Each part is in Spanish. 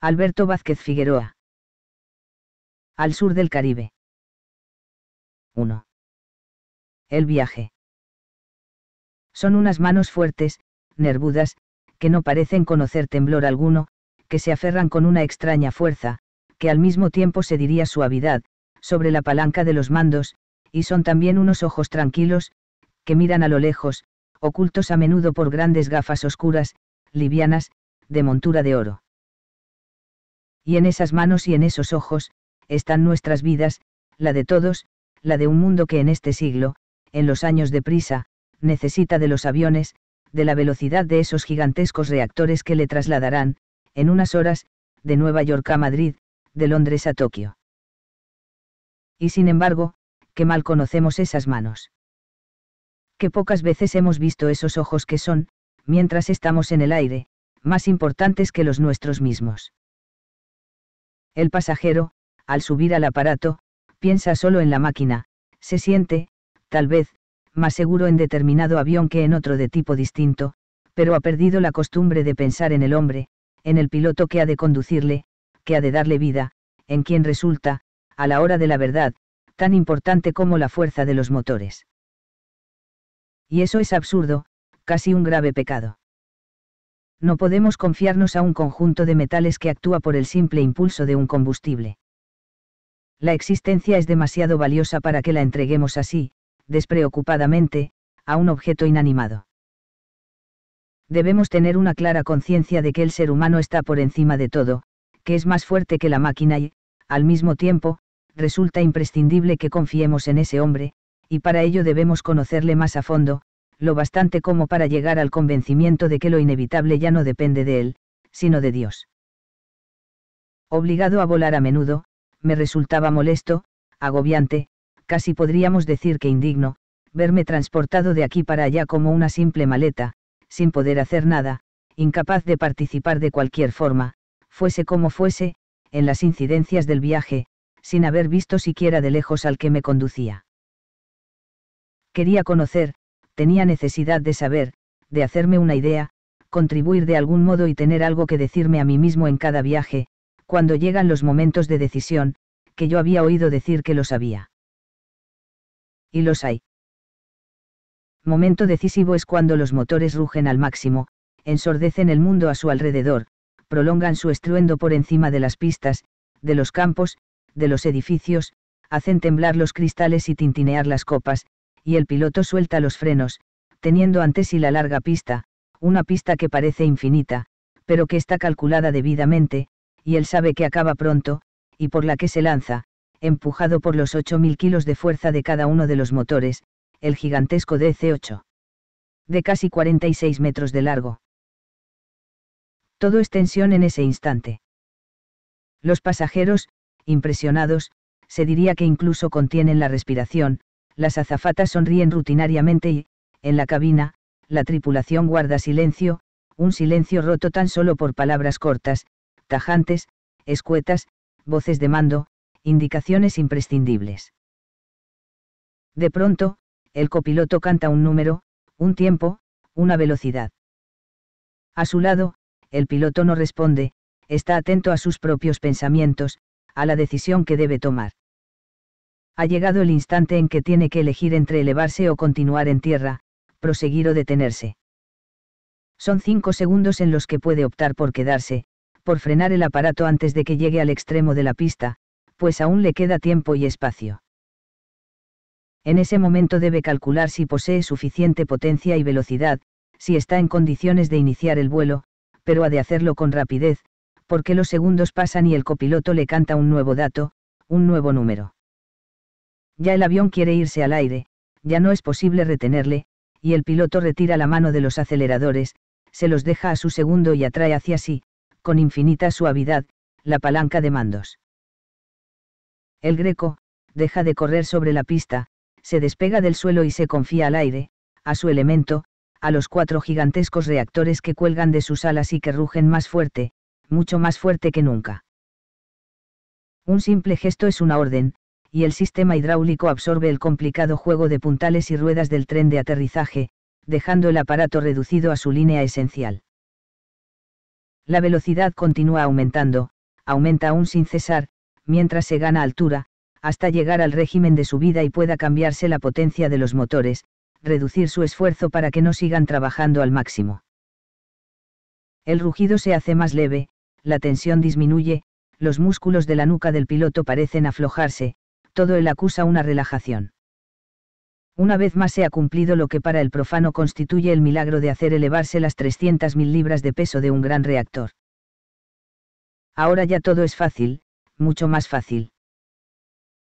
Alberto Vázquez Figueroa. Al sur del Caribe. 1. El viaje. Son unas manos fuertes, nervudas, que no parecen conocer temblor alguno, que se aferran con una extraña fuerza, que al mismo tiempo se diría suavidad, sobre la palanca de los mandos, y son también unos ojos tranquilos, que miran a lo lejos, ocultos a menudo por grandes gafas oscuras, livianas, de montura de oro y en esas manos y en esos ojos, están nuestras vidas, la de todos, la de un mundo que en este siglo, en los años de prisa, necesita de los aviones, de la velocidad de esos gigantescos reactores que le trasladarán, en unas horas, de Nueva York a Madrid, de Londres a Tokio. Y sin embargo, qué mal conocemos esas manos. Qué pocas veces hemos visto esos ojos que son, mientras estamos en el aire, más importantes que los nuestros mismos. El pasajero, al subir al aparato, piensa solo en la máquina, se siente, tal vez, más seguro en determinado avión que en otro de tipo distinto, pero ha perdido la costumbre de pensar en el hombre, en el piloto que ha de conducirle, que ha de darle vida, en quien resulta, a la hora de la verdad, tan importante como la fuerza de los motores. Y eso es absurdo, casi un grave pecado no podemos confiarnos a un conjunto de metales que actúa por el simple impulso de un combustible. La existencia es demasiado valiosa para que la entreguemos así, despreocupadamente, a un objeto inanimado. Debemos tener una clara conciencia de que el ser humano está por encima de todo, que es más fuerte que la máquina y, al mismo tiempo, resulta imprescindible que confiemos en ese hombre, y para ello debemos conocerle más a fondo, lo bastante como para llegar al convencimiento de que lo inevitable ya no depende de él, sino de Dios. Obligado a volar a menudo, me resultaba molesto, agobiante, casi podríamos decir que indigno, verme transportado de aquí para allá como una simple maleta, sin poder hacer nada, incapaz de participar de cualquier forma, fuese como fuese, en las incidencias del viaje, sin haber visto siquiera de lejos al que me conducía. Quería conocer, tenía necesidad de saber, de hacerme una idea, contribuir de algún modo y tener algo que decirme a mí mismo en cada viaje, cuando llegan los momentos de decisión, que yo había oído decir que los había. Y los hay. Momento decisivo es cuando los motores rugen al máximo, ensordecen el mundo a su alrededor, prolongan su estruendo por encima de las pistas, de los campos, de los edificios, hacen temblar los cristales y tintinear las copas, y el piloto suelta los frenos, teniendo ante sí la larga pista, una pista que parece infinita, pero que está calculada debidamente, y él sabe que acaba pronto, y por la que se lanza, empujado por los 8.000 kilos de fuerza de cada uno de los motores, el gigantesco DC-8. De casi 46 metros de largo. Todo es tensión en ese instante. Los pasajeros, impresionados, se diría que incluso contienen la respiración, las azafatas sonríen rutinariamente y, en la cabina, la tripulación guarda silencio, un silencio roto tan solo por palabras cortas, tajantes, escuetas, voces de mando, indicaciones imprescindibles. De pronto, el copiloto canta un número, un tiempo, una velocidad. A su lado, el piloto no responde, está atento a sus propios pensamientos, a la decisión que debe tomar. Ha llegado el instante en que tiene que elegir entre elevarse o continuar en tierra, proseguir o detenerse. Son cinco segundos en los que puede optar por quedarse, por frenar el aparato antes de que llegue al extremo de la pista, pues aún le queda tiempo y espacio. En ese momento debe calcular si posee suficiente potencia y velocidad, si está en condiciones de iniciar el vuelo, pero ha de hacerlo con rapidez, porque los segundos pasan y el copiloto le canta un nuevo dato, un nuevo número. Ya el avión quiere irse al aire, ya no es posible retenerle, y el piloto retira la mano de los aceleradores, se los deja a su segundo y atrae hacia sí, con infinita suavidad, la palanca de mandos. El greco, deja de correr sobre la pista, se despega del suelo y se confía al aire, a su elemento, a los cuatro gigantescos reactores que cuelgan de sus alas y que rugen más fuerte, mucho más fuerte que nunca. Un simple gesto es una orden, y el sistema hidráulico absorbe el complicado juego de puntales y ruedas del tren de aterrizaje, dejando el aparato reducido a su línea esencial. La velocidad continúa aumentando, aumenta aún sin cesar, mientras se gana altura, hasta llegar al régimen de subida y pueda cambiarse la potencia de los motores, reducir su esfuerzo para que no sigan trabajando al máximo. El rugido se hace más leve, la tensión disminuye, los músculos de la nuca del piloto parecen aflojarse, todo él acusa una relajación. Una vez más se ha cumplido lo que para el profano constituye el milagro de hacer elevarse las 300.000 libras de peso de un gran reactor. Ahora ya todo es fácil, mucho más fácil.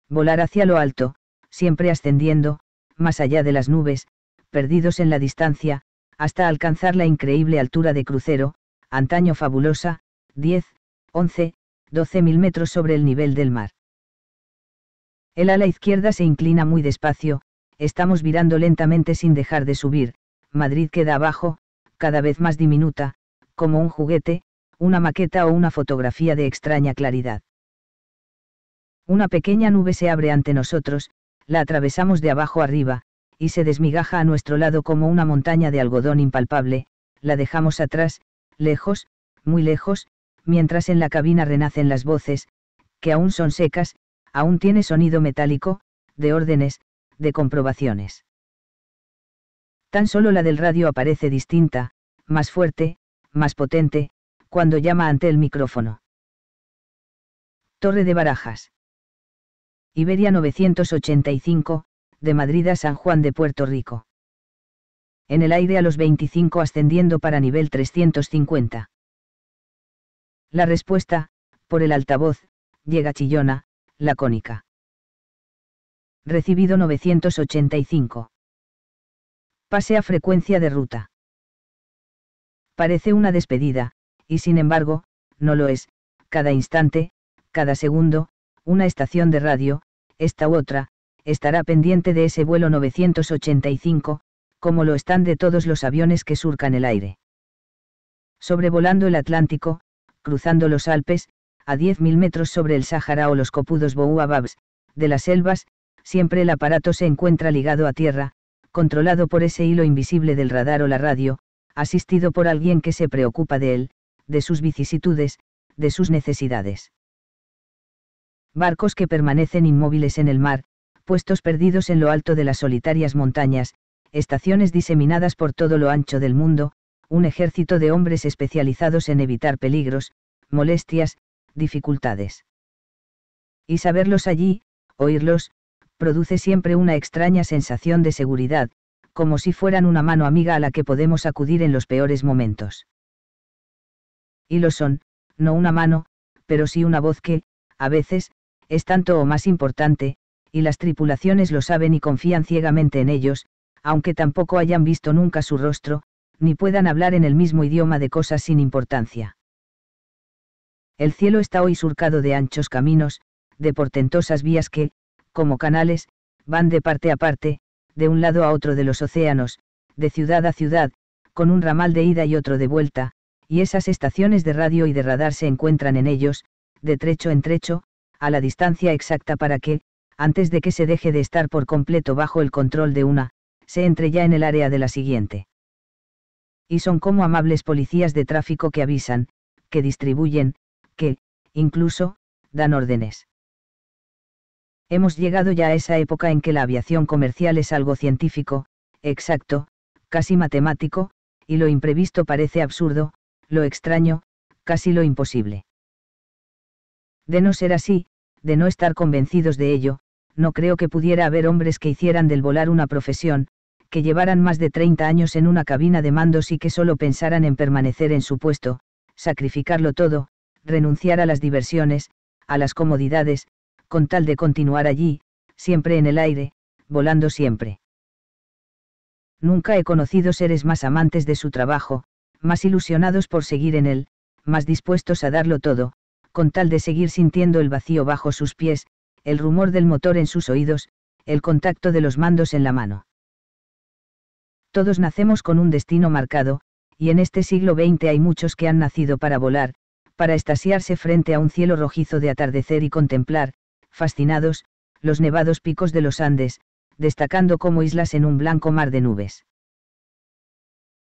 Volar hacia lo alto, siempre ascendiendo, más allá de las nubes, perdidos en la distancia, hasta alcanzar la increíble altura de crucero, antaño fabulosa, 10, 11, 12.000 metros sobre el nivel del mar. El ala izquierda se inclina muy despacio, estamos virando lentamente sin dejar de subir, Madrid queda abajo, cada vez más diminuta, como un juguete, una maqueta o una fotografía de extraña claridad. Una pequeña nube se abre ante nosotros, la atravesamos de abajo arriba, y se desmigaja a nuestro lado como una montaña de algodón impalpable, la dejamos atrás, lejos, muy lejos, mientras en la cabina renacen las voces, que aún son secas, aún tiene sonido metálico, de órdenes, de comprobaciones. Tan solo la del radio aparece distinta, más fuerte, más potente, cuando llama ante el micrófono. Torre de Barajas. Iberia 985, de Madrid a San Juan de Puerto Rico. En el aire a los 25 ascendiendo para nivel 350. La respuesta, por el altavoz, llega chillona, la Cónica. Recibido 985. Pase a frecuencia de ruta. Parece una despedida, y sin embargo, no lo es, cada instante, cada segundo, una estación de radio, esta u otra, estará pendiente de ese vuelo 985, como lo están de todos los aviones que surcan el aire. Sobrevolando el Atlántico, cruzando los Alpes, a 10.000 metros sobre el Sahara o los copudos Bouababs, de las selvas, siempre el aparato se encuentra ligado a tierra, controlado por ese hilo invisible del radar o la radio, asistido por alguien que se preocupa de él, de sus vicisitudes, de sus necesidades. Barcos que permanecen inmóviles en el mar, puestos perdidos en lo alto de las solitarias montañas, estaciones diseminadas por todo lo ancho del mundo, un ejército de hombres especializados en evitar peligros, molestias, dificultades. Y saberlos allí, oírlos, produce siempre una extraña sensación de seguridad, como si fueran una mano amiga a la que podemos acudir en los peores momentos. Y lo son, no una mano, pero sí una voz que, a veces, es tanto o más importante, y las tripulaciones lo saben y confían ciegamente en ellos, aunque tampoco hayan visto nunca su rostro, ni puedan hablar en el mismo idioma de cosas sin importancia. El cielo está hoy surcado de anchos caminos, de portentosas vías que, como canales, van de parte a parte, de un lado a otro de los océanos, de ciudad a ciudad, con un ramal de ida y otro de vuelta, y esas estaciones de radio y de radar se encuentran en ellos, de trecho en trecho, a la distancia exacta para que, antes de que se deje de estar por completo bajo el control de una, se entre ya en el área de la siguiente. Y son como amables policías de tráfico que avisan, que distribuyen, que, incluso, dan órdenes. Hemos llegado ya a esa época en que la aviación comercial es algo científico, exacto, casi matemático, y lo imprevisto parece absurdo, lo extraño, casi lo imposible. De no ser así, de no estar convencidos de ello, no creo que pudiera haber hombres que hicieran del volar una profesión, que llevaran más de 30 años en una cabina de mandos y que solo pensaran en permanecer en su puesto, sacrificarlo todo, renunciar a las diversiones, a las comodidades, con tal de continuar allí, siempre en el aire, volando siempre. Nunca he conocido seres más amantes de su trabajo, más ilusionados por seguir en él, más dispuestos a darlo todo, con tal de seguir sintiendo el vacío bajo sus pies, el rumor del motor en sus oídos, el contacto de los mandos en la mano. Todos nacemos con un destino marcado, y en este siglo XX hay muchos que han nacido para volar, para estasiarse frente a un cielo rojizo de atardecer y contemplar, fascinados, los nevados picos de los Andes, destacando como islas en un blanco mar de nubes.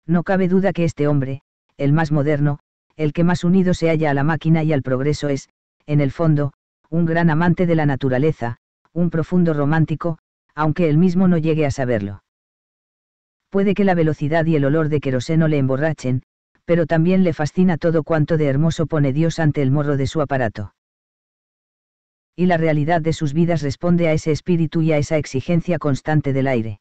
No cabe duda que este hombre, el más moderno, el que más unido se halla a la máquina y al progreso es, en el fondo, un gran amante de la naturaleza, un profundo romántico, aunque él mismo no llegue a saberlo. Puede que la velocidad y el olor de queroseno le emborrachen, pero también le fascina todo cuanto de hermoso pone Dios ante el morro de su aparato. Y la realidad de sus vidas responde a ese espíritu y a esa exigencia constante del aire.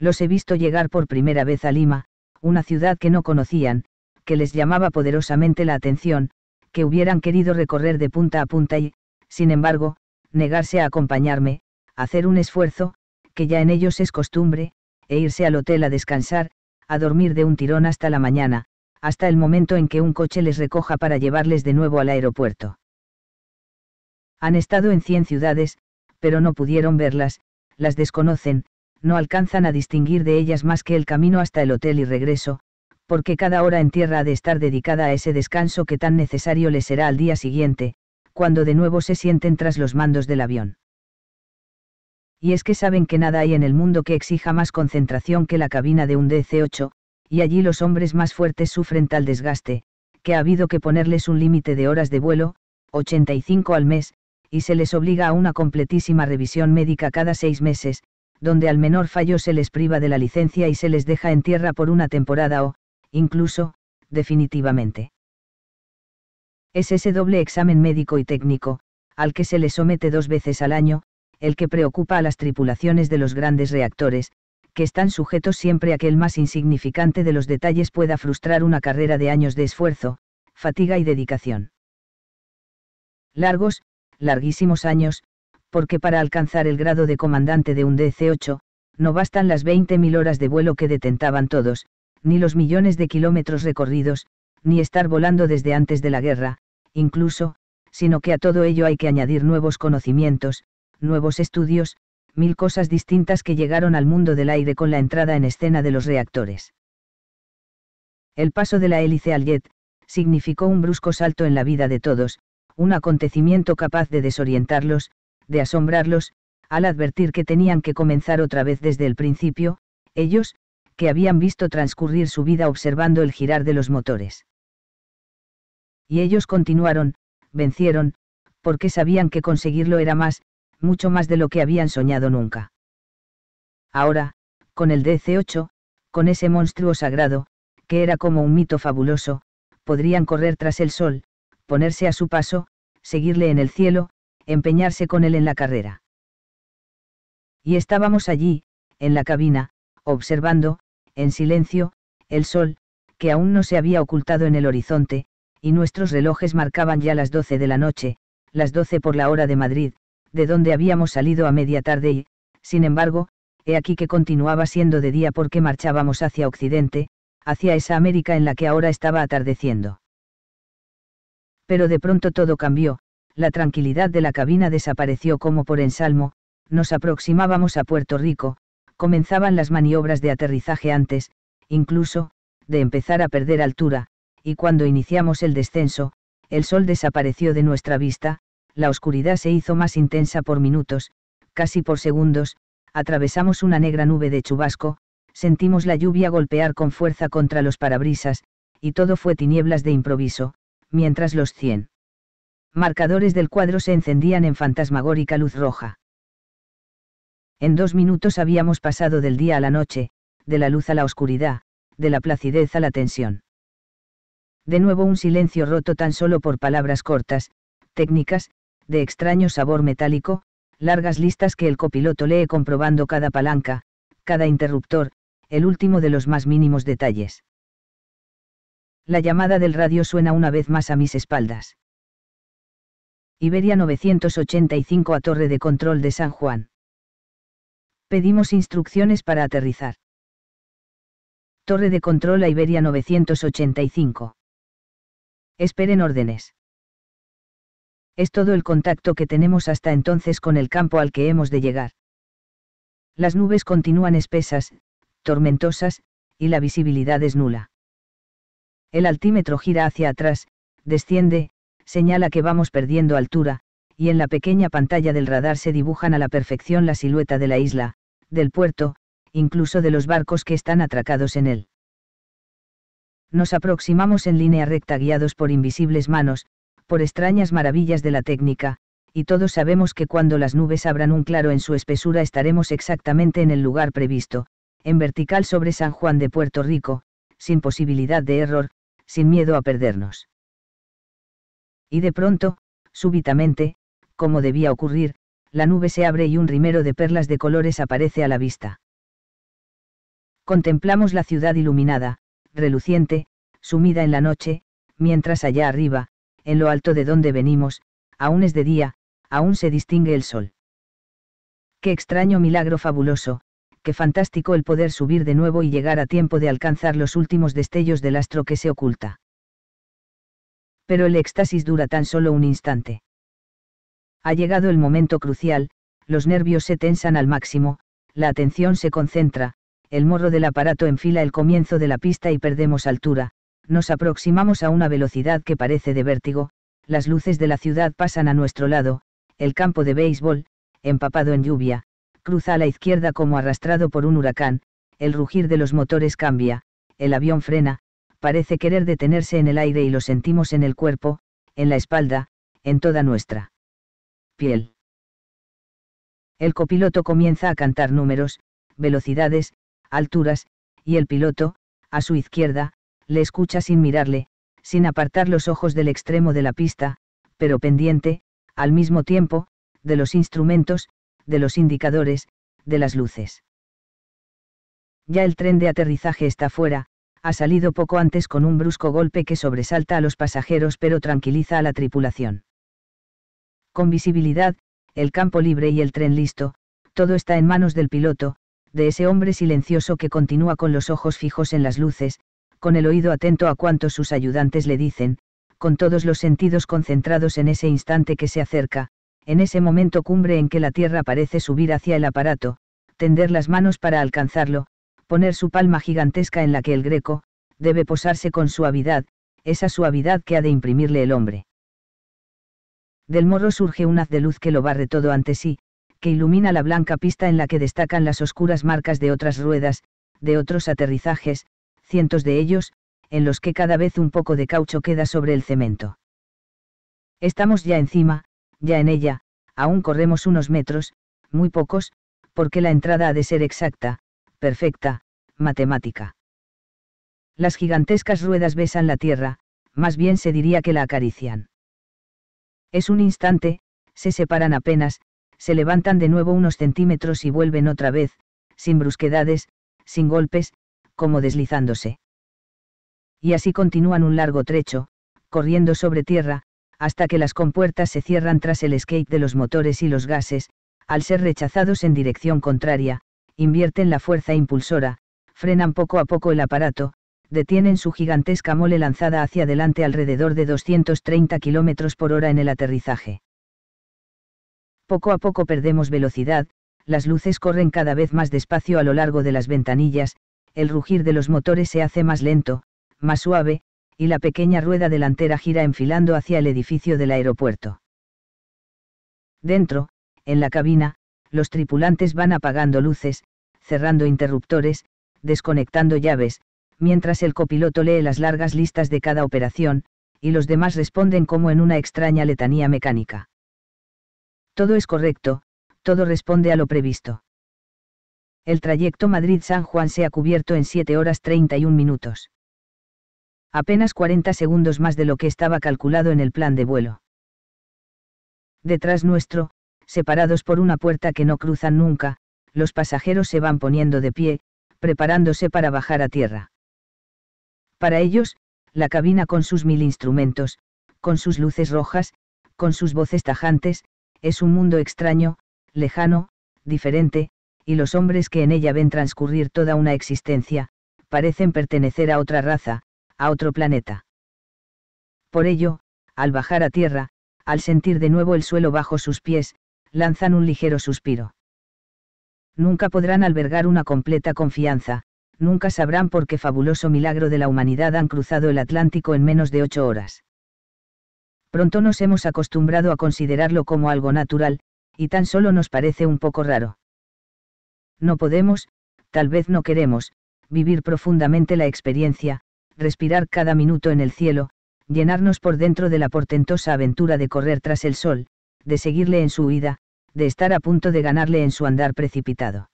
Los he visto llegar por primera vez a Lima, una ciudad que no conocían, que les llamaba poderosamente la atención, que hubieran querido recorrer de punta a punta y, sin embargo, negarse a acompañarme, hacer un esfuerzo, que ya en ellos es costumbre, e irse al hotel a descansar, a dormir de un tirón hasta la mañana, hasta el momento en que un coche les recoja para llevarles de nuevo al aeropuerto. Han estado en cien ciudades, pero no pudieron verlas, las desconocen, no alcanzan a distinguir de ellas más que el camino hasta el hotel y regreso, porque cada hora en tierra ha de estar dedicada a ese descanso que tan necesario les será al día siguiente, cuando de nuevo se sienten tras los mandos del avión y es que saben que nada hay en el mundo que exija más concentración que la cabina de un DC-8, y allí los hombres más fuertes sufren tal desgaste, que ha habido que ponerles un límite de horas de vuelo, 85 al mes, y se les obliga a una completísima revisión médica cada seis meses, donde al menor fallo se les priva de la licencia y se les deja en tierra por una temporada o, incluso, definitivamente. Es ese doble examen médico y técnico, al que se les somete dos veces al año, el que preocupa a las tripulaciones de los grandes reactores, que están sujetos siempre a que el más insignificante de los detalles pueda frustrar una carrera de años de esfuerzo, fatiga y dedicación. Largos, larguísimos años, porque para alcanzar el grado de comandante de un DC-8, no bastan las 20.000 horas de vuelo que detentaban todos, ni los millones de kilómetros recorridos, ni estar volando desde antes de la guerra, incluso, sino que a todo ello hay que añadir nuevos conocimientos, nuevos estudios, mil cosas distintas que llegaron al mundo del aire con la entrada en escena de los reactores. El paso de la hélice al jet, significó un brusco salto en la vida de todos, un acontecimiento capaz de desorientarlos, de asombrarlos, al advertir que tenían que comenzar otra vez desde el principio, ellos, que habían visto transcurrir su vida observando el girar de los motores. Y ellos continuaron, vencieron, porque sabían que conseguirlo era más, mucho más de lo que habían soñado nunca. Ahora, con el DC-8, con ese monstruo sagrado, que era como un mito fabuloso, podrían correr tras el sol, ponerse a su paso, seguirle en el cielo, empeñarse con él en la carrera. Y estábamos allí, en la cabina, observando, en silencio, el sol, que aún no se había ocultado en el horizonte, y nuestros relojes marcaban ya las doce de la noche, las doce por la hora de Madrid, de donde habíamos salido a media tarde y, sin embargo, he aquí que continuaba siendo de día porque marchábamos hacia Occidente, hacia esa América en la que ahora estaba atardeciendo. Pero de pronto todo cambió, la tranquilidad de la cabina desapareció como por ensalmo, nos aproximábamos a Puerto Rico, comenzaban las maniobras de aterrizaje antes, incluso, de empezar a perder altura, y cuando iniciamos el descenso, el sol desapareció de nuestra vista, la oscuridad se hizo más intensa por minutos, casi por segundos, atravesamos una negra nube de chubasco, sentimos la lluvia golpear con fuerza contra los parabrisas, y todo fue tinieblas de improviso, mientras los cien marcadores del cuadro se encendían en fantasmagórica luz roja. En dos minutos habíamos pasado del día a la noche, de la luz a la oscuridad, de la placidez a la tensión. De nuevo un silencio roto tan solo por palabras cortas, técnicas, de extraño sabor metálico, largas listas que el copiloto lee comprobando cada palanca, cada interruptor, el último de los más mínimos detalles. La llamada del radio suena una vez más a mis espaldas. Iberia 985 a Torre de Control de San Juan. Pedimos instrucciones para aterrizar. Torre de Control a Iberia 985. Esperen órdenes es todo el contacto que tenemos hasta entonces con el campo al que hemos de llegar. Las nubes continúan espesas, tormentosas, y la visibilidad es nula. El altímetro gira hacia atrás, desciende, señala que vamos perdiendo altura, y en la pequeña pantalla del radar se dibujan a la perfección la silueta de la isla, del puerto, incluso de los barcos que están atracados en él. Nos aproximamos en línea recta guiados por invisibles manos, por extrañas maravillas de la técnica, y todos sabemos que cuando las nubes abran un claro en su espesura estaremos exactamente en el lugar previsto, en vertical sobre San Juan de Puerto Rico, sin posibilidad de error, sin miedo a perdernos. Y de pronto, súbitamente, como debía ocurrir, la nube se abre y un rimero de perlas de colores aparece a la vista. Contemplamos la ciudad iluminada, reluciente, sumida en la noche, mientras allá arriba, en lo alto de donde venimos, aún es de día, aún se distingue el sol. Qué extraño milagro fabuloso, qué fantástico el poder subir de nuevo y llegar a tiempo de alcanzar los últimos destellos del astro que se oculta. Pero el éxtasis dura tan solo un instante. Ha llegado el momento crucial, los nervios se tensan al máximo, la atención se concentra, el morro del aparato enfila el comienzo de la pista y perdemos altura, nos aproximamos a una velocidad que parece de vértigo, las luces de la ciudad pasan a nuestro lado, el campo de béisbol, empapado en lluvia, cruza a la izquierda como arrastrado por un huracán, el rugir de los motores cambia, el avión frena, parece querer detenerse en el aire y lo sentimos en el cuerpo, en la espalda, en toda nuestra piel. El copiloto comienza a cantar números, velocidades, alturas, y el piloto, a su izquierda, le escucha sin mirarle, sin apartar los ojos del extremo de la pista, pero pendiente, al mismo tiempo, de los instrumentos, de los indicadores, de las luces. Ya el tren de aterrizaje está fuera, ha salido poco antes con un brusco golpe que sobresalta a los pasajeros pero tranquiliza a la tripulación. Con visibilidad, el campo libre y el tren listo, todo está en manos del piloto, de ese hombre silencioso que continúa con los ojos fijos en las luces, con el oído atento a cuanto sus ayudantes le dicen, con todos los sentidos concentrados en ese instante que se acerca, en ese momento cumbre en que la Tierra parece subir hacia el aparato, tender las manos para alcanzarlo, poner su palma gigantesca en la que el greco, debe posarse con suavidad, esa suavidad que ha de imprimirle el hombre. Del morro surge un haz de luz que lo barre todo ante sí, que ilumina la blanca pista en la que destacan las oscuras marcas de otras ruedas, de otros aterrizajes, cientos de ellos, en los que cada vez un poco de caucho queda sobre el cemento. Estamos ya encima, ya en ella, aún corremos unos metros, muy pocos, porque la entrada ha de ser exacta, perfecta, matemática. Las gigantescas ruedas besan la tierra, más bien se diría que la acarician. Es un instante, se separan apenas, se levantan de nuevo unos centímetros y vuelven otra vez, sin brusquedades, sin golpes, como deslizándose. Y así continúan un largo trecho, corriendo sobre tierra, hasta que las compuertas se cierran tras el skate de los motores y los gases, al ser rechazados en dirección contraria, invierten la fuerza impulsora, frenan poco a poco el aparato, detienen su gigantesca mole lanzada hacia adelante alrededor de 230 km por hora en el aterrizaje. Poco a poco perdemos velocidad, las luces corren cada vez más despacio a lo largo de las ventanillas, el rugir de los motores se hace más lento, más suave, y la pequeña rueda delantera gira enfilando hacia el edificio del aeropuerto. Dentro, en la cabina, los tripulantes van apagando luces, cerrando interruptores, desconectando llaves, mientras el copiloto lee las largas listas de cada operación, y los demás responden como en una extraña letanía mecánica. Todo es correcto, todo responde a lo previsto el trayecto Madrid-San Juan se ha cubierto en 7 horas 31 minutos. Apenas 40 segundos más de lo que estaba calculado en el plan de vuelo. Detrás nuestro, separados por una puerta que no cruzan nunca, los pasajeros se van poniendo de pie, preparándose para bajar a tierra. Para ellos, la cabina con sus mil instrumentos, con sus luces rojas, con sus voces tajantes, es un mundo extraño, lejano, diferente, y los hombres que en ella ven transcurrir toda una existencia, parecen pertenecer a otra raza, a otro planeta. Por ello, al bajar a tierra, al sentir de nuevo el suelo bajo sus pies, lanzan un ligero suspiro. Nunca podrán albergar una completa confianza, nunca sabrán por qué fabuloso milagro de la humanidad han cruzado el Atlántico en menos de ocho horas. Pronto nos hemos acostumbrado a considerarlo como algo natural, y tan solo nos parece un poco raro. No podemos, tal vez no queremos, vivir profundamente la experiencia, respirar cada minuto en el cielo, llenarnos por dentro de la portentosa aventura de correr tras el sol, de seguirle en su huida, de estar a punto de ganarle en su andar precipitado.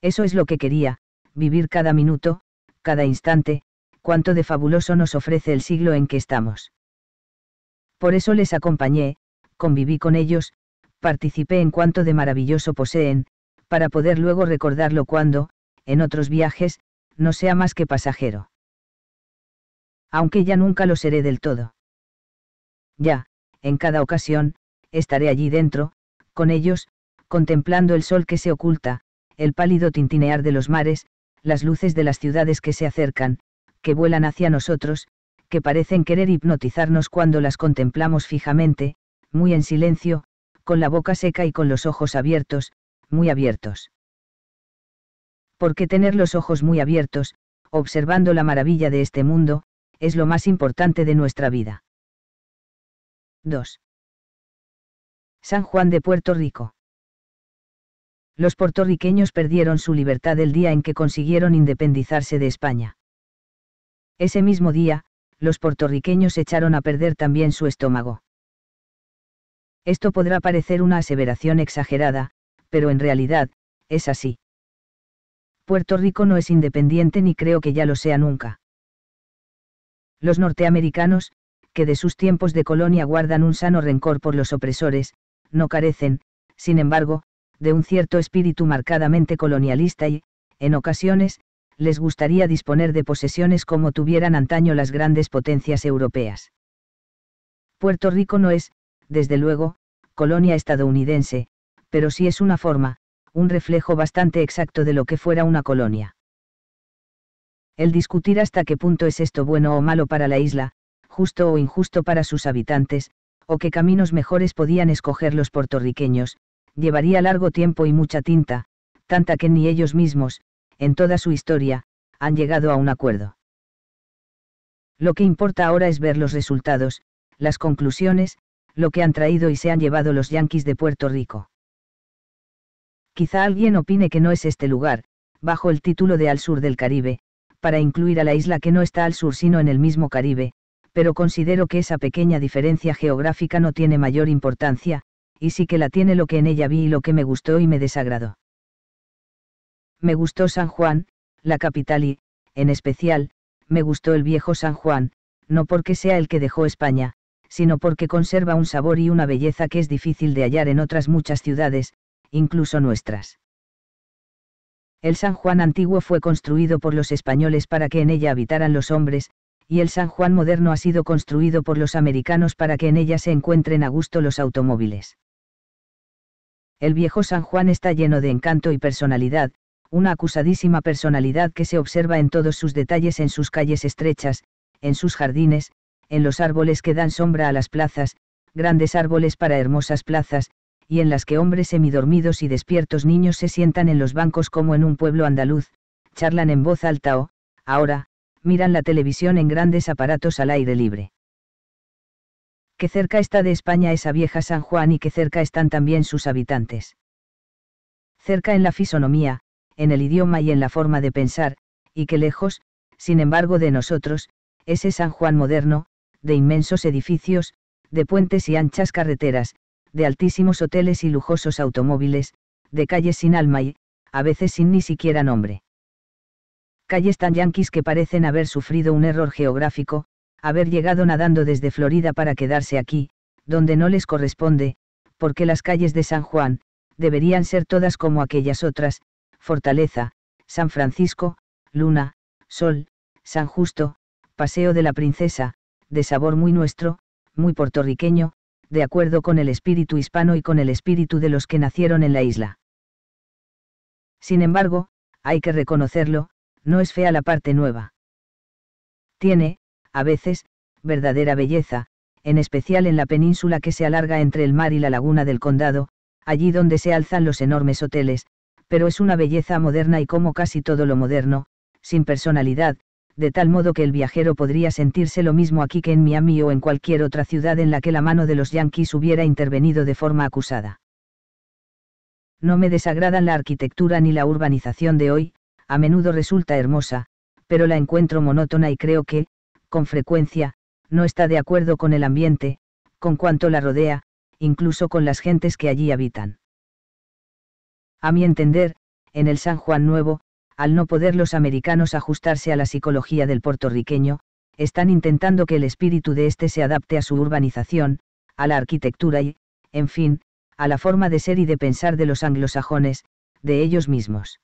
Eso es lo que quería, vivir cada minuto, cada instante, cuánto de fabuloso nos ofrece el siglo en que estamos. Por eso les acompañé, conviví con ellos, participé en cuanto de maravilloso poseen, para poder luego recordarlo cuando, en otros viajes, no sea más que pasajero. Aunque ya nunca lo seré del todo. Ya, en cada ocasión, estaré allí dentro, con ellos, contemplando el sol que se oculta, el pálido tintinear de los mares, las luces de las ciudades que se acercan, que vuelan hacia nosotros, que parecen querer hipnotizarnos cuando las contemplamos fijamente, muy en silencio, con la boca seca y con los ojos abiertos, muy abiertos. Porque tener los ojos muy abiertos, observando la maravilla de este mundo, es lo más importante de nuestra vida. 2. San Juan de Puerto Rico. Los puertorriqueños perdieron su libertad el día en que consiguieron independizarse de España. Ese mismo día, los puertorriqueños echaron a perder también su estómago. Esto podrá parecer una aseveración exagerada, pero en realidad, es así. Puerto Rico no es independiente ni creo que ya lo sea nunca. Los norteamericanos, que de sus tiempos de colonia guardan un sano rencor por los opresores, no carecen, sin embargo, de un cierto espíritu marcadamente colonialista y, en ocasiones, les gustaría disponer de posesiones como tuvieran antaño las grandes potencias europeas. Puerto Rico no es, desde luego, colonia estadounidense, pero sí es una forma, un reflejo bastante exacto de lo que fuera una colonia. El discutir hasta qué punto es esto bueno o malo para la isla, justo o injusto para sus habitantes, o qué caminos mejores podían escoger los puertorriqueños, llevaría largo tiempo y mucha tinta, tanta que ni ellos mismos, en toda su historia, han llegado a un acuerdo. Lo que importa ahora es ver los resultados, las conclusiones, lo que han traído y se han llevado los yanquis de Puerto Rico. Quizá alguien opine que no es este lugar, bajo el título de Al Sur del Caribe, para incluir a la isla que no está al sur sino en el mismo Caribe, pero considero que esa pequeña diferencia geográfica no tiene mayor importancia, y sí que la tiene lo que en ella vi y lo que me gustó y me desagradó. Me gustó San Juan, la capital y, en especial, me gustó el viejo San Juan, no porque sea el que dejó España, sino porque conserva un sabor y una belleza que es difícil de hallar en otras muchas ciudades, incluso nuestras. El San Juan antiguo fue construido por los españoles para que en ella habitaran los hombres, y el San Juan moderno ha sido construido por los americanos para que en ella se encuentren a gusto los automóviles. El viejo San Juan está lleno de encanto y personalidad, una acusadísima personalidad que se observa en todos sus detalles en sus calles estrechas, en sus jardines, en los árboles que dan sombra a las plazas, grandes árboles para hermosas plazas, y en las que hombres semidormidos y despiertos niños se sientan en los bancos como en un pueblo andaluz, charlan en voz alta o, ahora, miran la televisión en grandes aparatos al aire libre. Qué cerca está de España esa vieja San Juan y qué cerca están también sus habitantes. Cerca en la fisonomía, en el idioma y en la forma de pensar, y qué lejos, sin embargo, de nosotros, ese San Juan moderno, de inmensos edificios, de puentes y anchas carreteras, de altísimos hoteles y lujosos automóviles, de calles sin alma y, a veces sin ni siquiera nombre. Calles tan yanquis que parecen haber sufrido un error geográfico, haber llegado nadando desde Florida para quedarse aquí, donde no les corresponde, porque las calles de San Juan, deberían ser todas como aquellas otras, Fortaleza, San Francisco, Luna, Sol, San Justo, Paseo de la Princesa, de sabor muy nuestro, muy puertorriqueño, de acuerdo con el espíritu hispano y con el espíritu de los que nacieron en la isla. Sin embargo, hay que reconocerlo, no es fea la parte nueva. Tiene, a veces, verdadera belleza, en especial en la península que se alarga entre el mar y la laguna del condado, allí donde se alzan los enormes hoteles, pero es una belleza moderna y como casi todo lo moderno, sin personalidad, de tal modo que el viajero podría sentirse lo mismo aquí que en Miami o en cualquier otra ciudad en la que la mano de los yanquis hubiera intervenido de forma acusada. No me desagradan la arquitectura ni la urbanización de hoy, a menudo resulta hermosa, pero la encuentro monótona y creo que, con frecuencia, no está de acuerdo con el ambiente, con cuanto la rodea, incluso con las gentes que allí habitan. A mi entender, en el San Juan Nuevo, al no poder los americanos ajustarse a la psicología del puertorriqueño, están intentando que el espíritu de éste se adapte a su urbanización, a la arquitectura y, en fin, a la forma de ser y de pensar de los anglosajones, de ellos mismos.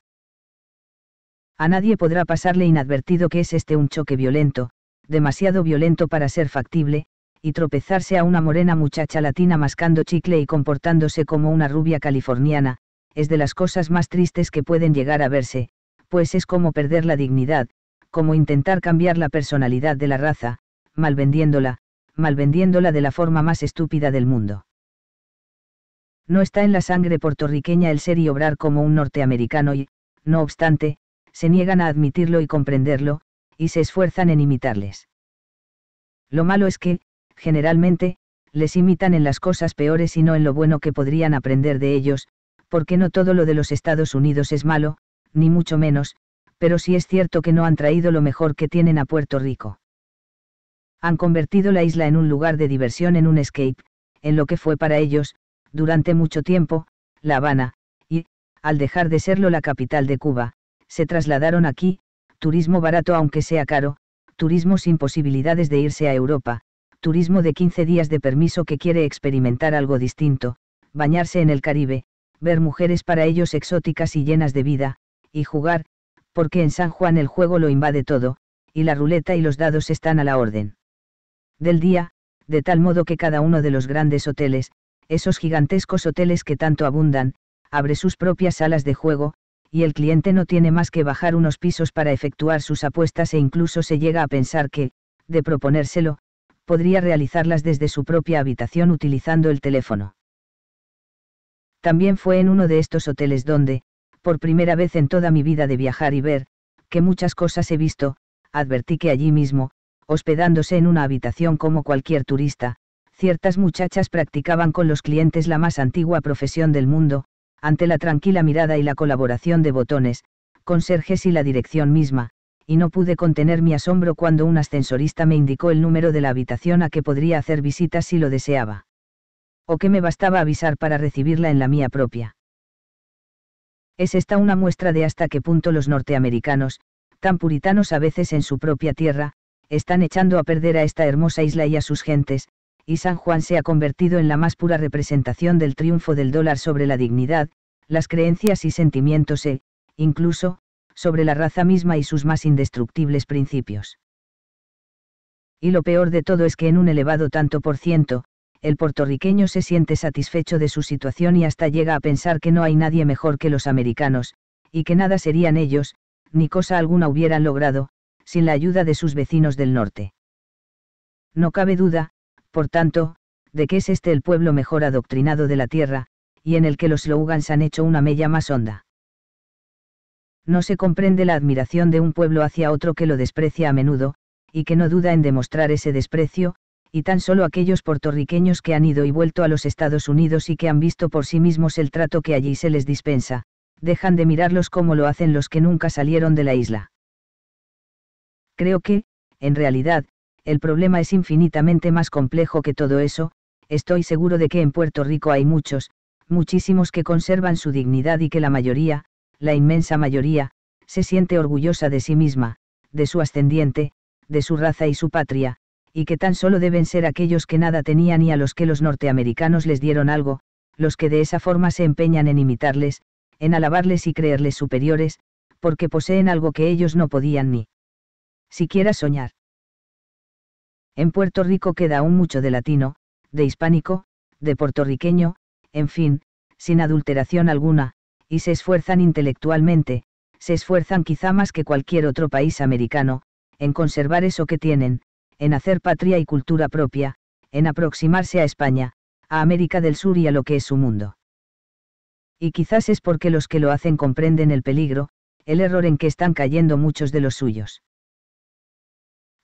A nadie podrá pasarle inadvertido que es este un choque violento, demasiado violento para ser factible, y tropezarse a una morena muchacha latina mascando chicle y comportándose como una rubia californiana, es de las cosas más tristes que pueden llegar a verse, pues es como perder la dignidad, como intentar cambiar la personalidad de la raza, malvendiéndola, malvendiéndola de la forma más estúpida del mundo. No está en la sangre puertorriqueña el ser y obrar como un norteamericano y, no obstante, se niegan a admitirlo y comprenderlo, y se esfuerzan en imitarles. Lo malo es que, generalmente, les imitan en las cosas peores y no en lo bueno que podrían aprender de ellos, porque no todo lo de los Estados Unidos es malo, ni mucho menos, pero sí es cierto que no han traído lo mejor que tienen a Puerto Rico. Han convertido la isla en un lugar de diversión, en un escape, en lo que fue para ellos, durante mucho tiempo, La Habana, y, al dejar de serlo la capital de Cuba, se trasladaron aquí, turismo barato aunque sea caro, turismo sin posibilidades de irse a Europa, turismo de 15 días de permiso que quiere experimentar algo distinto, bañarse en el Caribe, ver mujeres para ellos exóticas y llenas de vida, y jugar, porque en San Juan el juego lo invade todo, y la ruleta y los dados están a la orden del día, de tal modo que cada uno de los grandes hoteles, esos gigantescos hoteles que tanto abundan, abre sus propias salas de juego, y el cliente no tiene más que bajar unos pisos para efectuar sus apuestas e incluso se llega a pensar que, de proponérselo, podría realizarlas desde su propia habitación utilizando el teléfono. También fue en uno de estos hoteles donde, por primera vez en toda mi vida de viajar y ver, que muchas cosas he visto, advertí que allí mismo, hospedándose en una habitación como cualquier turista, ciertas muchachas practicaban con los clientes la más antigua profesión del mundo, ante la tranquila mirada y la colaboración de botones, conserjes y la dirección misma, y no pude contener mi asombro cuando un ascensorista me indicó el número de la habitación a que podría hacer visitas si lo deseaba. O que me bastaba avisar para recibirla en la mía propia. Es esta una muestra de hasta qué punto los norteamericanos, tan puritanos a veces en su propia tierra, están echando a perder a esta hermosa isla y a sus gentes, y San Juan se ha convertido en la más pura representación del triunfo del dólar sobre la dignidad, las creencias y sentimientos e, incluso, sobre la raza misma y sus más indestructibles principios. Y lo peor de todo es que en un elevado tanto por ciento, el puertorriqueño se siente satisfecho de su situación y hasta llega a pensar que no hay nadie mejor que los americanos, y que nada serían ellos, ni cosa alguna hubieran logrado, sin la ayuda de sus vecinos del norte. No cabe duda, por tanto, de que es este el pueblo mejor adoctrinado de la tierra, y en el que los slogans han hecho una mella más honda. No se comprende la admiración de un pueblo hacia otro que lo desprecia a menudo, y que no duda en demostrar ese desprecio, y tan solo aquellos puertorriqueños que han ido y vuelto a los Estados Unidos y que han visto por sí mismos el trato que allí se les dispensa, dejan de mirarlos como lo hacen los que nunca salieron de la isla. Creo que, en realidad, el problema es infinitamente más complejo que todo eso, estoy seguro de que en Puerto Rico hay muchos, muchísimos que conservan su dignidad y que la mayoría, la inmensa mayoría, se siente orgullosa de sí misma, de su ascendiente, de su raza y su patria, y que tan solo deben ser aquellos que nada tenían y a los que los norteamericanos les dieron algo, los que de esa forma se empeñan en imitarles, en alabarles y creerles superiores, porque poseen algo que ellos no podían ni siquiera soñar. En Puerto Rico queda aún mucho de latino, de hispánico, de puertorriqueño, en fin, sin adulteración alguna, y se esfuerzan intelectualmente, se esfuerzan quizá más que cualquier otro país americano, en conservar eso que tienen, en hacer patria y cultura propia, en aproximarse a España, a América del Sur y a lo que es su mundo. Y quizás es porque los que lo hacen comprenden el peligro, el error en que están cayendo muchos de los suyos.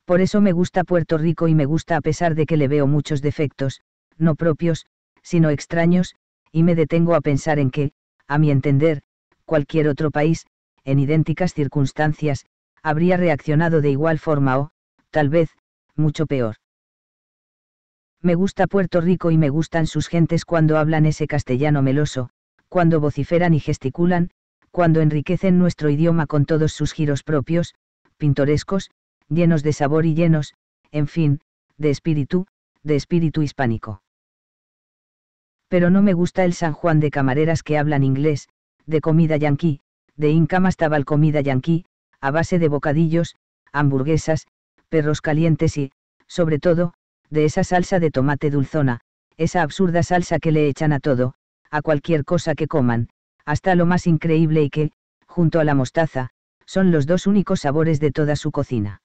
Por eso me gusta Puerto Rico y me gusta a pesar de que le veo muchos defectos, no propios, sino extraños, y me detengo a pensar en que, a mi entender, cualquier otro país, en idénticas circunstancias, habría reaccionado de igual forma o, tal vez, mucho peor. Me gusta Puerto Rico y me gustan sus gentes cuando hablan ese castellano meloso, cuando vociferan y gesticulan, cuando enriquecen nuestro idioma con todos sus giros propios, pintorescos, llenos de sabor y llenos, en fin, de espíritu, de espíritu hispánico. Pero no me gusta el San Juan de camareras que hablan inglés, de comida yanqui, de Incamas tabal comida yanqui, a base de bocadillos, hamburguesas, perros calientes y, sobre todo, de esa salsa de tomate dulzona, esa absurda salsa que le echan a todo, a cualquier cosa que coman, hasta lo más increíble y que, junto a la mostaza, son los dos únicos sabores de toda su cocina.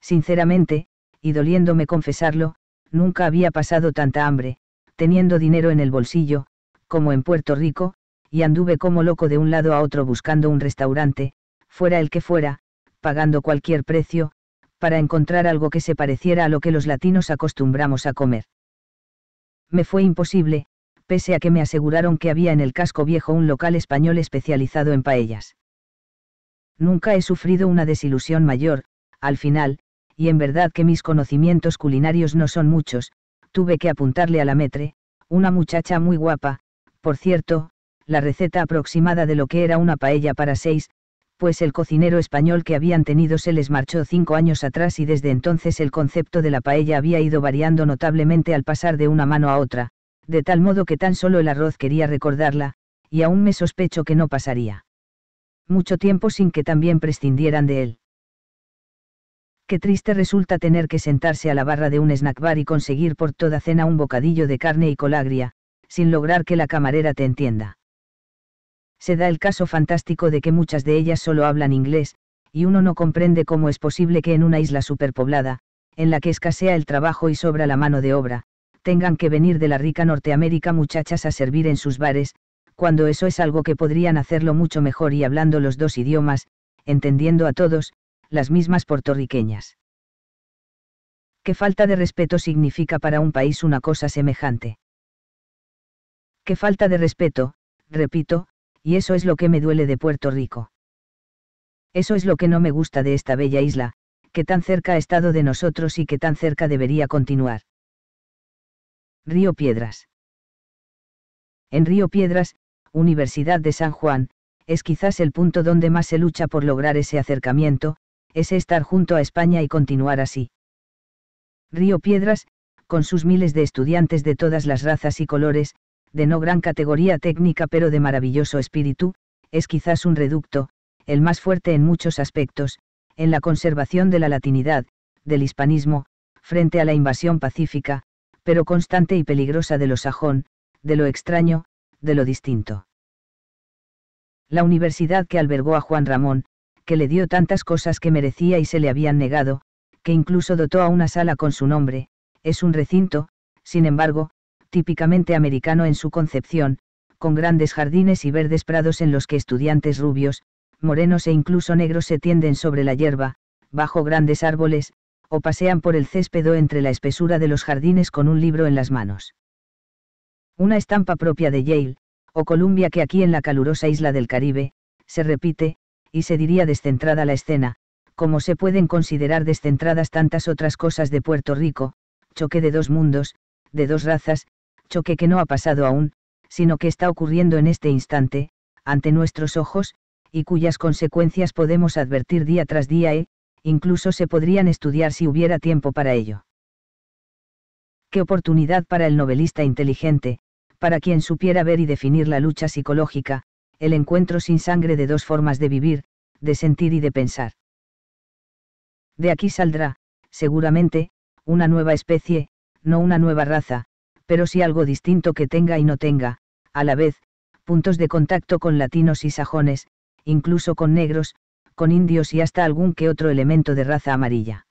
Sinceramente, y doliéndome confesarlo, nunca había pasado tanta hambre, teniendo dinero en el bolsillo, como en Puerto Rico, y anduve como loco de un lado a otro buscando un restaurante, fuera el que fuera, pagando cualquier precio, para encontrar algo que se pareciera a lo que los latinos acostumbramos a comer. Me fue imposible, pese a que me aseguraron que había en el casco viejo un local español especializado en paellas. Nunca he sufrido una desilusión mayor, al final, y en verdad que mis conocimientos culinarios no son muchos, tuve que apuntarle a la metre, una muchacha muy guapa, por cierto, la receta aproximada de lo que era una paella para seis, pues el cocinero español que habían tenido se les marchó cinco años atrás y desde entonces el concepto de la paella había ido variando notablemente al pasar de una mano a otra, de tal modo que tan solo el arroz quería recordarla, y aún me sospecho que no pasaría. Mucho tiempo sin que también prescindieran de él. Qué triste resulta tener que sentarse a la barra de un snack bar y conseguir por toda cena un bocadillo de carne y colagria, sin lograr que la camarera te entienda se da el caso fantástico de que muchas de ellas solo hablan inglés, y uno no comprende cómo es posible que en una isla superpoblada, en la que escasea el trabajo y sobra la mano de obra, tengan que venir de la rica Norteamérica muchachas a servir en sus bares, cuando eso es algo que podrían hacerlo mucho mejor y hablando los dos idiomas, entendiendo a todos, las mismas puertorriqueñas. ¿Qué falta de respeto significa para un país una cosa semejante? ¿Qué falta de respeto, repito, y eso es lo que me duele de Puerto Rico. Eso es lo que no me gusta de esta bella isla, que tan cerca ha estado de nosotros y que tan cerca debería continuar. Río Piedras. En Río Piedras, Universidad de San Juan, es quizás el punto donde más se lucha por lograr ese acercamiento, ese estar junto a España y continuar así. Río Piedras, con sus miles de estudiantes de todas las razas y colores, de no gran categoría técnica pero de maravilloso espíritu, es quizás un reducto, el más fuerte en muchos aspectos, en la conservación de la latinidad, del hispanismo, frente a la invasión pacífica, pero constante y peligrosa de lo sajón, de lo extraño, de lo distinto. La universidad que albergó a Juan Ramón, que le dio tantas cosas que merecía y se le habían negado, que incluso dotó a una sala con su nombre, es un recinto, sin embargo, típicamente americano en su concepción, con grandes jardines y verdes prados en los que estudiantes rubios, morenos e incluso negros se tienden sobre la hierba, bajo grandes árboles, o pasean por el césped o entre la espesura de los jardines con un libro en las manos. Una estampa propia de Yale, o Columbia que aquí en la calurosa isla del Caribe, se repite, y se diría descentrada la escena, como se pueden considerar descentradas tantas otras cosas de Puerto Rico, choque de dos mundos, de dos razas, choque que no ha pasado aún, sino que está ocurriendo en este instante, ante nuestros ojos, y cuyas consecuencias podemos advertir día tras día e, incluso se podrían estudiar si hubiera tiempo para ello. Qué oportunidad para el novelista inteligente, para quien supiera ver y definir la lucha psicológica, el encuentro sin sangre de dos formas de vivir, de sentir y de pensar. De aquí saldrá, seguramente, una nueva especie, no una nueva raza, pero si algo distinto que tenga y no tenga, a la vez, puntos de contacto con latinos y sajones, incluso con negros, con indios y hasta algún que otro elemento de raza amarilla.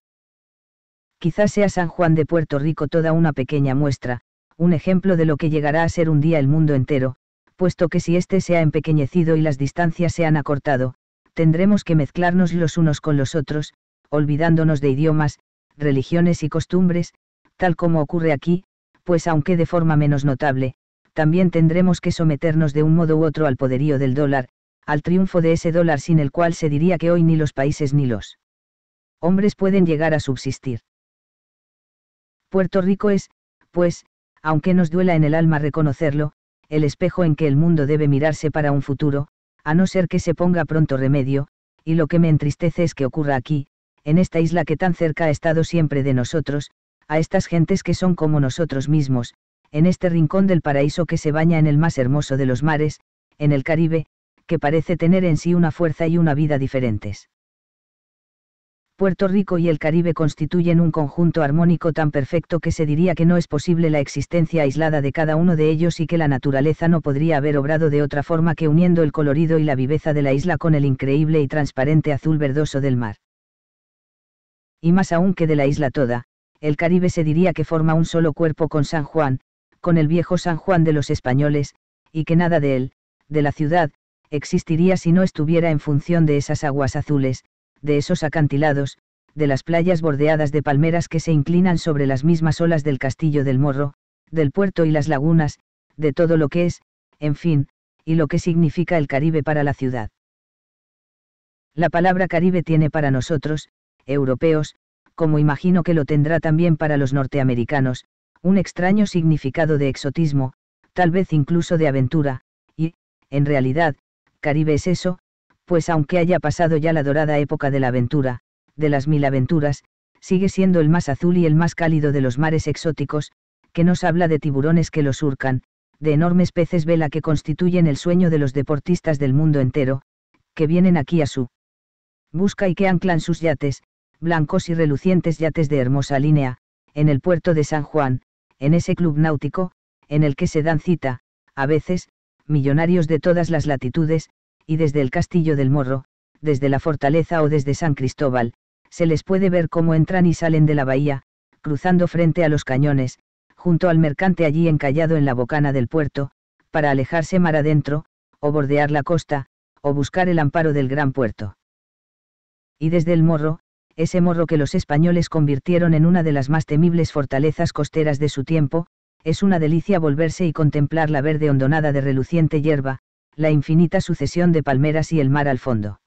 Quizás sea San Juan de Puerto Rico toda una pequeña muestra, un ejemplo de lo que llegará a ser un día el mundo entero, puesto que si éste se ha empequeñecido y las distancias se han acortado, tendremos que mezclarnos los unos con los otros, olvidándonos de idiomas, religiones y costumbres, tal como ocurre aquí, pues aunque de forma menos notable, también tendremos que someternos de un modo u otro al poderío del dólar, al triunfo de ese dólar sin el cual se diría que hoy ni los países ni los hombres pueden llegar a subsistir. Puerto Rico es, pues, aunque nos duela en el alma reconocerlo, el espejo en que el mundo debe mirarse para un futuro, a no ser que se ponga pronto remedio, y lo que me entristece es que ocurra aquí, en esta isla que tan cerca ha estado siempre de nosotros, a estas gentes que son como nosotros mismos, en este rincón del paraíso que se baña en el más hermoso de los mares, en el Caribe, que parece tener en sí una fuerza y una vida diferentes. Puerto Rico y el Caribe constituyen un conjunto armónico tan perfecto que se diría que no es posible la existencia aislada de cada uno de ellos y que la naturaleza no podría haber obrado de otra forma que uniendo el colorido y la viveza de la isla con el increíble y transparente azul verdoso del mar. Y más aún que de la isla toda, el Caribe se diría que forma un solo cuerpo con San Juan, con el viejo San Juan de los españoles, y que nada de él, de la ciudad, existiría si no estuviera en función de esas aguas azules, de esos acantilados, de las playas bordeadas de palmeras que se inclinan sobre las mismas olas del castillo del morro, del puerto y las lagunas, de todo lo que es, en fin, y lo que significa el Caribe para la ciudad. La palabra Caribe tiene para nosotros, europeos, como imagino que lo tendrá también para los norteamericanos, un extraño significado de exotismo, tal vez incluso de aventura, y, en realidad, Caribe es eso, pues aunque haya pasado ya la dorada época de la aventura, de las mil aventuras, sigue siendo el más azul y el más cálido de los mares exóticos, que nos habla de tiburones que lo surcan, de enormes peces vela que constituyen el sueño de los deportistas del mundo entero, que vienen aquí a su busca y que anclan sus yates, blancos y relucientes yates de hermosa línea, en el puerto de San Juan, en ese club náutico, en el que se dan cita, a veces, millonarios de todas las latitudes, y desde el castillo del Morro, desde la fortaleza o desde San Cristóbal, se les puede ver cómo entran y salen de la bahía, cruzando frente a los cañones, junto al mercante allí encallado en la bocana del puerto, para alejarse mar adentro, o bordear la costa, o buscar el amparo del gran puerto. Y desde el morro, ese morro que los españoles convirtieron en una de las más temibles fortalezas costeras de su tiempo, es una delicia volverse y contemplar la verde hondonada de reluciente hierba, la infinita sucesión de palmeras y el mar al fondo.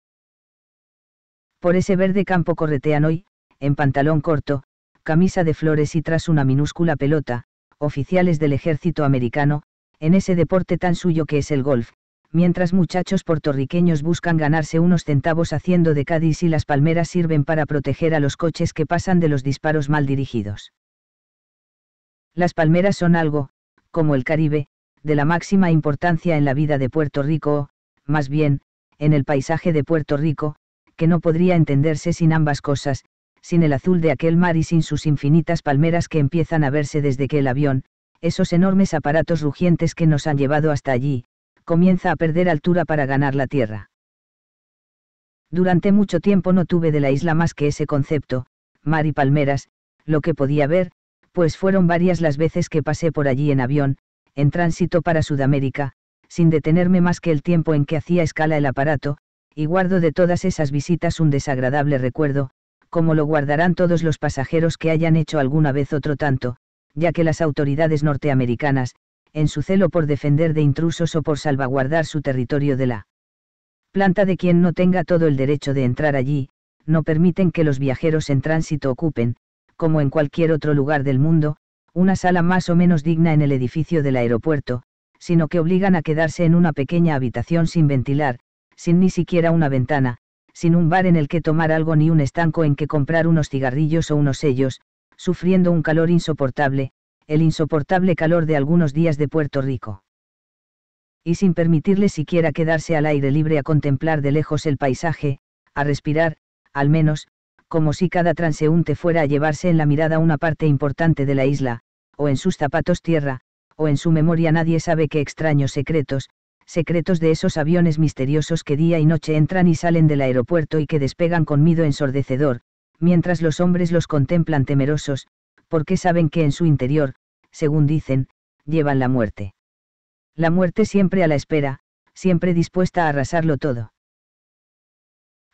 Por ese verde campo corretean hoy, en pantalón corto, camisa de flores y tras una minúscula pelota, oficiales del ejército americano, en ese deporte tan suyo que es el golf, mientras muchachos puertorriqueños buscan ganarse unos centavos haciendo de Cádiz y las palmeras sirven para proteger a los coches que pasan de los disparos mal dirigidos. Las palmeras son algo, como el Caribe, de la máxima importancia en la vida de Puerto Rico o, más bien, en el paisaje de Puerto Rico, que no podría entenderse sin ambas cosas, sin el azul de aquel mar y sin sus infinitas palmeras que empiezan a verse desde que el avión, esos enormes aparatos rugientes que nos han llevado hasta allí, comienza a perder altura para ganar la Tierra. Durante mucho tiempo no tuve de la isla más que ese concepto, mar y palmeras, lo que podía ver, pues fueron varias las veces que pasé por allí en avión, en tránsito para Sudamérica, sin detenerme más que el tiempo en que hacía escala el aparato, y guardo de todas esas visitas un desagradable recuerdo, como lo guardarán todos los pasajeros que hayan hecho alguna vez otro tanto, ya que las autoridades norteamericanas, en su celo por defender de intrusos o por salvaguardar su territorio de la planta de quien no tenga todo el derecho de entrar allí, no permiten que los viajeros en tránsito ocupen, como en cualquier otro lugar del mundo, una sala más o menos digna en el edificio del aeropuerto, sino que obligan a quedarse en una pequeña habitación sin ventilar, sin ni siquiera una ventana, sin un bar en el que tomar algo ni un estanco en que comprar unos cigarrillos o unos sellos, sufriendo un calor insoportable, el insoportable calor de algunos días de Puerto Rico. Y sin permitirle siquiera quedarse al aire libre a contemplar de lejos el paisaje, a respirar, al menos, como si cada transeúnte fuera a llevarse en la mirada una parte importante de la isla, o en sus zapatos tierra, o en su memoria nadie sabe qué extraños secretos, secretos de esos aviones misteriosos que día y noche entran y salen del aeropuerto y que despegan con miedo ensordecedor, mientras los hombres los contemplan temerosos, porque saben que en su interior, según dicen, llevan la muerte. La muerte siempre a la espera, siempre dispuesta a arrasarlo todo.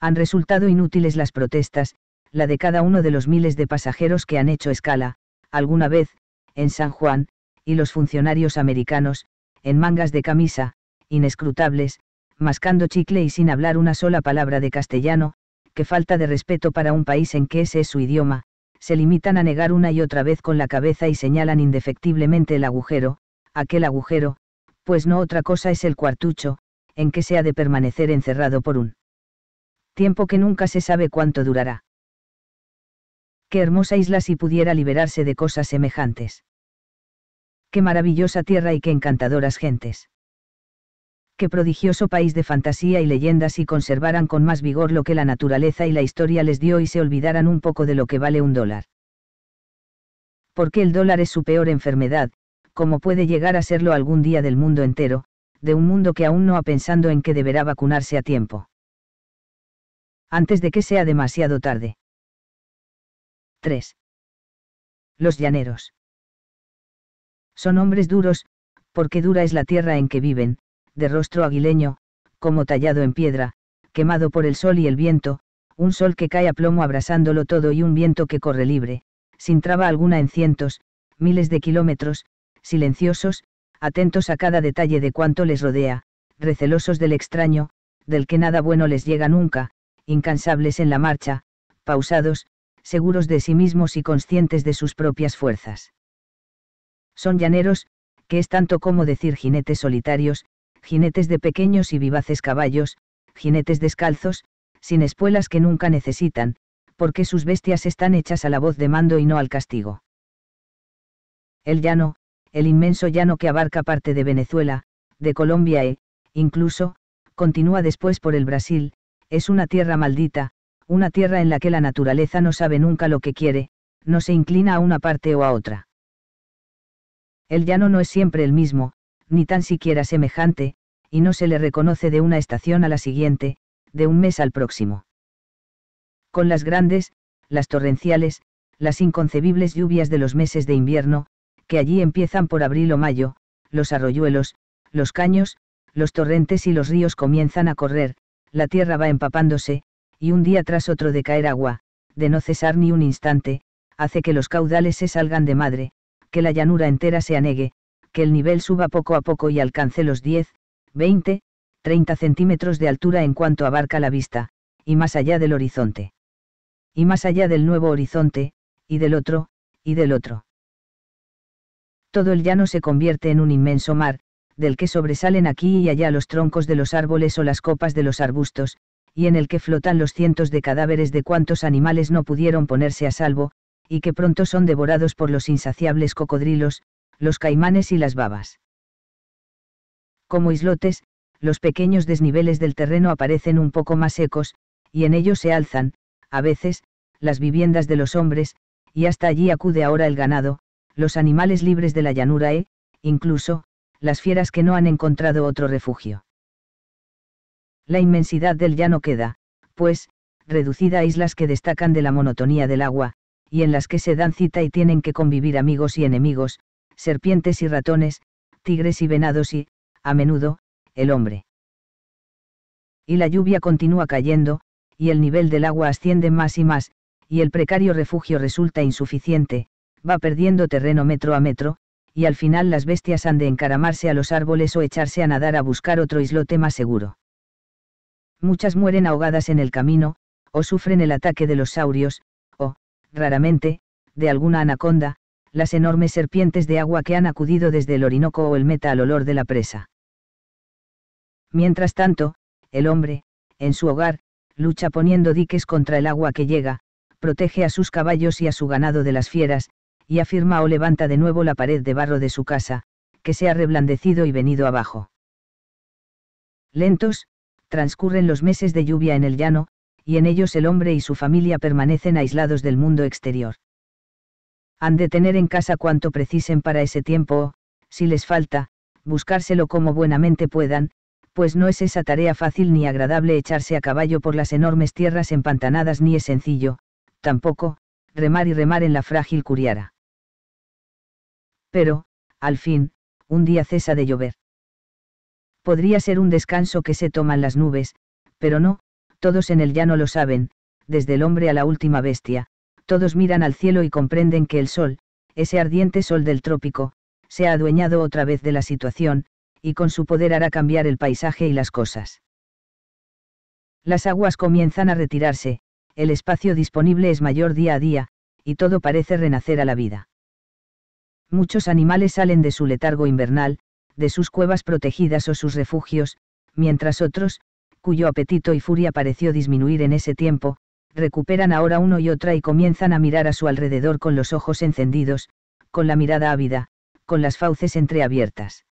Han resultado inútiles las protestas, la de cada uno de los miles de pasajeros que han hecho escala, alguna vez, en San Juan, y los funcionarios americanos, en mangas de camisa, inescrutables, mascando chicle y sin hablar una sola palabra de castellano, que falta de respeto para un país en que ese es su idioma, se limitan a negar una y otra vez con la cabeza y señalan indefectiblemente el agujero, aquel agujero, pues no otra cosa es el cuartucho, en que se ha de permanecer encerrado por un tiempo que nunca se sabe cuánto durará. Qué hermosa isla si pudiera liberarse de cosas semejantes. Qué maravillosa tierra y qué encantadoras gentes qué prodigioso país de fantasía y leyendas y conservaran con más vigor lo que la naturaleza y la historia les dio y se olvidaran un poco de lo que vale un dólar. Porque el dólar es su peor enfermedad, como puede llegar a serlo algún día del mundo entero, de un mundo que aún no ha pensado en que deberá vacunarse a tiempo. Antes de que sea demasiado tarde. 3. Los llaneros. Son hombres duros, porque dura es la tierra en que viven, de rostro aguileño, como tallado en piedra, quemado por el sol y el viento, un sol que cae a plomo abrasándolo todo y un viento que corre libre, sin traba alguna en cientos, miles de kilómetros, silenciosos, atentos a cada detalle de cuanto les rodea, recelosos del extraño, del que nada bueno les llega nunca, incansables en la marcha, pausados, seguros de sí mismos y conscientes de sus propias fuerzas. Son llaneros, que es tanto como decir jinetes solitarios, jinetes de pequeños y vivaces caballos, jinetes descalzos, sin espuelas que nunca necesitan, porque sus bestias están hechas a la voz de mando y no al castigo. El llano, el inmenso llano que abarca parte de Venezuela, de Colombia e, incluso, continúa después por el Brasil, es una tierra maldita, una tierra en la que la naturaleza no sabe nunca lo que quiere, no se inclina a una parte o a otra. El llano no es siempre el mismo, ni tan siquiera semejante, y no se le reconoce de una estación a la siguiente, de un mes al próximo. Con las grandes, las torrenciales, las inconcebibles lluvias de los meses de invierno, que allí empiezan por abril o mayo, los arroyuelos, los caños, los torrentes y los ríos comienzan a correr, la tierra va empapándose, y un día tras otro de caer agua, de no cesar ni un instante, hace que los caudales se salgan de madre, que la llanura entera se anegue, que el nivel suba poco a poco y alcance los 10, 20, 30 centímetros de altura en cuanto abarca la vista, y más allá del horizonte. Y más allá del nuevo horizonte, y del otro, y del otro. Todo el llano se convierte en un inmenso mar, del que sobresalen aquí y allá los troncos de los árboles o las copas de los arbustos, y en el que flotan los cientos de cadáveres de cuantos animales no pudieron ponerse a salvo, y que pronto son devorados por los insaciables cocodrilos, los caimanes y las babas. Como islotes, los pequeños desniveles del terreno aparecen un poco más secos, y en ellos se alzan, a veces, las viviendas de los hombres, y hasta allí acude ahora el ganado, los animales libres de la llanura e, incluso, las fieras que no han encontrado otro refugio. La inmensidad del llano queda, pues, reducida a islas que destacan de la monotonía del agua, y en las que se dan cita y tienen que convivir amigos y enemigos, serpientes y ratones, tigres y venados y, a menudo, el hombre. Y la lluvia continúa cayendo, y el nivel del agua asciende más y más, y el precario refugio resulta insuficiente, va perdiendo terreno metro a metro, y al final las bestias han de encaramarse a los árboles o echarse a nadar a buscar otro islote más seguro. Muchas mueren ahogadas en el camino, o sufren el ataque de los saurios, o, raramente, de alguna anaconda, las enormes serpientes de agua que han acudido desde el Orinoco o el Meta al olor de la presa. Mientras tanto, el hombre, en su hogar, lucha poniendo diques contra el agua que llega, protege a sus caballos y a su ganado de las fieras, y afirma o levanta de nuevo la pared de barro de su casa, que se ha reblandecido y venido abajo. Lentos, transcurren los meses de lluvia en el llano, y en ellos el hombre y su familia permanecen aislados del mundo exterior han de tener en casa cuanto precisen para ese tiempo o, si les falta, buscárselo como buenamente puedan, pues no es esa tarea fácil ni agradable echarse a caballo por las enormes tierras empantanadas ni es sencillo, tampoco, remar y remar en la frágil curiara. Pero, al fin, un día cesa de llover. Podría ser un descanso que se toman las nubes, pero no, todos en el llano lo saben, desde el hombre a la última bestia, todos miran al cielo y comprenden que el sol, ese ardiente sol del trópico, se ha adueñado otra vez de la situación, y con su poder hará cambiar el paisaje y las cosas. Las aguas comienzan a retirarse, el espacio disponible es mayor día a día, y todo parece renacer a la vida. Muchos animales salen de su letargo invernal, de sus cuevas protegidas o sus refugios, mientras otros, cuyo apetito y furia pareció disminuir en ese tiempo, recuperan ahora uno y otra y comienzan a mirar a su alrededor con los ojos encendidos, con la mirada ávida, con las fauces entreabiertas.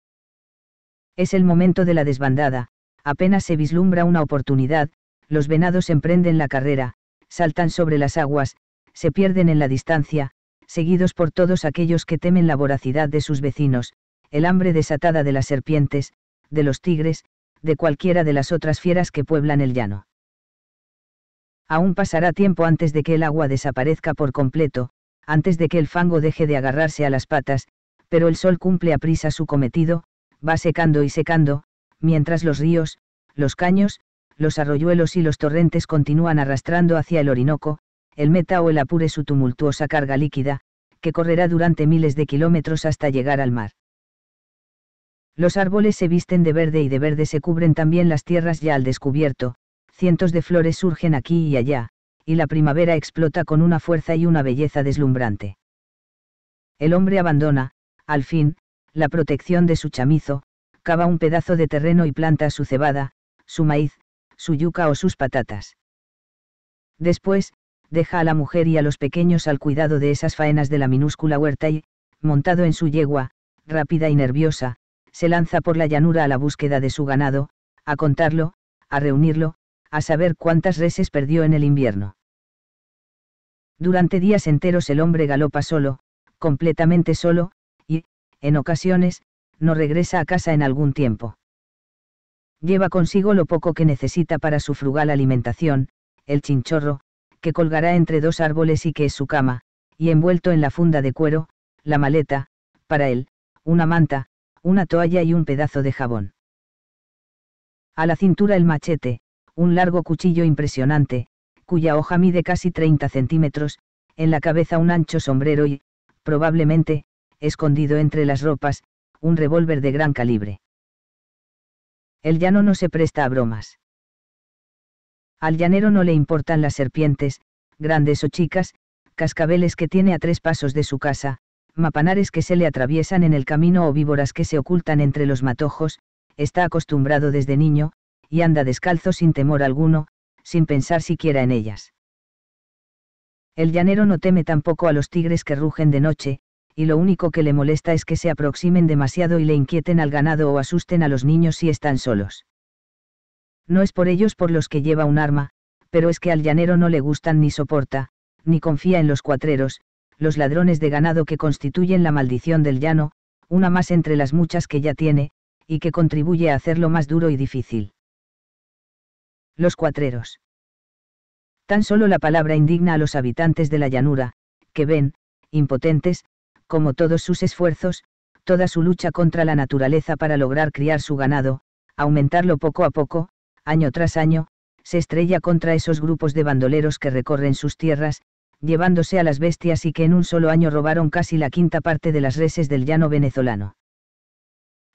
Es el momento de la desbandada, apenas se vislumbra una oportunidad, los venados emprenden la carrera, saltan sobre las aguas, se pierden en la distancia, seguidos por todos aquellos que temen la voracidad de sus vecinos, el hambre desatada de las serpientes, de los tigres, de cualquiera de las otras fieras que pueblan el llano. Aún pasará tiempo antes de que el agua desaparezca por completo, antes de que el fango deje de agarrarse a las patas, pero el sol cumple a prisa su cometido, va secando y secando, mientras los ríos, los caños, los arroyuelos y los torrentes continúan arrastrando hacia el Orinoco, el Meta o el Apure su tumultuosa carga líquida, que correrá durante miles de kilómetros hasta llegar al mar. Los árboles se visten de verde y de verde se cubren también las tierras ya al descubierto, cientos de flores surgen aquí y allá, y la primavera explota con una fuerza y una belleza deslumbrante. El hombre abandona, al fin, la protección de su chamizo, cava un pedazo de terreno y planta su cebada, su maíz, su yuca o sus patatas. Después, deja a la mujer y a los pequeños al cuidado de esas faenas de la minúscula huerta y, montado en su yegua, rápida y nerviosa, se lanza por la llanura a la búsqueda de su ganado, a contarlo, a reunirlo, a saber cuántas reses perdió en el invierno. Durante días enteros el hombre galopa solo, completamente solo, y, en ocasiones, no regresa a casa en algún tiempo. Lleva consigo lo poco que necesita para su frugal alimentación, el chinchorro, que colgará entre dos árboles y que es su cama, y envuelto en la funda de cuero, la maleta, para él, una manta, una toalla y un pedazo de jabón. A la cintura el machete, un largo cuchillo impresionante, cuya hoja mide casi 30 centímetros, en la cabeza un ancho sombrero y, probablemente, escondido entre las ropas, un revólver de gran calibre. El llano no se presta a bromas. Al llanero no le importan las serpientes, grandes o chicas, cascabeles que tiene a tres pasos de su casa, mapanares que se le atraviesan en el camino o víboras que se ocultan entre los matojos, está acostumbrado desde niño, y anda descalzo sin temor alguno, sin pensar siquiera en ellas. El llanero no teme tampoco a los tigres que rugen de noche, y lo único que le molesta es que se aproximen demasiado y le inquieten al ganado o asusten a los niños si están solos. No es por ellos por los que lleva un arma, pero es que al llanero no le gustan ni soporta, ni confía en los cuatreros, los ladrones de ganado que constituyen la maldición del llano, una más entre las muchas que ya tiene, y que contribuye a hacerlo más duro y difícil. Los cuatreros. Tan solo la palabra indigna a los habitantes de la llanura, que ven, impotentes, como todos sus esfuerzos, toda su lucha contra la naturaleza para lograr criar su ganado, aumentarlo poco a poco, año tras año, se estrella contra esos grupos de bandoleros que recorren sus tierras, llevándose a las bestias y que en un solo año robaron casi la quinta parte de las reses del llano venezolano.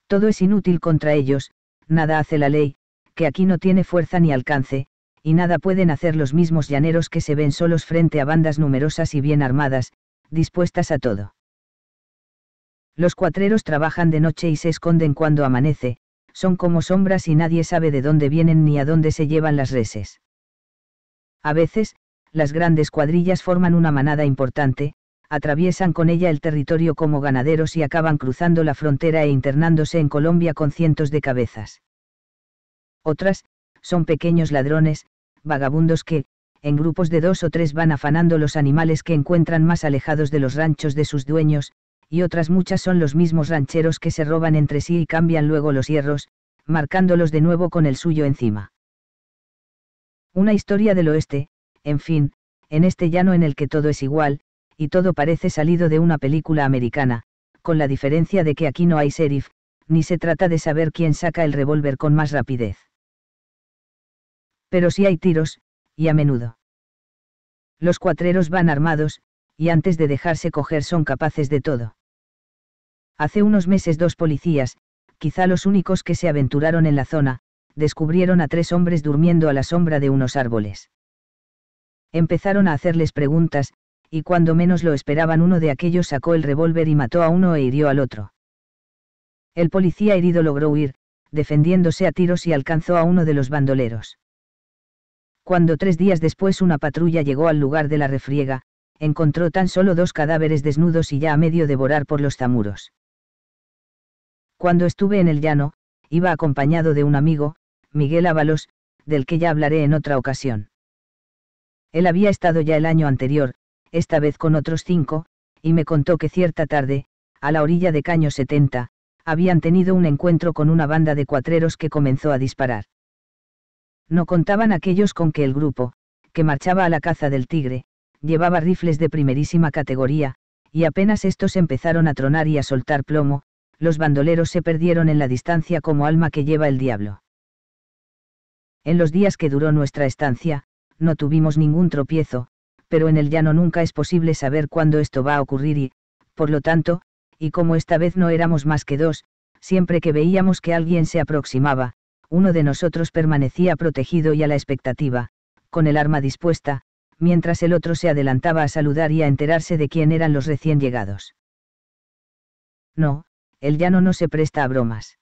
Todo es inútil contra ellos, nada hace la ley, que aquí no tiene fuerza ni alcance, y nada pueden hacer los mismos llaneros que se ven solos frente a bandas numerosas y bien armadas, dispuestas a todo. Los cuatreros trabajan de noche y se esconden cuando amanece, son como sombras y nadie sabe de dónde vienen ni a dónde se llevan las reses. A veces, las grandes cuadrillas forman una manada importante, atraviesan con ella el territorio como ganaderos y acaban cruzando la frontera e internándose en Colombia con cientos de cabezas. Otras, son pequeños ladrones, vagabundos que, en grupos de dos o tres van afanando los animales que encuentran más alejados de los ranchos de sus dueños, y otras muchas son los mismos rancheros que se roban entre sí y cambian luego los hierros, marcándolos de nuevo con el suyo encima. Una historia del oeste, en fin, en este llano en el que todo es igual, y todo parece salido de una película americana, con la diferencia de que aquí no hay sheriff, ni se trata de saber quién saca el revólver con más rapidez pero sí hay tiros, y a menudo. Los cuatreros van armados, y antes de dejarse coger son capaces de todo. Hace unos meses dos policías, quizá los únicos que se aventuraron en la zona, descubrieron a tres hombres durmiendo a la sombra de unos árboles. Empezaron a hacerles preguntas, y cuando menos lo esperaban uno de aquellos sacó el revólver y mató a uno e hirió al otro. El policía herido logró huir, defendiéndose a tiros y alcanzó a uno de los bandoleros. Cuando tres días después una patrulla llegó al lugar de la refriega, encontró tan solo dos cadáveres desnudos y ya a medio devorar por los zamuros. Cuando estuve en el llano, iba acompañado de un amigo, Miguel Ábalos, del que ya hablaré en otra ocasión. Él había estado ya el año anterior, esta vez con otros cinco, y me contó que cierta tarde, a la orilla de Caño 70, habían tenido un encuentro con una banda de cuatreros que comenzó a disparar. No contaban aquellos con que el grupo, que marchaba a la caza del tigre, llevaba rifles de primerísima categoría, y apenas estos empezaron a tronar y a soltar plomo, los bandoleros se perdieron en la distancia como alma que lleva el diablo. En los días que duró nuestra estancia, no tuvimos ningún tropiezo, pero en el llano nunca es posible saber cuándo esto va a ocurrir y, por lo tanto, y como esta vez no éramos más que dos, siempre que veíamos que alguien se aproximaba, uno de nosotros permanecía protegido y a la expectativa, con el arma dispuesta, mientras el otro se adelantaba a saludar y a enterarse de quién eran los recién llegados. No, el llano no se presta a bromas.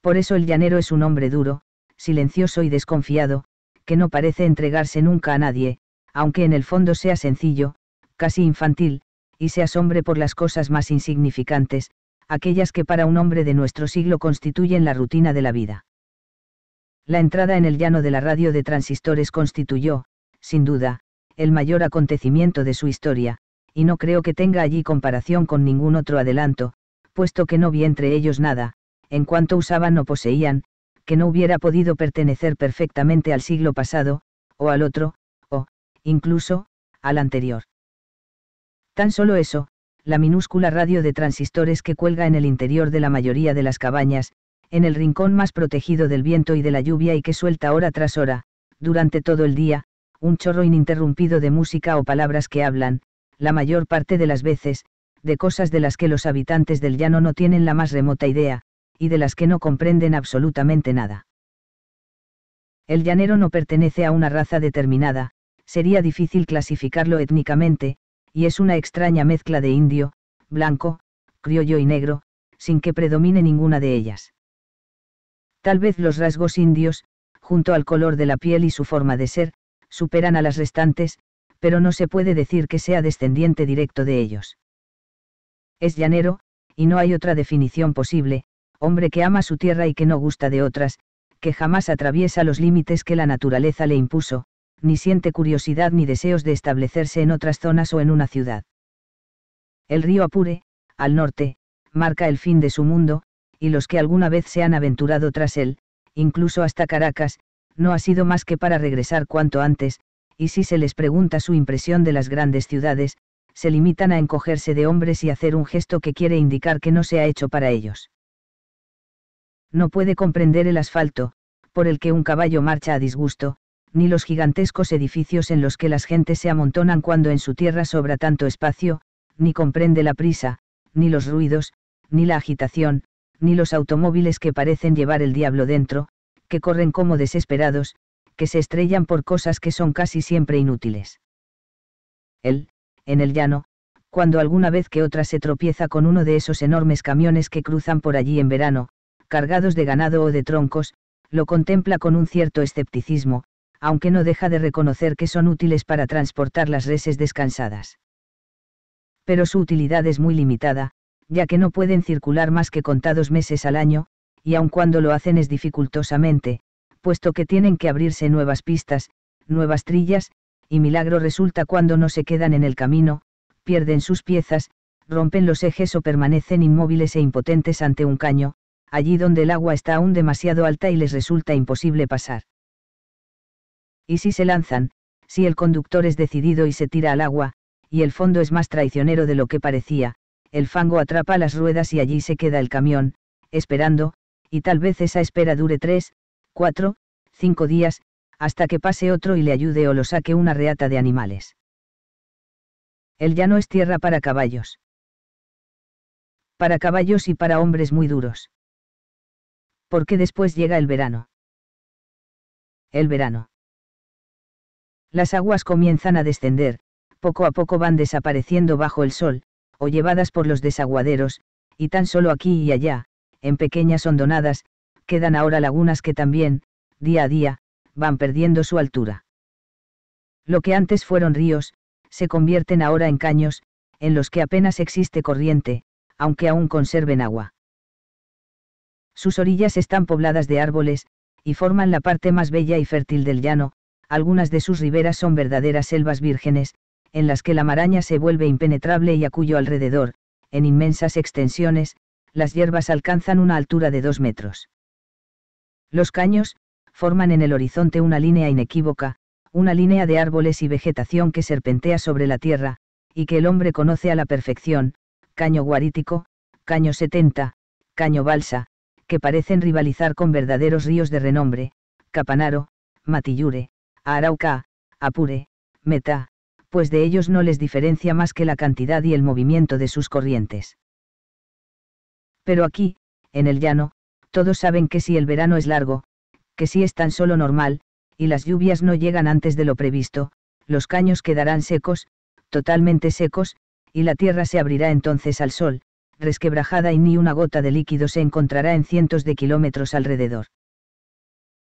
Por eso el llanero es un hombre duro, silencioso y desconfiado, que no parece entregarse nunca a nadie, aunque en el fondo sea sencillo, casi infantil, y se asombre por las cosas más insignificantes, aquellas que para un hombre de nuestro siglo constituyen la rutina de la vida. La entrada en el llano de la radio de transistores constituyó, sin duda, el mayor acontecimiento de su historia, y no creo que tenga allí comparación con ningún otro adelanto, puesto que no vi entre ellos nada, en cuanto usaban o poseían, que no hubiera podido pertenecer perfectamente al siglo pasado, o al otro, o, incluso, al anterior. Tan solo eso, la minúscula radio de transistores que cuelga en el interior de la mayoría de las cabañas, en el rincón más protegido del viento y de la lluvia y que suelta hora tras hora, durante todo el día, un chorro ininterrumpido de música o palabras que hablan, la mayor parte de las veces, de cosas de las que los habitantes del llano no tienen la más remota idea, y de las que no comprenden absolutamente nada. El llanero no pertenece a una raza determinada, sería difícil clasificarlo étnicamente, y es una extraña mezcla de indio, blanco, criollo y negro, sin que predomine ninguna de ellas. Tal vez los rasgos indios, junto al color de la piel y su forma de ser, superan a las restantes, pero no se puede decir que sea descendiente directo de ellos. Es llanero, y no hay otra definición posible, hombre que ama su tierra y que no gusta de otras, que jamás atraviesa los límites que la naturaleza le impuso, ni siente curiosidad ni deseos de establecerse en otras zonas o en una ciudad. El río Apure, al norte, marca el fin de su mundo, y los que alguna vez se han aventurado tras él, incluso hasta Caracas, no ha sido más que para regresar cuanto antes, y si se les pregunta su impresión de las grandes ciudades, se limitan a encogerse de hombres y hacer un gesto que quiere indicar que no se ha hecho para ellos. No puede comprender el asfalto, por el que un caballo marcha a disgusto, ni los gigantescos edificios en los que las gentes se amontonan cuando en su tierra sobra tanto espacio, ni comprende la prisa, ni los ruidos, ni la agitación, ni los automóviles que parecen llevar el diablo dentro, que corren como desesperados, que se estrellan por cosas que son casi siempre inútiles. Él, en el llano, cuando alguna vez que otra se tropieza con uno de esos enormes camiones que cruzan por allí en verano, cargados de ganado o de troncos, lo contempla con un cierto escepticismo, aunque no deja de reconocer que son útiles para transportar las reses descansadas. Pero su utilidad es muy limitada, ya que no pueden circular más que contados meses al año, y aun cuando lo hacen es dificultosamente, puesto que tienen que abrirse nuevas pistas, nuevas trillas, y milagro resulta cuando no se quedan en el camino, pierden sus piezas, rompen los ejes o permanecen inmóviles e impotentes ante un caño, allí donde el agua está aún demasiado alta y les resulta imposible pasar. Y si se lanzan, si el conductor es decidido y se tira al agua, y el fondo es más traicionero de lo que parecía, el fango atrapa las ruedas y allí se queda el camión, esperando, y tal vez esa espera dure tres, cuatro, cinco días, hasta que pase otro y le ayude o lo saque una reata de animales. El llano es tierra para caballos. Para caballos y para hombres muy duros. Porque después llega el verano. El verano. Las aguas comienzan a descender, poco a poco van desapareciendo bajo el sol, o llevadas por los desaguaderos, y tan solo aquí y allá, en pequeñas hondonadas, quedan ahora lagunas que también, día a día, van perdiendo su altura. Lo que antes fueron ríos, se convierten ahora en caños, en los que apenas existe corriente, aunque aún conserven agua. Sus orillas están pobladas de árboles, y forman la parte más bella y fértil del llano, algunas de sus riberas son verdaderas selvas vírgenes, en las que la maraña se vuelve impenetrable y a cuyo alrededor, en inmensas extensiones, las hierbas alcanzan una altura de dos metros. Los caños, forman en el horizonte una línea inequívoca, una línea de árboles y vegetación que serpentea sobre la tierra, y que el hombre conoce a la perfección, caño guarítico, caño 70, caño balsa, que parecen rivalizar con verdaderos ríos de renombre, Capanaro, Matillure, Arauca, Apure, Meta, pues de ellos no les diferencia más que la cantidad y el movimiento de sus corrientes. Pero aquí, en el llano, todos saben que si el verano es largo, que si es tan solo normal, y las lluvias no llegan antes de lo previsto, los caños quedarán secos, totalmente secos, y la tierra se abrirá entonces al sol, resquebrajada y ni una gota de líquido se encontrará en cientos de kilómetros alrededor.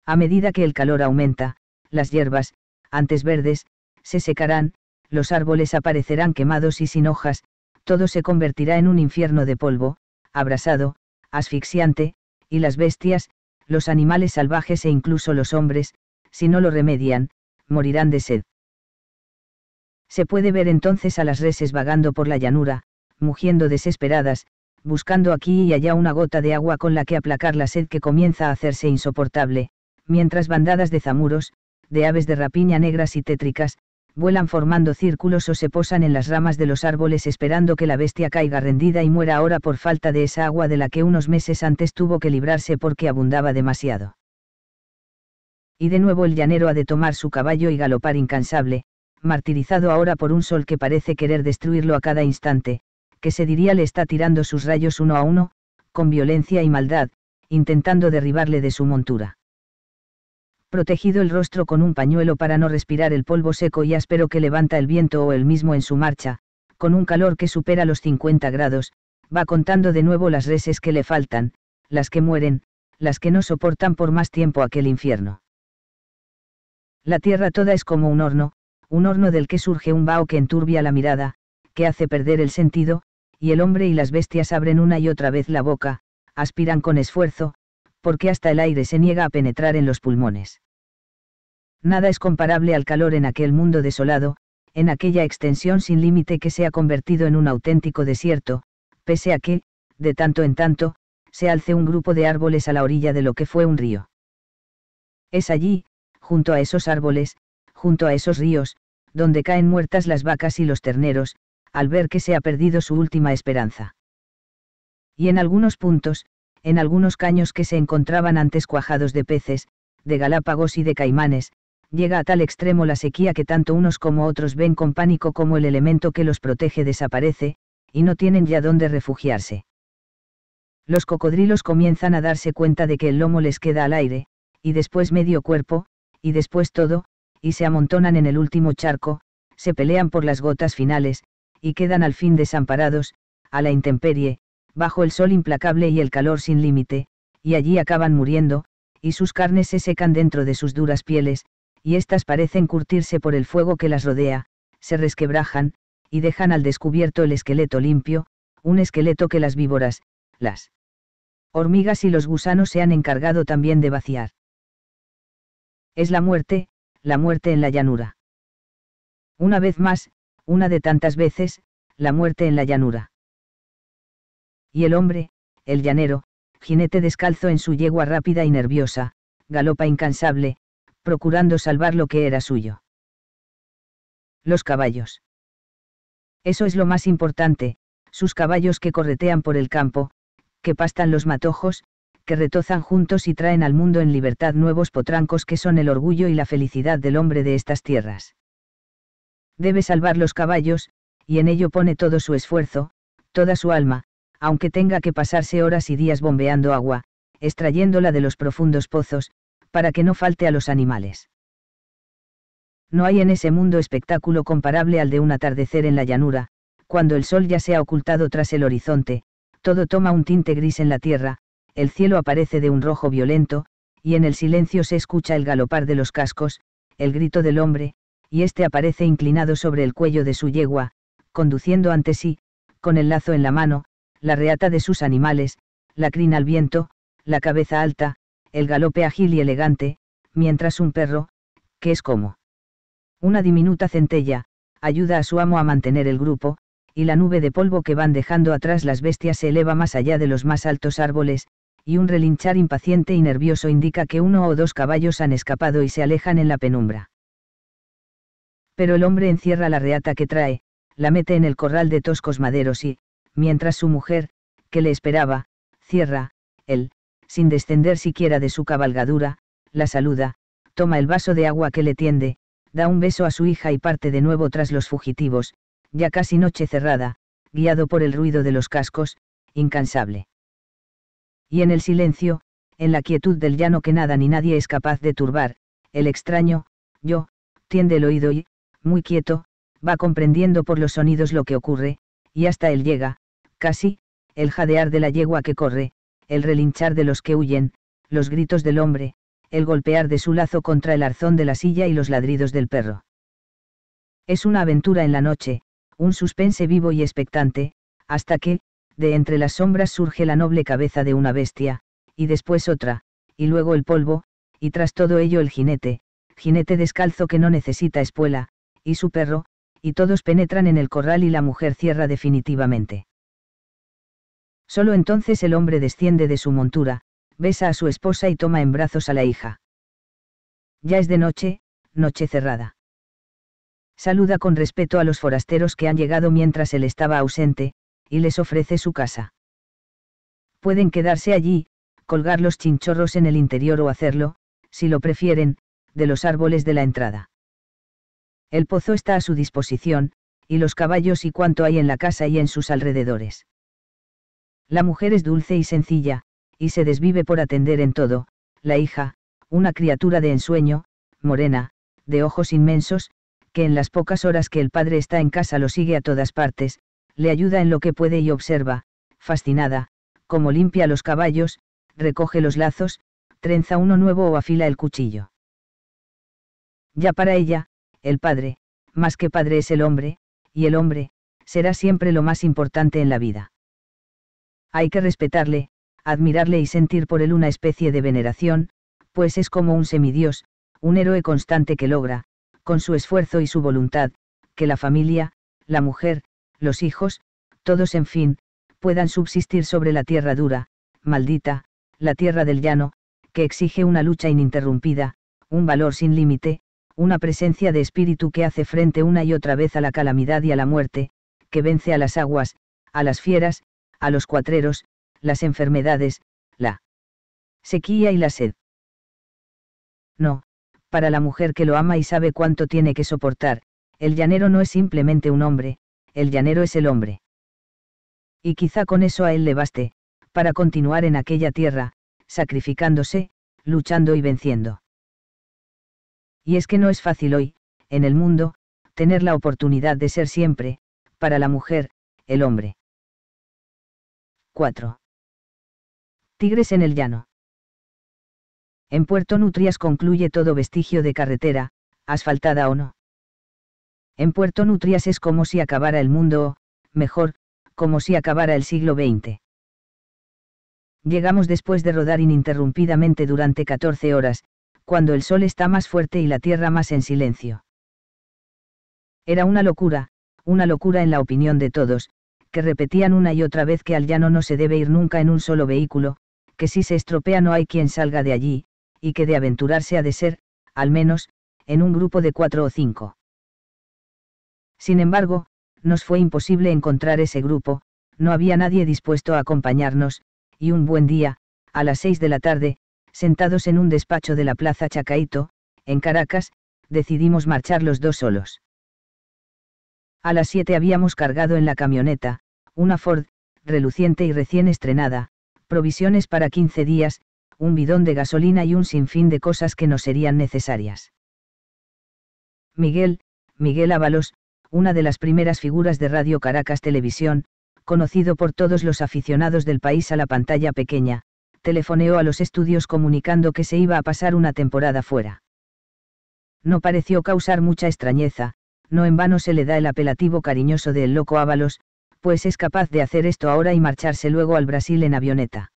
A medida que el calor aumenta, las hierbas, antes verdes, se secarán, los árboles aparecerán quemados y sin hojas, todo se convertirá en un infierno de polvo, abrasado, asfixiante, y las bestias, los animales salvajes e incluso los hombres, si no lo remedian, morirán de sed. Se puede ver entonces a las reses vagando por la llanura, mugiendo desesperadas, buscando aquí y allá una gota de agua con la que aplacar la sed que comienza a hacerse insoportable, mientras bandadas de zamuros, de aves de rapiña negras y tétricas, vuelan formando círculos o se posan en las ramas de los árboles esperando que la bestia caiga rendida y muera ahora por falta de esa agua de la que unos meses antes tuvo que librarse porque abundaba demasiado. Y de nuevo el llanero ha de tomar su caballo y galopar incansable, martirizado ahora por un sol que parece querer destruirlo a cada instante, que se diría le está tirando sus rayos uno a uno, con violencia y maldad, intentando derribarle de su montura protegido el rostro con un pañuelo para no respirar el polvo seco y áspero que levanta el viento o el mismo en su marcha, con un calor que supera los 50 grados, va contando de nuevo las reses que le faltan, las que mueren, las que no soportan por más tiempo aquel infierno. La tierra toda es como un horno, un horno del que surge un vaho que enturbia la mirada, que hace perder el sentido, y el hombre y las bestias abren una y otra vez la boca, aspiran con esfuerzo, porque hasta el aire se niega a penetrar en los pulmones. Nada es comparable al calor en aquel mundo desolado, en aquella extensión sin límite que se ha convertido en un auténtico desierto, pese a que, de tanto en tanto, se alce un grupo de árboles a la orilla de lo que fue un río. Es allí, junto a esos árboles, junto a esos ríos, donde caen muertas las vacas y los terneros, al ver que se ha perdido su última esperanza. Y en algunos puntos, en algunos caños que se encontraban antes cuajados de peces, de galápagos y de caimanes, llega a tal extremo la sequía que tanto unos como otros ven con pánico como el elemento que los protege desaparece, y no tienen ya dónde refugiarse. Los cocodrilos comienzan a darse cuenta de que el lomo les queda al aire, y después medio cuerpo, y después todo, y se amontonan en el último charco, se pelean por las gotas finales, y quedan al fin desamparados, a la intemperie, bajo el sol implacable y el calor sin límite, y allí acaban muriendo, y sus carnes se secan dentro de sus duras pieles, y éstas parecen curtirse por el fuego que las rodea, se resquebrajan, y dejan al descubierto el esqueleto limpio, un esqueleto que las víboras, las hormigas y los gusanos se han encargado también de vaciar. Es la muerte, la muerte en la llanura. Una vez más, una de tantas veces, la muerte en la llanura. Y el hombre, el llanero, jinete descalzo en su yegua rápida y nerviosa, galopa incansable, procurando salvar lo que era suyo. Los caballos. Eso es lo más importante, sus caballos que corretean por el campo, que pastan los matojos, que retozan juntos y traen al mundo en libertad nuevos potrancos que son el orgullo y la felicidad del hombre de estas tierras. Debe salvar los caballos, y en ello pone todo su esfuerzo, toda su alma, aunque tenga que pasarse horas y días bombeando agua, extrayéndola de los profundos pozos, para que no falte a los animales. No hay en ese mundo espectáculo comparable al de un atardecer en la llanura, cuando el sol ya se ha ocultado tras el horizonte, todo toma un tinte gris en la tierra, el cielo aparece de un rojo violento, y en el silencio se escucha el galopar de los cascos, el grito del hombre, y éste aparece inclinado sobre el cuello de su yegua, conduciendo ante sí, con el lazo en la mano, la reata de sus animales, la crin al viento, la cabeza alta, el galope ágil y elegante, mientras un perro, que es como una diminuta centella, ayuda a su amo a mantener el grupo, y la nube de polvo que van dejando atrás las bestias se eleva más allá de los más altos árboles, y un relinchar impaciente y nervioso indica que uno o dos caballos han escapado y se alejan en la penumbra. Pero el hombre encierra la reata que trae, la mete en el corral de toscos maderos y, mientras su mujer, que le esperaba, cierra, él, sin descender siquiera de su cabalgadura, la saluda, toma el vaso de agua que le tiende, da un beso a su hija y parte de nuevo tras los fugitivos, ya casi noche cerrada, guiado por el ruido de los cascos, incansable. Y en el silencio, en la quietud del llano que nada ni nadie es capaz de turbar, el extraño, yo, tiende el oído y, muy quieto, va comprendiendo por los sonidos lo que ocurre, y hasta él llega, casi, el jadear de la yegua que corre, el relinchar de los que huyen, los gritos del hombre, el golpear de su lazo contra el arzón de la silla y los ladridos del perro. Es una aventura en la noche, un suspense vivo y expectante, hasta que, de entre las sombras surge la noble cabeza de una bestia, y después otra, y luego el polvo, y tras todo ello el jinete, jinete descalzo que no necesita espuela, y su perro, y todos penetran en el corral y la mujer cierra definitivamente. Solo entonces el hombre desciende de su montura, besa a su esposa y toma en brazos a la hija. Ya es de noche, noche cerrada. Saluda con respeto a los forasteros que han llegado mientras él estaba ausente, y les ofrece su casa. Pueden quedarse allí, colgar los chinchorros en el interior o hacerlo, si lo prefieren, de los árboles de la entrada. El pozo está a su disposición, y los caballos y cuanto hay en la casa y en sus alrededores. La mujer es dulce y sencilla, y se desvive por atender en todo, la hija, una criatura de ensueño, morena, de ojos inmensos, que en las pocas horas que el padre está en casa lo sigue a todas partes, le ayuda en lo que puede y observa, fascinada, como limpia los caballos, recoge los lazos, trenza uno nuevo o afila el cuchillo. Ya para ella, el Padre, más que Padre es el hombre, y el hombre, será siempre lo más importante en la vida. Hay que respetarle, admirarle y sentir por él una especie de veneración, pues es como un semidios, un héroe constante que logra, con su esfuerzo y su voluntad, que la familia, la mujer, los hijos, todos en fin, puedan subsistir sobre la tierra dura, maldita, la tierra del llano, que exige una lucha ininterrumpida, un valor sin límite, una presencia de espíritu que hace frente una y otra vez a la calamidad y a la muerte, que vence a las aguas, a las fieras, a los cuatreros, las enfermedades, la sequía y la sed. No, para la mujer que lo ama y sabe cuánto tiene que soportar, el llanero no es simplemente un hombre, el llanero es el hombre. Y quizá con eso a él le baste, para continuar en aquella tierra, sacrificándose, luchando y venciendo. Y es que no es fácil hoy, en el mundo, tener la oportunidad de ser siempre, para la mujer, el hombre. 4. Tigres en el llano. En Puerto Nutrias concluye todo vestigio de carretera, asfaltada o no. En Puerto Nutrias es como si acabara el mundo o, mejor, como si acabara el siglo XX. Llegamos después de rodar ininterrumpidamente durante 14 horas, cuando el sol está más fuerte y la tierra más en silencio. Era una locura, una locura en la opinión de todos, que repetían una y otra vez que al llano no se debe ir nunca en un solo vehículo, que si se estropea no hay quien salga de allí, y que de aventurarse ha de ser, al menos, en un grupo de cuatro o cinco. Sin embargo, nos fue imposible encontrar ese grupo, no había nadie dispuesto a acompañarnos, y un buen día, a las seis de la tarde, sentados en un despacho de la Plaza Chacaito, en Caracas, decidimos marchar los dos solos. A las siete habíamos cargado en la camioneta, una Ford, reluciente y recién estrenada, provisiones para 15 días, un bidón de gasolina y un sinfín de cosas que no serían necesarias. Miguel, Miguel Ábalos, una de las primeras figuras de Radio Caracas Televisión, conocido por todos los aficionados del país a la pantalla pequeña, telefoneó a los estudios comunicando que se iba a pasar una temporada fuera. No pareció causar mucha extrañeza, no en vano se le da el apelativo cariñoso de El Loco Ábalos, pues es capaz de hacer esto ahora y marcharse luego al Brasil en avioneta.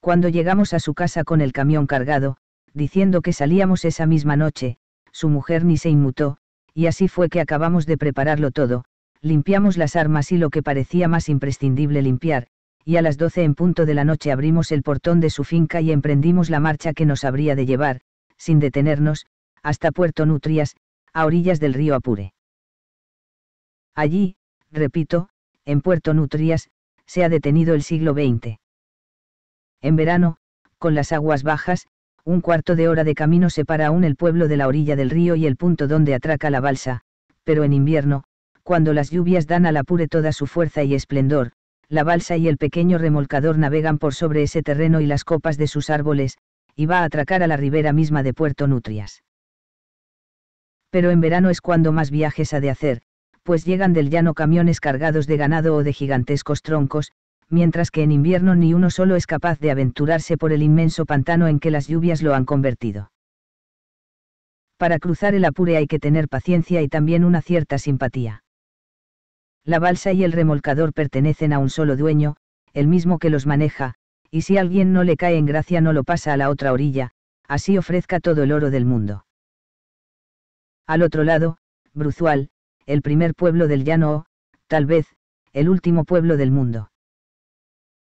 Cuando llegamos a su casa con el camión cargado, diciendo que salíamos esa misma noche, su mujer ni se inmutó, y así fue que acabamos de prepararlo todo, limpiamos las armas y lo que parecía más imprescindible limpiar, y a las doce en punto de la noche abrimos el portón de su finca y emprendimos la marcha que nos habría de llevar, sin detenernos, hasta Puerto Nutrias, a orillas del río Apure. Allí, repito, en Puerto Nutrias, se ha detenido el siglo XX. En verano, con las aguas bajas, un cuarto de hora de camino separa aún el pueblo de la orilla del río y el punto donde atraca la balsa, pero en invierno, cuando las lluvias dan al Apure toda su fuerza y esplendor, la balsa y el pequeño remolcador navegan por sobre ese terreno y las copas de sus árboles, y va a atracar a la ribera misma de Puerto Nutrias. Pero en verano es cuando más viajes ha de hacer, pues llegan del llano camiones cargados de ganado o de gigantescos troncos, mientras que en invierno ni uno solo es capaz de aventurarse por el inmenso pantano en que las lluvias lo han convertido. Para cruzar el Apure hay que tener paciencia y también una cierta simpatía. La balsa y el remolcador pertenecen a un solo dueño, el mismo que los maneja, y si alguien no le cae en gracia no lo pasa a la otra orilla, así ofrezca todo el oro del mundo. Al otro lado, Bruzual, el primer pueblo del llano o, tal vez, el último pueblo del mundo.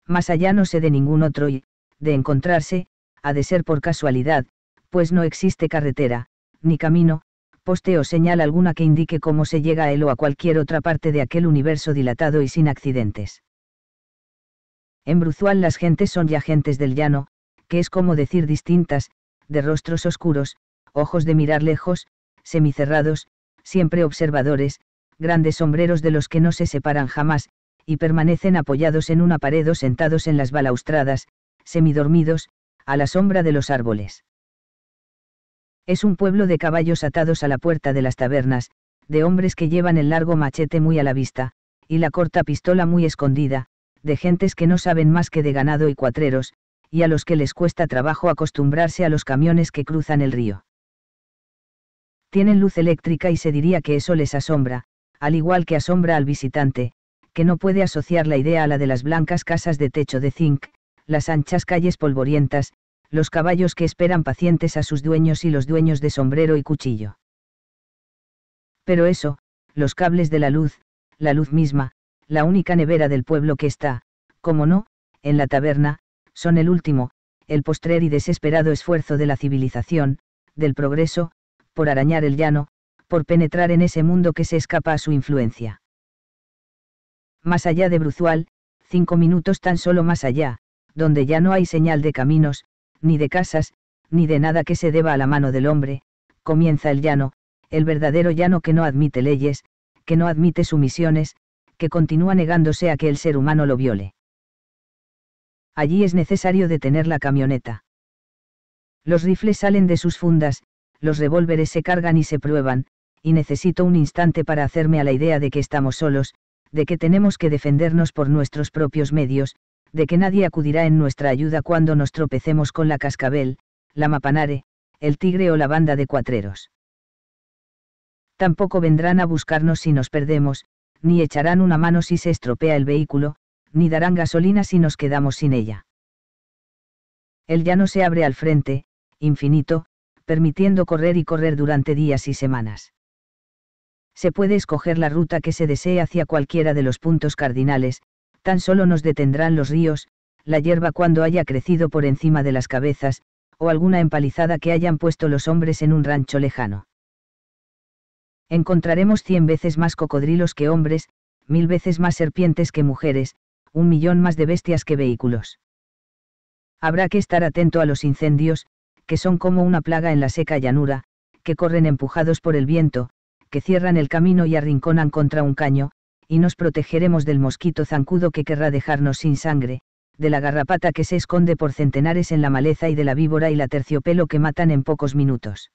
Más allá no sé de ningún otro y, de encontrarse, ha de ser por casualidad, pues no existe carretera, ni camino, poste o señal alguna que indique cómo se llega a él o a cualquier otra parte de aquel universo dilatado y sin accidentes. En Bruzual las gentes son ya gentes del llano, que es como decir distintas, de rostros oscuros, ojos de mirar lejos, semicerrados, siempre observadores, grandes sombreros de los que no se separan jamás, y permanecen apoyados en una pared o sentados en las balaustradas, semidormidos, a la sombra de los árboles. Es un pueblo de caballos atados a la puerta de las tabernas, de hombres que llevan el largo machete muy a la vista, y la corta pistola muy escondida, de gentes que no saben más que de ganado y cuatreros, y a los que les cuesta trabajo acostumbrarse a los camiones que cruzan el río. Tienen luz eléctrica y se diría que eso les asombra, al igual que asombra al visitante, que no puede asociar la idea a la de las blancas casas de techo de zinc, las anchas calles polvorientas, los caballos que esperan pacientes a sus dueños y los dueños de sombrero y cuchillo. Pero eso, los cables de la luz, la luz misma, la única nevera del pueblo que está, como no, en la taberna, son el último, el postrer y desesperado esfuerzo de la civilización, del progreso, por arañar el llano, por penetrar en ese mundo que se escapa a su influencia. Más allá de Bruzual, cinco minutos tan solo más allá, donde ya no hay señal de caminos, ni de casas, ni de nada que se deba a la mano del hombre, comienza el llano, el verdadero llano que no admite leyes, que no admite sumisiones, que continúa negándose a que el ser humano lo viole. Allí es necesario detener la camioneta. Los rifles salen de sus fundas, los revólveres se cargan y se prueban, y necesito un instante para hacerme a la idea de que estamos solos, de que tenemos que defendernos por nuestros propios medios, de que nadie acudirá en nuestra ayuda cuando nos tropecemos con la cascabel, la mapanare, el tigre o la banda de cuatreros. Tampoco vendrán a buscarnos si nos perdemos, ni echarán una mano si se estropea el vehículo, ni darán gasolina si nos quedamos sin ella. El llano se abre al frente, infinito, permitiendo correr y correr durante días y semanas. Se puede escoger la ruta que se desee hacia cualquiera de los puntos cardinales, tan solo nos detendrán los ríos, la hierba cuando haya crecido por encima de las cabezas, o alguna empalizada que hayan puesto los hombres en un rancho lejano. Encontraremos cien veces más cocodrilos que hombres, mil veces más serpientes que mujeres, un millón más de bestias que vehículos. Habrá que estar atento a los incendios, que son como una plaga en la seca llanura, que corren empujados por el viento, que cierran el camino y arrinconan contra un caño, y nos protegeremos del mosquito zancudo que querrá dejarnos sin sangre, de la garrapata que se esconde por centenares en la maleza y de la víbora y la terciopelo que matan en pocos minutos.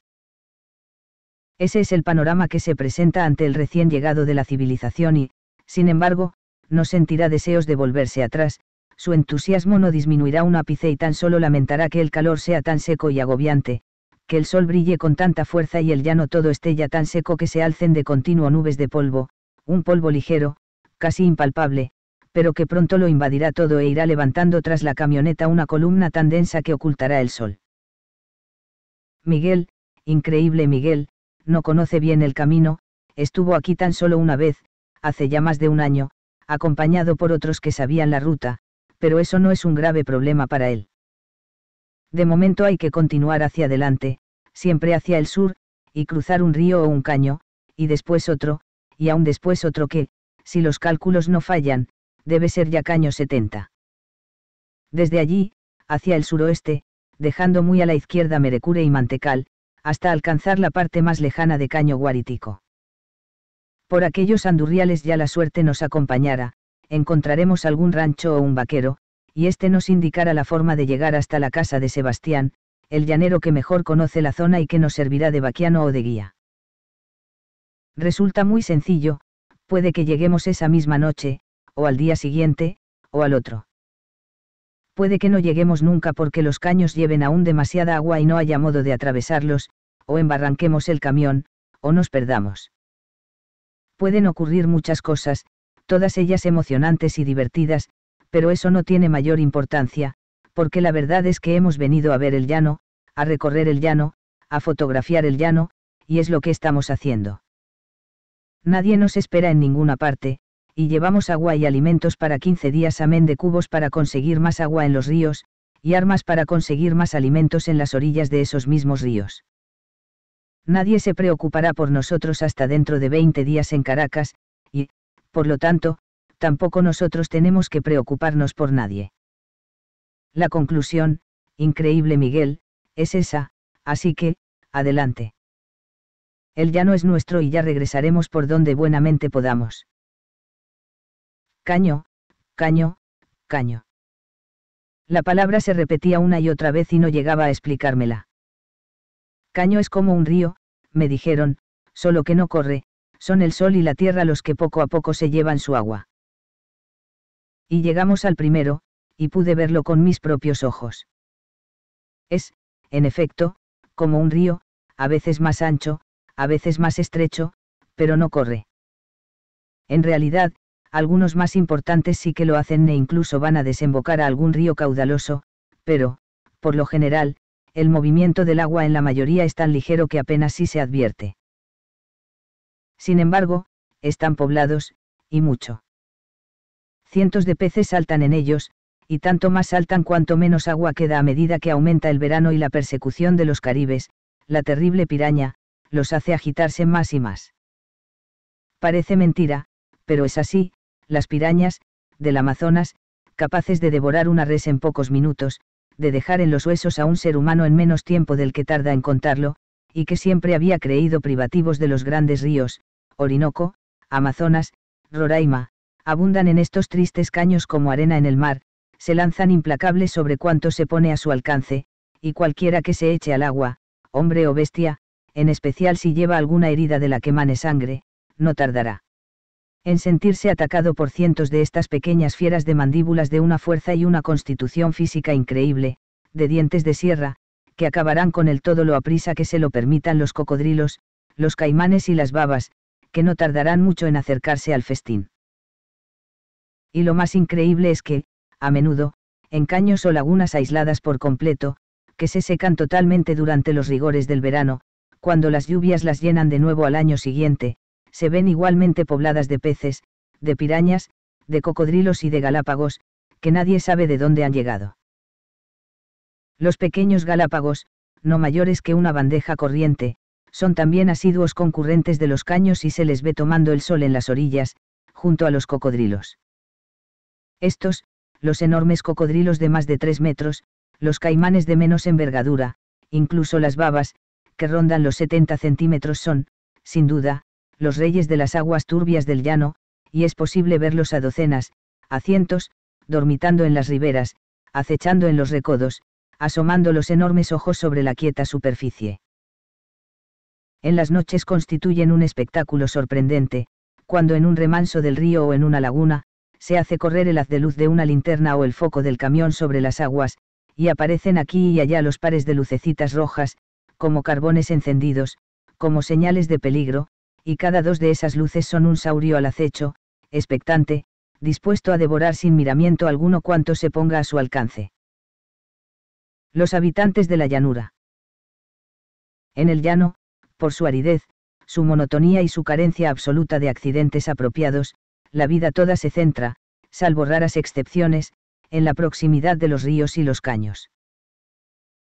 Ese es el panorama que se presenta ante el recién llegado de la civilización y, sin embargo, no sentirá deseos de volverse atrás, su entusiasmo no disminuirá un ápice y tan solo lamentará que el calor sea tan seco y agobiante, que el sol brille con tanta fuerza y el llano todo esté ya tan seco que se alcen de continuo nubes de polvo, un polvo ligero, casi impalpable, pero que pronto lo invadirá todo e irá levantando tras la camioneta una columna tan densa que ocultará el sol. Miguel, increíble Miguel, no conoce bien el camino, estuvo aquí tan solo una vez, hace ya más de un año, acompañado por otros que sabían la ruta, pero eso no es un grave problema para él. De momento hay que continuar hacia adelante, siempre hacia el sur, y cruzar un río o un caño, y después otro, y aún después otro que, si los cálculos no fallan, debe ser ya Caño 70. Desde allí, hacia el suroeste, dejando muy a la izquierda Merecure y Mantecal, hasta alcanzar la parte más lejana de Caño Guaritico. Por aquellos andurriales ya la suerte nos acompañara, encontraremos algún rancho o un vaquero, y este nos indicará la forma de llegar hasta la casa de Sebastián, el llanero que mejor conoce la zona y que nos servirá de vaquiano o de guía. Resulta muy sencillo, puede que lleguemos esa misma noche, o al día siguiente, o al otro. Puede que no lleguemos nunca porque los caños lleven aún demasiada agua y no haya modo de atravesarlos, o embarranquemos el camión, o nos perdamos. Pueden ocurrir muchas cosas, todas ellas emocionantes y divertidas, pero eso no tiene mayor importancia, porque la verdad es que hemos venido a ver el llano, a recorrer el llano, a fotografiar el llano, y es lo que estamos haciendo. Nadie nos espera en ninguna parte, y llevamos agua y alimentos para 15 días amén de cubos para conseguir más agua en los ríos, y armas para conseguir más alimentos en las orillas de esos mismos ríos. Nadie se preocupará por nosotros hasta dentro de 20 días en Caracas, y, por lo tanto, tampoco nosotros tenemos que preocuparnos por nadie. La conclusión, increíble Miguel, es esa, así que, adelante. Él ya no es nuestro y ya regresaremos por donde buenamente podamos. Caño, caño, caño. La palabra se repetía una y otra vez y no llegaba a explicármela. Caño es como un río, me dijeron, solo que no corre, son el sol y la tierra los que poco a poco se llevan su agua. Y llegamos al primero, y pude verlo con mis propios ojos. Es, en efecto, como un río, a veces más ancho, a veces más estrecho, pero no corre. En realidad, algunos más importantes sí que lo hacen e incluso van a desembocar a algún río caudaloso, pero, por lo general, el movimiento del agua en la mayoría es tan ligero que apenas sí se advierte. Sin embargo, están poblados, y mucho. Cientos de peces saltan en ellos, y tanto más saltan cuanto menos agua queda a medida que aumenta el verano y la persecución de los caribes, la terrible piraña, los hace agitarse más y más. Parece mentira, pero es así, las pirañas, del Amazonas, capaces de devorar una res en pocos minutos, de dejar en los huesos a un ser humano en menos tiempo del que tarda en contarlo, y que siempre había creído privativos de los grandes ríos, Orinoco, Amazonas, Roraima, abundan en estos tristes caños como arena en el mar, se lanzan implacables sobre cuanto se pone a su alcance, y cualquiera que se eche al agua, hombre o bestia, en especial si lleva alguna herida de la que mane sangre, no tardará en sentirse atacado por cientos de estas pequeñas fieras de mandíbulas de una fuerza y una constitución física increíble, de dientes de sierra, que acabarán con el todo lo aprisa que se lo permitan los cocodrilos, los caimanes y las babas, que no tardarán mucho en acercarse al festín. Y lo más increíble es que, a menudo, en caños o lagunas aisladas por completo, que se secan totalmente durante los rigores del verano, cuando las lluvias las llenan de nuevo al año siguiente, se ven igualmente pobladas de peces, de pirañas, de cocodrilos y de galápagos, que nadie sabe de dónde han llegado. Los pequeños galápagos, no mayores que una bandeja corriente, son también asiduos concurrentes de los caños y se les ve tomando el sol en las orillas, junto a los cocodrilos. Estos, los enormes cocodrilos de más de 3 metros, los caimanes de menos envergadura, incluso las babas, que rondan los 70 centímetros son, sin duda, los reyes de las aguas turbias del llano, y es posible verlos a docenas, a cientos, dormitando en las riberas, acechando en los recodos, asomando los enormes ojos sobre la quieta superficie. En las noches constituyen un espectáculo sorprendente, cuando en un remanso del río o en una laguna, se hace correr el haz de luz de una linterna o el foco del camión sobre las aguas, y aparecen aquí y allá los pares de lucecitas rojas, como carbones encendidos, como señales de peligro, y cada dos de esas luces son un saurio al acecho, expectante, dispuesto a devorar sin miramiento alguno cuanto se ponga a su alcance. Los habitantes de la llanura. En el llano, por su aridez, su monotonía y su carencia absoluta de accidentes apropiados, la vida toda se centra, salvo raras excepciones, en la proximidad de los ríos y los caños.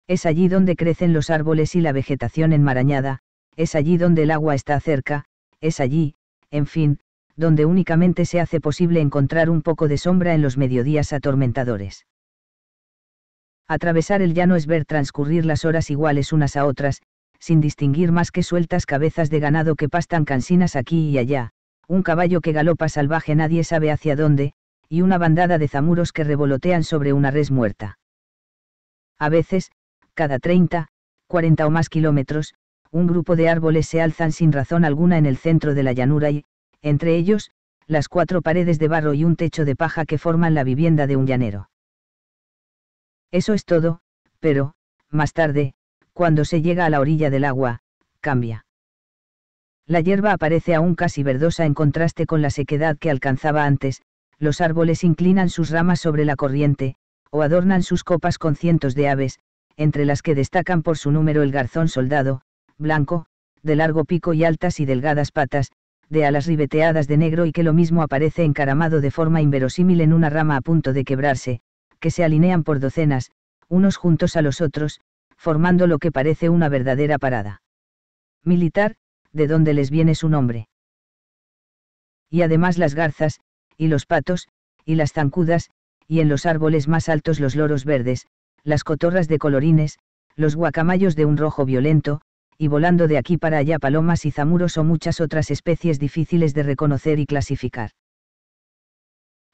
Es allí donde crecen los árboles y la vegetación enmarañada, es allí donde el agua está cerca, es allí, en fin, donde únicamente se hace posible encontrar un poco de sombra en los mediodías atormentadores. Atravesar el llano es ver transcurrir las horas iguales unas a otras, sin distinguir más que sueltas cabezas de ganado que pastan cansinas aquí y allá, un caballo que galopa salvaje nadie sabe hacia dónde, y una bandada de zamuros que revolotean sobre una res muerta. A veces, cada 30, 40 o más kilómetros, un grupo de árboles se alzan sin razón alguna en el centro de la llanura y, entre ellos, las cuatro paredes de barro y un techo de paja que forman la vivienda de un llanero. Eso es todo, pero, más tarde, cuando se llega a la orilla del agua, cambia. La hierba aparece aún casi verdosa en contraste con la sequedad que alcanzaba antes, los árboles inclinan sus ramas sobre la corriente, o adornan sus copas con cientos de aves, entre las que destacan por su número el garzón soldado, blanco, de largo pico y altas y delgadas patas, de alas ribeteadas de negro y que lo mismo aparece encaramado de forma inverosímil en una rama a punto de quebrarse, que se alinean por docenas, unos juntos a los otros, formando lo que parece una verdadera parada. Militar, de donde les viene su nombre. Y además las garzas, y los patos, y las zancudas, y en los árboles más altos los loros verdes, las cotorras de colorines, los guacamayos de un rojo violento, y volando de aquí para allá palomas y zamuros o muchas otras especies difíciles de reconocer y clasificar.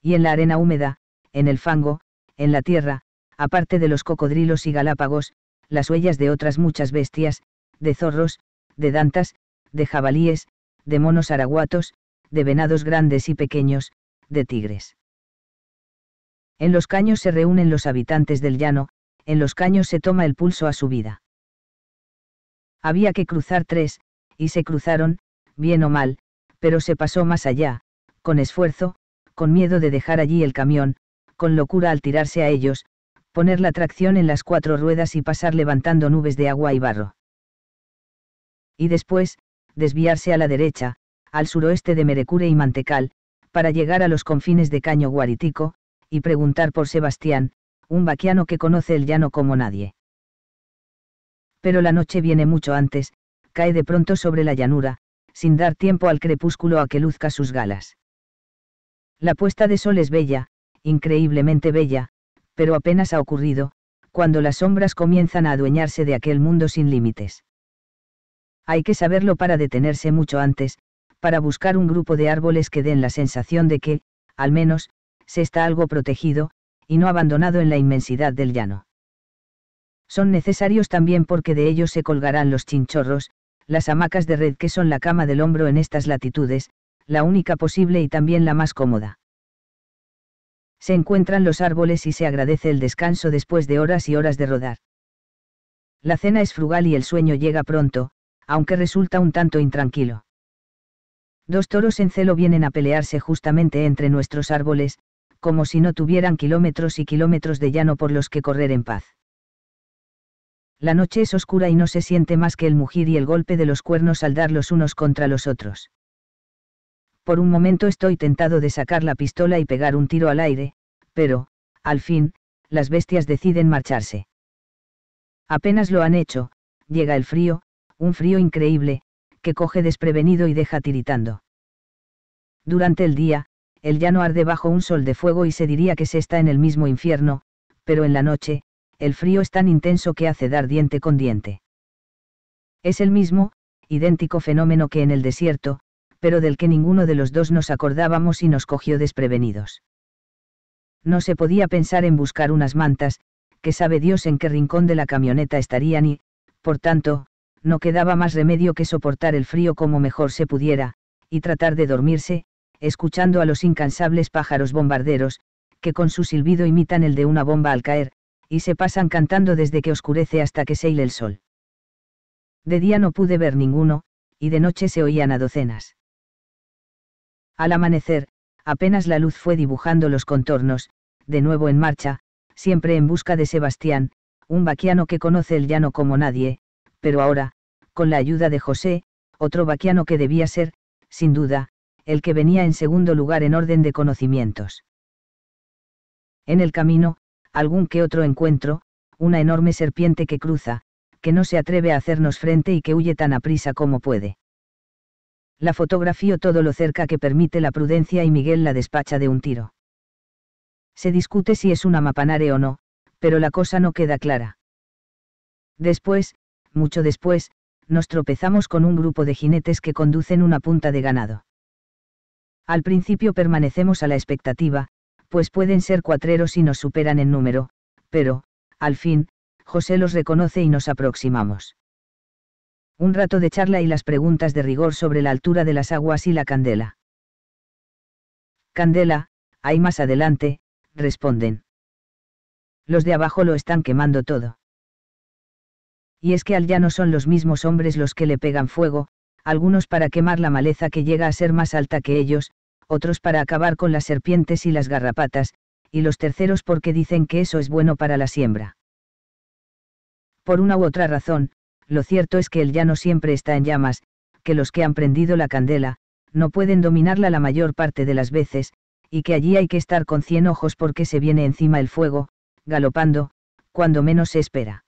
Y en la arena húmeda, en el fango, en la tierra, aparte de los cocodrilos y galápagos, las huellas de otras muchas bestias, de zorros, de dantas, de jabalíes, de monos araguatos, de venados grandes y pequeños, de tigres. En los caños se reúnen los habitantes del llano, en los caños se toma el pulso a su vida. Había que cruzar tres, y se cruzaron, bien o mal, pero se pasó más allá, con esfuerzo, con miedo de dejar allí el camión, con locura al tirarse a ellos, poner la tracción en las cuatro ruedas y pasar levantando nubes de agua y barro. Y después, desviarse a la derecha, al suroeste de Merecure y Mantecal, para llegar a los confines de Caño Guaritico, y preguntar por Sebastián, un vaquiano que conoce el llano como nadie. Pero la noche viene mucho antes, cae de pronto sobre la llanura, sin dar tiempo al crepúsculo a que luzca sus galas. La puesta de sol es bella, increíblemente bella, pero apenas ha ocurrido, cuando las sombras comienzan a adueñarse de aquel mundo sin límites. Hay que saberlo para detenerse mucho antes, para buscar un grupo de árboles que den la sensación de que, al menos, se está algo protegido, y no abandonado en la inmensidad del llano. Son necesarios también porque de ellos se colgarán los chinchorros, las hamacas de red que son la cama del hombro en estas latitudes, la única posible y también la más cómoda. Se encuentran los árboles y se agradece el descanso después de horas y horas de rodar. La cena es frugal y el sueño llega pronto, aunque resulta un tanto intranquilo. Dos toros en celo vienen a pelearse justamente entre nuestros árboles, como si no tuvieran kilómetros y kilómetros de llano por los que correr en paz. La noche es oscura y no se siente más que el mugir y el golpe de los cuernos al dar los unos contra los otros. Por un momento estoy tentado de sacar la pistola y pegar un tiro al aire, pero, al fin, las bestias deciden marcharse. Apenas lo han hecho, llega el frío, un frío increíble, que coge desprevenido y deja tiritando. Durante el día, el llano arde bajo un sol de fuego y se diría que se está en el mismo infierno, pero en la noche, el frío es tan intenso que hace dar diente con diente. Es el mismo, idéntico fenómeno que en el desierto, pero del que ninguno de los dos nos acordábamos y nos cogió desprevenidos. No se podía pensar en buscar unas mantas, que sabe Dios en qué rincón de la camioneta estarían y, por tanto, no quedaba más remedio que soportar el frío como mejor se pudiera, y tratar de dormirse, escuchando a los incansables pájaros bombarderos, que con su silbido imitan el de una bomba al caer, y se pasan cantando desde que oscurece hasta que se hile el sol. De día no pude ver ninguno, y de noche se oían a docenas. Al amanecer, apenas la luz fue dibujando los contornos, de nuevo en marcha, siempre en busca de Sebastián, un vaquiano que conoce el llano como nadie, pero ahora, con la ayuda de José, otro vaquiano que debía ser, sin duda, el que venía en segundo lugar en orden de conocimientos. En el camino, algún que otro encuentro, una enorme serpiente que cruza, que no se atreve a hacernos frente y que huye tan aprisa como puede. La fotografío todo lo cerca que permite la prudencia y Miguel la despacha de un tiro. Se discute si es una mapanare o no, pero la cosa no queda clara. Después, mucho después, nos tropezamos con un grupo de jinetes que conducen una punta de ganado. Al principio permanecemos a la expectativa, pues pueden ser cuatreros y nos superan en número, pero, al fin, José los reconoce y nos aproximamos. Un rato de charla y las preguntas de rigor sobre la altura de las aguas y la candela. Candela, hay más adelante, responden. Los de abajo lo están quemando todo. Y es que al no son los mismos hombres los que le pegan fuego, algunos para quemar la maleza que llega a ser más alta que ellos, otros para acabar con las serpientes y las garrapatas, y los terceros porque dicen que eso es bueno para la siembra. Por una u otra razón, lo cierto es que el llano siempre está en llamas, que los que han prendido la candela, no pueden dominarla la mayor parte de las veces, y que allí hay que estar con cien ojos porque se viene encima el fuego, galopando, cuando menos se espera.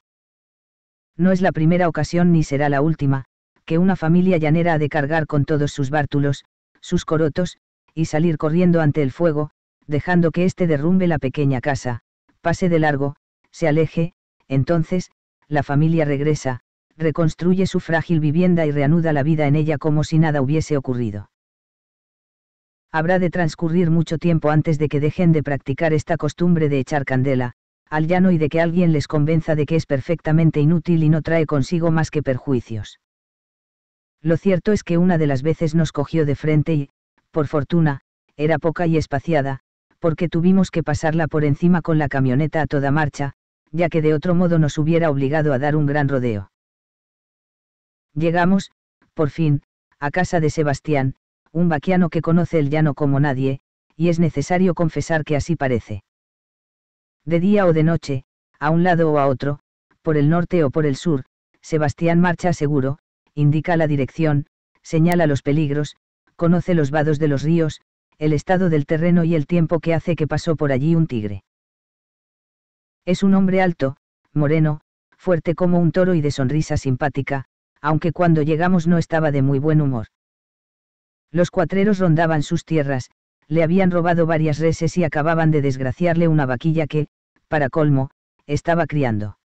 No es la primera ocasión ni será la última, que una familia llanera ha de cargar con todos sus bártulos, sus corotos, y salir corriendo ante el fuego, dejando que éste derrumbe la pequeña casa, pase de largo, se aleje, entonces, la familia regresa, reconstruye su frágil vivienda y reanuda la vida en ella como si nada hubiese ocurrido. Habrá de transcurrir mucho tiempo antes de que dejen de practicar esta costumbre de echar candela, al llano y de que alguien les convenza de que es perfectamente inútil y no trae consigo más que perjuicios. Lo cierto es que una de las veces nos cogió de frente y, por fortuna, era poca y espaciada, porque tuvimos que pasarla por encima con la camioneta a toda marcha, ya que de otro modo nos hubiera obligado a dar un gran rodeo. Llegamos, por fin, a casa de Sebastián, un vaquiano que conoce el llano como nadie, y es necesario confesar que así parece. De día o de noche, a un lado o a otro, por el norte o por el sur, Sebastián marcha seguro, indica la dirección, señala los peligros, conoce los vados de los ríos, el estado del terreno y el tiempo que hace que pasó por allí un tigre. Es un hombre alto, moreno, fuerte como un toro y de sonrisa simpática, aunque cuando llegamos no estaba de muy buen humor. Los cuatreros rondaban sus tierras, le habían robado varias reses y acababan de desgraciarle una vaquilla que, para colmo, estaba criando.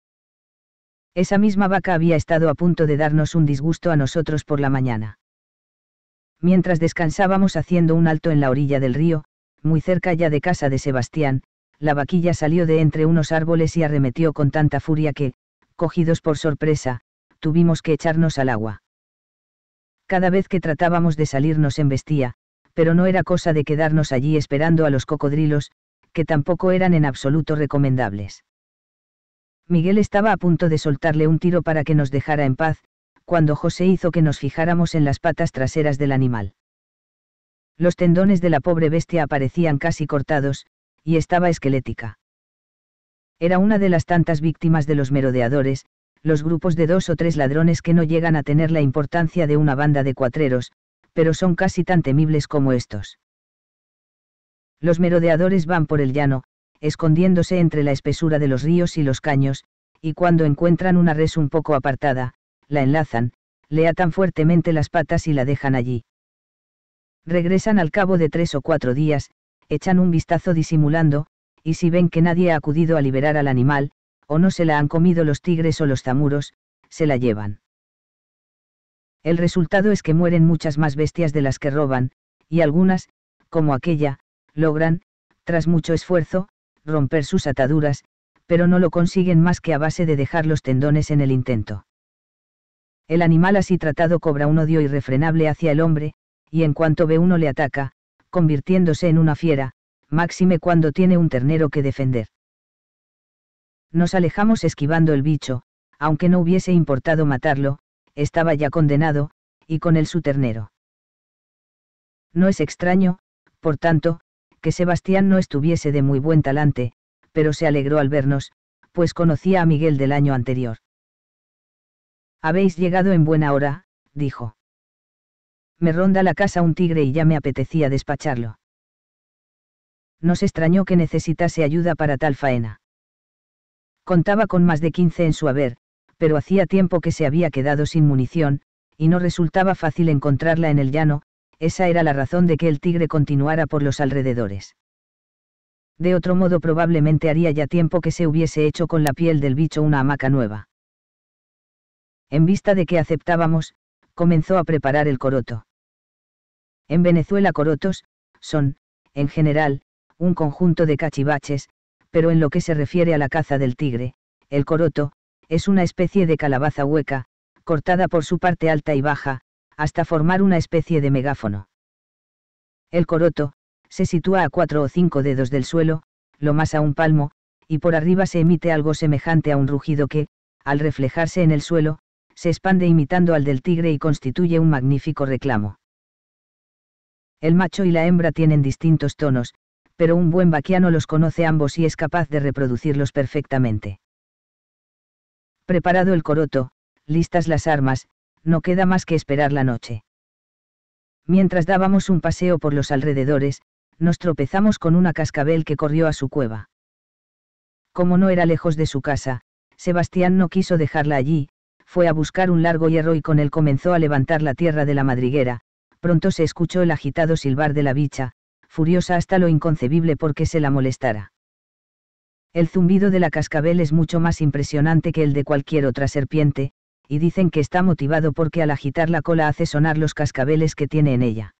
Esa misma vaca había estado a punto de darnos un disgusto a nosotros por la mañana. Mientras descansábamos haciendo un alto en la orilla del río, muy cerca ya de casa de Sebastián, la vaquilla salió de entre unos árboles y arremetió con tanta furia que, cogidos por sorpresa, tuvimos que echarnos al agua. Cada vez que tratábamos de salir nos embestía, pero no era cosa de quedarnos allí esperando a los cocodrilos, que tampoco eran en absoluto recomendables. Miguel estaba a punto de soltarle un tiro para que nos dejara en paz, cuando José hizo que nos fijáramos en las patas traseras del animal. Los tendones de la pobre bestia aparecían casi cortados, y estaba esquelética. Era una de las tantas víctimas de los merodeadores, los grupos de dos o tres ladrones que no llegan a tener la importancia de una banda de cuatreros, pero son casi tan temibles como estos. Los merodeadores van por el llano, escondiéndose entre la espesura de los ríos y los caños, y cuando encuentran una res un poco apartada, la enlazan, le atan fuertemente las patas y la dejan allí. Regresan al cabo de tres o cuatro días, echan un vistazo disimulando, y si ven que nadie ha acudido a liberar al animal, o no se la han comido los tigres o los zamuros, se la llevan. El resultado es que mueren muchas más bestias de las que roban, y algunas, como aquella, logran, tras mucho esfuerzo, romper sus ataduras, pero no lo consiguen más que a base de dejar los tendones en el intento. El animal así tratado cobra un odio irrefrenable hacia el hombre, y en cuanto ve uno le ataca, convirtiéndose en una fiera, máxime cuando tiene un ternero que defender. Nos alejamos esquivando el bicho, aunque no hubiese importado matarlo, estaba ya condenado, y con él su ternero. No es extraño, por tanto, que Sebastián no estuviese de muy buen talante, pero se alegró al vernos, pues conocía a Miguel del año anterior. Habéis llegado en buena hora, dijo. Me ronda la casa un tigre y ya me apetecía despacharlo. No se extrañó que necesitase ayuda para tal faena. Contaba con más de quince en su haber, pero hacía tiempo que se había quedado sin munición, y no resultaba fácil encontrarla en el llano, esa era la razón de que el tigre continuara por los alrededores. De otro modo probablemente haría ya tiempo que se hubiese hecho con la piel del bicho una hamaca nueva. En vista de que aceptábamos, comenzó a preparar el coroto. En Venezuela corotos, son, en general, un conjunto de cachivaches, pero en lo que se refiere a la caza del tigre, el coroto, es una especie de calabaza hueca, cortada por su parte alta y baja, hasta formar una especie de megáfono. El coroto, se sitúa a cuatro o cinco dedos del suelo, lo más a un palmo, y por arriba se emite algo semejante a un rugido que, al reflejarse en el suelo, se expande imitando al del tigre y constituye un magnífico reclamo. El macho y la hembra tienen distintos tonos, pero un buen vaquiano los conoce ambos y es capaz de reproducirlos perfectamente. Preparado el coroto, listas las armas, no queda más que esperar la noche. Mientras dábamos un paseo por los alrededores, nos tropezamos con una cascabel que corrió a su cueva. Como no era lejos de su casa, Sebastián no quiso dejarla allí, fue a buscar un largo hierro y con él comenzó a levantar la tierra de la madriguera, pronto se escuchó el agitado silbar de la bicha, furiosa hasta lo inconcebible porque se la molestara. El zumbido de la cascabel es mucho más impresionante que el de cualquier otra serpiente, y dicen que está motivado porque al agitar la cola hace sonar los cascabeles que tiene en ella.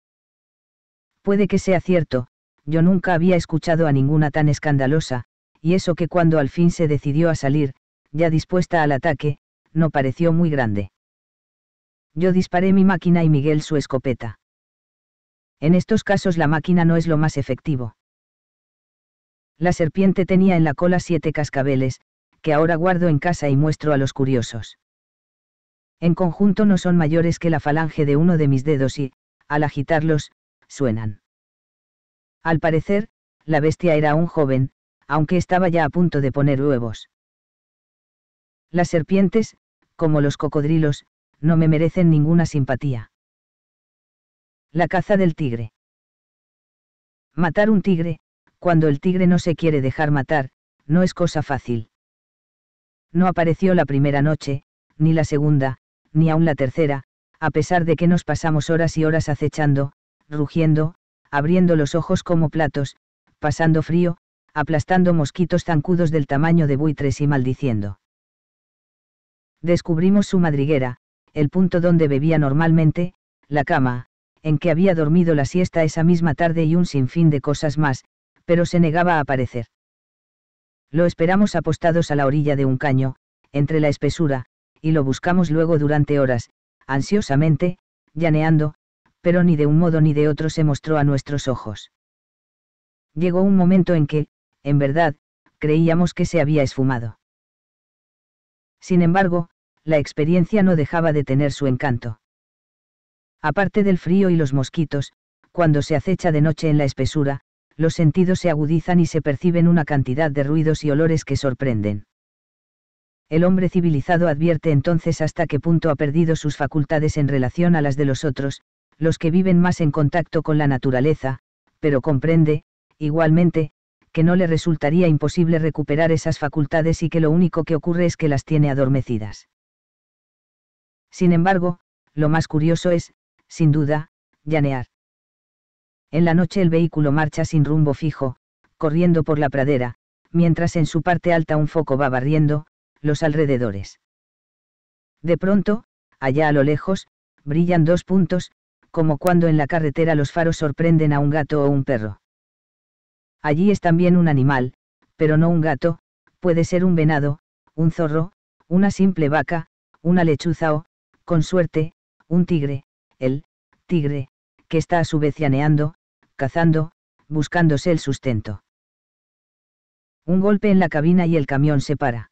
Puede que sea cierto, yo nunca había escuchado a ninguna tan escandalosa, y eso que cuando al fin se decidió a salir, ya dispuesta al ataque, no pareció muy grande. Yo disparé mi máquina y Miguel su escopeta. En estos casos la máquina no es lo más efectivo. La serpiente tenía en la cola siete cascabeles, que ahora guardo en casa y muestro a los curiosos. En conjunto no son mayores que la falange de uno de mis dedos y, al agitarlos, suenan. Al parecer, la bestia era un joven, aunque estaba ya a punto de poner huevos. Las serpientes, como los cocodrilos, no me merecen ninguna simpatía. La caza del tigre. Matar un tigre, cuando el tigre no se quiere dejar matar, no es cosa fácil. No apareció la primera noche, ni la segunda, ni aún la tercera, a pesar de que nos pasamos horas y horas acechando, rugiendo, abriendo los ojos como platos, pasando frío, aplastando mosquitos zancudos del tamaño de buitres y maldiciendo. Descubrimos su madriguera, el punto donde bebía normalmente, la cama, en que había dormido la siesta esa misma tarde y un sinfín de cosas más, pero se negaba a aparecer. Lo esperamos apostados a la orilla de un caño, entre la espesura, y lo buscamos luego durante horas, ansiosamente, llaneando, pero ni de un modo ni de otro se mostró a nuestros ojos. Llegó un momento en que, en verdad, creíamos que se había esfumado. Sin embargo, la experiencia no dejaba de tener su encanto. Aparte del frío y los mosquitos, cuando se acecha de noche en la espesura, los sentidos se agudizan y se perciben una cantidad de ruidos y olores que sorprenden. El hombre civilizado advierte entonces hasta qué punto ha perdido sus facultades en relación a las de los otros, los que viven más en contacto con la naturaleza, pero comprende, igualmente, que no le resultaría imposible recuperar esas facultades y que lo único que ocurre es que las tiene adormecidas. Sin embargo, lo más curioso es, sin duda, llanear. En la noche el vehículo marcha sin rumbo fijo, corriendo por la pradera, mientras en su parte alta un foco va barriendo, los alrededores. De pronto, allá a lo lejos, brillan dos puntos, como cuando en la carretera los faros sorprenden a un gato o un perro. Allí es también un animal, pero no un gato, puede ser un venado, un zorro, una simple vaca, una lechuza o, con suerte, un tigre, el tigre, que está a su vez llaneando, cazando, buscándose el sustento. Un golpe en la cabina y el camión se para.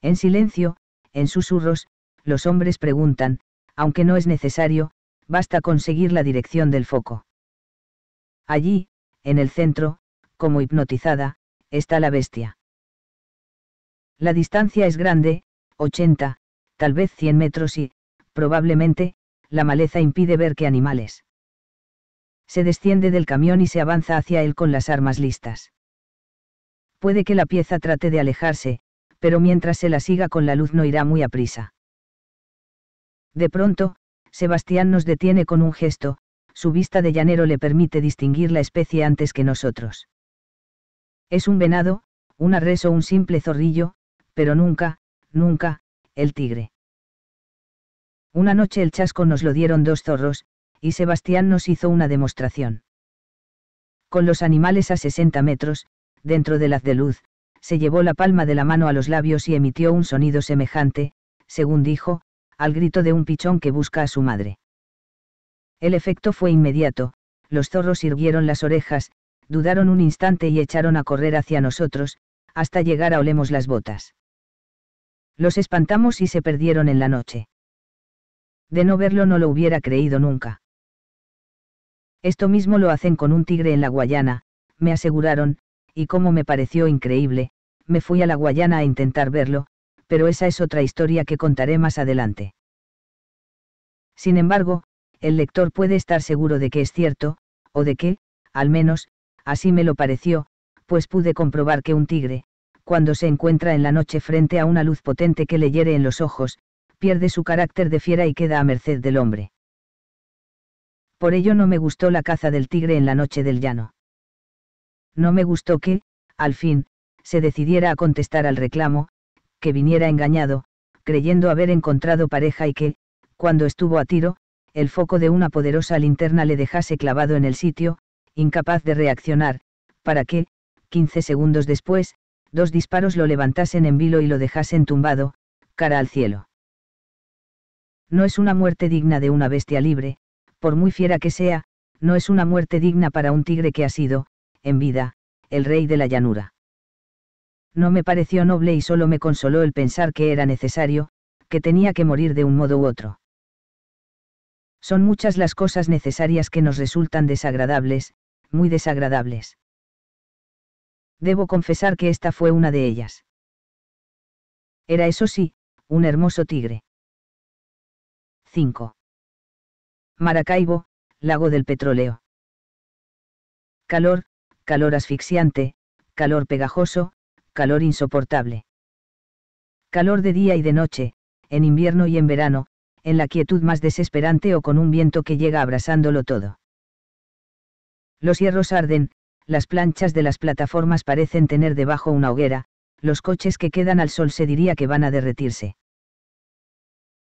En silencio, en susurros, los hombres preguntan, aunque no es necesario, basta conseguir la dirección del foco. Allí, en el centro, como hipnotizada, está la bestia. La distancia es grande, 80, tal vez 100 metros y, probablemente, la maleza impide ver qué animales. Se desciende del camión y se avanza hacia él con las armas listas. Puede que la pieza trate de alejarse, pero mientras se la siga con la luz no irá muy a prisa. De pronto, Sebastián nos detiene con un gesto, su vista de llanero le permite distinguir la especie antes que nosotros. Es un venado, una res o un simple zorrillo, pero nunca, nunca, el tigre. Una noche el chasco nos lo dieron dos zorros, y Sebastián nos hizo una demostración. Con los animales a 60 metros, dentro del haz de luz, se llevó la palma de la mano a los labios y emitió un sonido semejante, según dijo, al grito de un pichón que busca a su madre. El efecto fue inmediato, los zorros sirvieron las orejas, dudaron un instante y echaron a correr hacia nosotros, hasta llegar a olemos las botas. Los espantamos y se perdieron en la noche. De no verlo no lo hubiera creído nunca. Esto mismo lo hacen con un tigre en la Guayana, me aseguraron, y como me pareció increíble, me fui a la Guayana a intentar verlo, pero esa es otra historia que contaré más adelante. Sin embargo, el lector puede estar seguro de que es cierto, o de que, al menos, así me lo pareció, pues pude comprobar que un tigre, cuando se encuentra en la noche frente a una luz potente que le hiere en los ojos, pierde su carácter de fiera y queda a merced del hombre. Por ello no me gustó la caza del tigre en la noche del llano. No me gustó que, al fin, se decidiera a contestar al reclamo, que viniera engañado, creyendo haber encontrado pareja y que, cuando estuvo a tiro, el foco de una poderosa linterna le dejase clavado en el sitio, incapaz de reaccionar, para que, 15 segundos después, dos disparos lo levantasen en vilo y lo dejasen tumbado, cara al cielo. No es una muerte digna de una bestia libre, por muy fiera que sea, no es una muerte digna para un tigre que ha sido, en vida, el rey de la llanura. No me pareció noble y solo me consoló el pensar que era necesario, que tenía que morir de un modo u otro. Son muchas las cosas necesarias que nos resultan desagradables, muy desagradables. Debo confesar que esta fue una de ellas. Era eso sí, un hermoso tigre. 5. Maracaibo, lago del petróleo. Calor, calor asfixiante, calor pegajoso, calor insoportable. Calor de día y de noche, en invierno y en verano, en la quietud más desesperante o con un viento que llega abrasándolo todo. Los hierros arden, las planchas de las plataformas parecen tener debajo una hoguera, los coches que quedan al sol se diría que van a derretirse.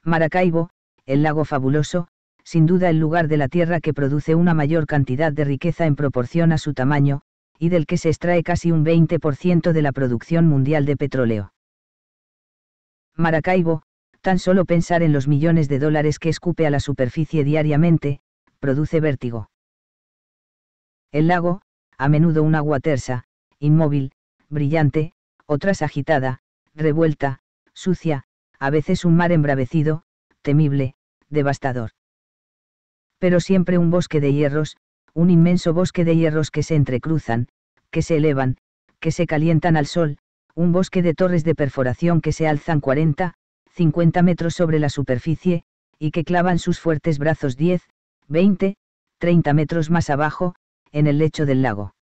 Maracaibo, el lago fabuloso, sin duda el lugar de la Tierra que produce una mayor cantidad de riqueza en proporción a su tamaño, y del que se extrae casi un 20% de la producción mundial de petróleo. Maracaibo, Tan solo pensar en los millones de dólares que escupe a la superficie diariamente, produce vértigo. El lago, a menudo un agua tersa, inmóvil, brillante, otras agitada, revuelta, sucia, a veces un mar embravecido, temible, devastador. Pero siempre un bosque de hierros, un inmenso bosque de hierros que se entrecruzan, que se elevan, que se calientan al sol, un bosque de torres de perforación que se alzan 40, 50 metros sobre la superficie, y que clavan sus fuertes brazos 10, 20, 30 metros más abajo, en el lecho del lago.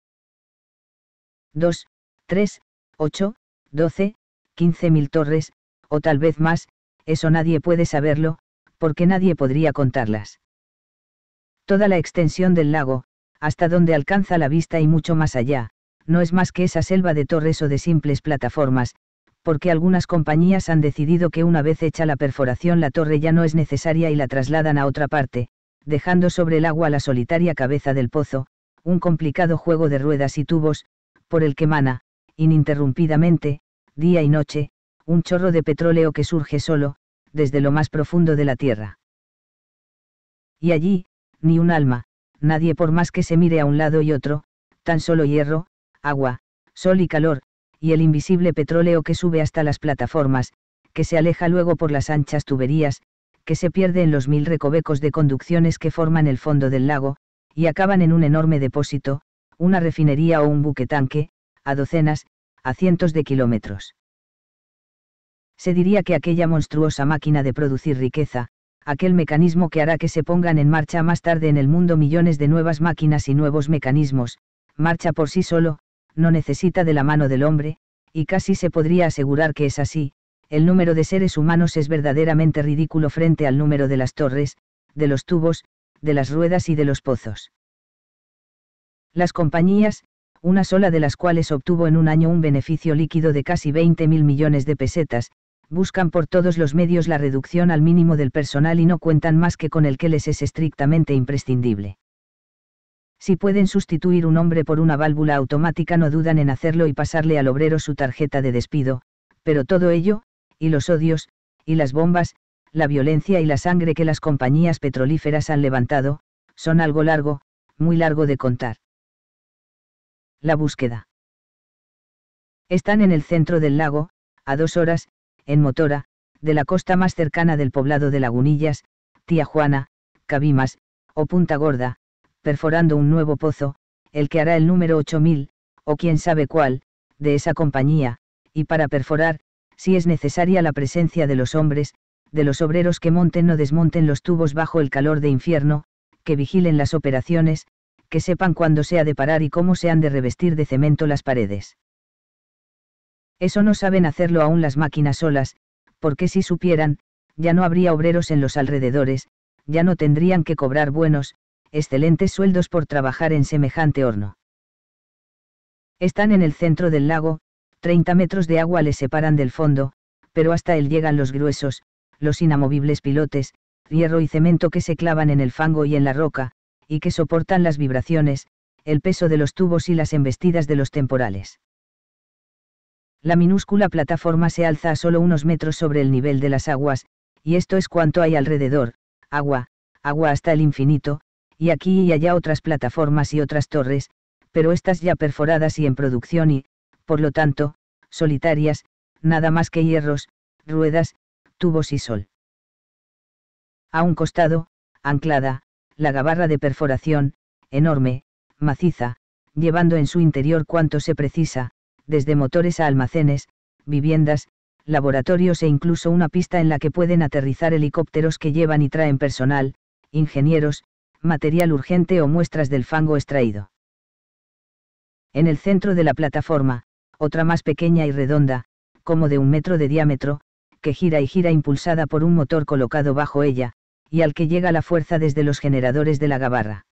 2, 3, 8, 12, 15 mil torres, o tal vez más, eso nadie puede saberlo, porque nadie podría contarlas. Toda la extensión del lago, hasta donde alcanza la vista y mucho más allá, no es más que esa selva de torres o de simples plataformas, porque algunas compañías han decidido que una vez hecha la perforación la torre ya no es necesaria y la trasladan a otra parte, dejando sobre el agua la solitaria cabeza del pozo, un complicado juego de ruedas y tubos, por el que mana, ininterrumpidamente, día y noche, un chorro de petróleo que surge solo, desde lo más profundo de la tierra. Y allí, ni un alma, nadie por más que se mire a un lado y otro, tan solo hierro, agua, sol y calor, y el invisible petróleo que sube hasta las plataformas, que se aleja luego por las anchas tuberías, que se pierde en los mil recovecos de conducciones que forman el fondo del lago, y acaban en un enorme depósito, una refinería o un buque tanque, a docenas, a cientos de kilómetros. Se diría que aquella monstruosa máquina de producir riqueza, aquel mecanismo que hará que se pongan en marcha más tarde en el mundo millones de nuevas máquinas y nuevos mecanismos, marcha por sí solo, no necesita de la mano del hombre, y casi se podría asegurar que es así, el número de seres humanos es verdaderamente ridículo frente al número de las torres, de los tubos, de las ruedas y de los pozos. Las compañías, una sola de las cuales obtuvo en un año un beneficio líquido de casi 20 mil millones de pesetas, buscan por todos los medios la reducción al mínimo del personal y no cuentan más que con el que les es estrictamente imprescindible. Si pueden sustituir un hombre por una válvula automática no dudan en hacerlo y pasarle al obrero su tarjeta de despido, pero todo ello, y los odios, y las bombas, la violencia y la sangre que las compañías petrolíferas han levantado, son algo largo, muy largo de contar. La búsqueda. Están en el centro del lago, a dos horas, en Motora, de la costa más cercana del poblado de Lagunillas, Tía Juana, Cabimas, o Punta Gorda, perforando un nuevo pozo, el que hará el número 8000, o quién sabe cuál, de esa compañía, y para perforar, si es necesaria la presencia de los hombres, de los obreros que monten o desmonten los tubos bajo el calor de infierno, que vigilen las operaciones, que sepan cuándo se ha de parar y cómo se han de revestir de cemento las paredes. Eso no saben hacerlo aún las máquinas solas, porque si supieran, ya no habría obreros en los alrededores, ya no tendrían que cobrar buenos, excelentes sueldos por trabajar en semejante horno. Están en el centro del lago, 30 metros de agua les separan del fondo, pero hasta él llegan los gruesos, los inamovibles pilotes, hierro y cemento que se clavan en el fango y en la roca, y que soportan las vibraciones, el peso de los tubos y las embestidas de los temporales. La minúscula plataforma se alza a solo unos metros sobre el nivel de las aguas, y esto es cuanto hay alrededor, agua, agua hasta el infinito, y aquí y allá otras plataformas y otras torres, pero estas ya perforadas y en producción y, por lo tanto, solitarias, nada más que hierros, ruedas, tubos y sol. A un costado, anclada, la gabarra de perforación, enorme, maciza, llevando en su interior cuanto se precisa, desde motores a almacenes, viviendas, laboratorios e incluso una pista en la que pueden aterrizar helicópteros que llevan y traen personal, ingenieros, material urgente o muestras del fango extraído. En el centro de la plataforma, otra más pequeña y redonda, como de un metro de diámetro, que gira y gira impulsada por un motor colocado bajo ella, y al que llega la fuerza desde los generadores de la gabarra.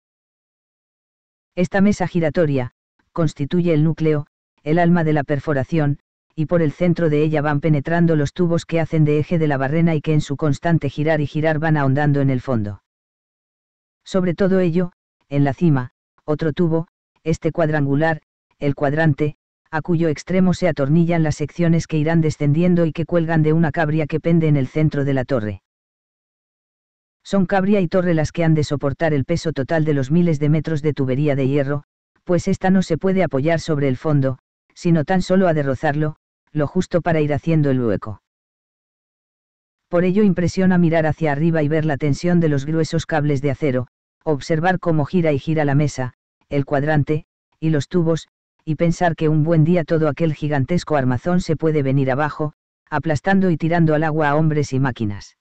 Esta mesa giratoria, constituye el núcleo, el alma de la perforación, y por el centro de ella van penetrando los tubos que hacen de eje de la barrena y que en su constante girar y girar van ahondando en el fondo. Sobre todo ello, en la cima, otro tubo, este cuadrangular, el cuadrante, a cuyo extremo se atornillan las secciones que irán descendiendo y que cuelgan de una cabria que pende en el centro de la torre. Son cabria y torre las que han de soportar el peso total de los miles de metros de tubería de hierro, pues ésta no se puede apoyar sobre el fondo, sino tan solo a derrozarlo, lo justo para ir haciendo el hueco. Por ello impresiona mirar hacia arriba y ver la tensión de los gruesos cables de acero, observar cómo gira y gira la mesa, el cuadrante, y los tubos, y pensar que un buen día todo aquel gigantesco armazón se puede venir abajo, aplastando y tirando al agua a hombres y máquinas.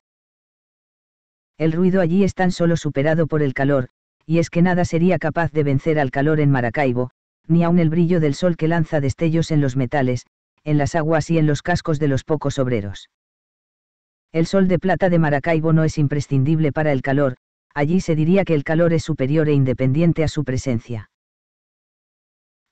El ruido allí es tan solo superado por el calor, y es que nada sería capaz de vencer al calor en Maracaibo, ni aun el brillo del sol que lanza destellos en los metales, en las aguas y en los cascos de los pocos obreros. El sol de plata de Maracaibo no es imprescindible para el calor, allí se diría que el calor es superior e independiente a su presencia.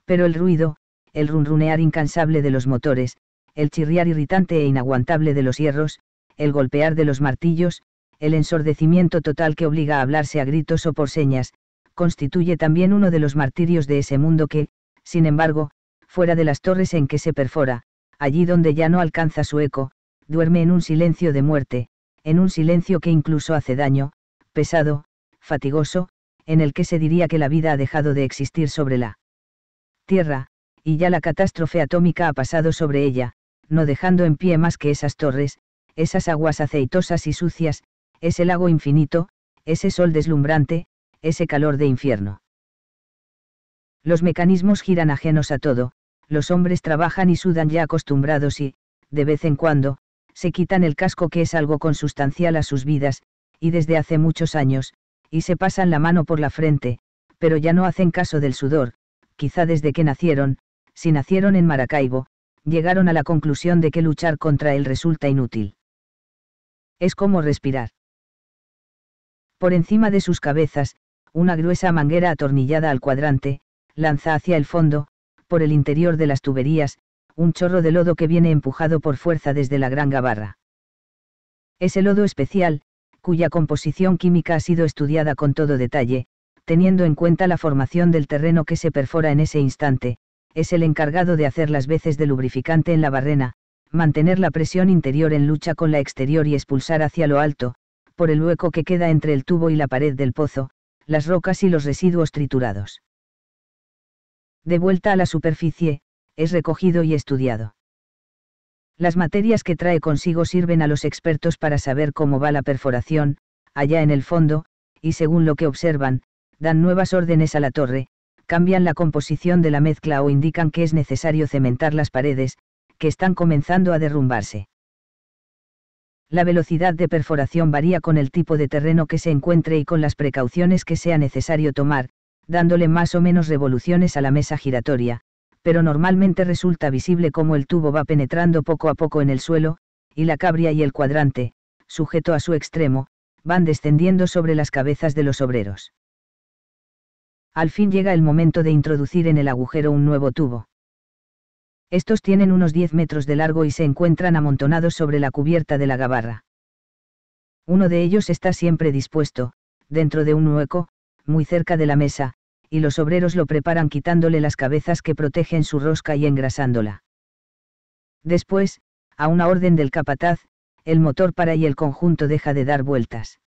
Pero el ruido, el runrunear incansable de los motores, el chirriar irritante e inaguantable de los hierros, el golpear de los martillos, el ensordecimiento total que obliga a hablarse a gritos o por señas, constituye también uno de los martirios de ese mundo que, sin embargo, fuera de las torres en que se perfora, allí donde ya no alcanza su eco, duerme en un silencio de muerte, en un silencio que incluso hace daño, pesado, fatigoso, en el que se diría que la vida ha dejado de existir sobre la Tierra, y ya la catástrofe atómica ha pasado sobre ella, no dejando en pie más que esas torres, esas aguas aceitosas y sucias, ese lago infinito, ese sol deslumbrante, ese calor de infierno. Los mecanismos giran ajenos a todo, los hombres trabajan y sudan ya acostumbrados y, de vez en cuando, se quitan el casco que es algo consustancial a sus vidas, y desde hace muchos años, y se pasan la mano por la frente, pero ya no hacen caso del sudor, quizá desde que nacieron, si nacieron en Maracaibo, llegaron a la conclusión de que luchar contra él resulta inútil. Es como respirar. Por encima de sus cabezas, una gruesa manguera atornillada al cuadrante, lanza hacia el fondo, por el interior de las tuberías, un chorro de lodo que viene empujado por fuerza desde la gran gabarra. Ese lodo especial, cuya composición química ha sido estudiada con todo detalle, teniendo en cuenta la formación del terreno que se perfora en ese instante, es el encargado de hacer las veces de lubrificante en la barrena, mantener la presión interior en lucha con la exterior y expulsar hacia lo alto, por el hueco que queda entre el tubo y la pared del pozo, las rocas y los residuos triturados. De vuelta a la superficie, es recogido y estudiado. Las materias que trae consigo sirven a los expertos para saber cómo va la perforación, allá en el fondo, y según lo que observan, dan nuevas órdenes a la torre, cambian la composición de la mezcla o indican que es necesario cementar las paredes, que están comenzando a derrumbarse. La velocidad de perforación varía con el tipo de terreno que se encuentre y con las precauciones que sea necesario tomar, dándole más o menos revoluciones a la mesa giratoria, pero normalmente resulta visible cómo el tubo va penetrando poco a poco en el suelo, y la cabria y el cuadrante, sujeto a su extremo, van descendiendo sobre las cabezas de los obreros. Al fin llega el momento de introducir en el agujero un nuevo tubo. Estos tienen unos 10 metros de largo y se encuentran amontonados sobre la cubierta de la gabarra. Uno de ellos está siempre dispuesto, dentro de un hueco, muy cerca de la mesa, y los obreros lo preparan quitándole las cabezas que protegen su rosca y engrasándola. Después, a una orden del capataz, el motor para y el conjunto deja de dar vueltas.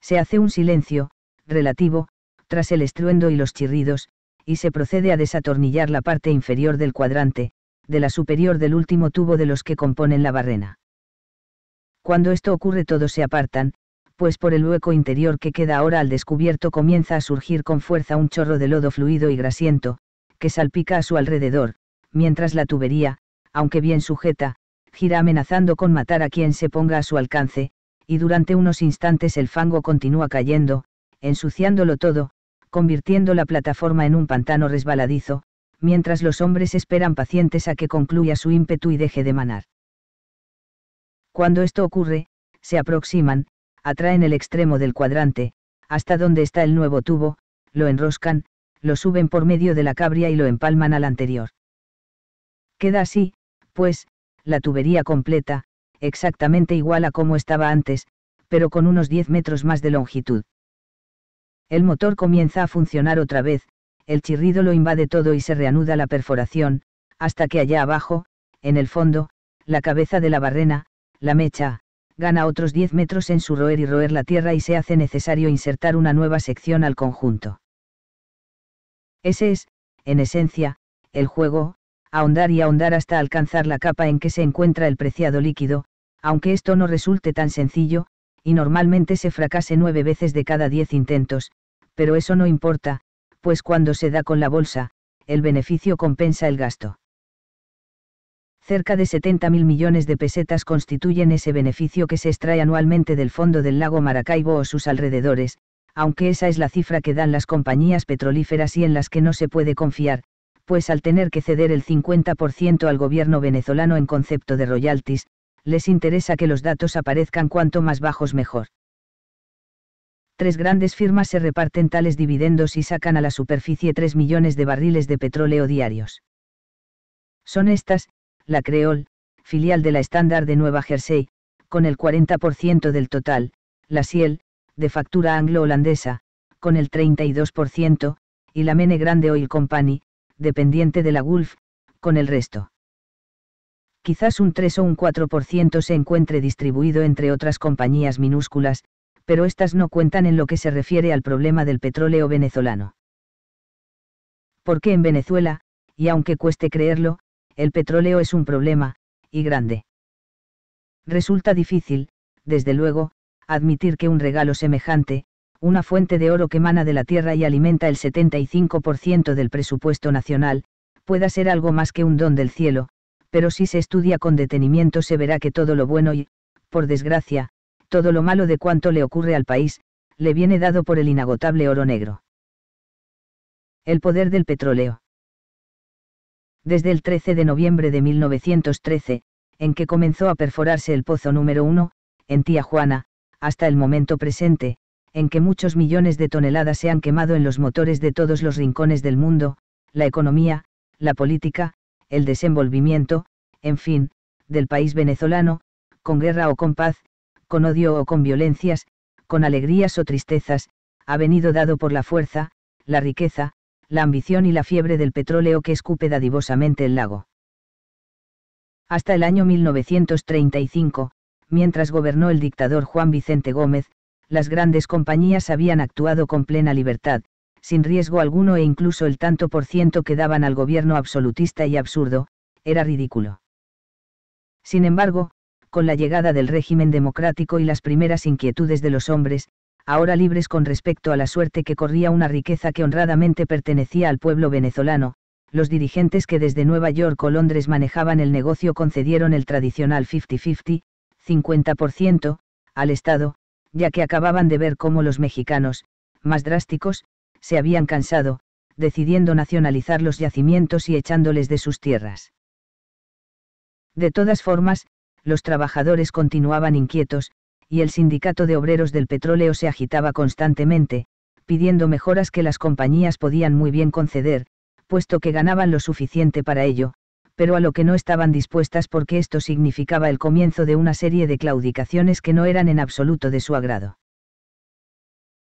Se hace un silencio, relativo, tras el estruendo y los chirridos, y se procede a desatornillar la parte inferior del cuadrante, de la superior del último tubo de los que componen la barrena. Cuando esto ocurre todos se apartan, pues por el hueco interior que queda ahora al descubierto comienza a surgir con fuerza un chorro de lodo fluido y grasiento, que salpica a su alrededor, mientras la tubería, aunque bien sujeta, gira amenazando con matar a quien se ponga a su alcance, y durante unos instantes el fango continúa cayendo, ensuciándolo todo, convirtiendo la plataforma en un pantano resbaladizo, mientras los hombres esperan pacientes a que concluya su ímpetu y deje de manar. Cuando esto ocurre, se aproximan, atraen el extremo del cuadrante, hasta donde está el nuevo tubo, lo enroscan, lo suben por medio de la cabria y lo empalman al anterior. Queda así, pues, la tubería completa, exactamente igual a como estaba antes, pero con unos 10 metros más de longitud. El motor comienza a funcionar otra vez, el chirrido lo invade todo y se reanuda la perforación, hasta que allá abajo, en el fondo, la cabeza de la barrena, la mecha, gana otros 10 metros en su roer y roer la tierra y se hace necesario insertar una nueva sección al conjunto. Ese es, en esencia, el juego, ahondar y ahondar hasta alcanzar la capa en que se encuentra el preciado líquido, aunque esto no resulte tan sencillo, y normalmente se fracase nueve veces de cada diez intentos, pero eso no importa, pues cuando se da con la bolsa, el beneficio compensa el gasto cerca de 70.000 millones de pesetas constituyen ese beneficio que se extrae anualmente del fondo del lago Maracaibo o sus alrededores, aunque esa es la cifra que dan las compañías petrolíferas y en las que no se puede confiar, pues al tener que ceder el 50% al gobierno venezolano en concepto de royalties, les interesa que los datos aparezcan cuanto más bajos mejor. Tres grandes firmas se reparten tales dividendos y sacan a la superficie 3 millones de barriles de petróleo diarios. Son estas, la Creole, filial de la Standard de Nueva Jersey, con el 40% del total, la Siel, de factura anglo-holandesa, con el 32%, y la Mene Grande Oil Company, dependiente de la Gulf, con el resto. Quizás un 3 o un 4% se encuentre distribuido entre otras compañías minúsculas, pero estas no cuentan en lo que se refiere al problema del petróleo venezolano. Porque en Venezuela, y aunque cueste creerlo, el petróleo es un problema, y grande. Resulta difícil, desde luego, admitir que un regalo semejante, una fuente de oro que emana de la tierra y alimenta el 75% del presupuesto nacional, pueda ser algo más que un don del cielo, pero si se estudia con detenimiento se verá que todo lo bueno y, por desgracia, todo lo malo de cuanto le ocurre al país, le viene dado por el inagotable oro negro. El poder del petróleo desde el 13 de noviembre de 1913, en que comenzó a perforarse el pozo número uno, en Tía Juana, hasta el momento presente, en que muchos millones de toneladas se han quemado en los motores de todos los rincones del mundo, la economía, la política, el desenvolvimiento, en fin, del país venezolano, con guerra o con paz, con odio o con violencias, con alegrías o tristezas, ha venido dado por la fuerza, la riqueza, la ambición y la fiebre del petróleo que escupe dadivosamente el lago. Hasta el año 1935, mientras gobernó el dictador Juan Vicente Gómez, las grandes compañías habían actuado con plena libertad, sin riesgo alguno e incluso el tanto por ciento que daban al gobierno absolutista y absurdo, era ridículo. Sin embargo, con la llegada del régimen democrático y las primeras inquietudes de los hombres, ahora libres con respecto a la suerte que corría una riqueza que honradamente pertenecía al pueblo venezolano, los dirigentes que desde Nueva York o Londres manejaban el negocio concedieron el tradicional 50-50, 50%, al Estado, ya que acababan de ver cómo los mexicanos, más drásticos, se habían cansado, decidiendo nacionalizar los yacimientos y echándoles de sus tierras. De todas formas, los trabajadores continuaban inquietos, y el Sindicato de Obreros del Petróleo se agitaba constantemente, pidiendo mejoras que las compañías podían muy bien conceder, puesto que ganaban lo suficiente para ello, pero a lo que no estaban dispuestas porque esto significaba el comienzo de una serie de claudicaciones que no eran en absoluto de su agrado.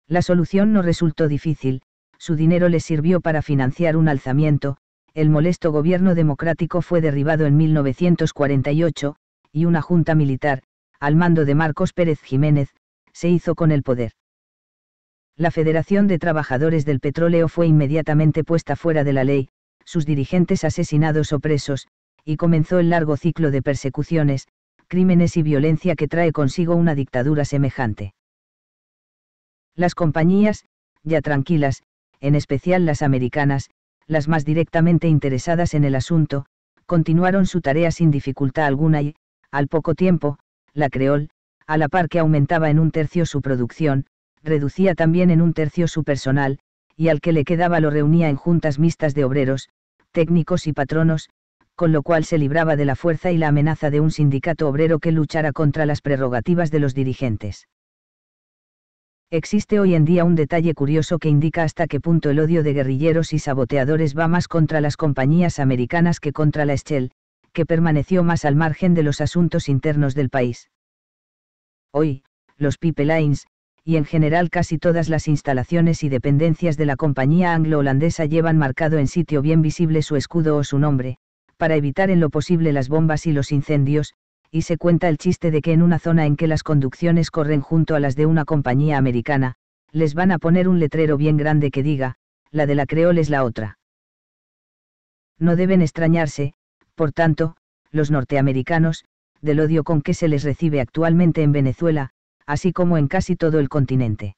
La solución no resultó difícil, su dinero les sirvió para financiar un alzamiento, el molesto gobierno democrático fue derribado en 1948, y una junta militar, al mando de Marcos Pérez Jiménez, se hizo con el poder. La Federación de Trabajadores del Petróleo fue inmediatamente puesta fuera de la ley, sus dirigentes asesinados o presos, y comenzó el largo ciclo de persecuciones, crímenes y violencia que trae consigo una dictadura semejante. Las compañías, ya tranquilas, en especial las americanas, las más directamente interesadas en el asunto, continuaron su tarea sin dificultad alguna y, al poco tiempo, la Creol, a la par que aumentaba en un tercio su producción, reducía también en un tercio su personal, y al que le quedaba lo reunía en juntas mixtas de obreros, técnicos y patronos, con lo cual se libraba de la fuerza y la amenaza de un sindicato obrero que luchara contra las prerrogativas de los dirigentes. Existe hoy en día un detalle curioso que indica hasta qué punto el odio de guerrilleros y saboteadores va más contra las compañías americanas que contra la Shell, que permaneció más al margen de los asuntos internos del país. Hoy, los pipelines, y en general casi todas las instalaciones y dependencias de la compañía anglo-holandesa llevan marcado en sitio bien visible su escudo o su nombre, para evitar en lo posible las bombas y los incendios, y se cuenta el chiste de que en una zona en que las conducciones corren junto a las de una compañía americana, les van a poner un letrero bien grande que diga, la de la Creole es la otra. No deben extrañarse, por tanto, los norteamericanos, del odio con que se les recibe actualmente en Venezuela, así como en casi todo el continente.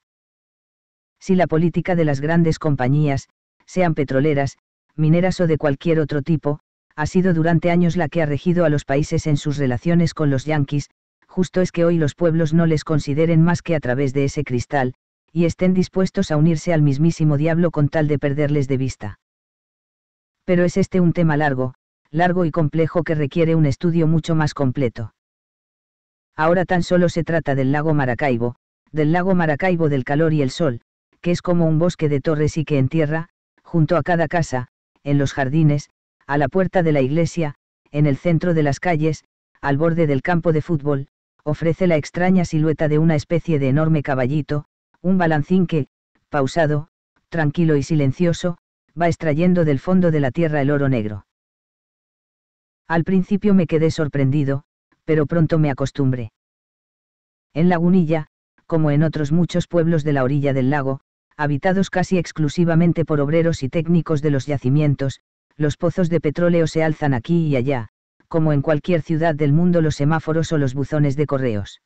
Si la política de las grandes compañías, sean petroleras, mineras o de cualquier otro tipo, ha sido durante años la que ha regido a los países en sus relaciones con los yanquis, justo es que hoy los pueblos no les consideren más que a través de ese cristal, y estén dispuestos a unirse al mismísimo diablo con tal de perderles de vista. Pero es este un tema largo, largo y complejo que requiere un estudio mucho más completo. Ahora tan solo se trata del lago Maracaibo, del lago Maracaibo del calor y el sol, que es como un bosque de torres y que en tierra, junto a cada casa, en los jardines, a la puerta de la iglesia, en el centro de las calles, al borde del campo de fútbol, ofrece la extraña silueta de una especie de enorme caballito, un balancín que, pausado, tranquilo y silencioso, va extrayendo del fondo de la tierra el oro negro. Al principio me quedé sorprendido, pero pronto me acostumbré. En Lagunilla, como en otros muchos pueblos de la orilla del lago, habitados casi exclusivamente por obreros y técnicos de los yacimientos, los pozos de petróleo se alzan aquí y allá, como en cualquier ciudad del mundo los semáforos o los buzones de correos.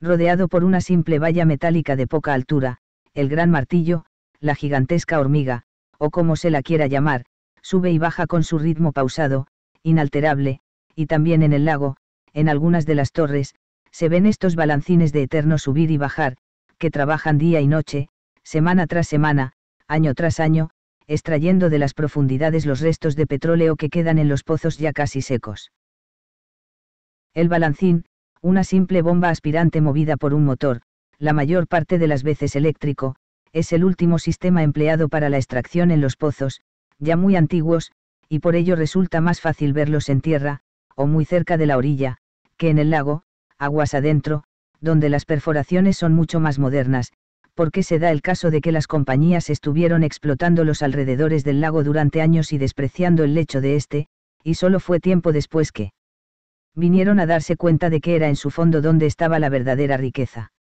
Rodeado por una simple valla metálica de poca altura, el gran martillo, la gigantesca hormiga, o como se la quiera llamar, sube y baja con su ritmo pausado, inalterable, y también en el lago, en algunas de las torres, se ven estos balancines de eterno subir y bajar, que trabajan día y noche, semana tras semana, año tras año, extrayendo de las profundidades los restos de petróleo que quedan en los pozos ya casi secos. El balancín, una simple bomba aspirante movida por un motor, la mayor parte de las veces eléctrico, es el último sistema empleado para la extracción en los pozos, ya muy antiguos, y por ello resulta más fácil verlos en tierra, o muy cerca de la orilla, que en el lago, aguas adentro, donde las perforaciones son mucho más modernas, porque se da el caso de que las compañías estuvieron explotando los alrededores del lago durante años y despreciando el lecho de este, y solo fue tiempo después que vinieron a darse cuenta de que era en su fondo donde estaba la verdadera riqueza.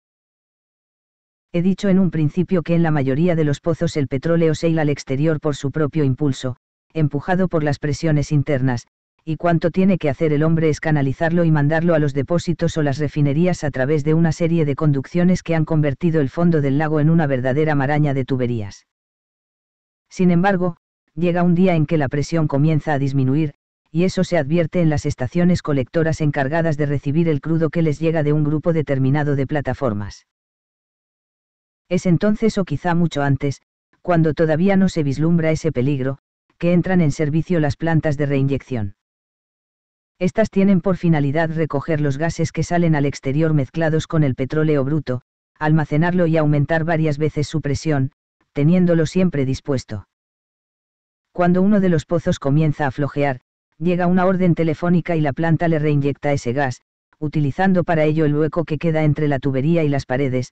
He dicho en un principio que en la mayoría de los pozos el petróleo se hila al exterior por su propio impulso, empujado por las presiones internas, y cuanto tiene que hacer el hombre es canalizarlo y mandarlo a los depósitos o las refinerías a través de una serie de conducciones que han convertido el fondo del lago en una verdadera maraña de tuberías. Sin embargo, llega un día en que la presión comienza a disminuir, y eso se advierte en las estaciones colectoras encargadas de recibir el crudo que les llega de un grupo determinado de plataformas. Es entonces o quizá mucho antes, cuando todavía no se vislumbra ese peligro, que entran en servicio las plantas de reinyección. Estas tienen por finalidad recoger los gases que salen al exterior mezclados con el petróleo bruto, almacenarlo y aumentar varias veces su presión, teniéndolo siempre dispuesto. Cuando uno de los pozos comienza a flojear, llega una orden telefónica y la planta le reinyecta ese gas, utilizando para ello el hueco que queda entre la tubería y las paredes,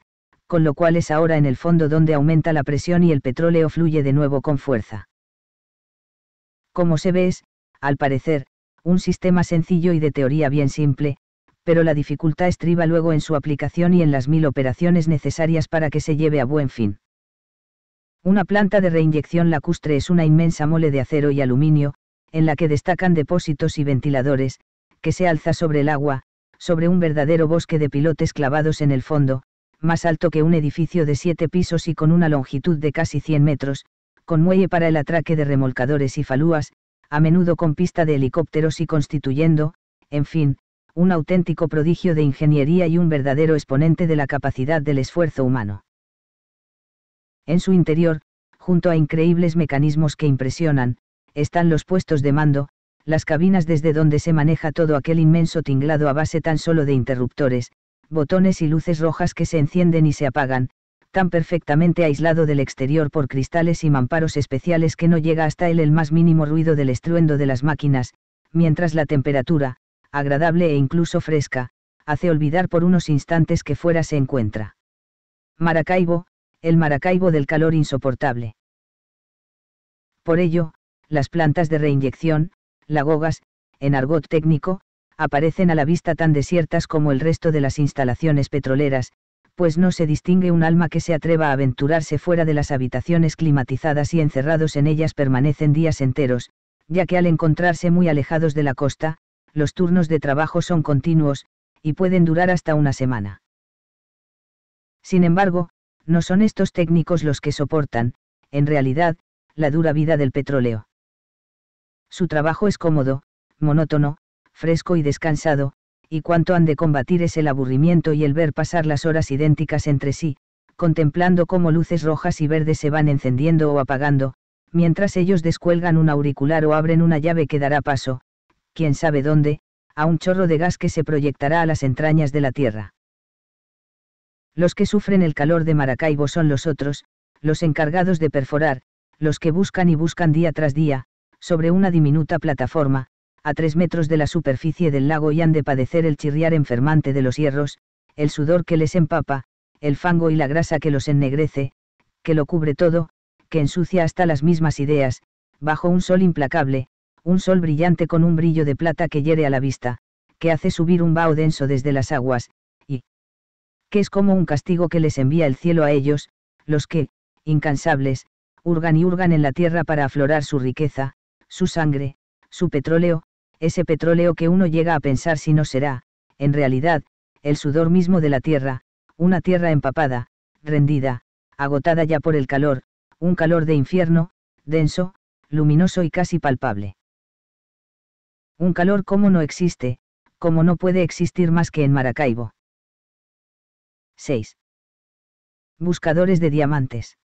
con lo cual es ahora en el fondo donde aumenta la presión y el petróleo fluye de nuevo con fuerza. Como se ve es, al parecer, un sistema sencillo y de teoría bien simple, pero la dificultad estriba luego en su aplicación y en las mil operaciones necesarias para que se lleve a buen fin. Una planta de reinyección lacustre es una inmensa mole de acero y aluminio, en la que destacan depósitos y ventiladores, que se alza sobre el agua, sobre un verdadero bosque de pilotes clavados en el fondo, más alto que un edificio de siete pisos y con una longitud de casi 100 metros, con muelle para el atraque de remolcadores y falúas, a menudo con pista de helicópteros y constituyendo, en fin, un auténtico prodigio de ingeniería y un verdadero exponente de la capacidad del esfuerzo humano. En su interior, junto a increíbles mecanismos que impresionan, están los puestos de mando, las cabinas desde donde se maneja todo aquel inmenso tinglado a base tan solo de interruptores, botones y luces rojas que se encienden y se apagan, tan perfectamente aislado del exterior por cristales y mamparos especiales que no llega hasta él el más mínimo ruido del estruendo de las máquinas, mientras la temperatura, agradable e incluso fresca, hace olvidar por unos instantes que fuera se encuentra. Maracaibo, el Maracaibo del calor insoportable. Por ello, las plantas de reinyección, lagogas, en argot técnico, aparecen a la vista tan desiertas como el resto de las instalaciones petroleras, pues no se distingue un alma que se atreva a aventurarse fuera de las habitaciones climatizadas y encerrados en ellas permanecen días enteros, ya que al encontrarse muy alejados de la costa, los turnos de trabajo son continuos, y pueden durar hasta una semana. Sin embargo, no son estos técnicos los que soportan, en realidad, la dura vida del petróleo. Su trabajo es cómodo, monótono, fresco y descansado, y cuánto han de combatir es el aburrimiento y el ver pasar las horas idénticas entre sí, contemplando cómo luces rojas y verdes se van encendiendo o apagando, mientras ellos descuelgan un auricular o abren una llave que dará paso, quién sabe dónde, a un chorro de gas que se proyectará a las entrañas de la Tierra. Los que sufren el calor de Maracaibo son los otros, los encargados de perforar, los que buscan y buscan día tras día, sobre una diminuta plataforma, a tres metros de la superficie del lago y han de padecer el chirriar enfermante de los hierros, el sudor que les empapa, el fango y la grasa que los ennegrece, que lo cubre todo, que ensucia hasta las mismas ideas, bajo un sol implacable, un sol brillante con un brillo de plata que hiere a la vista, que hace subir un vaho denso desde las aguas, y que es como un castigo que les envía el cielo a ellos, los que, incansables, hurgan y hurgan en la tierra para aflorar su riqueza, su sangre, su petróleo, ese petróleo que uno llega a pensar si no será, en realidad, el sudor mismo de la tierra, una tierra empapada, rendida, agotada ya por el calor, un calor de infierno, denso, luminoso y casi palpable. Un calor como no existe, como no puede existir más que en Maracaibo. 6. Buscadores de diamantes.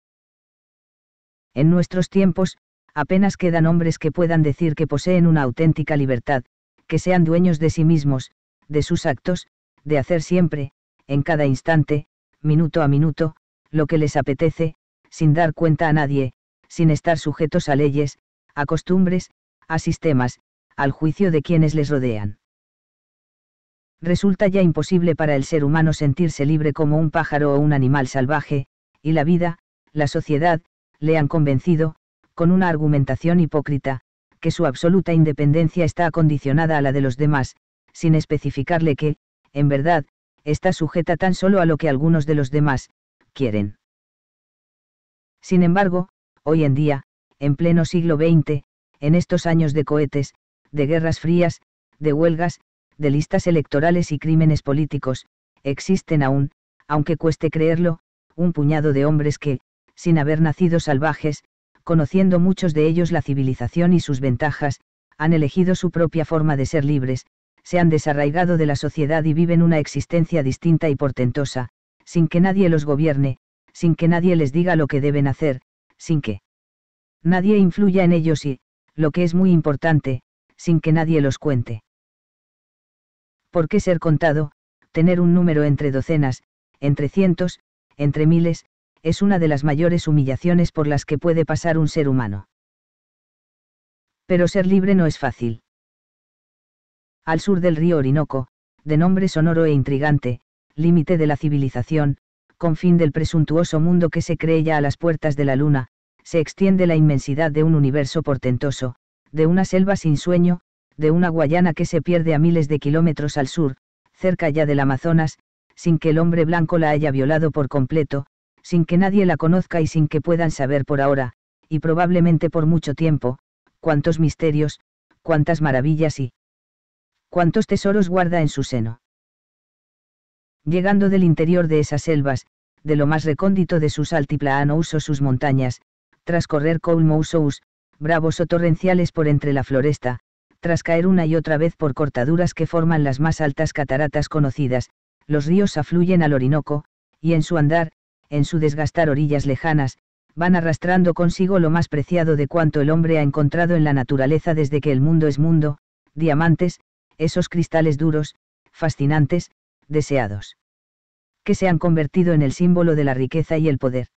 En nuestros tiempos, apenas quedan hombres que puedan decir que poseen una auténtica libertad, que sean dueños de sí mismos, de sus actos, de hacer siempre, en cada instante, minuto a minuto, lo que les apetece, sin dar cuenta a nadie, sin estar sujetos a leyes, a costumbres, a sistemas, al juicio de quienes les rodean. Resulta ya imposible para el ser humano sentirse libre como un pájaro o un animal salvaje, y la vida, la sociedad, le han convencido, con una argumentación hipócrita, que su absoluta independencia está acondicionada a la de los demás, sin especificarle que, en verdad, está sujeta tan solo a lo que algunos de los demás, quieren. Sin embargo, hoy en día, en pleno siglo XX, en estos años de cohetes, de guerras frías, de huelgas, de listas electorales y crímenes políticos, existen aún, aunque cueste creerlo, un puñado de hombres que, sin haber nacido salvajes, conociendo muchos de ellos la civilización y sus ventajas, han elegido su propia forma de ser libres, se han desarraigado de la sociedad y viven una existencia distinta y portentosa, sin que nadie los gobierne, sin que nadie les diga lo que deben hacer, sin que nadie influya en ellos y, lo que es muy importante, sin que nadie los cuente. ¿Por qué ser contado, tener un número entre docenas, entre cientos, entre miles, es una de las mayores humillaciones por las que puede pasar un ser humano. Pero ser libre no es fácil. Al sur del río Orinoco, de nombre sonoro e intrigante, límite de la civilización, confín del presuntuoso mundo que se cree ya a las puertas de la luna, se extiende la inmensidad de un universo portentoso, de una selva sin sueño, de una Guayana que se pierde a miles de kilómetros al sur, cerca ya del Amazonas, sin que el hombre blanco la haya violado por completo, sin que nadie la conozca y sin que puedan saber por ahora, y probablemente por mucho tiempo, cuántos misterios, cuántas maravillas y cuántos tesoros guarda en su seno. Llegando del interior de esas selvas, de lo más recóndito de sus altiplanos o sus montañas, tras correr colmousos, bravos o torrenciales por entre la floresta, tras caer una y otra vez por cortaduras que forman las más altas cataratas conocidas, los ríos afluyen al Orinoco, y en su andar, en su desgastar orillas lejanas, van arrastrando consigo lo más preciado de cuanto el hombre ha encontrado en la naturaleza desde que el mundo es mundo, diamantes, esos cristales duros, fascinantes, deseados. Que se han convertido en el símbolo de la riqueza y el poder.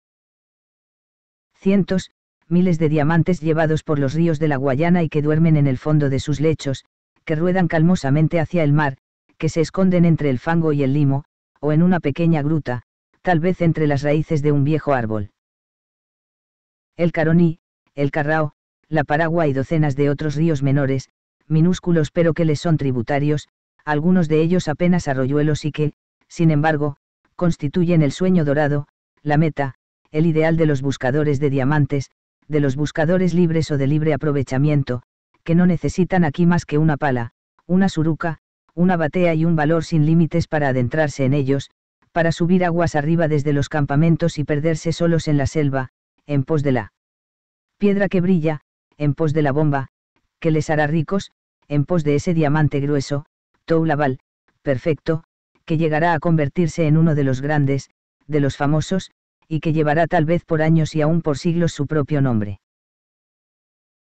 Cientos, miles de diamantes llevados por los ríos de la Guayana y que duermen en el fondo de sus lechos, que ruedan calmosamente hacia el mar, que se esconden entre el fango y el limo, o en una pequeña gruta, tal vez entre las raíces de un viejo árbol. El Caroní, el Carrao, la Paragua y docenas de otros ríos menores, minúsculos pero que les son tributarios, algunos de ellos apenas arroyuelos y que, sin embargo, constituyen el sueño dorado, la meta, el ideal de los buscadores de diamantes, de los buscadores libres o de libre aprovechamiento, que no necesitan aquí más que una pala, una suruca, una batea y un valor sin límites para adentrarse en ellos, para subir aguas arriba desde los campamentos y perderse solos en la selva, en pos de la piedra que brilla, en pos de la bomba, que les hará ricos, en pos de ese diamante grueso, Toulaval, perfecto, que llegará a convertirse en uno de los grandes, de los famosos, y que llevará tal vez por años y aún por siglos su propio nombre.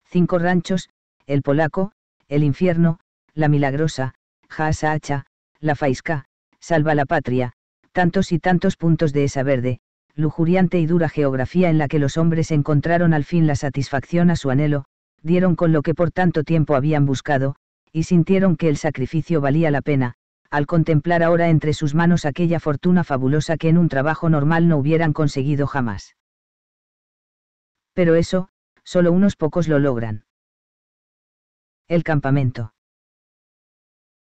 Cinco ranchos, el polaco, el infierno, la milagrosa, Hacha, la faisca, salva la patria, tantos y tantos puntos de esa verde, lujuriante y dura geografía en la que los hombres encontraron al fin la satisfacción a su anhelo, dieron con lo que por tanto tiempo habían buscado, y sintieron que el sacrificio valía la pena, al contemplar ahora entre sus manos aquella fortuna fabulosa que en un trabajo normal no hubieran conseguido jamás. Pero eso, solo unos pocos lo logran. El campamento.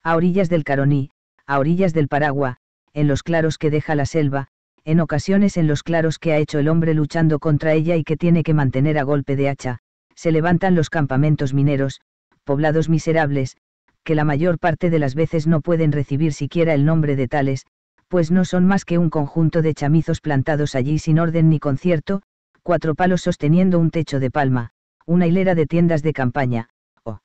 A orillas del Caroní, a orillas del Paraguay en los claros que deja la selva, en ocasiones en los claros que ha hecho el hombre luchando contra ella y que tiene que mantener a golpe de hacha, se levantan los campamentos mineros, poblados miserables, que la mayor parte de las veces no pueden recibir siquiera el nombre de tales, pues no son más que un conjunto de chamizos plantados allí sin orden ni concierto, cuatro palos sosteniendo un techo de palma, una hilera de tiendas de campaña, o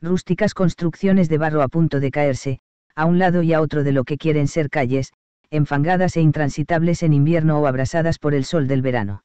rústicas construcciones de barro a punto de caerse, a un lado y a otro de lo que quieren ser calles, enfangadas e intransitables en invierno o abrasadas por el sol del verano.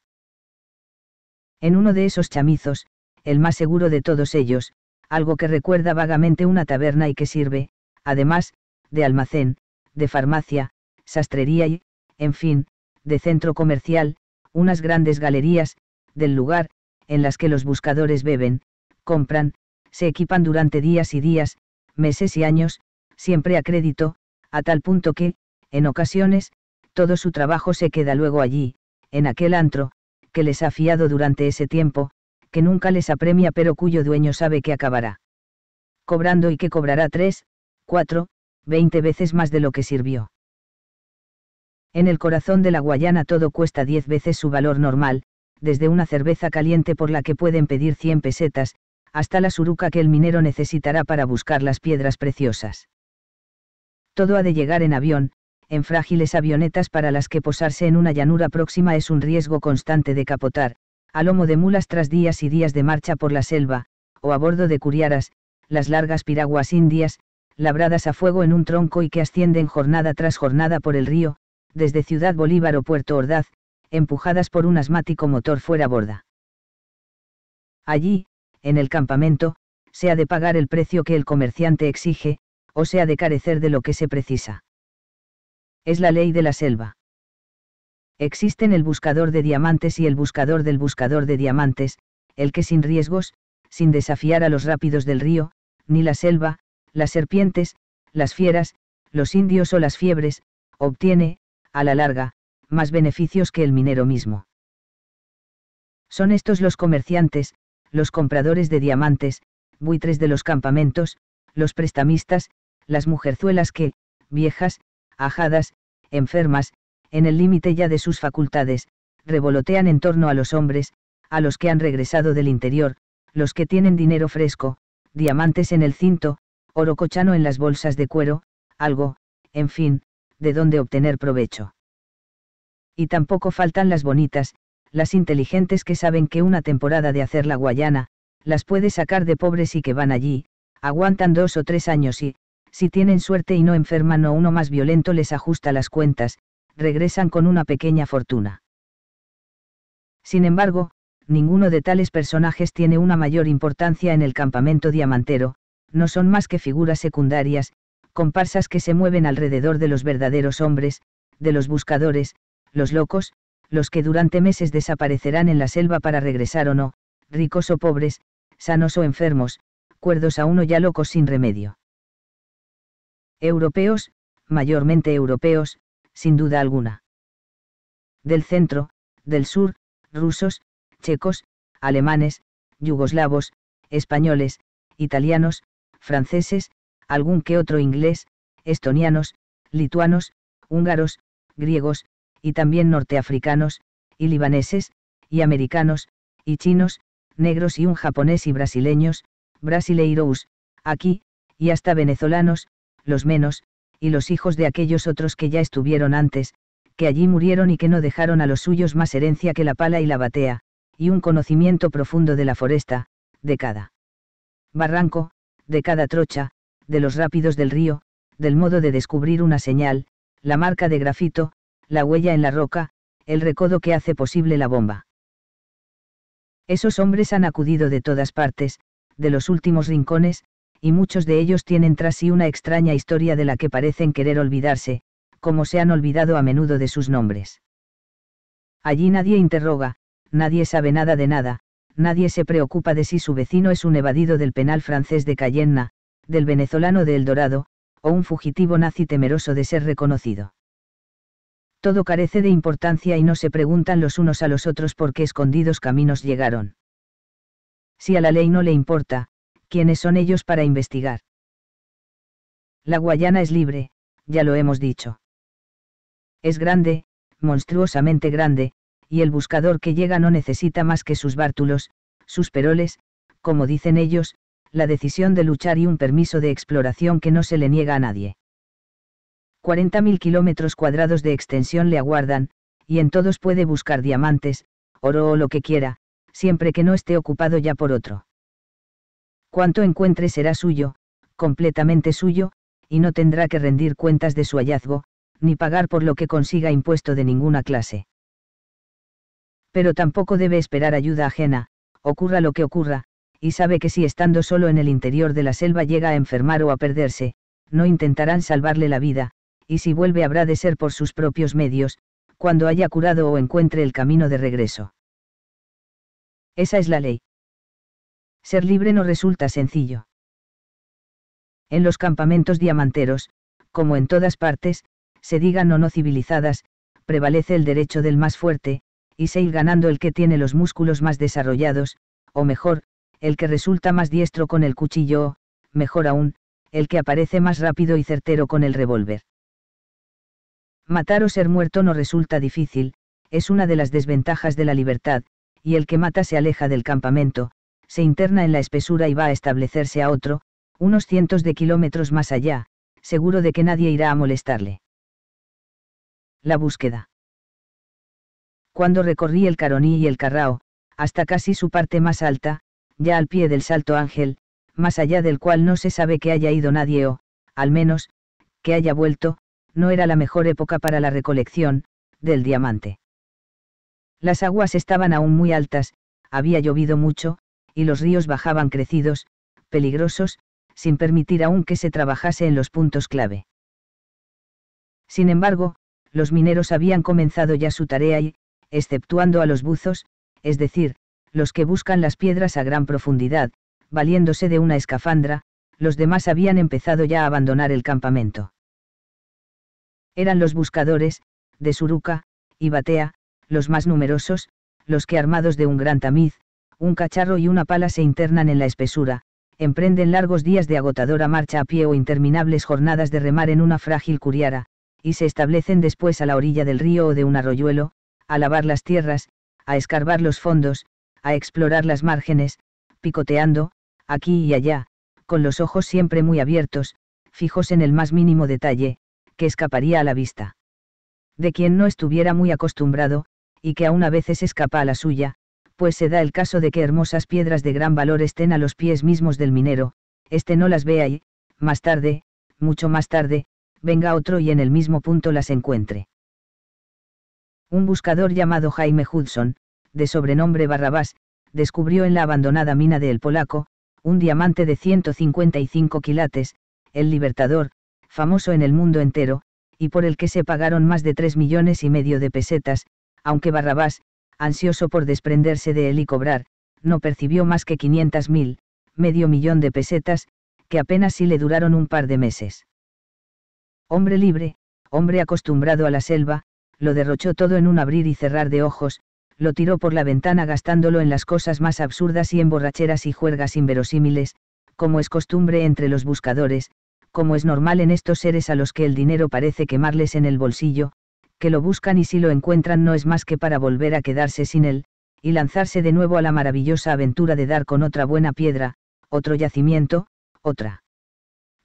En uno de esos chamizos, el más seguro de todos ellos, algo que recuerda vagamente una taberna y que sirve, además, de almacén, de farmacia, sastrería y, en fin, de centro comercial, unas grandes galerías, del lugar, en las que los buscadores beben, compran, se equipan durante días y días, meses y años, siempre a crédito, a tal punto que, en ocasiones, todo su trabajo se queda luego allí, en aquel antro, que les ha fiado durante ese tiempo, que nunca les apremia pero cuyo dueño sabe que acabará. Cobrando y que cobrará tres, cuatro, veinte veces más de lo que sirvió. En el corazón de la Guayana todo cuesta diez veces su valor normal, desde una cerveza caliente por la que pueden pedir 100 pesetas, hasta la suruca que el minero necesitará para buscar las piedras preciosas. Todo ha de llegar en avión, en frágiles avionetas para las que posarse en una llanura próxima es un riesgo constante de capotar, a lomo de mulas tras días y días de marcha por la selva, o a bordo de curiaras, las largas piraguas indias, labradas a fuego en un tronco y que ascienden jornada tras jornada por el río, desde Ciudad Bolívar o Puerto Ordaz, empujadas por un asmático motor fuera borda. Allí, en el campamento, se ha de pagar el precio que el comerciante exige, o sea de carecer de lo que se precisa. Es la ley de la selva. Existen el buscador de diamantes y el buscador del buscador de diamantes, el que sin riesgos, sin desafiar a los rápidos del río, ni la selva, las serpientes, las fieras, los indios o las fiebres, obtiene, a la larga, más beneficios que el minero mismo. Son estos los comerciantes, los compradores de diamantes, buitres de los campamentos, los prestamistas, las mujerzuelas que, viejas, ajadas, enfermas, en el límite ya de sus facultades, revolotean en torno a los hombres, a los que han regresado del interior, los que tienen dinero fresco, diamantes en el cinto, oro cochano en las bolsas de cuero, algo, en fin, de donde obtener provecho. Y tampoco faltan las bonitas, las inteligentes que saben que una temporada de hacer la guayana, las puede sacar de pobres y que van allí, aguantan dos o tres años y, si tienen suerte y no enferman o uno más violento les ajusta las cuentas, regresan con una pequeña fortuna. Sin embargo, ninguno de tales personajes tiene una mayor importancia en el campamento diamantero, no son más que figuras secundarias, comparsas que se mueven alrededor de los verdaderos hombres, de los buscadores, los locos, los que durante meses desaparecerán en la selva para regresar o no, ricos o pobres, sanos o enfermos, cuerdos a uno ya locos sin remedio europeos, mayormente europeos, sin duda alguna. Del centro, del sur, rusos, checos, alemanes, yugoslavos, españoles, italianos, franceses, algún que otro inglés, estonianos, lituanos, húngaros, griegos, y también norteafricanos, y libaneses, y americanos, y chinos, negros y un japonés y brasileños, brasileiros, aquí, y hasta venezolanos, los menos, y los hijos de aquellos otros que ya estuvieron antes, que allí murieron y que no dejaron a los suyos más herencia que la pala y la batea, y un conocimiento profundo de la foresta, de cada barranco, de cada trocha, de los rápidos del río, del modo de descubrir una señal, la marca de grafito, la huella en la roca, el recodo que hace posible la bomba. Esos hombres han acudido de todas partes, de los últimos rincones, y muchos de ellos tienen tras sí una extraña historia de la que parecen querer olvidarse, como se han olvidado a menudo de sus nombres. Allí nadie interroga, nadie sabe nada de nada, nadie se preocupa de si su vecino es un evadido del penal francés de Cayena, del venezolano de El Dorado, o un fugitivo nazi temeroso de ser reconocido. Todo carece de importancia y no se preguntan los unos a los otros por qué escondidos caminos llegaron. Si a la ley no le importa, ¿Quiénes son ellos para investigar? La Guayana es libre, ya lo hemos dicho. Es grande, monstruosamente grande, y el buscador que llega no necesita más que sus bártulos, sus peroles, como dicen ellos, la decisión de luchar y un permiso de exploración que no se le niega a nadie. 40.000 kilómetros cuadrados de extensión le aguardan, y en todos puede buscar diamantes, oro o lo que quiera, siempre que no esté ocupado ya por otro. Cuanto encuentre será suyo, completamente suyo, y no tendrá que rendir cuentas de su hallazgo, ni pagar por lo que consiga impuesto de ninguna clase. Pero tampoco debe esperar ayuda ajena, ocurra lo que ocurra, y sabe que si estando solo en el interior de la selva llega a enfermar o a perderse, no intentarán salvarle la vida, y si vuelve habrá de ser por sus propios medios, cuando haya curado o encuentre el camino de regreso. Esa es la ley ser libre no resulta sencillo. En los campamentos diamanteros, como en todas partes, se digan o no civilizadas, prevalece el derecho del más fuerte, y se ir ganando el que tiene los músculos más desarrollados, o mejor, el que resulta más diestro con el cuchillo o, mejor aún, el que aparece más rápido y certero con el revólver. Matar o ser muerto no resulta difícil, es una de las desventajas de la libertad, y el que mata se aleja del campamento, se interna en la espesura y va a establecerse a otro, unos cientos de kilómetros más allá, seguro de que nadie irá a molestarle. La búsqueda. Cuando recorrí el Caroní y el Carrao, hasta casi su parte más alta, ya al pie del Salto Ángel, más allá del cual no se sabe que haya ido nadie o, al menos, que haya vuelto, no era la mejor época para la recolección, del diamante. Las aguas estaban aún muy altas, había llovido mucho, y los ríos bajaban crecidos, peligrosos, sin permitir aún que se trabajase en los puntos clave. Sin embargo, los mineros habían comenzado ya su tarea y, exceptuando a los buzos, es decir, los que buscan las piedras a gran profundidad, valiéndose de una escafandra, los demás habían empezado ya a abandonar el campamento. Eran los buscadores, de Suruca, y Batea, los más numerosos, los que armados de un gran tamiz, un cacharro y una pala se internan en la espesura, emprenden largos días de agotadora marcha a pie o interminables jornadas de remar en una frágil curiara, y se establecen después a la orilla del río o de un arroyuelo, a lavar las tierras, a escarbar los fondos, a explorar las márgenes, picoteando, aquí y allá, con los ojos siempre muy abiertos, fijos en el más mínimo detalle, que escaparía a la vista. De quien no estuviera muy acostumbrado, y que aún a veces escapa a la suya, pues se da el caso de que hermosas piedras de gran valor estén a los pies mismos del minero, este no las vea y, más tarde, mucho más tarde, venga otro y en el mismo punto las encuentre. Un buscador llamado Jaime Hudson, de sobrenombre Barrabás, descubrió en la abandonada mina de El Polaco, un diamante de 155 quilates, el Libertador, famoso en el mundo entero, y por el que se pagaron más de 3 millones y medio de pesetas, aunque Barrabás, ansioso por desprenderse de él y cobrar, no percibió más que 500.000, medio millón de pesetas, que apenas si le duraron un par de meses. Hombre libre, hombre acostumbrado a la selva, lo derrochó todo en un abrir y cerrar de ojos, lo tiró por la ventana gastándolo en las cosas más absurdas y en borracheras y juergas inverosímiles, como es costumbre entre los buscadores, como es normal en estos seres a los que el dinero parece quemarles en el bolsillo, que lo buscan y si lo encuentran no es más que para volver a quedarse sin él, y lanzarse de nuevo a la maravillosa aventura de dar con otra buena piedra, otro yacimiento, otra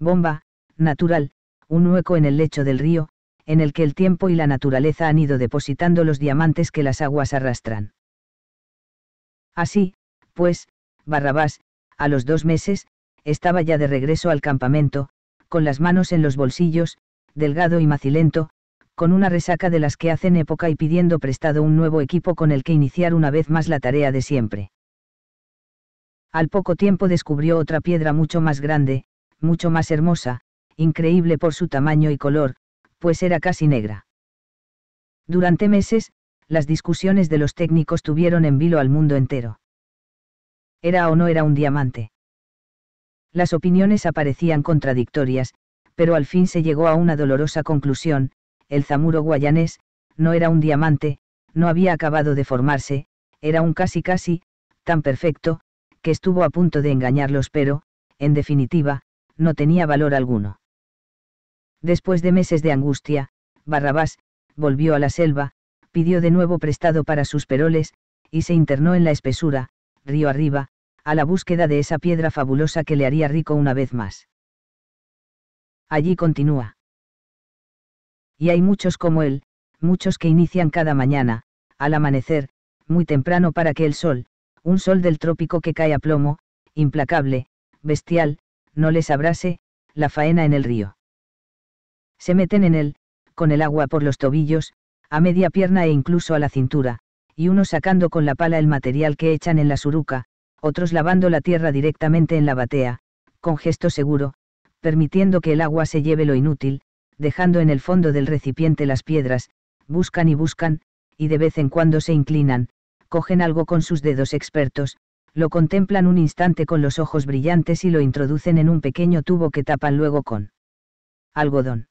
bomba, natural, un hueco en el lecho del río, en el que el tiempo y la naturaleza han ido depositando los diamantes que las aguas arrastran. Así, pues, Barrabás, a los dos meses, estaba ya de regreso al campamento, con las manos en los bolsillos, delgado y macilento, con una resaca de las que hacen época y pidiendo prestado un nuevo equipo con el que iniciar una vez más la tarea de siempre. Al poco tiempo descubrió otra piedra mucho más grande, mucho más hermosa, increíble por su tamaño y color, pues era casi negra. Durante meses, las discusiones de los técnicos tuvieron en vilo al mundo entero. ¿Era o no era un diamante? Las opiniones aparecían contradictorias, pero al fin se llegó a una dolorosa conclusión, el zamuro guayanés, no era un diamante, no había acabado de formarse, era un casi casi, tan perfecto, que estuvo a punto de engañarlos, pero, en definitiva, no tenía valor alguno. Después de meses de angustia, Barrabás, volvió a la selva, pidió de nuevo prestado para sus peroles, y se internó en la espesura, río arriba, a la búsqueda de esa piedra fabulosa que le haría rico una vez más. Allí continúa. Y hay muchos como él, muchos que inician cada mañana, al amanecer, muy temprano para que el sol, un sol del trópico que cae a plomo, implacable, bestial, no les abrase, la faena en el río. Se meten en él, con el agua por los tobillos, a media pierna e incluso a la cintura, y unos sacando con la pala el material que echan en la suruca, otros lavando la tierra directamente en la batea, con gesto seguro, permitiendo que el agua se lleve lo inútil, dejando en el fondo del recipiente las piedras, buscan y buscan, y de vez en cuando se inclinan, cogen algo con sus dedos expertos, lo contemplan un instante con los ojos brillantes y lo introducen en un pequeño tubo que tapan luego con algodón.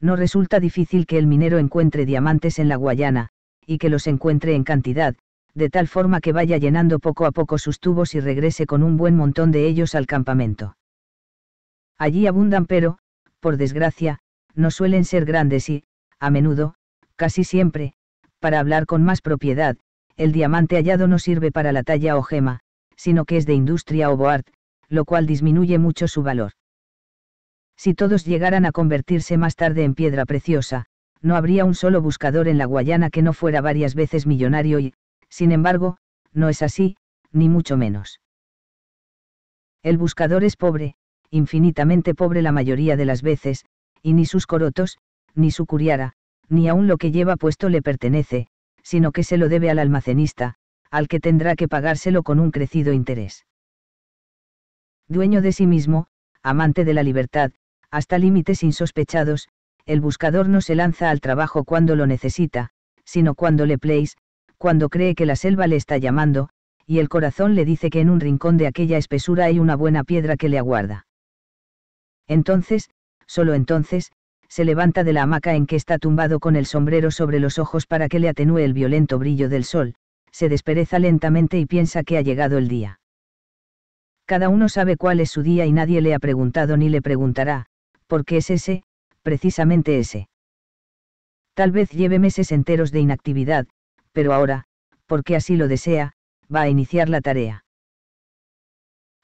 No resulta difícil que el minero encuentre diamantes en la Guayana, y que los encuentre en cantidad, de tal forma que vaya llenando poco a poco sus tubos y regrese con un buen montón de ellos al campamento. Allí abundan pero, por desgracia, no suelen ser grandes y, a menudo, casi siempre, para hablar con más propiedad, el diamante hallado no sirve para la talla o gema, sino que es de industria o boart, lo cual disminuye mucho su valor. Si todos llegaran a convertirse más tarde en piedra preciosa, no habría un solo buscador en la Guayana que no fuera varias veces millonario y, sin embargo, no es así, ni mucho menos. El buscador es pobre, infinitamente pobre la mayoría de las veces, y ni sus corotos, ni su curiara, ni aun lo que lleva puesto le pertenece, sino que se lo debe al almacenista, al que tendrá que pagárselo con un crecido interés. Dueño de sí mismo, amante de la libertad, hasta límites insospechados, el buscador no se lanza al trabajo cuando lo necesita, sino cuando le pleis, cuando cree que la selva le está llamando, y el corazón le dice que en un rincón de aquella espesura hay una buena piedra que le aguarda. Entonces, solo entonces, se levanta de la hamaca en que está tumbado con el sombrero sobre los ojos para que le atenúe el violento brillo del sol, se despereza lentamente y piensa que ha llegado el día. Cada uno sabe cuál es su día y nadie le ha preguntado ni le preguntará, porque es ese, precisamente ese. Tal vez lleve meses enteros de inactividad, pero ahora, porque así lo desea, va a iniciar la tarea.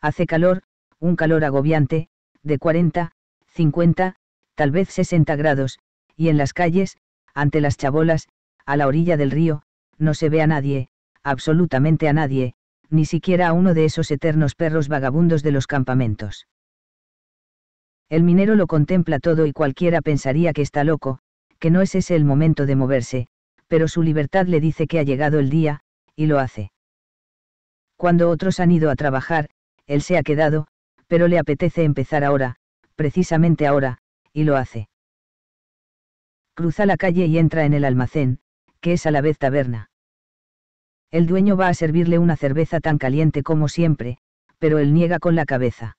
Hace calor, un calor agobiante, de 40, 50, tal vez 60 grados, y en las calles, ante las chabolas, a la orilla del río, no se ve a nadie, absolutamente a nadie, ni siquiera a uno de esos eternos perros vagabundos de los campamentos. El minero lo contempla todo y cualquiera pensaría que está loco, que no es ese el momento de moverse, pero su libertad le dice que ha llegado el día, y lo hace. Cuando otros han ido a trabajar, él se ha quedado, pero le apetece empezar ahora, precisamente ahora, y lo hace. Cruza la calle y entra en el almacén, que es a la vez taberna. El dueño va a servirle una cerveza tan caliente como siempre, pero él niega con la cabeza.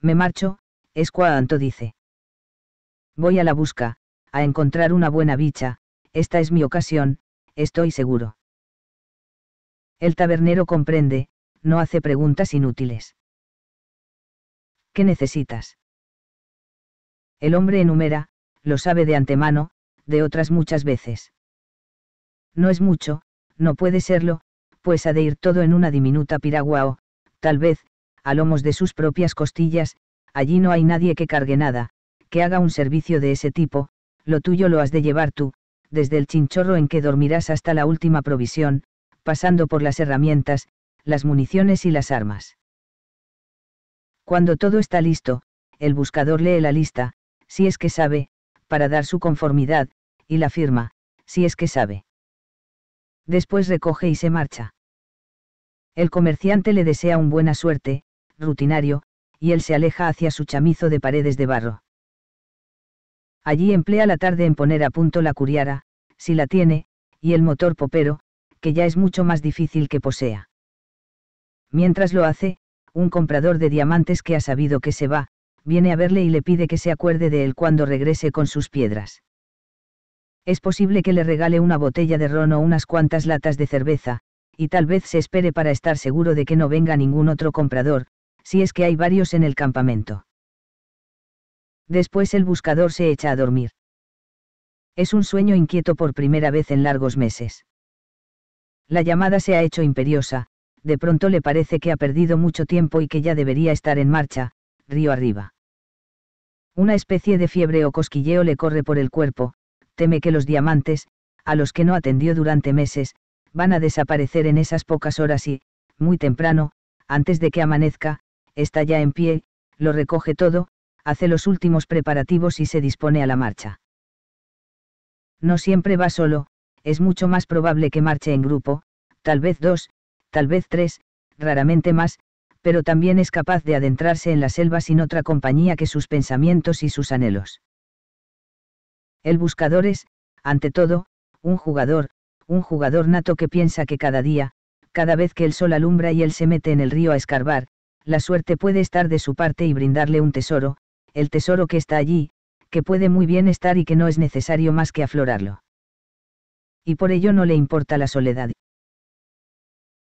Me marcho, es cuanto dice. Voy a la busca, a encontrar una buena bicha, esta es mi ocasión, estoy seguro. El tabernero comprende, no hace preguntas inútiles. ¿Qué necesitas? El hombre enumera, lo sabe de antemano, de otras muchas veces. No es mucho, no puede serlo, pues ha de ir todo en una diminuta piragua o, tal vez, a lomos de sus propias costillas, allí no hay nadie que cargue nada, que haga un servicio de ese tipo, lo tuyo lo has de llevar tú, desde el chinchorro en que dormirás hasta la última provisión, pasando por las herramientas, las municiones y las armas. Cuando todo está listo, el buscador lee la lista, si es que sabe, para dar su conformidad, y la firma, si es que sabe. Después recoge y se marcha. El comerciante le desea un buena suerte, rutinario, y él se aleja hacia su chamizo de paredes de barro. Allí emplea la tarde en poner a punto la curiara, si la tiene, y el motor popero, que ya es mucho más difícil que posea. Mientras lo hace, un comprador de diamantes que ha sabido que se va, viene a verle y le pide que se acuerde de él cuando regrese con sus piedras. Es posible que le regale una botella de ron o unas cuantas latas de cerveza, y tal vez se espere para estar seguro de que no venga ningún otro comprador, si es que hay varios en el campamento. Después el buscador se echa a dormir. Es un sueño inquieto por primera vez en largos meses. La llamada se ha hecho imperiosa, de pronto le parece que ha perdido mucho tiempo y que ya debería estar en marcha, río arriba. Una especie de fiebre o cosquilleo le corre por el cuerpo, teme que los diamantes, a los que no atendió durante meses, van a desaparecer en esas pocas horas y, muy temprano, antes de que amanezca, está ya en pie, lo recoge todo, hace los últimos preparativos y se dispone a la marcha. No siempre va solo, es mucho más probable que marche en grupo, tal vez dos, tal vez tres, raramente más, pero también es capaz de adentrarse en la selva sin otra compañía que sus pensamientos y sus anhelos. El buscador es, ante todo, un jugador, un jugador nato que piensa que cada día, cada vez que el sol alumbra y él se mete en el río a escarbar, la suerte puede estar de su parte y brindarle un tesoro, el tesoro que está allí, que puede muy bien estar y que no es necesario más que aflorarlo. Y por ello no le importa la soledad.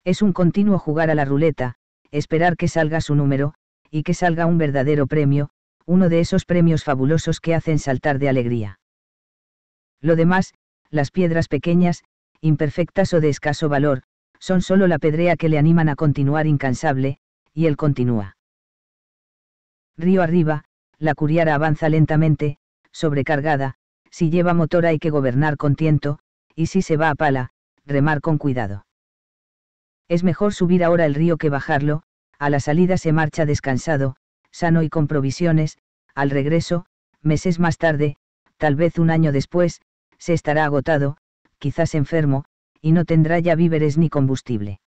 Es un continuo jugar a la ruleta, esperar que salga su número, y que salga un verdadero premio, uno de esos premios fabulosos que hacen saltar de alegría. Lo demás, las piedras pequeñas, imperfectas o de escaso valor, son solo la pedrea que le animan a continuar incansable, y él continúa. Río arriba, la curiara avanza lentamente, sobrecargada, si lleva motor hay que gobernar con tiento, y si se va a pala, remar con cuidado. Es mejor subir ahora el río que bajarlo, a la salida se marcha descansado, sano y con provisiones, al regreso, meses más tarde, tal vez un año después, se estará agotado, quizás enfermo, y no tendrá ya víveres ni combustible.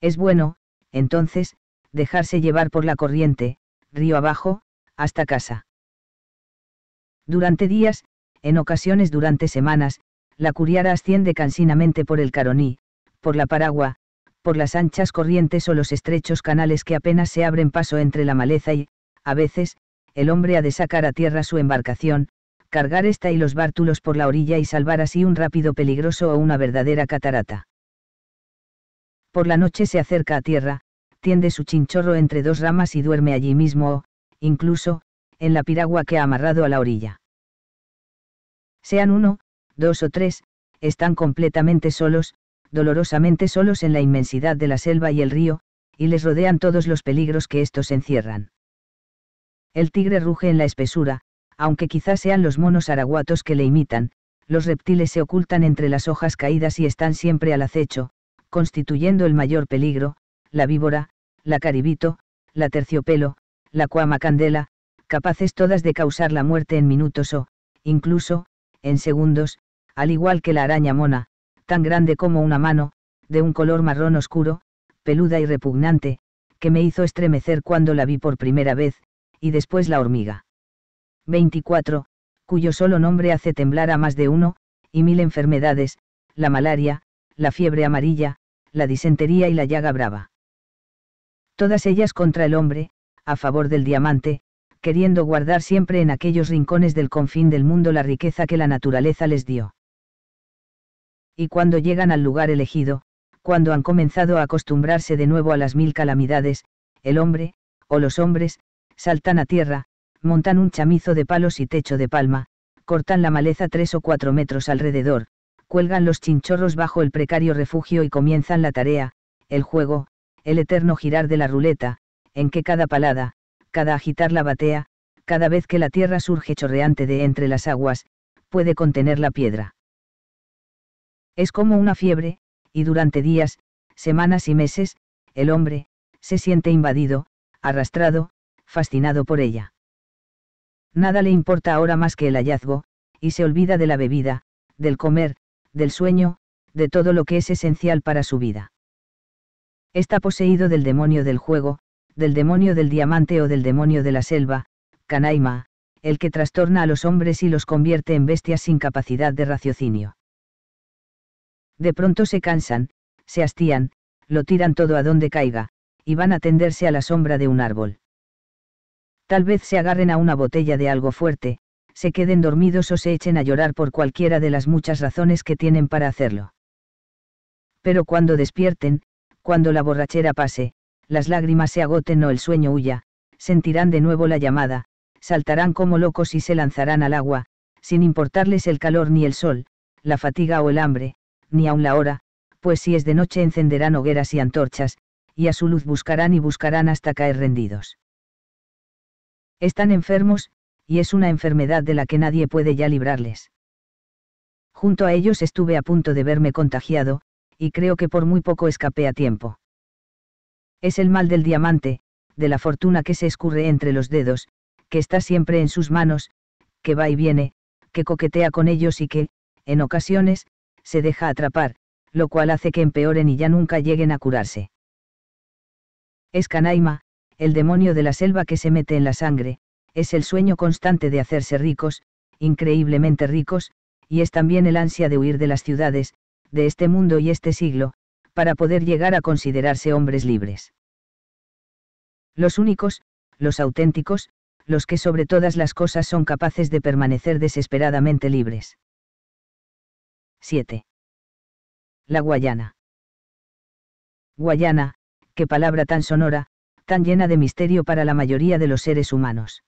Es bueno, entonces, dejarse llevar por la corriente, río abajo, hasta casa. Durante días, en ocasiones durante semanas, la curiara asciende cansinamente por el Caroní, por la paragua, por las anchas corrientes o los estrechos canales que apenas se abren paso entre la maleza y, a veces, el hombre ha de sacar a tierra su embarcación, cargar esta y los bártulos por la orilla y salvar así un rápido peligroso o una verdadera catarata. Por la noche se acerca a tierra, tiende su chinchorro entre dos ramas y duerme allí mismo o, incluso, en la piragua que ha amarrado a la orilla. Sean uno, dos o tres, están completamente solos, dolorosamente solos en la inmensidad de la selva y el río, y les rodean todos los peligros que estos encierran. El tigre ruge en la espesura, aunque quizás sean los monos araguatos que le imitan, los reptiles se ocultan entre las hojas caídas y están siempre al acecho, constituyendo el mayor peligro, la víbora, la caribito, la terciopelo, la cuama capaces todas de causar la muerte en minutos o, incluso, en segundos, al igual que la araña mona, tan grande como una mano, de un color marrón oscuro, peluda y repugnante, que me hizo estremecer cuando la vi por primera vez, y después la hormiga. 24, cuyo solo nombre hace temblar a más de uno, y mil enfermedades, la malaria, la fiebre amarilla, la disentería y la llaga brava. Todas ellas contra el hombre, a favor del diamante, queriendo guardar siempre en aquellos rincones del confín del mundo la riqueza que la naturaleza les dio y cuando llegan al lugar elegido, cuando han comenzado a acostumbrarse de nuevo a las mil calamidades, el hombre, o los hombres, saltan a tierra, montan un chamizo de palos y techo de palma, cortan la maleza tres o cuatro metros alrededor, cuelgan los chinchorros bajo el precario refugio y comienzan la tarea, el juego, el eterno girar de la ruleta, en que cada palada, cada agitar la batea, cada vez que la tierra surge chorreante de entre las aguas, puede contener la piedra. Es como una fiebre, y durante días, semanas y meses, el hombre, se siente invadido, arrastrado, fascinado por ella. Nada le importa ahora más que el hallazgo, y se olvida de la bebida, del comer, del sueño, de todo lo que es esencial para su vida. Está poseído del demonio del juego, del demonio del diamante o del demonio de la selva, Canaima, el que trastorna a los hombres y los convierte en bestias sin capacidad de raciocinio. De pronto se cansan, se hastían, lo tiran todo a donde caiga, y van a tenderse a la sombra de un árbol. Tal vez se agarren a una botella de algo fuerte, se queden dormidos o se echen a llorar por cualquiera de las muchas razones que tienen para hacerlo. Pero cuando despierten, cuando la borrachera pase, las lágrimas se agoten o el sueño huya, sentirán de nuevo la llamada, saltarán como locos y se lanzarán al agua, sin importarles el calor ni el sol, la fatiga o el hambre, ni aun la hora, pues si es de noche encenderán hogueras y antorchas, y a su luz buscarán y buscarán hasta caer rendidos. Están enfermos, y es una enfermedad de la que nadie puede ya librarles. Junto a ellos estuve a punto de verme contagiado, y creo que por muy poco escapé a tiempo. Es el mal del diamante, de la fortuna que se escurre entre los dedos, que está siempre en sus manos, que va y viene, que coquetea con ellos y que, en ocasiones, se deja atrapar, lo cual hace que empeoren y ya nunca lleguen a curarse. Es Canaima, el demonio de la selva que se mete en la sangre, es el sueño constante de hacerse ricos, increíblemente ricos, y es también el ansia de huir de las ciudades, de este mundo y este siglo, para poder llegar a considerarse hombres libres. Los únicos, los auténticos, los que sobre todas las cosas son capaces de permanecer desesperadamente libres. 7. La Guayana. Guayana, qué palabra tan sonora, tan llena de misterio para la mayoría de los seres humanos.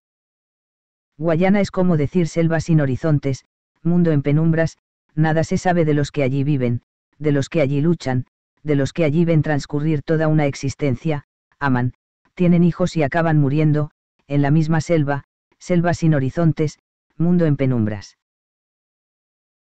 Guayana es como decir selva sin horizontes, mundo en penumbras, nada se sabe de los que allí viven, de los que allí luchan, de los que allí ven transcurrir toda una existencia, aman, tienen hijos y acaban muriendo, en la misma selva, selva sin horizontes, mundo en penumbras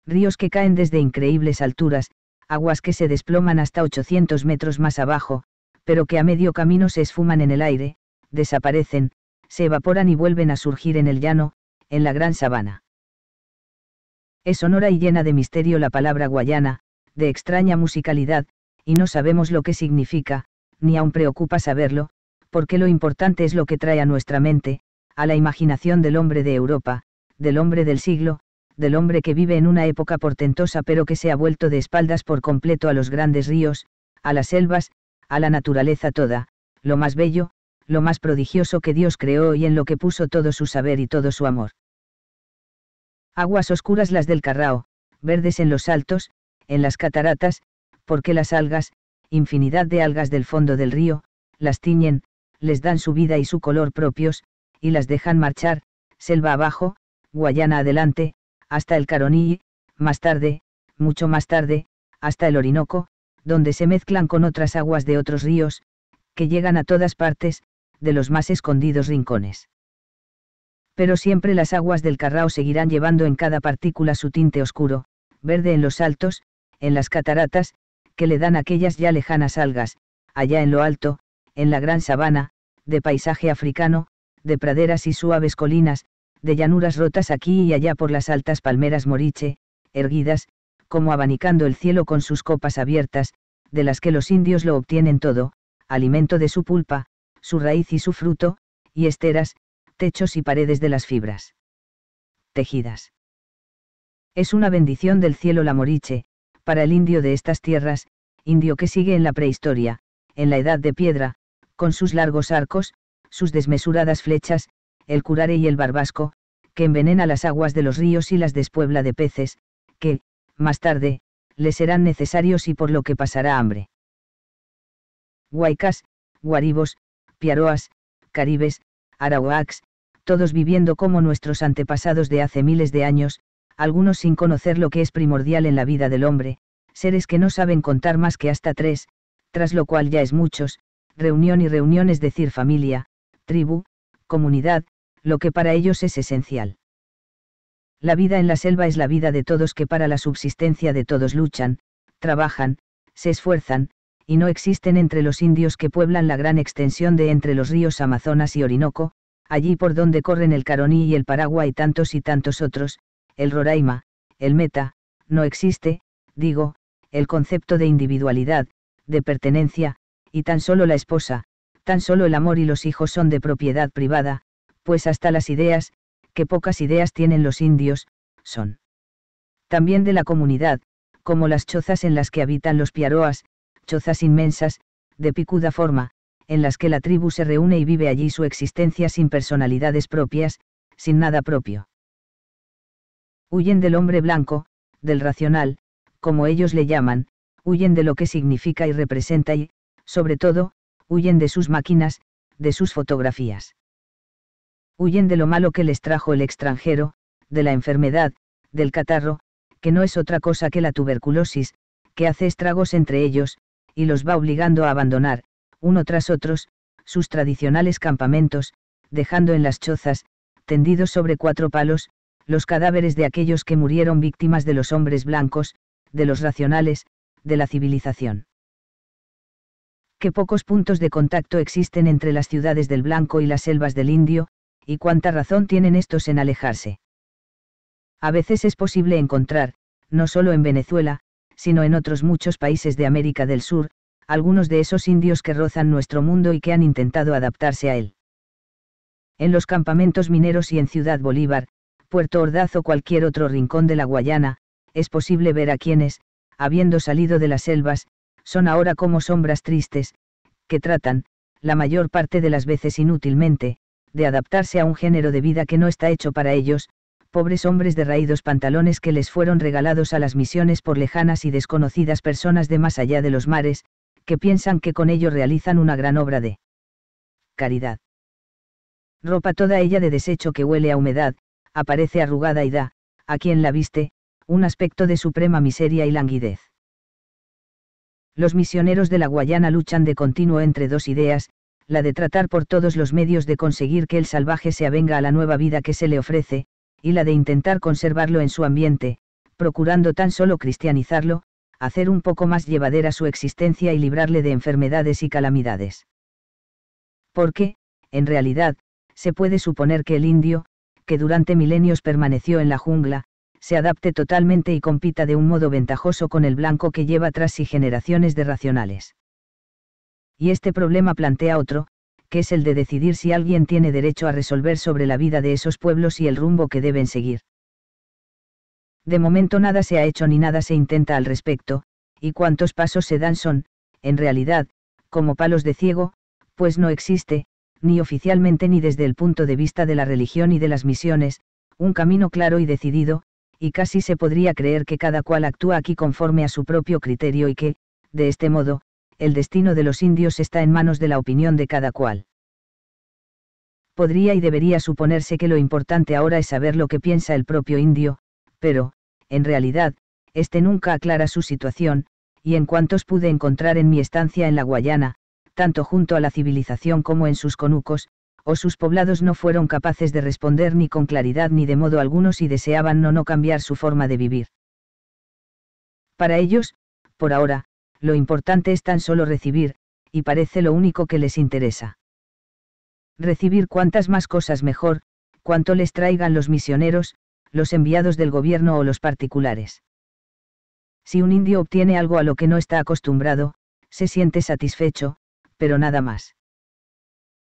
ríos que caen desde increíbles alturas, aguas que se desploman hasta 800 metros más abajo, pero que a medio camino se esfuman en el aire, desaparecen, se evaporan y vuelven a surgir en el llano, en la gran sabana. Es sonora y llena de misterio la palabra guayana, de extraña musicalidad, y no sabemos lo que significa, ni aun preocupa saberlo, porque lo importante es lo que trae a nuestra mente, a la imaginación del hombre de Europa, del hombre del siglo del hombre que vive en una época portentosa pero que se ha vuelto de espaldas por completo a los grandes ríos, a las selvas, a la naturaleza toda, lo más bello, lo más prodigioso que Dios creó y en lo que puso todo su saber y todo su amor. Aguas oscuras las del Carrao, verdes en los altos, en las cataratas, porque las algas, infinidad de algas del fondo del río, las tiñen, les dan su vida y su color propios, y las dejan marchar, selva abajo, Guayana adelante, hasta el Caroní más tarde, mucho más tarde, hasta el Orinoco, donde se mezclan con otras aguas de otros ríos, que llegan a todas partes, de los más escondidos rincones. Pero siempre las aguas del Carrao seguirán llevando en cada partícula su tinte oscuro, verde en los altos, en las cataratas, que le dan aquellas ya lejanas algas, allá en lo alto, en la gran sabana, de paisaje africano, de praderas y suaves colinas, de llanuras rotas aquí y allá por las altas palmeras moriche, erguidas, como abanicando el cielo con sus copas abiertas, de las que los indios lo obtienen todo, alimento de su pulpa, su raíz y su fruto, y esteras, techos y paredes de las fibras. Tejidas. Es una bendición del cielo la moriche, para el indio de estas tierras, indio que sigue en la prehistoria, en la edad de piedra, con sus largos arcos, sus desmesuradas flechas, el curare y el barbasco, que envenena las aguas de los ríos y las despuebla de peces, que, más tarde, le serán necesarios y por lo que pasará hambre. Guaycas, guaribos, piaroas, caribes, arahuacs, todos viviendo como nuestros antepasados de hace miles de años, algunos sin conocer lo que es primordial en la vida del hombre, seres que no saben contar más que hasta tres, tras lo cual ya es muchos, reunión y reunión es decir familia, tribu, comunidad, lo que para ellos es esencial. La vida en la selva es la vida de todos que para la subsistencia de todos luchan, trabajan, se esfuerzan, y no existen entre los indios que pueblan la gran extensión de entre los ríos Amazonas y Orinoco, allí por donde corren el Caroní y el Paraguay y tantos y tantos otros, el Roraima, el Meta, no existe, digo, el concepto de individualidad, de pertenencia, y tan solo la esposa, tan solo el amor y los hijos son de propiedad privada, pues hasta las ideas, que pocas ideas tienen los indios, son también de la comunidad, como las chozas en las que habitan los piaroas, chozas inmensas, de picuda forma, en las que la tribu se reúne y vive allí su existencia sin personalidades propias, sin nada propio. Huyen del hombre blanco, del racional, como ellos le llaman, huyen de lo que significa y representa y, sobre todo, huyen de sus máquinas, de sus fotografías. Huyen de lo malo que les trajo el extranjero, de la enfermedad, del catarro, que no es otra cosa que la tuberculosis, que hace estragos entre ellos, y los va obligando a abandonar, uno tras otros, sus tradicionales campamentos, dejando en las chozas, tendidos sobre cuatro palos, los cadáveres de aquellos que murieron víctimas de los hombres blancos, de los racionales, de la civilización. ¿Qué pocos puntos de contacto existen entre las ciudades del blanco y las selvas del indio, y cuánta razón tienen estos en alejarse. A veces es posible encontrar, no solo en Venezuela, sino en otros muchos países de América del Sur, algunos de esos indios que rozan nuestro mundo y que han intentado adaptarse a él. En los campamentos mineros y en Ciudad Bolívar, Puerto Ordaz o cualquier otro rincón de la Guayana, es posible ver a quienes, habiendo salido de las selvas, son ahora como sombras tristes, que tratan, la mayor parte de las veces inútilmente, de adaptarse a un género de vida que no está hecho para ellos, pobres hombres de raídos pantalones que les fueron regalados a las misiones por lejanas y desconocidas personas de más allá de los mares, que piensan que con ello realizan una gran obra de caridad. Ropa toda ella de desecho que huele a humedad, aparece arrugada y da, a quien la viste, un aspecto de suprema miseria y languidez. Los misioneros de la Guayana luchan de continuo entre dos ideas, la de tratar por todos los medios de conseguir que el salvaje se avenga a la nueva vida que se le ofrece, y la de intentar conservarlo en su ambiente, procurando tan solo cristianizarlo, hacer un poco más llevadera su existencia y librarle de enfermedades y calamidades. Porque, en realidad, se puede suponer que el indio, que durante milenios permaneció en la jungla, se adapte totalmente y compita de un modo ventajoso con el blanco que lleva tras sí generaciones de racionales y este problema plantea otro, que es el de decidir si alguien tiene derecho a resolver sobre la vida de esos pueblos y el rumbo que deben seguir. De momento nada se ha hecho ni nada se intenta al respecto, y cuantos pasos se dan son, en realidad, como palos de ciego, pues no existe, ni oficialmente ni desde el punto de vista de la religión y de las misiones, un camino claro y decidido, y casi se podría creer que cada cual actúa aquí conforme a su propio criterio y que, de este modo, el destino de los indios está en manos de la opinión de cada cual. Podría y debería suponerse que lo importante ahora es saber lo que piensa el propio indio, pero, en realidad, este nunca aclara su situación, y en cuantos pude encontrar en mi estancia en la Guayana, tanto junto a la civilización como en sus conucos, o sus poblados no fueron capaces de responder ni con claridad ni de modo alguno si deseaban o no cambiar su forma de vivir. Para ellos, por ahora, lo importante es tan solo recibir, y parece lo único que les interesa. Recibir cuantas más cosas mejor, cuanto les traigan los misioneros, los enviados del gobierno o los particulares. Si un indio obtiene algo a lo que no está acostumbrado, se siente satisfecho, pero nada más.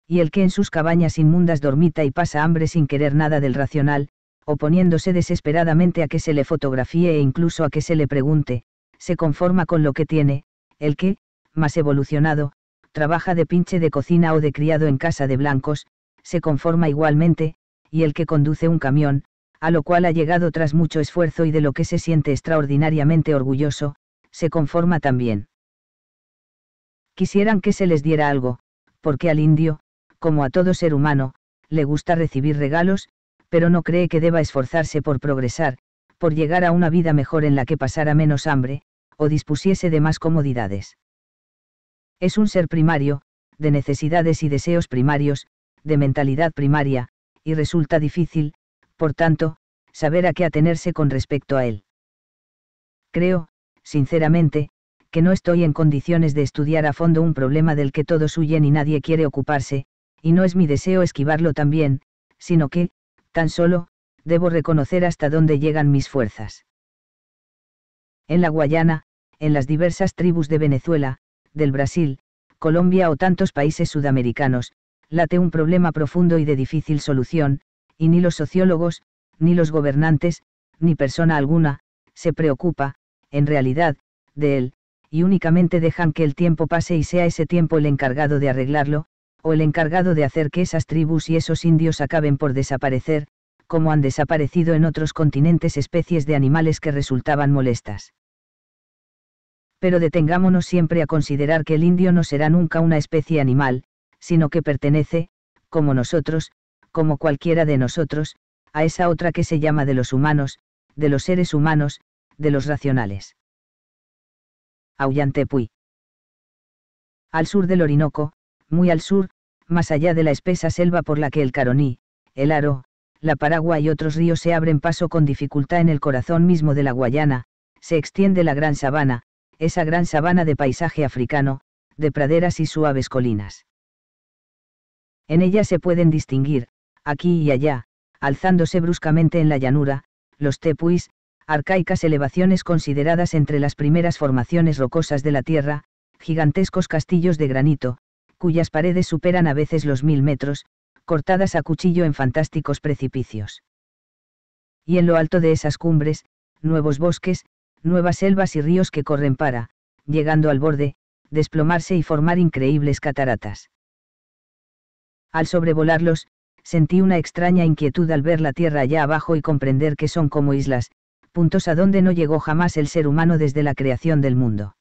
Y el que en sus cabañas inmundas dormita y pasa hambre sin querer nada del racional, oponiéndose desesperadamente a que se le fotografíe e incluso a que se le pregunte, se conforma con lo que tiene, el que, más evolucionado, trabaja de pinche de cocina o de criado en casa de blancos, se conforma igualmente, y el que conduce un camión, a lo cual ha llegado tras mucho esfuerzo y de lo que se siente extraordinariamente orgulloso, se conforma también. Quisieran que se les diera algo, porque al indio, como a todo ser humano, le gusta recibir regalos, pero no cree que deba esforzarse por progresar, por llegar a una vida mejor en la que pasara menos hambre, o dispusiese de más comodidades. Es un ser primario, de necesidades y deseos primarios, de mentalidad primaria, y resulta difícil, por tanto, saber a qué atenerse con respecto a él. Creo, sinceramente, que no estoy en condiciones de estudiar a fondo un problema del que todos huyen y nadie quiere ocuparse, y no es mi deseo esquivarlo también, sino que, tan solo, debo reconocer hasta dónde llegan mis fuerzas. En la Guayana, en las diversas tribus de Venezuela, del Brasil, Colombia o tantos países sudamericanos, late un problema profundo y de difícil solución, y ni los sociólogos, ni los gobernantes, ni persona alguna, se preocupa, en realidad, de él, y únicamente dejan que el tiempo pase y sea ese tiempo el encargado de arreglarlo, o el encargado de hacer que esas tribus y esos indios acaben por desaparecer, como han desaparecido en otros continentes especies de animales que resultaban molestas pero detengámonos siempre a considerar que el indio no será nunca una especie animal, sino que pertenece, como nosotros, como cualquiera de nosotros, a esa otra que se llama de los humanos, de los seres humanos, de los racionales. Auyantepui. Al sur del Orinoco, muy al sur, más allá de la espesa selva por la que el Caroní, el Aro, la Paragua y otros ríos se abren paso con dificultad en el corazón mismo de la Guayana, se extiende la gran sabana, esa gran sabana de paisaje africano, de praderas y suaves colinas. En ella se pueden distinguir, aquí y allá, alzándose bruscamente en la llanura, los tepuis, arcaicas elevaciones consideradas entre las primeras formaciones rocosas de la Tierra, gigantescos castillos de granito, cuyas paredes superan a veces los mil metros, cortadas a cuchillo en fantásticos precipicios. Y en lo alto de esas cumbres, nuevos bosques, nuevas selvas y ríos que corren para, llegando al borde, desplomarse y formar increíbles cataratas. Al sobrevolarlos, sentí una extraña inquietud al ver la tierra allá abajo y comprender que son como islas, puntos a donde no llegó jamás el ser humano desde la creación del mundo.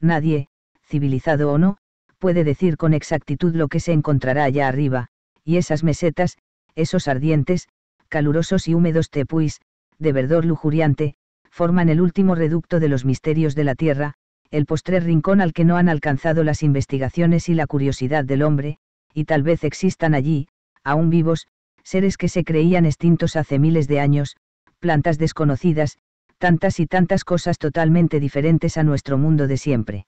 Nadie, civilizado o no, puede decir con exactitud lo que se encontrará allá arriba, y esas mesetas, esos ardientes, calurosos y húmedos tepuis, de verdor lujuriante, forman el último reducto de los misterios de la Tierra, el postrer rincón al que no han alcanzado las investigaciones y la curiosidad del hombre, y tal vez existan allí, aún vivos, seres que se creían extintos hace miles de años, plantas desconocidas, tantas y tantas cosas totalmente diferentes a nuestro mundo de siempre.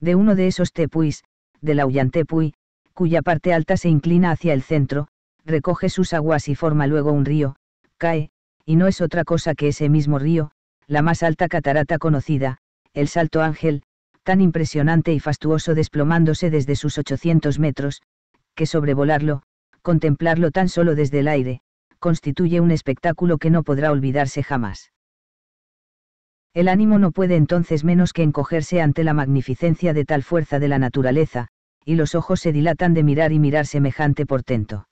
De uno de esos tepuis, del Auyantepui, cuya parte alta se inclina hacia el centro, recoge sus aguas y forma luego un río, cae, y no es otra cosa que ese mismo río, la más alta catarata conocida, el Salto Ángel, tan impresionante y fastuoso desplomándose desde sus 800 metros, que sobrevolarlo, contemplarlo tan solo desde el aire, constituye un espectáculo que no podrá olvidarse jamás. El ánimo no puede entonces menos que encogerse ante la magnificencia de tal fuerza de la naturaleza, y los ojos se dilatan de mirar y mirar semejante portento.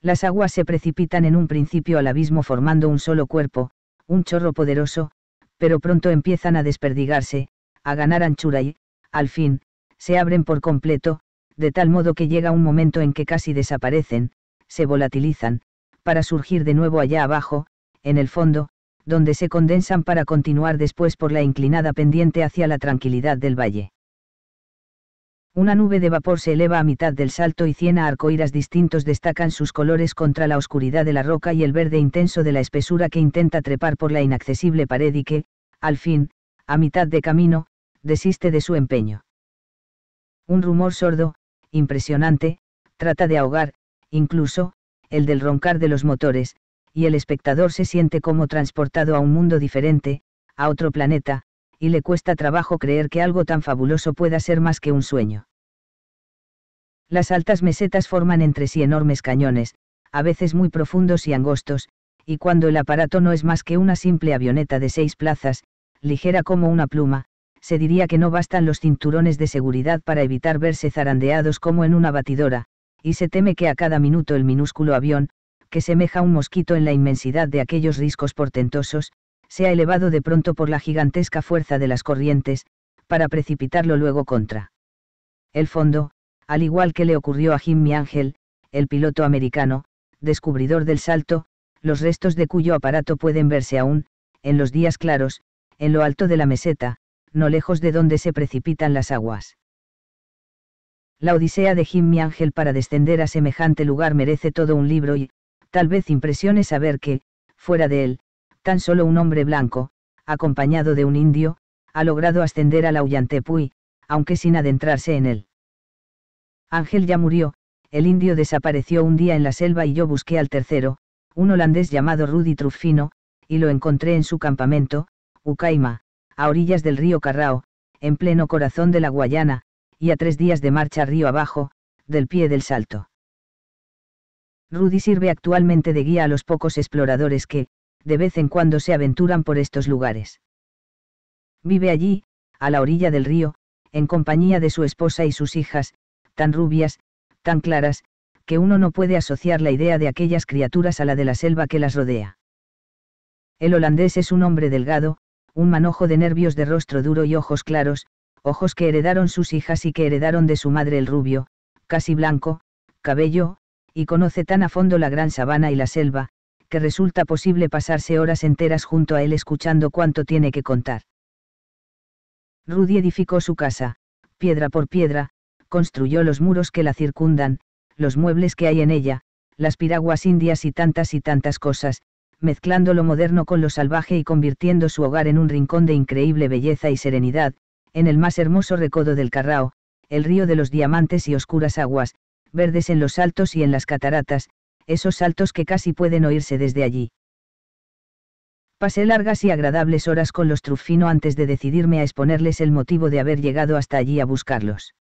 Las aguas se precipitan en un principio al abismo formando un solo cuerpo, un chorro poderoso, pero pronto empiezan a desperdigarse, a ganar anchura y, al fin, se abren por completo, de tal modo que llega un momento en que casi desaparecen, se volatilizan, para surgir de nuevo allá abajo, en el fondo, donde se condensan para continuar después por la inclinada pendiente hacia la tranquilidad del valle. Una nube de vapor se eleva a mitad del salto y cien arcoíras distintos destacan sus colores contra la oscuridad de la roca y el verde intenso de la espesura que intenta trepar por la inaccesible pared y que, al fin, a mitad de camino, desiste de su empeño. Un rumor sordo, impresionante, trata de ahogar, incluso, el del roncar de los motores, y el espectador se siente como transportado a un mundo diferente, a otro planeta, y le cuesta trabajo creer que algo tan fabuloso pueda ser más que un sueño. Las altas mesetas forman entre sí enormes cañones, a veces muy profundos y angostos, y cuando el aparato no es más que una simple avioneta de seis plazas, ligera como una pluma, se diría que no bastan los cinturones de seguridad para evitar verse zarandeados como en una batidora, y se teme que a cada minuto el minúsculo avión, que semeja un mosquito en la inmensidad de aquellos riscos portentosos, sea elevado de pronto por la gigantesca fuerza de las corrientes, para precipitarlo luego contra el fondo, al igual que le ocurrió a Jimmy Ángel, el piloto americano, descubridor del salto, los restos de cuyo aparato pueden verse aún, en los días claros, en lo alto de la meseta, no lejos de donde se precipitan las aguas. La odisea de Jimmy Ángel para descender a semejante lugar merece todo un libro y, tal vez impresione saber que, fuera de él, tan solo un hombre blanco, acompañado de un indio, ha logrado ascender al Ullantepuy, aunque sin adentrarse en él. Ángel ya murió, el indio desapareció un día en la selva y yo busqué al tercero, un holandés llamado Rudy Truffino, y lo encontré en su campamento, Ucaima, a orillas del río Carrao, en pleno corazón de la Guayana, y a tres días de marcha río abajo, del pie del salto. Rudy sirve actualmente de guía a los pocos exploradores que, de vez en cuando se aventuran por estos lugares. Vive allí, a la orilla del río, en compañía de su esposa y sus hijas, tan rubias, tan claras, que uno no puede asociar la idea de aquellas criaturas a la de la selva que las rodea. El holandés es un hombre delgado, un manojo de nervios de rostro duro y ojos claros, ojos que heredaron sus hijas y que heredaron de su madre el rubio, casi blanco, cabello, y conoce tan a fondo la gran sabana y la selva, que resulta posible pasarse horas enteras junto a él escuchando cuánto tiene que contar. Rudy edificó su casa, piedra por piedra, construyó los muros que la circundan, los muebles que hay en ella, las piraguas indias y tantas y tantas cosas, mezclando lo moderno con lo salvaje y convirtiendo su hogar en un rincón de increíble belleza y serenidad, en el más hermoso recodo del Carrao, el río de los diamantes y oscuras aguas, verdes en los saltos y en las cataratas, esos saltos que casi pueden oírse desde allí. Pasé largas y agradables horas con los Truffino antes de decidirme a exponerles el motivo de haber llegado hasta allí a buscarlos.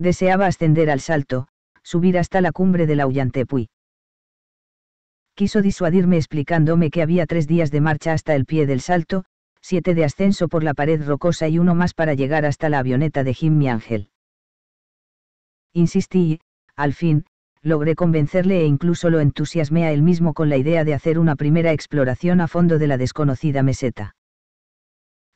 Deseaba ascender al salto, subir hasta la cumbre del Ullantepuy Quiso disuadirme explicándome que había tres días de marcha hasta el pie del salto, siete de ascenso por la pared rocosa y uno más para llegar hasta la avioneta de Jimmy Ángel. Insistí y, al fin, logré convencerle e incluso lo entusiasmé a él mismo con la idea de hacer una primera exploración a fondo de la desconocida meseta.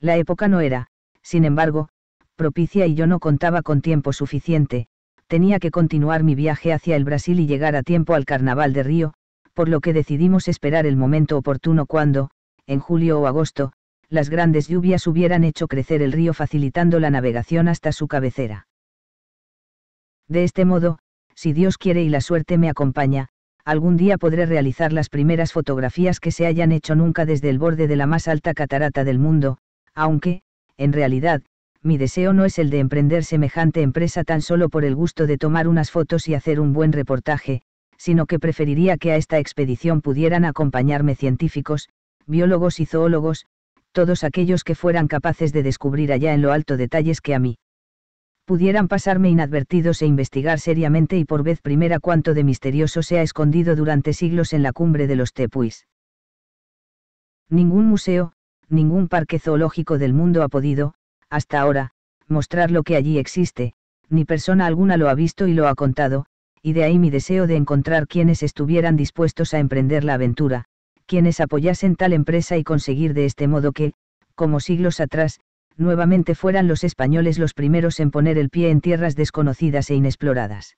La época no era, sin embargo, propicia y yo no contaba con tiempo suficiente, tenía que continuar mi viaje hacia el Brasil y llegar a tiempo al Carnaval de Río, por lo que decidimos esperar el momento oportuno cuando, en julio o agosto, las grandes lluvias hubieran hecho crecer el río facilitando la navegación hasta su cabecera. De este modo, si Dios quiere y la suerte me acompaña, algún día podré realizar las primeras fotografías que se hayan hecho nunca desde el borde de la más alta catarata del mundo, aunque, en realidad, mi deseo no es el de emprender semejante empresa tan solo por el gusto de tomar unas fotos y hacer un buen reportaje, sino que preferiría que a esta expedición pudieran acompañarme científicos, biólogos y zoólogos, todos aquellos que fueran capaces de descubrir allá en lo alto detalles que a mí pudieran pasarme inadvertidos e investigar seriamente y por vez primera cuánto de misterioso se ha escondido durante siglos en la cumbre de los Tepuis. Ningún museo, ningún parque zoológico del mundo ha podido, hasta ahora, mostrar lo que allí existe, ni persona alguna lo ha visto y lo ha contado, y de ahí mi deseo de encontrar quienes estuvieran dispuestos a emprender la aventura, quienes apoyasen tal empresa y conseguir de este modo que, como siglos atrás, nuevamente fueran los españoles los primeros en poner el pie en tierras desconocidas e inexploradas.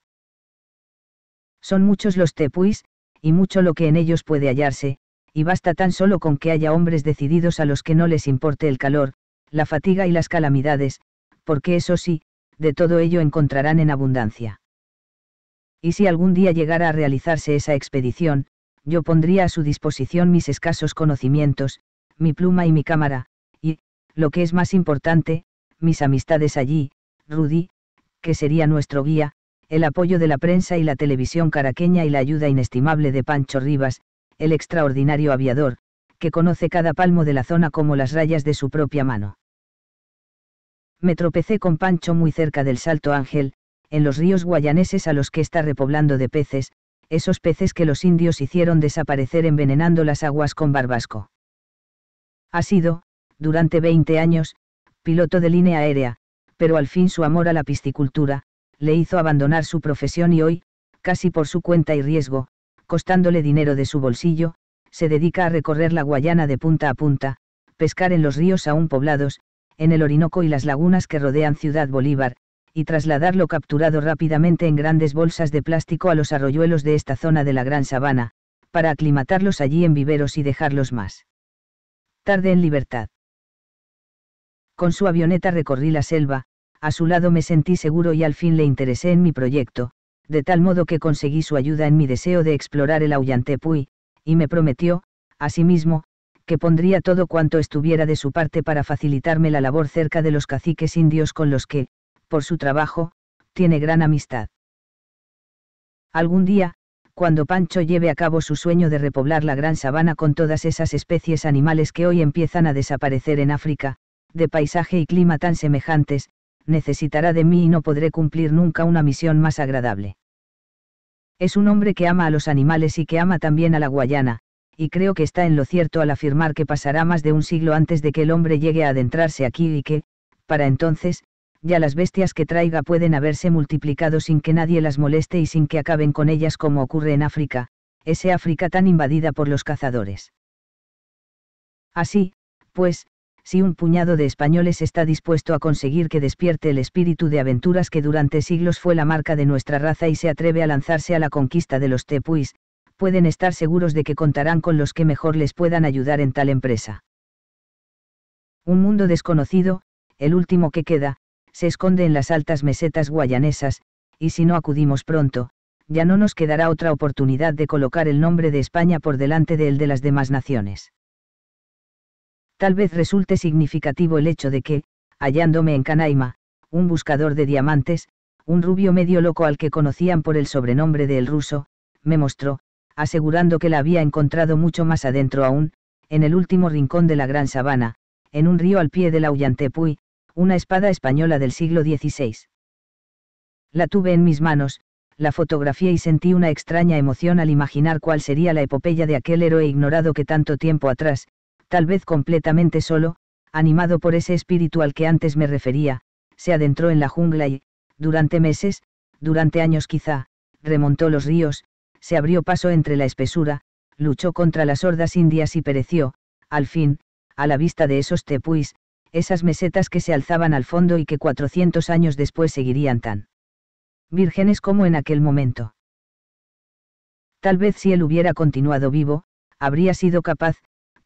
Son muchos los tepuis, y mucho lo que en ellos puede hallarse, y basta tan solo con que haya hombres decididos a los que no les importe el calor, la fatiga y las calamidades, porque eso sí, de todo ello encontrarán en abundancia. Y si algún día llegara a realizarse esa expedición, yo pondría a su disposición mis escasos conocimientos, mi pluma y mi cámara, y, lo que es más importante, mis amistades allí, Rudy, que sería nuestro guía, el apoyo de la prensa y la televisión caraqueña y la ayuda inestimable de Pancho Rivas, el extraordinario aviador, que conoce cada palmo de la zona como las rayas de su propia mano. Me tropecé con Pancho muy cerca del Salto Ángel, en los ríos guayaneses a los que está repoblando de peces, esos peces que los indios hicieron desaparecer envenenando las aguas con barbasco. Ha sido, durante 20 años, piloto de línea aérea, pero al fin su amor a la piscicultura, le hizo abandonar su profesión y hoy, casi por su cuenta y riesgo, costándole dinero de su bolsillo, se dedica a recorrer la Guayana de punta a punta, pescar en los ríos aún poblados, en el Orinoco y las lagunas que rodean Ciudad Bolívar, y trasladar lo capturado rápidamente en grandes bolsas de plástico a los arroyuelos de esta zona de la Gran Sabana, para aclimatarlos allí en viveros y dejarlos más tarde en libertad. Con su avioneta recorrí la selva, a su lado me sentí seguro y al fin le interesé en mi proyecto, de tal modo que conseguí su ayuda en mi deseo de explorar el Aullantepuy y me prometió, asimismo, que pondría todo cuanto estuviera de su parte para facilitarme la labor cerca de los caciques indios con los que, por su trabajo, tiene gran amistad. Algún día, cuando Pancho lleve a cabo su sueño de repoblar la gran sabana con todas esas especies animales que hoy empiezan a desaparecer en África, de paisaje y clima tan semejantes, necesitará de mí y no podré cumplir nunca una misión más agradable. Es un hombre que ama a los animales y que ama también a la Guayana, y creo que está en lo cierto al afirmar que pasará más de un siglo antes de que el hombre llegue a adentrarse aquí y que, para entonces, ya las bestias que traiga pueden haberse multiplicado sin que nadie las moleste y sin que acaben con ellas como ocurre en África, ese África tan invadida por los cazadores. Así, pues, si un puñado de españoles está dispuesto a conseguir que despierte el espíritu de aventuras que durante siglos fue la marca de nuestra raza y se atreve a lanzarse a la conquista de los tepuis, pueden estar seguros de que contarán con los que mejor les puedan ayudar en tal empresa. Un mundo desconocido, el último que queda, se esconde en las altas mesetas guayanesas, y si no acudimos pronto, ya no nos quedará otra oportunidad de colocar el nombre de España por delante del de las demás naciones. Tal vez resulte significativo el hecho de que, hallándome en Canaima, un buscador de diamantes, un rubio medio loco al que conocían por el sobrenombre de El Ruso, me mostró, asegurando que la había encontrado mucho más adentro aún, en el último rincón de la gran sabana, en un río al pie del Ullantepuy, una espada española del siglo XVI. La tuve en mis manos, la fotografié y sentí una extraña emoción al imaginar cuál sería la epopeya de aquel héroe ignorado que tanto tiempo atrás, tal vez completamente solo, animado por ese espíritu al que antes me refería, se adentró en la jungla y, durante meses, durante años quizá, remontó los ríos, se abrió paso entre la espesura, luchó contra las hordas indias y pereció, al fin, a la vista de esos tepuis, esas mesetas que se alzaban al fondo y que 400 años después seguirían tan vírgenes como en aquel momento. Tal vez si él hubiera continuado vivo, habría sido capaz,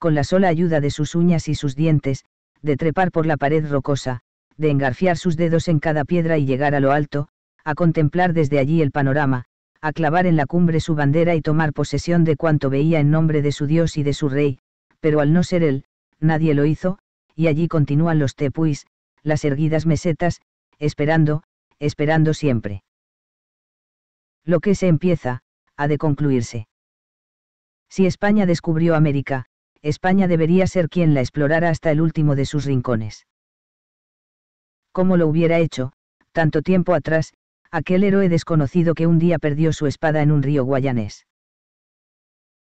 con la sola ayuda de sus uñas y sus dientes, de trepar por la pared rocosa, de engarfiar sus dedos en cada piedra y llegar a lo alto, a contemplar desde allí el panorama, a clavar en la cumbre su bandera y tomar posesión de cuanto veía en nombre de su Dios y de su Rey, pero al no ser él, nadie lo hizo, y allí continúan los tepuis, las erguidas mesetas, esperando, esperando siempre. Lo que se empieza, ha de concluirse. Si España descubrió América, España debería ser quien la explorara hasta el último de sus rincones. ¿Cómo lo hubiera hecho, tanto tiempo atrás, aquel héroe desconocido que un día perdió su espada en un río guayanés.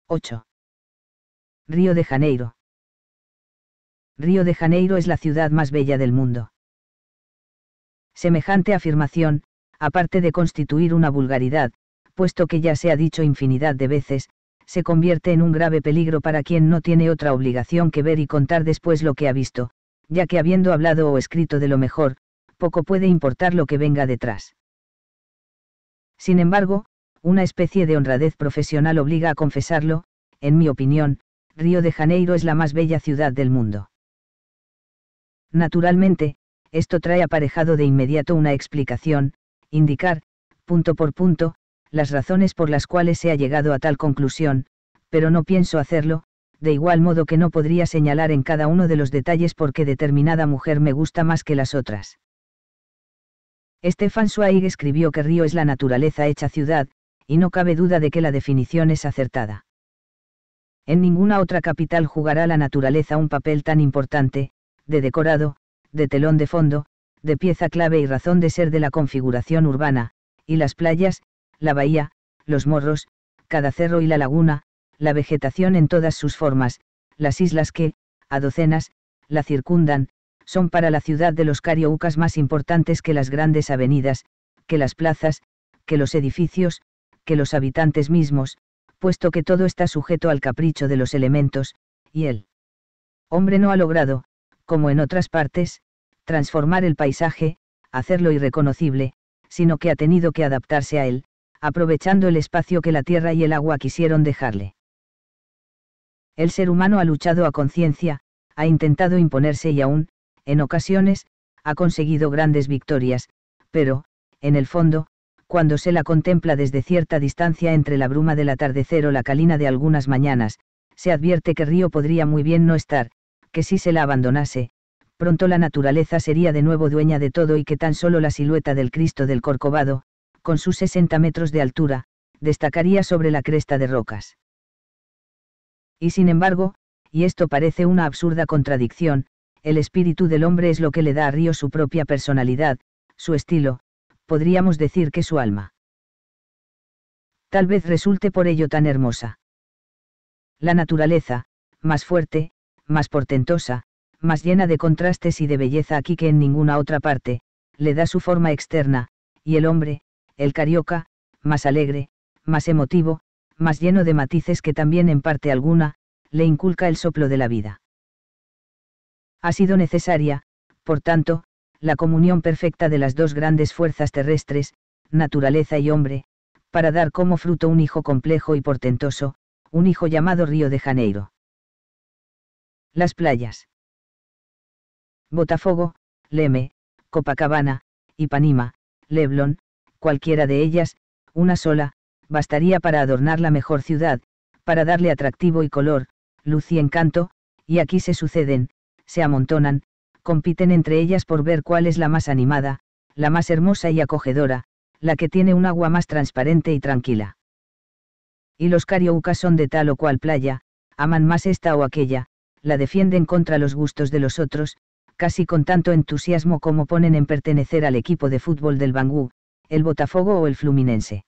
8. Río de Janeiro. Río de Janeiro es la ciudad más bella del mundo. Semejante afirmación, aparte de constituir una vulgaridad, puesto que ya se ha dicho infinidad de veces, se convierte en un grave peligro para quien no tiene otra obligación que ver y contar después lo que ha visto, ya que habiendo hablado o escrito de lo mejor, poco puede importar lo que venga detrás. Sin embargo, una especie de honradez profesional obliga a confesarlo, en mi opinión, Río de Janeiro es la más bella ciudad del mundo. Naturalmente, esto trae aparejado de inmediato una explicación, indicar, punto por punto, las razones por las cuales se ha llegado a tal conclusión, pero no pienso hacerlo, de igual modo que no podría señalar en cada uno de los detalles por qué determinada mujer me gusta más que las otras. Stefan Zweig escribió que Río es la naturaleza hecha ciudad, y no cabe duda de que la definición es acertada. En ninguna otra capital jugará la naturaleza un papel tan importante, de decorado, de telón de fondo, de pieza clave y razón de ser de la configuración urbana, y las playas, la bahía, los morros, cada cerro y la laguna, la vegetación en todas sus formas, las islas que, a docenas, la circundan, son para la ciudad de los cariocas más importantes que las grandes avenidas, que las plazas, que los edificios, que los habitantes mismos, puesto que todo está sujeto al capricho de los elementos, y el hombre no ha logrado, como en otras partes, transformar el paisaje, hacerlo irreconocible, sino que ha tenido que adaptarse a él, aprovechando el espacio que la tierra y el agua quisieron dejarle. El ser humano ha luchado a conciencia, ha intentado imponerse y aún, en ocasiones, ha conseguido grandes victorias, pero, en el fondo, cuando se la contempla desde cierta distancia entre la bruma del atardecer o la calina de algunas mañanas, se advierte que Río podría muy bien no estar, que si se la abandonase, pronto la naturaleza sería de nuevo dueña de todo y que tan solo la silueta del Cristo del Corcovado, con sus 60 metros de altura, destacaría sobre la cresta de rocas. Y sin embargo, y esto parece una absurda contradicción, el espíritu del hombre es lo que le da a Río su propia personalidad, su estilo, podríamos decir que su alma. Tal vez resulte por ello tan hermosa. La naturaleza, más fuerte, más portentosa, más llena de contrastes y de belleza aquí que en ninguna otra parte, le da su forma externa, y el hombre, el carioca, más alegre, más emotivo, más lleno de matices que también en parte alguna, le inculca el soplo de la vida. Ha sido necesaria, por tanto, la comunión perfecta de las dos grandes fuerzas terrestres, naturaleza y hombre, para dar como fruto un hijo complejo y portentoso, un hijo llamado Río de Janeiro. Las playas. Botafogo, Leme, Copacabana, Ipanema, Leblon, cualquiera de ellas, una sola, bastaría para adornar la mejor ciudad, para darle atractivo y color, luz y encanto, y aquí se suceden, se amontonan, compiten entre ellas por ver cuál es la más animada, la más hermosa y acogedora, la que tiene un agua más transparente y tranquila. Y los cariocas son de tal o cual playa, aman más esta o aquella, la defienden contra los gustos de los otros, casi con tanto entusiasmo como ponen en pertenecer al equipo de fútbol del Bangú, el Botafogo o el Fluminense.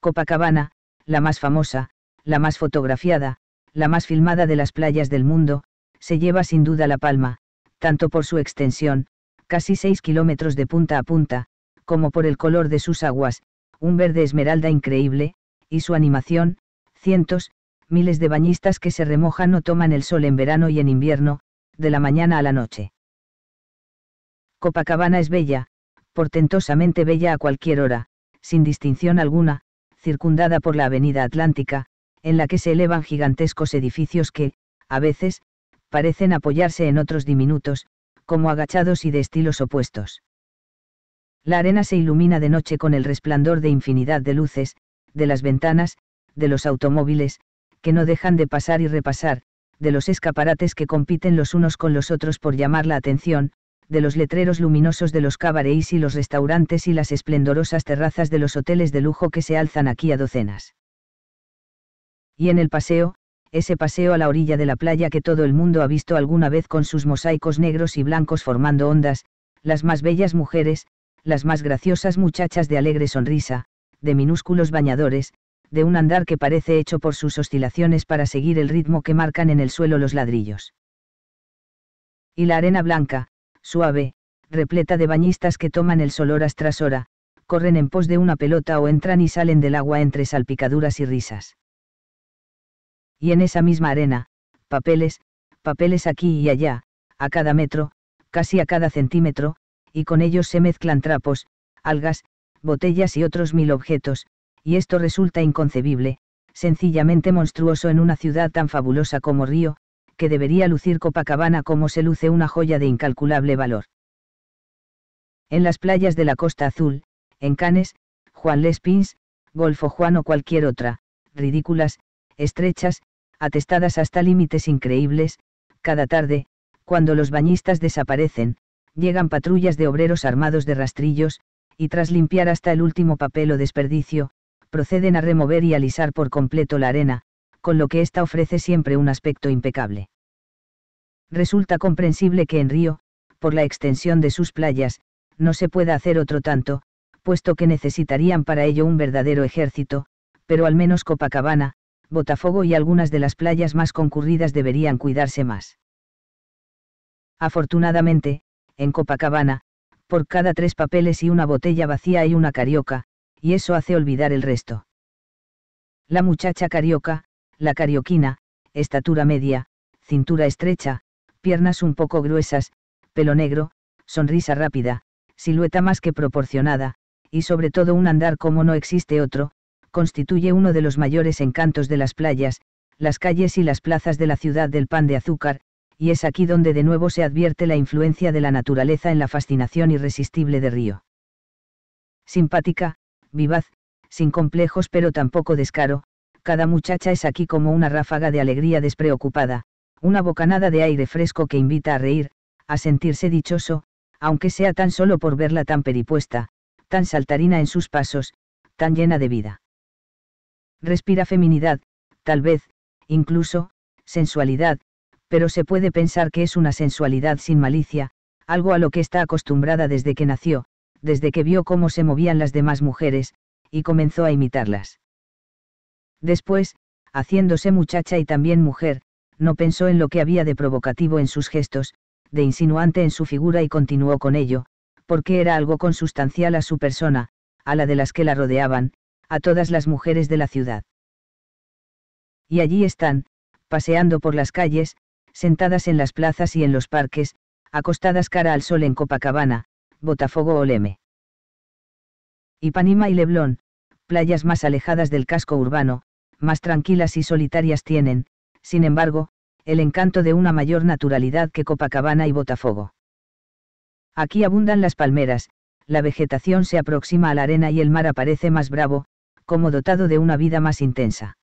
Copacabana, la más famosa, la más fotografiada, la más filmada de las playas del mundo, se lleva sin duda la palma, tanto por su extensión, casi 6 kilómetros de punta a punta, como por el color de sus aguas, un verde esmeralda increíble, y su animación, cientos, miles de bañistas que se remojan o toman el sol en verano y en invierno, de la mañana a la noche. Copacabana es bella, portentosamente bella a cualquier hora, sin distinción alguna, circundada por la Avenida Atlántica, en la que se elevan gigantescos edificios que, a veces, parecen apoyarse en otros diminutos, como agachados y de estilos opuestos. La arena se ilumina de noche con el resplandor de infinidad de luces, de las ventanas, de los automóviles, que no dejan de pasar y repasar, de los escaparates que compiten los unos con los otros por llamar la atención, de los letreros luminosos de los cabarets y los restaurantes y las esplendorosas terrazas de los hoteles de lujo que se alzan aquí a docenas. Y en el paseo, ese paseo a la orilla de la playa que todo el mundo ha visto alguna vez con sus mosaicos negros y blancos formando ondas, las más bellas mujeres, las más graciosas muchachas de alegre sonrisa, de minúsculos bañadores, de un andar que parece hecho por sus oscilaciones para seguir el ritmo que marcan en el suelo los ladrillos. Y la arena blanca, suave, repleta de bañistas que toman el sol horas tras hora, corren en pos de una pelota o entran y salen del agua entre salpicaduras y risas. Y en esa misma arena, papeles, papeles aquí y allá, a cada metro, casi a cada centímetro, y con ellos se mezclan trapos, algas, botellas y otros mil objetos, y esto resulta inconcebible, sencillamente monstruoso en una ciudad tan fabulosa como Río, que debería lucir Copacabana como se luce una joya de incalculable valor. En las playas de la Costa Azul, en Canes, Juan Les Pins, Golfo Juan o cualquier otra, ridículas, estrechas, atestadas hasta límites increíbles, cada tarde, cuando los bañistas desaparecen, llegan patrullas de obreros armados de rastrillos, y tras limpiar hasta el último papel o desperdicio, proceden a remover y alisar por completo la arena, con lo que ésta ofrece siempre un aspecto impecable. Resulta comprensible que en Río, por la extensión de sus playas, no se pueda hacer otro tanto, puesto que necesitarían para ello un verdadero ejército, pero al menos Copacabana, Botafogo y algunas de las playas más concurridas deberían cuidarse más. Afortunadamente, en Copacabana, por cada tres papeles y una botella vacía hay una carioca, y eso hace olvidar el resto. La muchacha carioca, la carioquina, estatura media, cintura estrecha, piernas un poco gruesas, pelo negro, sonrisa rápida, silueta más que proporcionada, y sobre todo un andar como no existe otro, constituye uno de los mayores encantos de las playas, las calles y las plazas de la ciudad del pan de azúcar, y es aquí donde de nuevo se advierte la influencia de la naturaleza en la fascinación irresistible de Río. Simpática, vivaz, sin complejos pero tampoco descaro, cada muchacha es aquí como una ráfaga de alegría despreocupada, una bocanada de aire fresco que invita a reír, a sentirse dichoso, aunque sea tan solo por verla tan peripuesta, tan saltarina en sus pasos, tan llena de vida. Respira feminidad, tal vez, incluso, sensualidad, pero se puede pensar que es una sensualidad sin malicia, algo a lo que está acostumbrada desde que nació, desde que vio cómo se movían las demás mujeres, y comenzó a imitarlas. Después, haciéndose muchacha y también mujer, no pensó en lo que había de provocativo en sus gestos, de insinuante en su figura y continuó con ello, porque era algo consustancial a su persona, a la de las que la rodeaban, a todas las mujeres de la ciudad. Y allí están, paseando por las calles, sentadas en las plazas y en los parques, acostadas cara al sol en Copacabana, Botafogo o Leme. Ipanema y Leblón, playas más alejadas del casco urbano, más tranquilas y solitarias tienen, sin embargo, el encanto de una mayor naturalidad que Copacabana y Botafogo. Aquí abundan las palmeras, la vegetación se aproxima a la arena y el mar aparece más bravo, como dotado de una vida más intensa.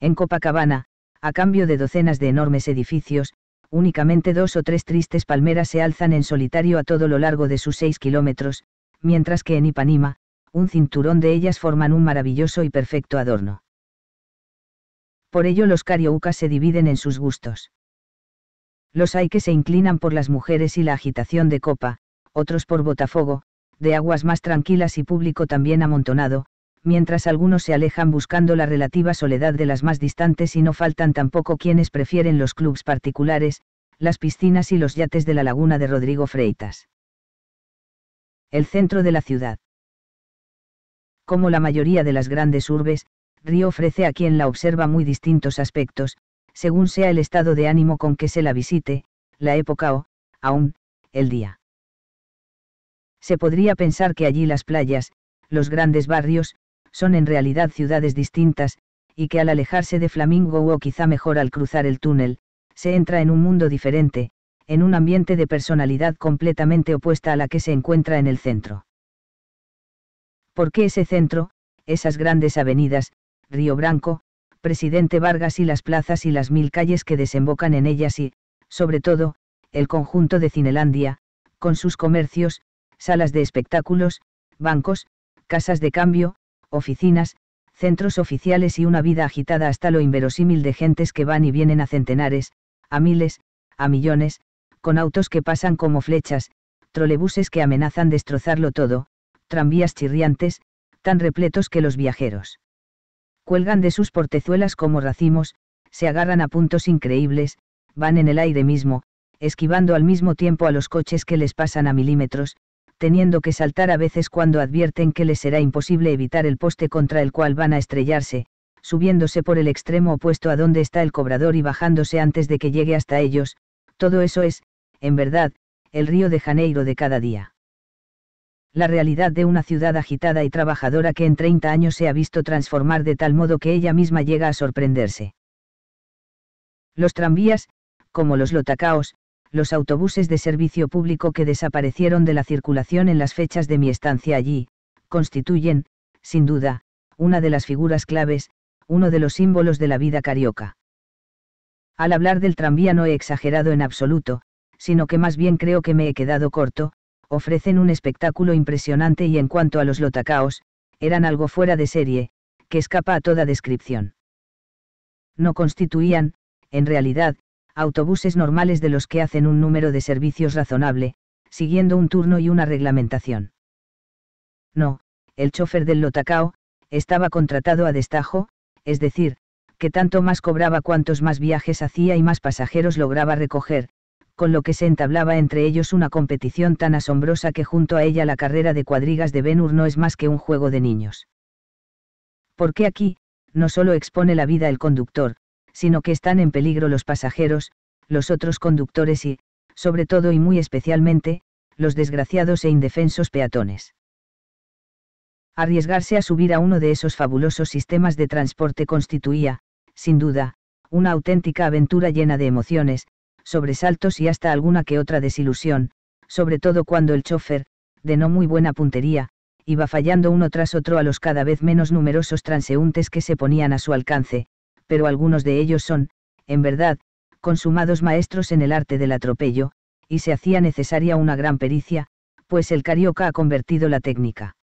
En Copacabana, a cambio de docenas de enormes edificios, únicamente dos o tres tristes palmeras se alzan en solitario a todo lo largo de sus seis kilómetros, mientras que en Ipanima, un cinturón de ellas forman un maravilloso y perfecto adorno por ello los cariocas se dividen en sus gustos. Los hay que se inclinan por las mujeres y la agitación de copa, otros por Botafogo, de aguas más tranquilas y público también amontonado, mientras algunos se alejan buscando la relativa soledad de las más distantes y no faltan tampoco quienes prefieren los clubs particulares, las piscinas y los yates de la laguna de Rodrigo Freitas. El centro de la ciudad. Como la mayoría de las grandes urbes, Río ofrece a quien la observa muy distintos aspectos, según sea el estado de ánimo con que se la visite, la época o, aún, el día. Se podría pensar que allí las playas, los grandes barrios, son en realidad ciudades distintas, y que al alejarse de Flamingo o quizá mejor al cruzar el túnel, se entra en un mundo diferente, en un ambiente de personalidad completamente opuesta a la que se encuentra en el centro. ¿Por qué ese centro, esas grandes avenidas, Río Branco, Presidente Vargas y las plazas y las mil calles que desembocan en ellas y, sobre todo, el conjunto de Cinelandia, con sus comercios, salas de espectáculos, bancos, casas de cambio, oficinas, centros oficiales y una vida agitada hasta lo inverosímil de gentes que van y vienen a centenares, a miles, a millones, con autos que pasan como flechas, trolebuses que amenazan destrozarlo todo, tranvías chirriantes, tan repletos que los viajeros cuelgan de sus portezuelas como racimos, se agarran a puntos increíbles, van en el aire mismo, esquivando al mismo tiempo a los coches que les pasan a milímetros, teniendo que saltar a veces cuando advierten que les será imposible evitar el poste contra el cual van a estrellarse, subiéndose por el extremo opuesto a donde está el cobrador y bajándose antes de que llegue hasta ellos, todo eso es, en verdad, el Río de Janeiro de cada día la realidad de una ciudad agitada y trabajadora que en 30 años se ha visto transformar de tal modo que ella misma llega a sorprenderse. Los tranvías, como los lotacaos, los autobuses de servicio público que desaparecieron de la circulación en las fechas de mi estancia allí, constituyen, sin duda, una de las figuras claves, uno de los símbolos de la vida carioca. Al hablar del tranvía no he exagerado en absoluto, sino que más bien creo que me he quedado corto, ofrecen un espectáculo impresionante y en cuanto a los lotacaos, eran algo fuera de serie, que escapa a toda descripción. No constituían, en realidad, autobuses normales de los que hacen un número de servicios razonable, siguiendo un turno y una reglamentación. No, el chofer del Lotacao, estaba contratado a destajo, es decir, que tanto más cobraba cuantos más viajes hacía y más pasajeros lograba recoger, con lo que se entablaba entre ellos una competición tan asombrosa que junto a ella la carrera de cuadrigas de Benur no es más que un juego de niños. Porque aquí, no solo expone la vida el conductor, sino que están en peligro los pasajeros, los otros conductores y, sobre todo y muy especialmente, los desgraciados e indefensos peatones. Arriesgarse a subir a uno de esos fabulosos sistemas de transporte constituía, sin duda, una auténtica aventura llena de emociones, sobresaltos y hasta alguna que otra desilusión, sobre todo cuando el chofer, de no muy buena puntería, iba fallando uno tras otro a los cada vez menos numerosos transeúntes que se ponían a su alcance, pero algunos de ellos son, en verdad, consumados maestros en el arte del atropello, y se hacía necesaria una gran pericia, pues el carioca ha convertido la técnica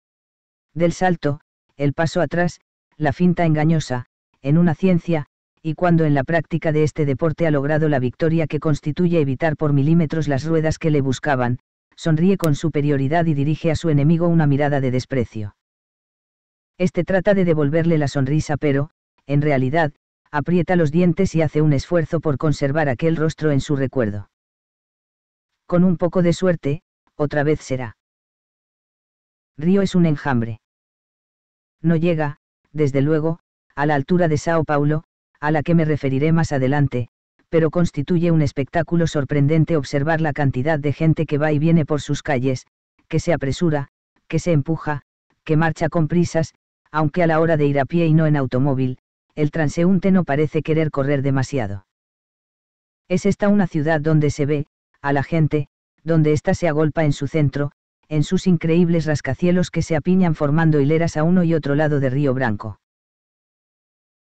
del salto, el paso atrás, la finta engañosa, en una ciencia, y cuando en la práctica de este deporte ha logrado la victoria que constituye evitar por milímetros las ruedas que le buscaban, sonríe con superioridad y dirige a su enemigo una mirada de desprecio. Este trata de devolverle la sonrisa pero, en realidad, aprieta los dientes y hace un esfuerzo por conservar aquel rostro en su recuerdo. Con un poco de suerte, otra vez será. Río es un enjambre. No llega, desde luego, a la altura de Sao Paulo, a la que me referiré más adelante, pero constituye un espectáculo sorprendente observar la cantidad de gente que va y viene por sus calles, que se apresura, que se empuja, que marcha con prisas, aunque a la hora de ir a pie y no en automóvil, el transeúnte no parece querer correr demasiado. Es esta una ciudad donde se ve, a la gente, donde ésta se agolpa en su centro, en sus increíbles rascacielos que se apiñan formando hileras a uno y otro lado de Río Branco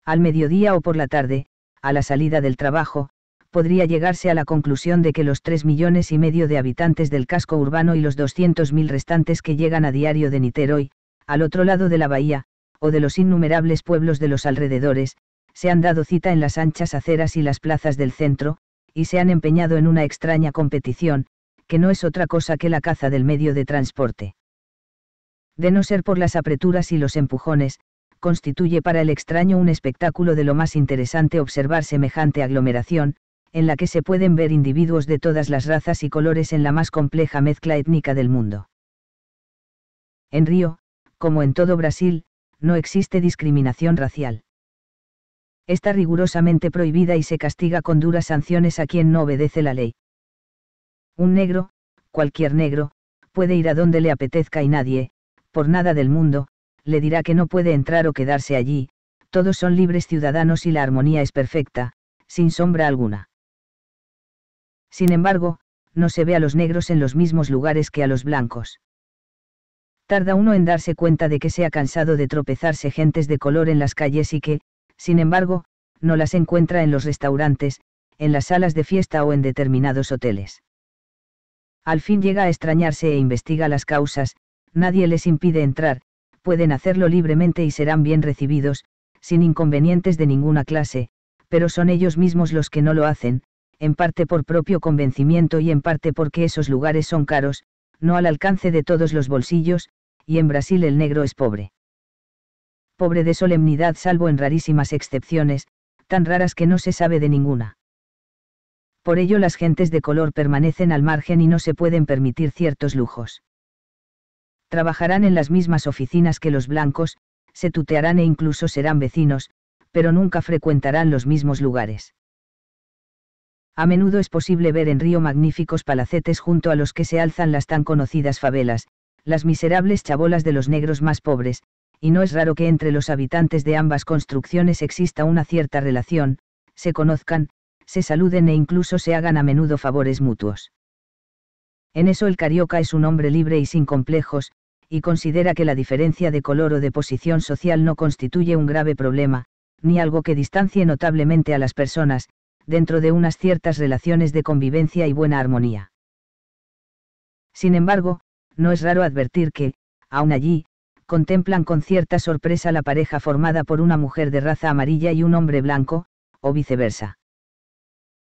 al mediodía o por la tarde, a la salida del trabajo, podría llegarse a la conclusión de que los 3 millones y medio de habitantes del casco urbano y los 200.000 restantes que llegan a diario de Niterói, al otro lado de la bahía, o de los innumerables pueblos de los alrededores, se han dado cita en las anchas aceras y las plazas del centro, y se han empeñado en una extraña competición, que no es otra cosa que la caza del medio de transporte. De no ser por las apreturas y los empujones, constituye para el extraño un espectáculo de lo más interesante observar semejante aglomeración, en la que se pueden ver individuos de todas las razas y colores en la más compleja mezcla étnica del mundo. En Río, como en todo Brasil, no existe discriminación racial. Está rigurosamente prohibida y se castiga con duras sanciones a quien no obedece la ley. Un negro, cualquier negro, puede ir a donde le apetezca y nadie, por nada del mundo, le dirá que no puede entrar o quedarse allí, todos son libres ciudadanos y la armonía es perfecta, sin sombra alguna. Sin embargo, no se ve a los negros en los mismos lugares que a los blancos. Tarda uno en darse cuenta de que se ha cansado de tropezarse gentes de color en las calles y que, sin embargo, no las encuentra en los restaurantes, en las salas de fiesta o en determinados hoteles. Al fin llega a extrañarse e investiga las causas, nadie les impide entrar, pueden hacerlo libremente y serán bien recibidos, sin inconvenientes de ninguna clase, pero son ellos mismos los que no lo hacen, en parte por propio convencimiento y en parte porque esos lugares son caros, no al alcance de todos los bolsillos, y en Brasil el negro es pobre. Pobre de solemnidad salvo en rarísimas excepciones, tan raras que no se sabe de ninguna. Por ello las gentes de color permanecen al margen y no se pueden permitir ciertos lujos trabajarán en las mismas oficinas que los blancos, se tutearán e incluso serán vecinos, pero nunca frecuentarán los mismos lugares. A menudo es posible ver en Río magníficos palacetes junto a los que se alzan las tan conocidas favelas, las miserables chabolas de los negros más pobres, y no es raro que entre los habitantes de ambas construcciones exista una cierta relación, se conozcan, se saluden e incluso se hagan a menudo favores mutuos. En eso el carioca es un hombre libre y sin complejos, y considera que la diferencia de color o de posición social no constituye un grave problema, ni algo que distancie notablemente a las personas, dentro de unas ciertas relaciones de convivencia y buena armonía. Sin embargo, no es raro advertir que, aun allí, contemplan con cierta sorpresa la pareja formada por una mujer de raza amarilla y un hombre blanco, o viceversa.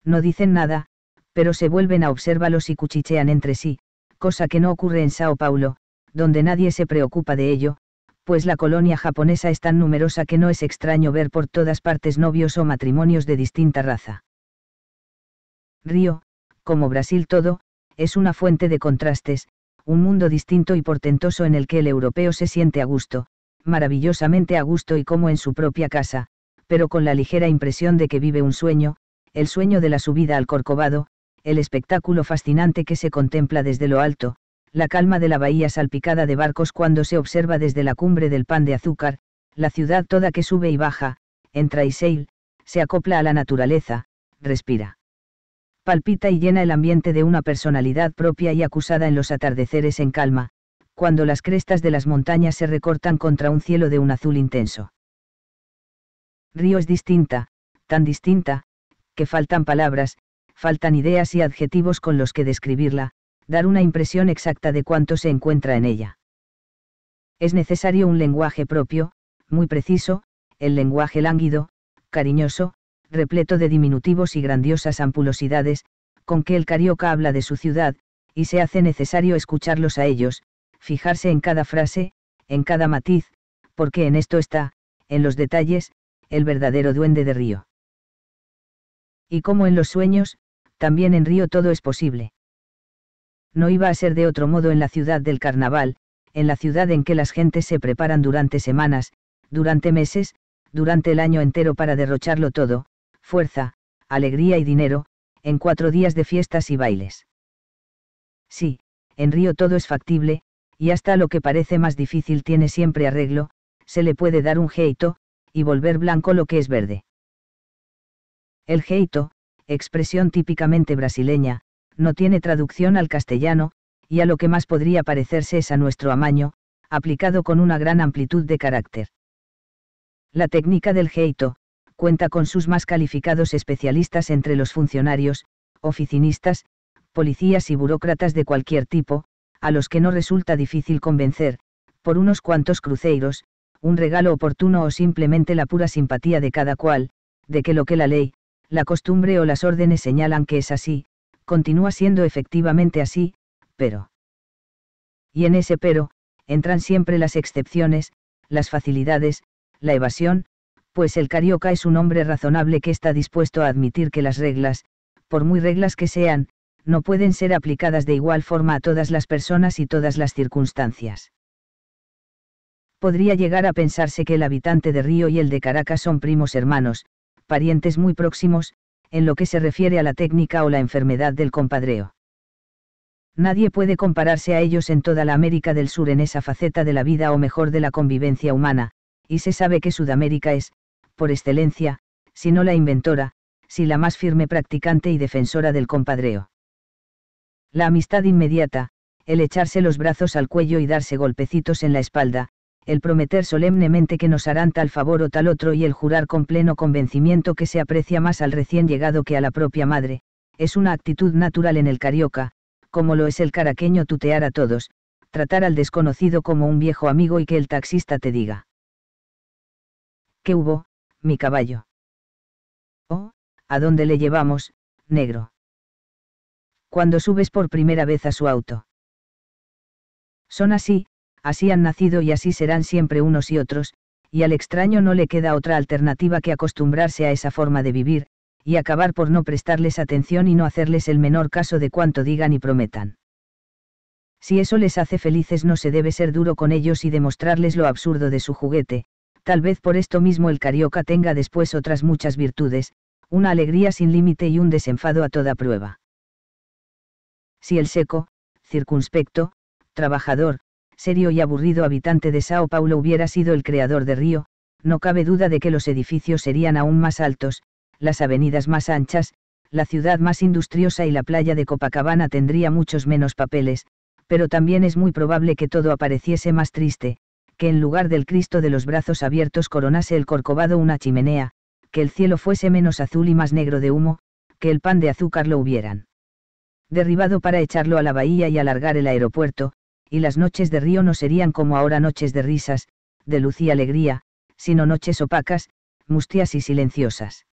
No dicen nada, pero se vuelven a observarlos y cuchichean entre sí, cosa que no ocurre en Sao Paulo, donde nadie se preocupa de ello, pues la colonia japonesa es tan numerosa que no es extraño ver por todas partes novios o matrimonios de distinta raza. Río, como Brasil todo, es una fuente de contrastes, un mundo distinto y portentoso en el que el europeo se siente a gusto, maravillosamente a gusto y como en su propia casa, pero con la ligera impresión de que vive un sueño, el sueño de la subida al Corcovado, el espectáculo fascinante que se contempla desde lo alto, la calma de la bahía salpicada de barcos cuando se observa desde la cumbre del pan de azúcar, la ciudad toda que sube y baja, entra y sale, se acopla a la naturaleza, respira. Palpita y llena el ambiente de una personalidad propia y acusada en los atardeceres en calma, cuando las crestas de las montañas se recortan contra un cielo de un azul intenso. Río es distinta, tan distinta, que faltan palabras, faltan ideas y adjetivos con los que describirla, dar una impresión exacta de cuánto se encuentra en ella. Es necesario un lenguaje propio, muy preciso, el lenguaje lánguido, cariñoso, repleto de diminutivos y grandiosas ampulosidades, con que el carioca habla de su ciudad, y se hace necesario escucharlos a ellos, fijarse en cada frase, en cada matiz, porque en esto está, en los detalles, el verdadero duende de Río. Y como en los sueños, también en Río todo es posible no iba a ser de otro modo en la ciudad del carnaval, en la ciudad en que las gentes se preparan durante semanas, durante meses, durante el año entero para derrocharlo todo, fuerza, alegría y dinero, en cuatro días de fiestas y bailes. Sí, en Río todo es factible, y hasta lo que parece más difícil tiene siempre arreglo, se le puede dar un jeito, y volver blanco lo que es verde. El jeito, expresión típicamente brasileña, no tiene traducción al castellano, y a lo que más podría parecerse es a nuestro amaño, aplicado con una gran amplitud de carácter. La técnica del geito, cuenta con sus más calificados especialistas entre los funcionarios, oficinistas, policías y burócratas de cualquier tipo, a los que no resulta difícil convencer, por unos cuantos cruceiros, un regalo oportuno o simplemente la pura simpatía de cada cual, de que lo que la ley, la costumbre o las órdenes señalan que es así, continúa siendo efectivamente así, pero... Y en ese pero, entran siempre las excepciones, las facilidades, la evasión, pues el carioca es un hombre razonable que está dispuesto a admitir que las reglas, por muy reglas que sean, no pueden ser aplicadas de igual forma a todas las personas y todas las circunstancias. Podría llegar a pensarse que el habitante de Río y el de Caracas son primos hermanos, parientes muy próximos, en lo que se refiere a la técnica o la enfermedad del compadreo. Nadie puede compararse a ellos en toda la América del Sur en esa faceta de la vida o mejor de la convivencia humana, y se sabe que Sudamérica es, por excelencia, si no la inventora, si la más firme practicante y defensora del compadreo. La amistad inmediata, el echarse los brazos al cuello y darse golpecitos en la espalda, el prometer solemnemente que nos harán tal favor o tal otro y el jurar con pleno convencimiento que se aprecia más al recién llegado que a la propia madre, es una actitud natural en el carioca, como lo es el caraqueño tutear a todos, tratar al desconocido como un viejo amigo y que el taxista te diga. ¿Qué hubo, mi caballo? Oh, ¿a dónde le llevamos, negro? Cuando subes por primera vez a su auto. Son así, así han nacido y así serán siempre unos y otros, y al extraño no le queda otra alternativa que acostumbrarse a esa forma de vivir, y acabar por no prestarles atención y no hacerles el menor caso de cuanto digan y prometan. Si eso les hace felices no se debe ser duro con ellos y demostrarles lo absurdo de su juguete, tal vez por esto mismo el carioca tenga después otras muchas virtudes, una alegría sin límite y un desenfado a toda prueba. Si el seco, circunspecto, trabajador, serio y aburrido habitante de Sao Paulo hubiera sido el creador de Río, no cabe duda de que los edificios serían aún más altos, las avenidas más anchas, la ciudad más industriosa y la playa de Copacabana tendría muchos menos papeles, pero también es muy probable que todo apareciese más triste, que en lugar del Cristo de los brazos abiertos coronase el corcovado una chimenea, que el cielo fuese menos azul y más negro de humo, que el pan de azúcar lo hubieran derribado para echarlo a la bahía y alargar el aeropuerto, y las noches de río no serían como ahora noches de risas, de luz y alegría, sino noches opacas, mustias y silenciosas.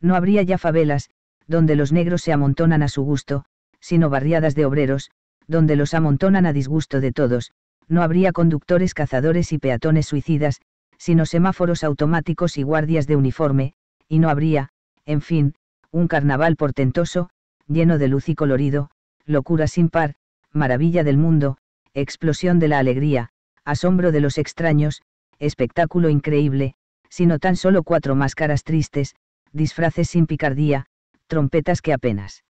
No habría ya favelas, donde los negros se amontonan a su gusto, sino barriadas de obreros, donde los amontonan a disgusto de todos, no habría conductores cazadores y peatones suicidas, sino semáforos automáticos y guardias de uniforme, y no habría, en fin, un carnaval portentoso, lleno de luz y colorido, locura sin par, maravilla del mundo, explosión de la alegría, asombro de los extraños, espectáculo increíble, sino tan solo cuatro máscaras tristes, disfraces sin picardía, trompetas que apenas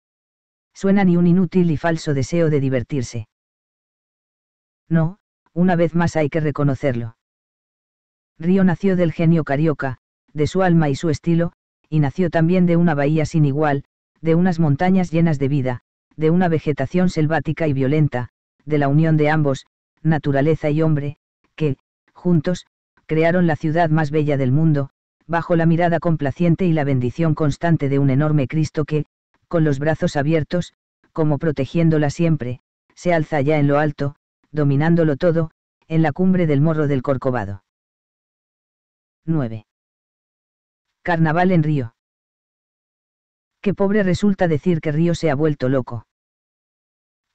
suenan y un inútil y falso deseo de divertirse. No, una vez más hay que reconocerlo. Río nació del genio carioca, de su alma y su estilo, y nació también de una bahía sin igual, de unas montañas llenas de vida, de una vegetación selvática y violenta, de la unión de ambos, naturaleza y hombre, que, juntos, crearon la ciudad más bella del mundo, bajo la mirada complaciente y la bendición constante de un enorme Cristo que, con los brazos abiertos, como protegiéndola siempre, se alza allá en lo alto, dominándolo todo, en la cumbre del morro del Corcovado. 9. Carnaval en Río. Qué pobre resulta decir que Río se ha vuelto loco.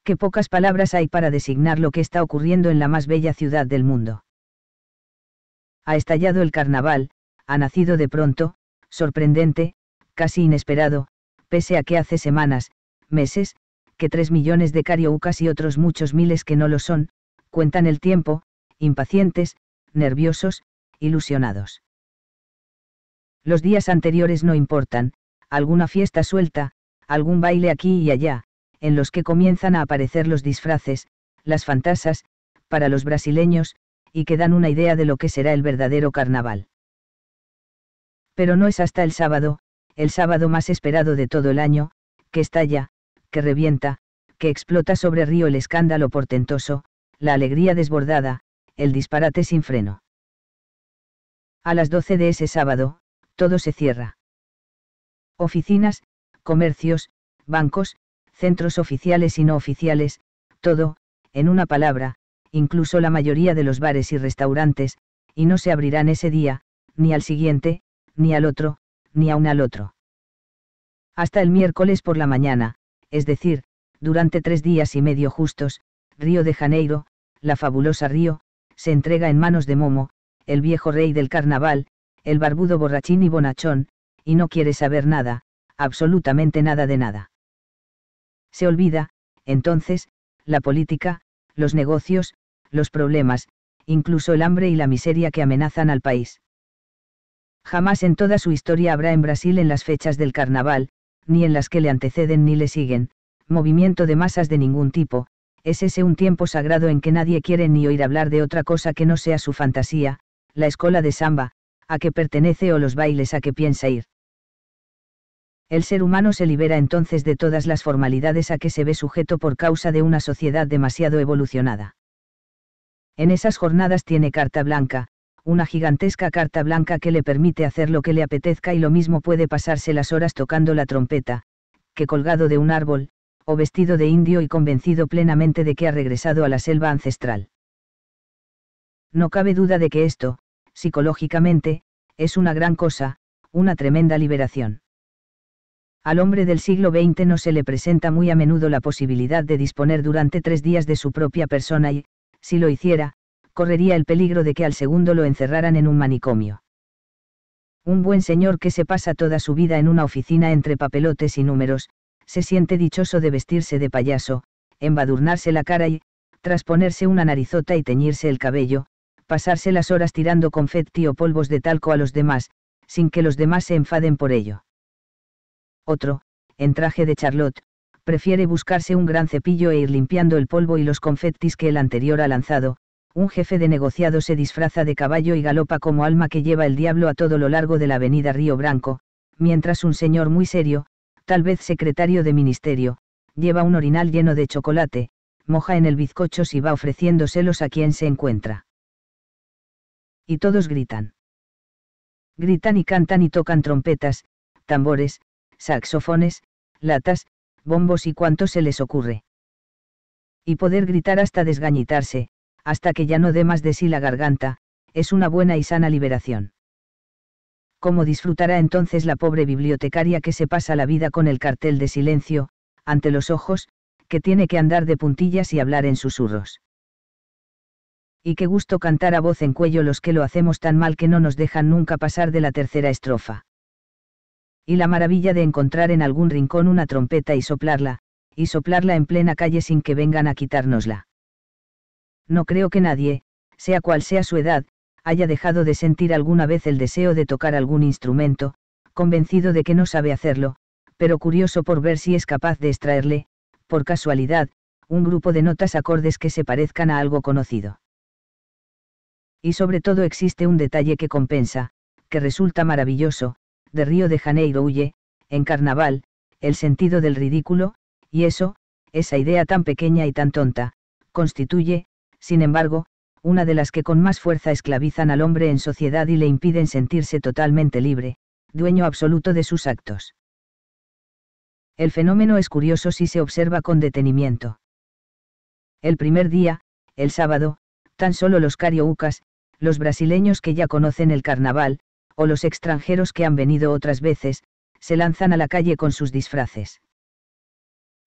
¿Qué pocas palabras hay para designar lo que está ocurriendo en la más bella ciudad del mundo. Ha estallado el carnaval, ha nacido de pronto, sorprendente, casi inesperado, pese a que hace semanas, meses, que tres millones de cariocas y otros muchos miles que no lo son, cuentan el tiempo, impacientes, nerviosos, ilusionados. Los días anteriores no importan, alguna fiesta suelta, algún baile aquí y allá, en los que comienzan a aparecer los disfraces, las fantasas, para los brasileños, y que dan una idea de lo que será el verdadero carnaval. Pero no es hasta el sábado, el sábado más esperado de todo el año, que estalla, que revienta, que explota sobre Río el escándalo portentoso, la alegría desbordada, el disparate sin freno. A las 12 de ese sábado, todo se cierra. Oficinas, comercios, bancos, centros oficiales y no oficiales, todo, en una palabra, incluso la mayoría de los bares y restaurantes, y no se abrirán ese día, ni al siguiente, ni al otro, ni aun al otro. Hasta el miércoles por la mañana, es decir, durante tres días y medio justos, Río de Janeiro, la fabulosa Río, se entrega en manos de Momo, el viejo rey del carnaval, el barbudo borrachín y bonachón, y no quiere saber nada, absolutamente nada de nada. Se olvida, entonces, la política, los negocios, los problemas, incluso el hambre y la miseria que amenazan al país. Jamás en toda su historia habrá en Brasil en las fechas del carnaval, ni en las que le anteceden ni le siguen, movimiento de masas de ningún tipo, es ese un tiempo sagrado en que nadie quiere ni oír hablar de otra cosa que no sea su fantasía, la escuela de samba, a que pertenece o los bailes a que piensa ir. El ser humano se libera entonces de todas las formalidades a que se ve sujeto por causa de una sociedad demasiado evolucionada. En esas jornadas tiene carta blanca, una gigantesca carta blanca que le permite hacer lo que le apetezca y lo mismo puede pasarse las horas tocando la trompeta, que colgado de un árbol, o vestido de indio y convencido plenamente de que ha regresado a la selva ancestral. No cabe duda de que esto, psicológicamente, es una gran cosa, una tremenda liberación. Al hombre del siglo XX no se le presenta muy a menudo la posibilidad de disponer durante tres días de su propia persona y, si lo hiciera, correría el peligro de que al segundo lo encerraran en un manicomio. Un buen señor que se pasa toda su vida en una oficina entre papelotes y números, se siente dichoso de vestirse de payaso, embadurnarse la cara y, tras ponerse una narizota y teñirse el cabello, pasarse las horas tirando confetti o polvos de talco a los demás, sin que los demás se enfaden por ello. Otro, en traje de Charlotte, prefiere buscarse un gran cepillo e ir limpiando el polvo y los confetis que el anterior ha lanzado, un jefe de negociado se disfraza de caballo y galopa como alma que lleva el diablo a todo lo largo de la avenida Río Branco, mientras un señor muy serio, tal vez secretario de ministerio, lleva un orinal lleno de chocolate, moja en el bizcocho si va ofreciéndoselos a quien se encuentra. Y todos gritan. Gritan y cantan y tocan trompetas, tambores, saxofones, latas, bombos y cuanto se les ocurre. Y poder gritar hasta desgañitarse, hasta que ya no dé más de sí la garganta, es una buena y sana liberación. ¿Cómo disfrutará entonces la pobre bibliotecaria que se pasa la vida con el cartel de silencio, ante los ojos, que tiene que andar de puntillas y hablar en susurros? Y qué gusto cantar a voz en cuello los que lo hacemos tan mal que no nos dejan nunca pasar de la tercera estrofa y la maravilla de encontrar en algún rincón una trompeta y soplarla, y soplarla en plena calle sin que vengan a quitárnosla. No creo que nadie, sea cual sea su edad, haya dejado de sentir alguna vez el deseo de tocar algún instrumento, convencido de que no sabe hacerlo, pero curioso por ver si es capaz de extraerle, por casualidad, un grupo de notas acordes que se parezcan a algo conocido. Y sobre todo existe un detalle que compensa, que resulta maravilloso, de Río de Janeiro huye, en carnaval, el sentido del ridículo, y eso, esa idea tan pequeña y tan tonta, constituye, sin embargo, una de las que con más fuerza esclavizan al hombre en sociedad y le impiden sentirse totalmente libre, dueño absoluto de sus actos. El fenómeno es curioso si se observa con detenimiento. El primer día, el sábado, tan solo los cariocas, los brasileños que ya conocen el carnaval, o los extranjeros que han venido otras veces, se lanzan a la calle con sus disfraces.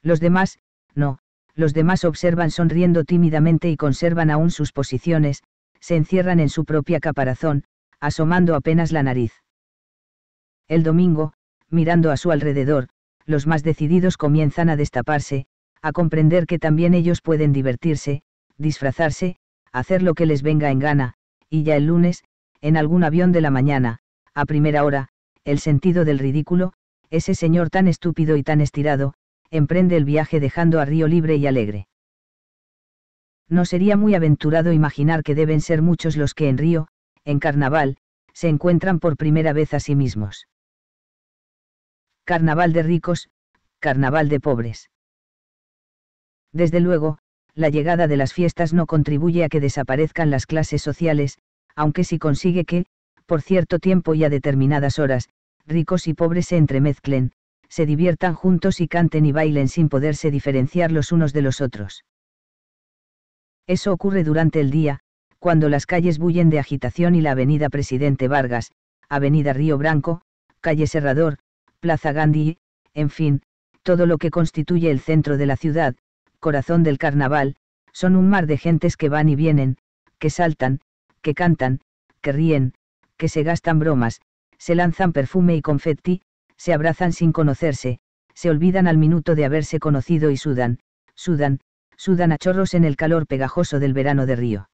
Los demás, no, los demás observan sonriendo tímidamente y conservan aún sus posiciones, se encierran en su propia caparazón, asomando apenas la nariz. El domingo, mirando a su alrededor, los más decididos comienzan a destaparse, a comprender que también ellos pueden divertirse, disfrazarse, hacer lo que les venga en gana, y ya el lunes, en algún avión de la mañana, a primera hora, el sentido del ridículo, ese señor tan estúpido y tan estirado, emprende el viaje dejando a Río libre y alegre. No sería muy aventurado imaginar que deben ser muchos los que en Río, en Carnaval, se encuentran por primera vez a sí mismos. Carnaval de ricos, carnaval de pobres. Desde luego, la llegada de las fiestas no contribuye a que desaparezcan las clases sociales, aunque si consigue que, por cierto tiempo y a determinadas horas, ricos y pobres se entremezclen, se diviertan juntos y canten y bailen sin poderse diferenciar los unos de los otros. Eso ocurre durante el día, cuando las calles bullen de agitación y la avenida Presidente Vargas, avenida Río Branco, calle Serrador, plaza Gandhi, en fin, todo lo que constituye el centro de la ciudad, corazón del carnaval, son un mar de gentes que van y vienen, que saltan, que cantan, que ríen, que se gastan bromas, se lanzan perfume y confetti, se abrazan sin conocerse, se olvidan al minuto de haberse conocido y sudan, sudan, sudan a chorros en el calor pegajoso del verano de Río.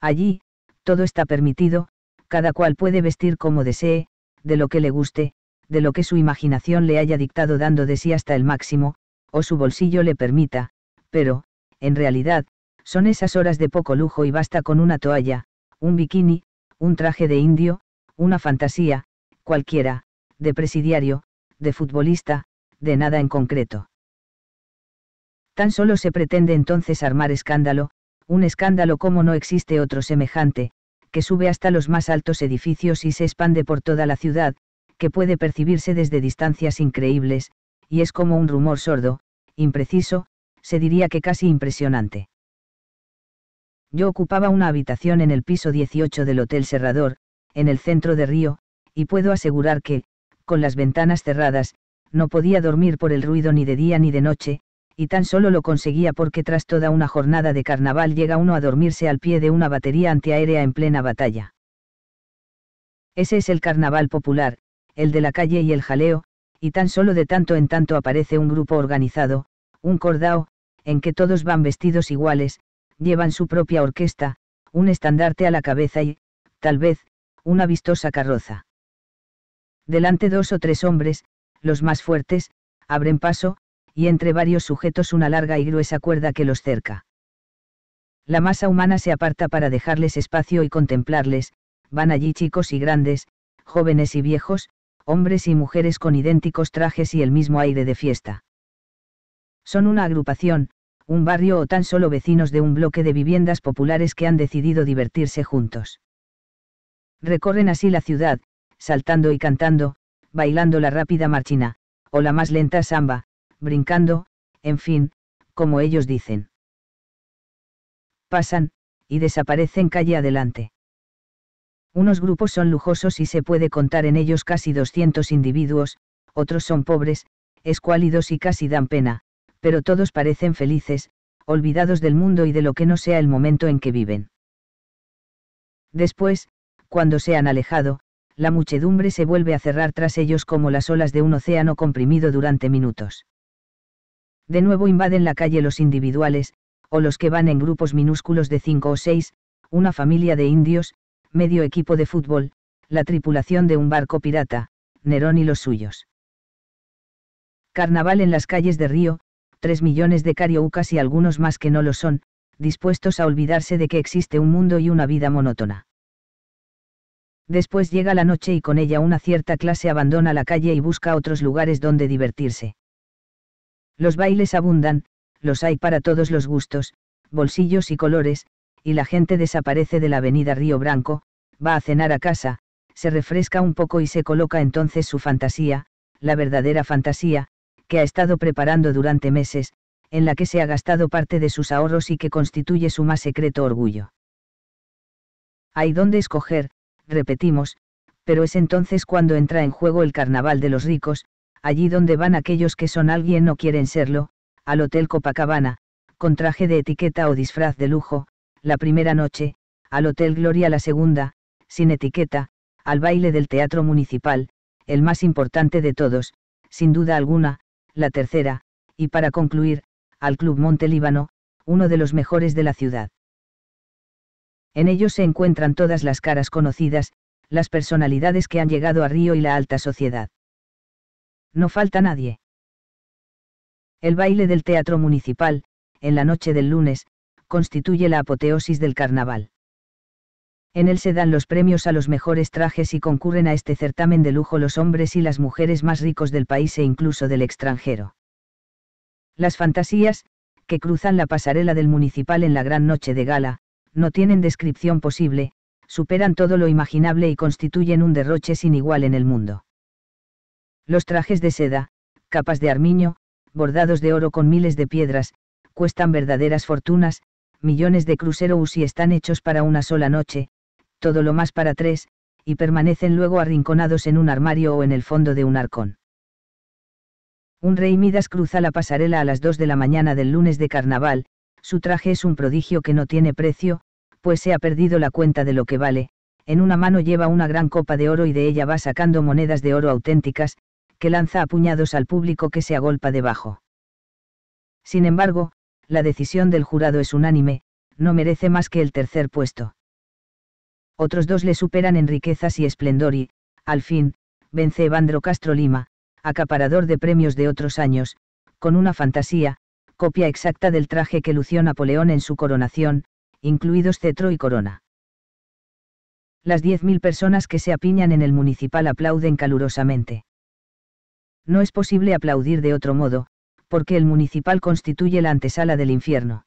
Allí, todo está permitido, cada cual puede vestir como desee, de lo que le guste, de lo que su imaginación le haya dictado dando de sí hasta el máximo, o su bolsillo le permita, pero, en realidad, son esas horas de poco lujo y basta con una toalla, un bikini, un traje de indio, una fantasía, cualquiera, de presidiario, de futbolista, de nada en concreto. Tan solo se pretende entonces armar escándalo, un escándalo como no existe otro semejante, que sube hasta los más altos edificios y se expande por toda la ciudad, que puede percibirse desde distancias increíbles, y es como un rumor sordo, impreciso, se diría que casi impresionante. Yo ocupaba una habitación en el piso 18 del Hotel Serrador, en el centro de Río, y puedo asegurar que, con las ventanas cerradas, no podía dormir por el ruido ni de día ni de noche, y tan solo lo conseguía porque tras toda una jornada de carnaval llega uno a dormirse al pie de una batería antiaérea en plena batalla. Ese es el carnaval popular, el de la calle y el jaleo, y tan solo de tanto en tanto aparece un grupo organizado, un cordao, en que todos van vestidos iguales, llevan su propia orquesta, un estandarte a la cabeza y, tal vez, una vistosa carroza. Delante dos o tres hombres, los más fuertes, abren paso, y entre varios sujetos una larga y gruesa cuerda que los cerca. La masa humana se aparta para dejarles espacio y contemplarles, van allí chicos y grandes, jóvenes y viejos, hombres y mujeres con idénticos trajes y el mismo aire de fiesta. Son una agrupación, un barrio o tan solo vecinos de un bloque de viviendas populares que han decidido divertirse juntos. Recorren así la ciudad, saltando y cantando, bailando la rápida marchina, o la más lenta samba, brincando, en fin, como ellos dicen. Pasan, y desaparecen calle adelante. Unos grupos son lujosos y se puede contar en ellos casi 200 individuos, otros son pobres, escuálidos y casi dan pena, pero todos parecen felices, olvidados del mundo y de lo que no sea el momento en que viven. Después, cuando se han alejado, la muchedumbre se vuelve a cerrar tras ellos como las olas de un océano comprimido durante minutos. De nuevo invaden la calle los individuales, o los que van en grupos minúsculos de cinco o seis, una familia de indios, medio equipo de fútbol, la tripulación de un barco pirata, Nerón y los suyos. Carnaval en las calles de Río, tres millones de cariocas y algunos más que no lo son, dispuestos a olvidarse de que existe un mundo y una vida monótona. Después llega la noche y con ella una cierta clase abandona la calle y busca otros lugares donde divertirse. Los bailes abundan, los hay para todos los gustos, bolsillos y colores, y la gente desaparece de la avenida Río Branco, va a cenar a casa, se refresca un poco y se coloca entonces su fantasía, la verdadera fantasía, que ha estado preparando durante meses, en la que se ha gastado parte de sus ahorros y que constituye su más secreto orgullo. Hay donde escoger, repetimos, pero es entonces cuando entra en juego el carnaval de los ricos, allí donde van aquellos que son alguien o quieren serlo, al Hotel Copacabana, con traje de etiqueta o disfraz de lujo, la primera noche, al Hotel Gloria la segunda, sin etiqueta, al baile del Teatro Municipal, el más importante de todos, sin duda alguna, la tercera, y para concluir, al Club Monte Líbano, uno de los mejores de la ciudad. En ellos se encuentran todas las caras conocidas, las personalidades que han llegado a Río y la alta sociedad. No falta nadie. El baile del Teatro Municipal, en la noche del lunes, constituye la apoteosis del carnaval. En él se dan los premios a los mejores trajes y concurren a este certamen de lujo los hombres y las mujeres más ricos del país e incluso del extranjero. Las fantasías, que cruzan la pasarela del municipal en la gran noche de gala, no tienen descripción posible, superan todo lo imaginable y constituyen un derroche sin igual en el mundo. Los trajes de seda, capas de armiño, bordados de oro con miles de piedras, cuestan verdaderas fortunas, millones de cruceros y están hechos para una sola noche, todo lo más para tres, y permanecen luego arrinconados en un armario o en el fondo de un arcón. Un rey Midas cruza la pasarela a las dos de la mañana del lunes de carnaval, su traje es un prodigio que no tiene precio, pues se ha perdido la cuenta de lo que vale, en una mano lleva una gran copa de oro y de ella va sacando monedas de oro auténticas, que lanza a puñados al público que se agolpa debajo. Sin embargo, la decisión del jurado es unánime, no merece más que el tercer puesto otros dos le superan en riquezas y esplendor y, al fin, vence Evandro Castro Lima, acaparador de premios de otros años, con una fantasía, copia exacta del traje que lució Napoleón en su coronación, incluidos cetro y corona. Las 10.000 personas que se apiñan en el municipal aplauden calurosamente. No es posible aplaudir de otro modo, porque el municipal constituye la antesala del infierno.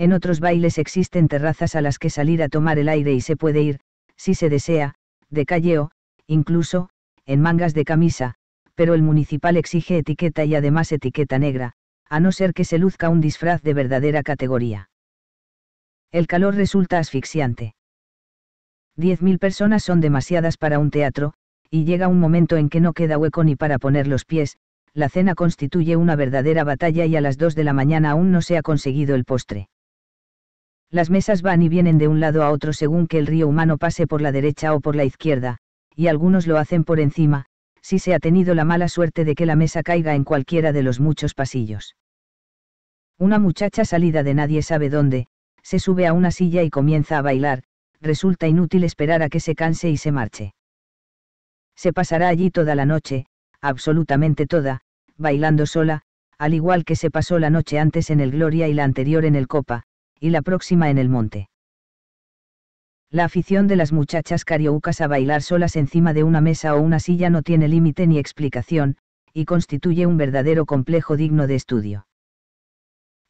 En otros bailes existen terrazas a las que salir a tomar el aire y se puede ir, si se desea, de calle o, incluso, en mangas de camisa, pero el municipal exige etiqueta y además etiqueta negra, a no ser que se luzca un disfraz de verdadera categoría. El calor resulta asfixiante. Diez mil personas son demasiadas para un teatro, y llega un momento en que no queda hueco ni para poner los pies, la cena constituye una verdadera batalla y a las dos de la mañana aún no se ha conseguido el postre. Las mesas van y vienen de un lado a otro según que el río humano pase por la derecha o por la izquierda, y algunos lo hacen por encima, si se ha tenido la mala suerte de que la mesa caiga en cualquiera de los muchos pasillos. Una muchacha salida de nadie sabe dónde, se sube a una silla y comienza a bailar, resulta inútil esperar a que se canse y se marche. Se pasará allí toda la noche, absolutamente toda, bailando sola, al igual que se pasó la noche antes en el Gloria y la anterior en el Copa, y la próxima en el monte. La afición de las muchachas cariocas a bailar solas encima de una mesa o una silla no tiene límite ni explicación, y constituye un verdadero complejo digno de estudio.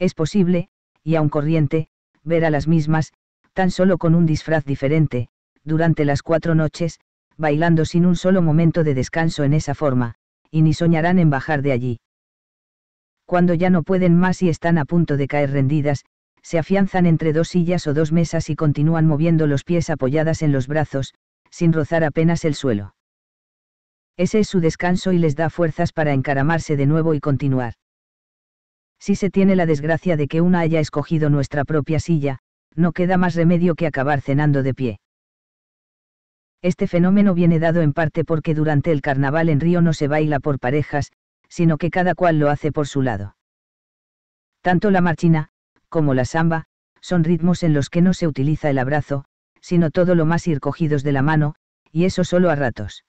Es posible, y aun corriente, ver a las mismas, tan solo con un disfraz diferente, durante las cuatro noches, bailando sin un solo momento de descanso en esa forma, y ni soñarán en bajar de allí. Cuando ya no pueden más y están a punto de caer rendidas, se afianzan entre dos sillas o dos mesas y continúan moviendo los pies apoyadas en los brazos, sin rozar apenas el suelo. Ese es su descanso y les da fuerzas para encaramarse de nuevo y continuar. Si se tiene la desgracia de que una haya escogido nuestra propia silla, no queda más remedio que acabar cenando de pie. Este fenómeno viene dado en parte porque durante el carnaval en Río no se baila por parejas, sino que cada cual lo hace por su lado. Tanto la marchina, como la samba, son ritmos en los que no se utiliza el abrazo, sino todo lo más ir cogidos de la mano, y eso solo a ratos.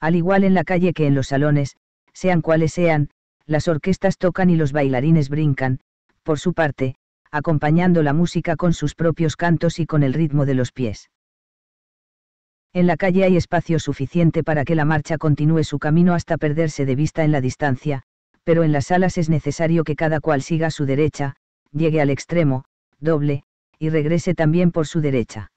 Al igual en la calle que en los salones, sean cuales sean, las orquestas tocan y los bailarines brincan, por su parte, acompañando la música con sus propios cantos y con el ritmo de los pies. En la calle hay espacio suficiente para que la marcha continúe su camino hasta perderse de vista en la distancia, pero en las salas es necesario que cada cual siga a su derecha, llegue al extremo, doble, y regrese también por su derecha.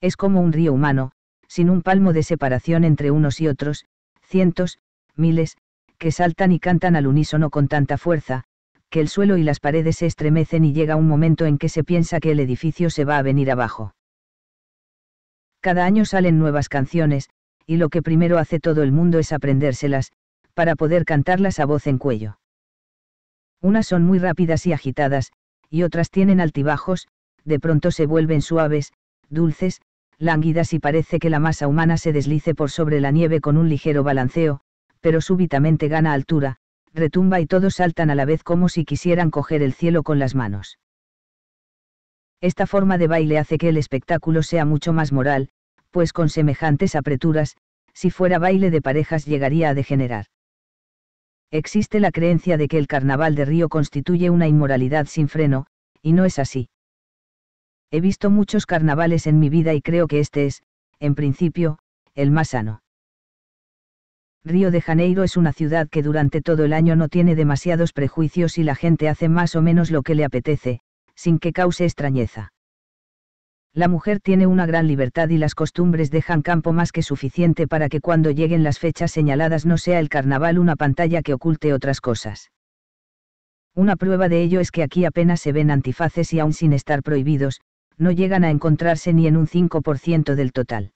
Es como un río humano, sin un palmo de separación entre unos y otros, cientos, miles, que saltan y cantan al unísono con tanta fuerza, que el suelo y las paredes se estremecen y llega un momento en que se piensa que el edificio se va a venir abajo. Cada año salen nuevas canciones, y lo que primero hace todo el mundo es aprendérselas, para poder cantarlas a voz en cuello. Unas son muy rápidas y agitadas, y otras tienen altibajos, de pronto se vuelven suaves, dulces, lánguidas y parece que la masa humana se deslice por sobre la nieve con un ligero balanceo, pero súbitamente gana altura, retumba y todos saltan a la vez como si quisieran coger el cielo con las manos. Esta forma de baile hace que el espectáculo sea mucho más moral, pues con semejantes apreturas, si fuera baile de parejas llegaría a degenerar. Existe la creencia de que el carnaval de Río constituye una inmoralidad sin freno, y no es así. He visto muchos carnavales en mi vida y creo que este es, en principio, el más sano. Río de Janeiro es una ciudad que durante todo el año no tiene demasiados prejuicios y la gente hace más o menos lo que le apetece, sin que cause extrañeza la mujer tiene una gran libertad y las costumbres dejan campo más que suficiente para que cuando lleguen las fechas señaladas no sea el carnaval una pantalla que oculte otras cosas. Una prueba de ello es que aquí apenas se ven antifaces y aun sin estar prohibidos, no llegan a encontrarse ni en un 5% del total.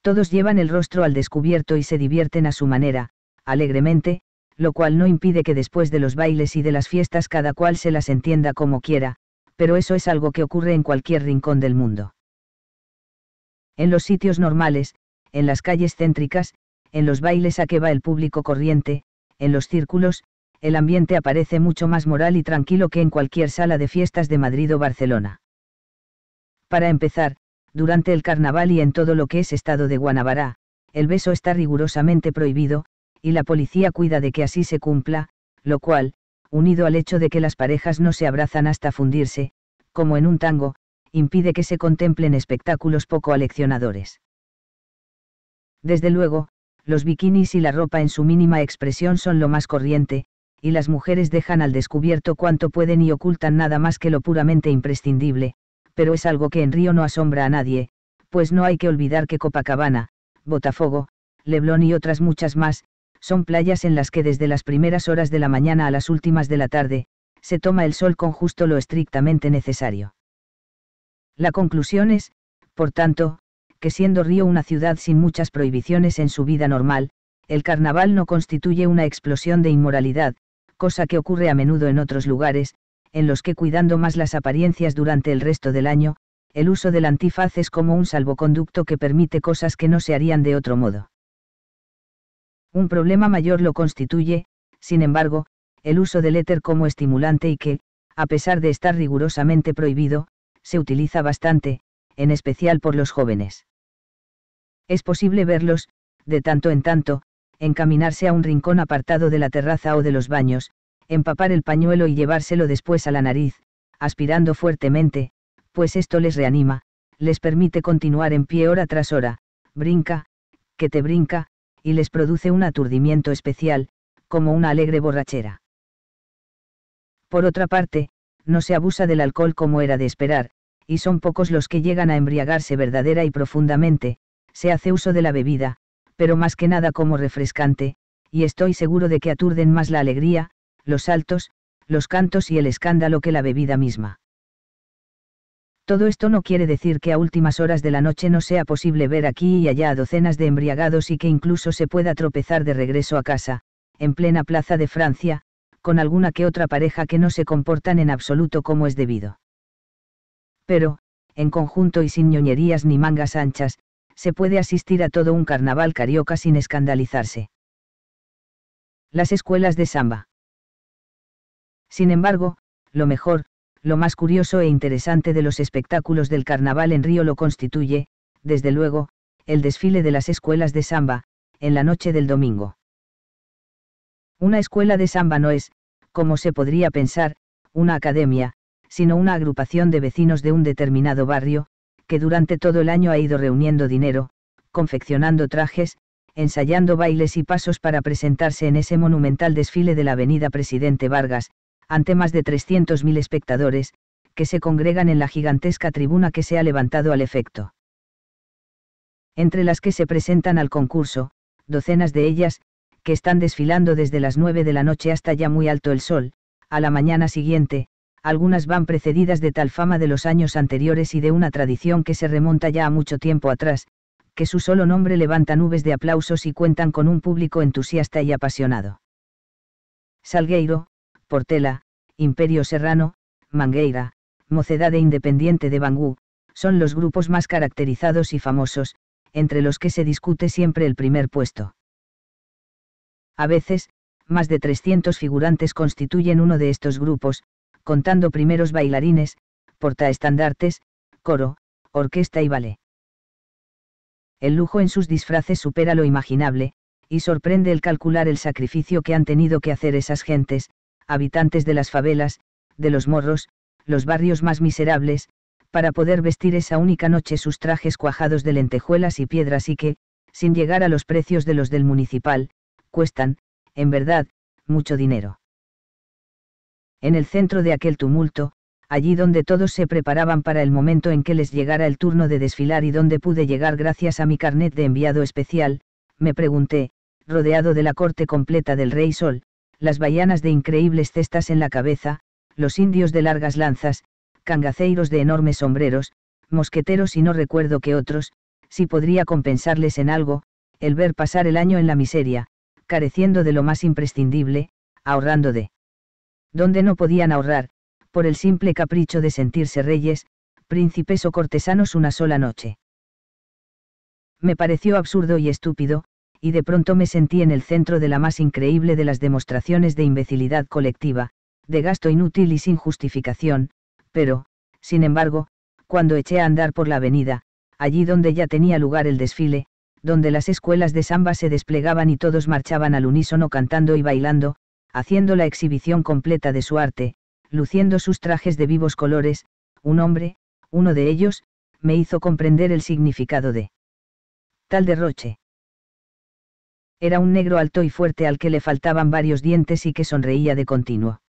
Todos llevan el rostro al descubierto y se divierten a su manera, alegremente, lo cual no impide que después de los bailes y de las fiestas cada cual se las entienda como quiera, pero eso es algo que ocurre en cualquier rincón del mundo. En los sitios normales, en las calles céntricas, en los bailes a que va el público corriente, en los círculos, el ambiente aparece mucho más moral y tranquilo que en cualquier sala de fiestas de Madrid o Barcelona. Para empezar, durante el carnaval y en todo lo que es estado de Guanabara, el beso está rigurosamente prohibido, y la policía cuida de que así se cumpla, lo cual, unido al hecho de que las parejas no se abrazan hasta fundirse, como en un tango, impide que se contemplen espectáculos poco aleccionadores. Desde luego, los bikinis y la ropa en su mínima expresión son lo más corriente, y las mujeres dejan al descubierto cuanto pueden y ocultan nada más que lo puramente imprescindible, pero es algo que en Río no asombra a nadie, pues no hay que olvidar que Copacabana, Botafogo, Leblon y otras muchas más, son playas en las que desde las primeras horas de la mañana a las últimas de la tarde, se toma el sol con justo lo estrictamente necesario. La conclusión es, por tanto, que siendo Río una ciudad sin muchas prohibiciones en su vida normal, el carnaval no constituye una explosión de inmoralidad, cosa que ocurre a menudo en otros lugares, en los que cuidando más las apariencias durante el resto del año, el uso del antifaz es como un salvoconducto que permite cosas que no se harían de otro modo. Un problema mayor lo constituye, sin embargo, el uso del éter como estimulante y que, a pesar de estar rigurosamente prohibido, se utiliza bastante, en especial por los jóvenes. Es posible verlos, de tanto en tanto, encaminarse a un rincón apartado de la terraza o de los baños, empapar el pañuelo y llevárselo después a la nariz, aspirando fuertemente, pues esto les reanima, les permite continuar en pie hora tras hora, brinca, que te brinca, y les produce un aturdimiento especial, como una alegre borrachera. Por otra parte, no se abusa del alcohol como era de esperar, y son pocos los que llegan a embriagarse verdadera y profundamente, se hace uso de la bebida, pero más que nada como refrescante, y estoy seguro de que aturden más la alegría, los saltos, los cantos y el escándalo que la bebida misma. Todo esto no quiere decir que a últimas horas de la noche no sea posible ver aquí y allá a docenas de embriagados y que incluso se pueda tropezar de regreso a casa, en plena plaza de Francia, con alguna que otra pareja que no se comportan en absoluto como es debido. Pero, en conjunto y sin ñoñerías ni mangas anchas, se puede asistir a todo un carnaval carioca sin escandalizarse. Las escuelas de samba. Sin embargo, lo mejor, lo más curioso e interesante de los espectáculos del carnaval en Río lo constituye, desde luego, el desfile de las escuelas de samba, en la noche del domingo. Una escuela de samba no es, como se podría pensar, una academia, sino una agrupación de vecinos de un determinado barrio, que durante todo el año ha ido reuniendo dinero, confeccionando trajes, ensayando bailes y pasos para presentarse en ese monumental desfile de la Avenida Presidente Vargas, ante más de 300.000 espectadores, que se congregan en la gigantesca tribuna que se ha levantado al efecto. Entre las que se presentan al concurso, docenas de ellas, que están desfilando desde las 9 de la noche hasta ya muy alto el sol, a la mañana siguiente, algunas van precedidas de tal fama de los años anteriores y de una tradición que se remonta ya a mucho tiempo atrás, que su solo nombre levanta nubes de aplausos y cuentan con un público entusiasta y apasionado. Salgueiro, Portela, Imperio Serrano, Mangueira, Mocedad e Independiente de Bangú, son los grupos más caracterizados y famosos, entre los que se discute siempre el primer puesto. A veces, más de 300 figurantes constituyen uno de estos grupos, contando primeros bailarines, portaestandartes, coro, orquesta y ballet. El lujo en sus disfraces supera lo imaginable, y sorprende el calcular el sacrificio que han tenido que hacer esas gentes, habitantes de las favelas, de los morros, los barrios más miserables, para poder vestir esa única noche sus trajes cuajados de lentejuelas y piedras y que, sin llegar a los precios de los del municipal, cuestan, en verdad, mucho dinero. En el centro de aquel tumulto, allí donde todos se preparaban para el momento en que les llegara el turno de desfilar y donde pude llegar gracias a mi carnet de enviado especial, me pregunté, rodeado de la corte completa del Rey Sol, las bayanas de increíbles cestas en la cabeza, los indios de largas lanzas, cangaceiros de enormes sombreros, mosqueteros y no recuerdo qué otros, si podría compensarles en algo, el ver pasar el año en la miseria, careciendo de lo más imprescindible, ahorrando de donde no podían ahorrar, por el simple capricho de sentirse reyes, príncipes o cortesanos una sola noche. Me pareció absurdo y estúpido, y de pronto me sentí en el centro de la más increíble de las demostraciones de imbecilidad colectiva, de gasto inútil y sin justificación, pero, sin embargo, cuando eché a andar por la avenida, allí donde ya tenía lugar el desfile, donde las escuelas de samba se desplegaban y todos marchaban al unísono cantando y bailando, haciendo la exhibición completa de su arte, luciendo sus trajes de vivos colores, un hombre, uno de ellos, me hizo comprender el significado de tal derroche. Era un negro alto y fuerte al que le faltaban varios dientes y que sonreía de continuo.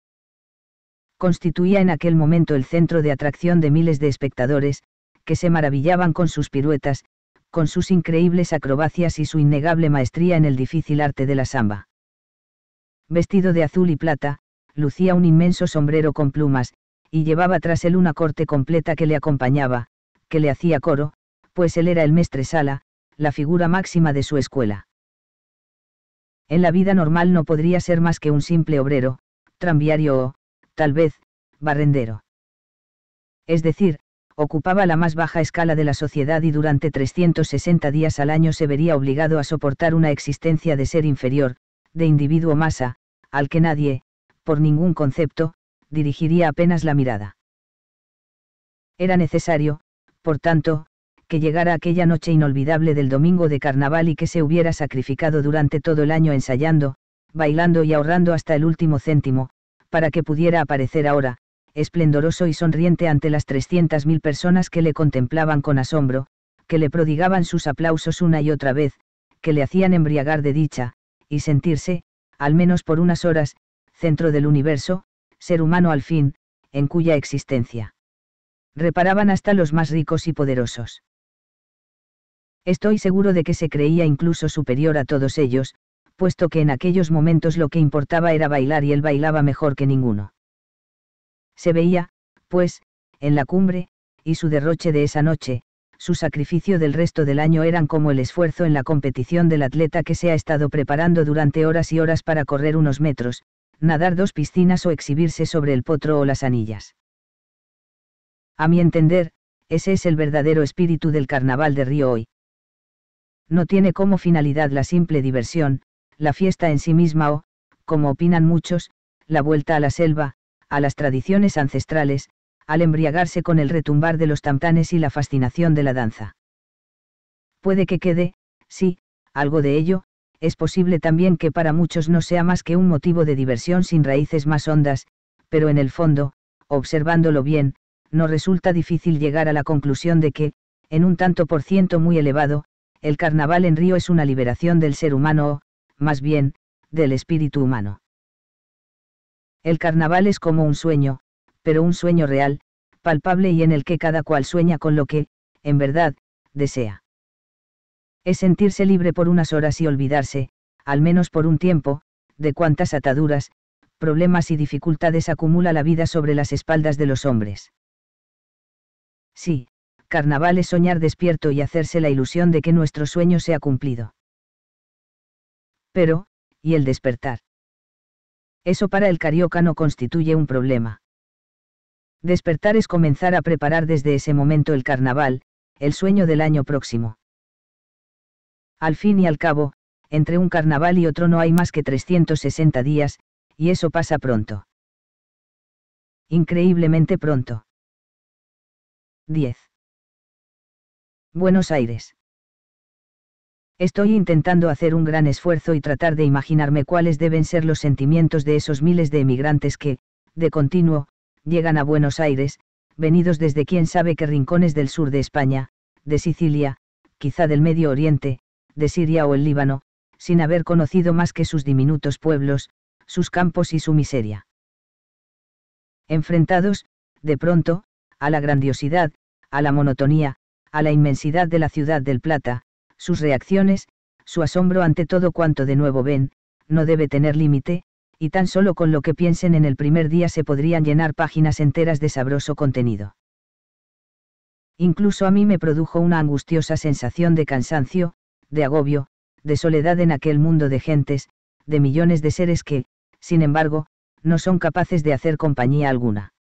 Constituía en aquel momento el centro de atracción de miles de espectadores, que se maravillaban con sus piruetas, con sus increíbles acrobacias y su innegable maestría en el difícil arte de la samba. Vestido de azul y plata, lucía un inmenso sombrero con plumas, y llevaba tras él una corte completa que le acompañaba, que le hacía coro, pues él era el mestre Sala, la figura máxima de su escuela. En la vida normal no podría ser más que un simple obrero, tranviario o, tal vez, barrendero. Es decir, ocupaba la más baja escala de la sociedad y durante 360 días al año se vería obligado a soportar una existencia de ser inferior, de individuo masa, al que nadie, por ningún concepto, dirigiría apenas la mirada. Era necesario, por tanto, que llegara aquella noche inolvidable del domingo de carnaval y que se hubiera sacrificado durante todo el año ensayando, bailando y ahorrando hasta el último céntimo, para que pudiera aparecer ahora, esplendoroso y sonriente ante las 300.000 personas que le contemplaban con asombro, que le prodigaban sus aplausos una y otra vez, que le hacían embriagar de dicha, y sentirse, al menos por unas horas, centro del universo, ser humano al fin, en cuya existencia. Reparaban hasta los más ricos y poderosos. Estoy seguro de que se creía incluso superior a todos ellos, puesto que en aquellos momentos lo que importaba era bailar y él bailaba mejor que ninguno. Se veía, pues, en la cumbre, y su derroche de esa noche, su sacrificio del resto del año eran como el esfuerzo en la competición del atleta que se ha estado preparando durante horas y horas para correr unos metros, nadar dos piscinas o exhibirse sobre el potro o las anillas. A mi entender, ese es el verdadero espíritu del carnaval de Río hoy no tiene como finalidad la simple diversión, la fiesta en sí misma o, como opinan muchos, la vuelta a la selva, a las tradiciones ancestrales, al embriagarse con el retumbar de los tamtanes y la fascinación de la danza. Puede que quede, sí, algo de ello, es posible también que para muchos no sea más que un motivo de diversión sin raíces más hondas, pero en el fondo, observándolo bien, no resulta difícil llegar a la conclusión de que, en un tanto por ciento muy elevado, el carnaval en Río es una liberación del ser humano o, más bien, del espíritu humano. El carnaval es como un sueño, pero un sueño real, palpable y en el que cada cual sueña con lo que, en verdad, desea. Es sentirse libre por unas horas y olvidarse, al menos por un tiempo, de cuántas ataduras, problemas y dificultades acumula la vida sobre las espaldas de los hombres. Sí, carnaval es soñar despierto y hacerse la ilusión de que nuestro sueño se ha cumplido. Pero, ¿y el despertar? Eso para el carioca no constituye un problema. Despertar es comenzar a preparar desde ese momento el carnaval, el sueño del año próximo. Al fin y al cabo, entre un carnaval y otro no hay más que 360 días, y eso pasa pronto. Increíblemente pronto. 10. Buenos Aires. Estoy intentando hacer un gran esfuerzo y tratar de imaginarme cuáles deben ser los sentimientos de esos miles de emigrantes que, de continuo, llegan a Buenos Aires, venidos desde quién sabe qué rincones del sur de España, de Sicilia, quizá del Medio Oriente, de Siria o el Líbano, sin haber conocido más que sus diminutos pueblos, sus campos y su miseria. Enfrentados, de pronto, a la grandiosidad, a la monotonía, a la inmensidad de la ciudad del Plata, sus reacciones, su asombro ante todo cuanto de nuevo ven, no debe tener límite, y tan solo con lo que piensen en el primer día se podrían llenar páginas enteras de sabroso contenido. Incluso a mí me produjo una angustiosa sensación de cansancio, de agobio, de soledad en aquel mundo de gentes, de millones de seres que, sin embargo, no son capaces de hacer compañía alguna.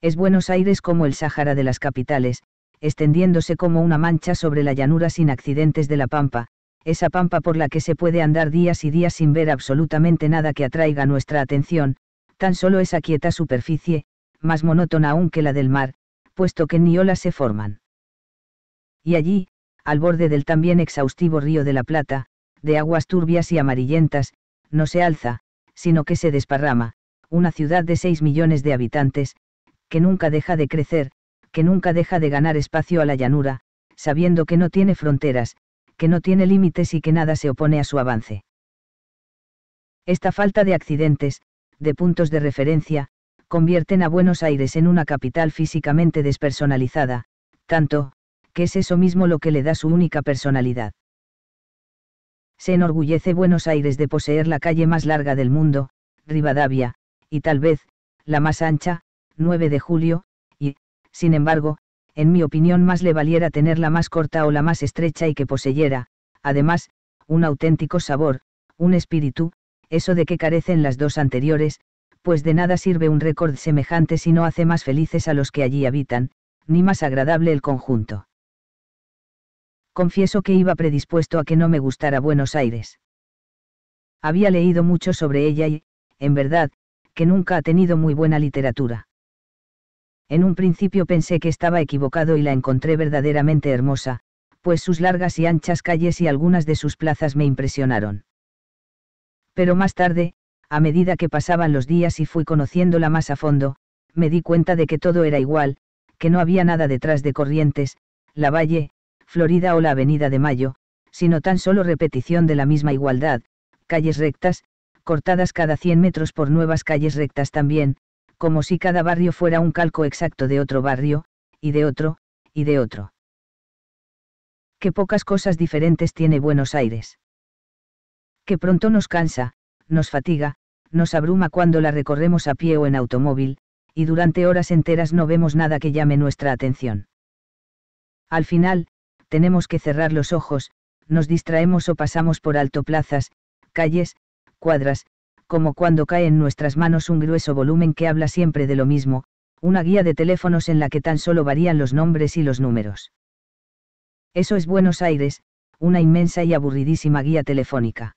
Es Buenos Aires como el Sáhara de las capitales, extendiéndose como una mancha sobre la llanura sin accidentes de la pampa, esa pampa por la que se puede andar días y días sin ver absolutamente nada que atraiga nuestra atención, tan solo esa quieta superficie, más monótona aún que la del mar, puesto que ni olas se forman. Y allí, al borde del también exhaustivo río de la Plata, de aguas turbias y amarillentas, no se alza, sino que se desparrama, una ciudad de seis millones de habitantes, que nunca deja de crecer, que nunca deja de ganar espacio a la llanura, sabiendo que no tiene fronteras, que no tiene límites y que nada se opone a su avance. Esta falta de accidentes, de puntos de referencia, convierten a Buenos Aires en una capital físicamente despersonalizada, tanto, que es eso mismo lo que le da su única personalidad. Se enorgullece Buenos Aires de poseer la calle más larga del mundo, Rivadavia, y tal vez, la más ancha, 9 de julio, sin embargo, en mi opinión más le valiera tener la más corta o la más estrecha y que poseyera, además, un auténtico sabor, un espíritu, eso de que carecen las dos anteriores, pues de nada sirve un récord semejante si no hace más felices a los que allí habitan, ni más agradable el conjunto. Confieso que iba predispuesto a que no me gustara Buenos Aires. Había leído mucho sobre ella y, en verdad, que nunca ha tenido muy buena literatura. En un principio pensé que estaba equivocado y la encontré verdaderamente hermosa, pues sus largas y anchas calles y algunas de sus plazas me impresionaron. Pero más tarde, a medida que pasaban los días y fui conociéndola más a fondo, me di cuenta de que todo era igual, que no había nada detrás de Corrientes, la Valle, Florida o la Avenida de Mayo, sino tan solo repetición de la misma igualdad, calles rectas, cortadas cada 100 metros por nuevas calles rectas también, como si cada barrio fuera un calco exacto de otro barrio, y de otro, y de otro. Qué pocas cosas diferentes tiene Buenos Aires. Que pronto nos cansa, nos fatiga, nos abruma cuando la recorremos a pie o en automóvil, y durante horas enteras no vemos nada que llame nuestra atención. Al final, tenemos que cerrar los ojos, nos distraemos o pasamos por alto plazas, calles, cuadras, como cuando cae en nuestras manos un grueso volumen que habla siempre de lo mismo, una guía de teléfonos en la que tan solo varían los nombres y los números. Eso es Buenos Aires, una inmensa y aburridísima guía telefónica.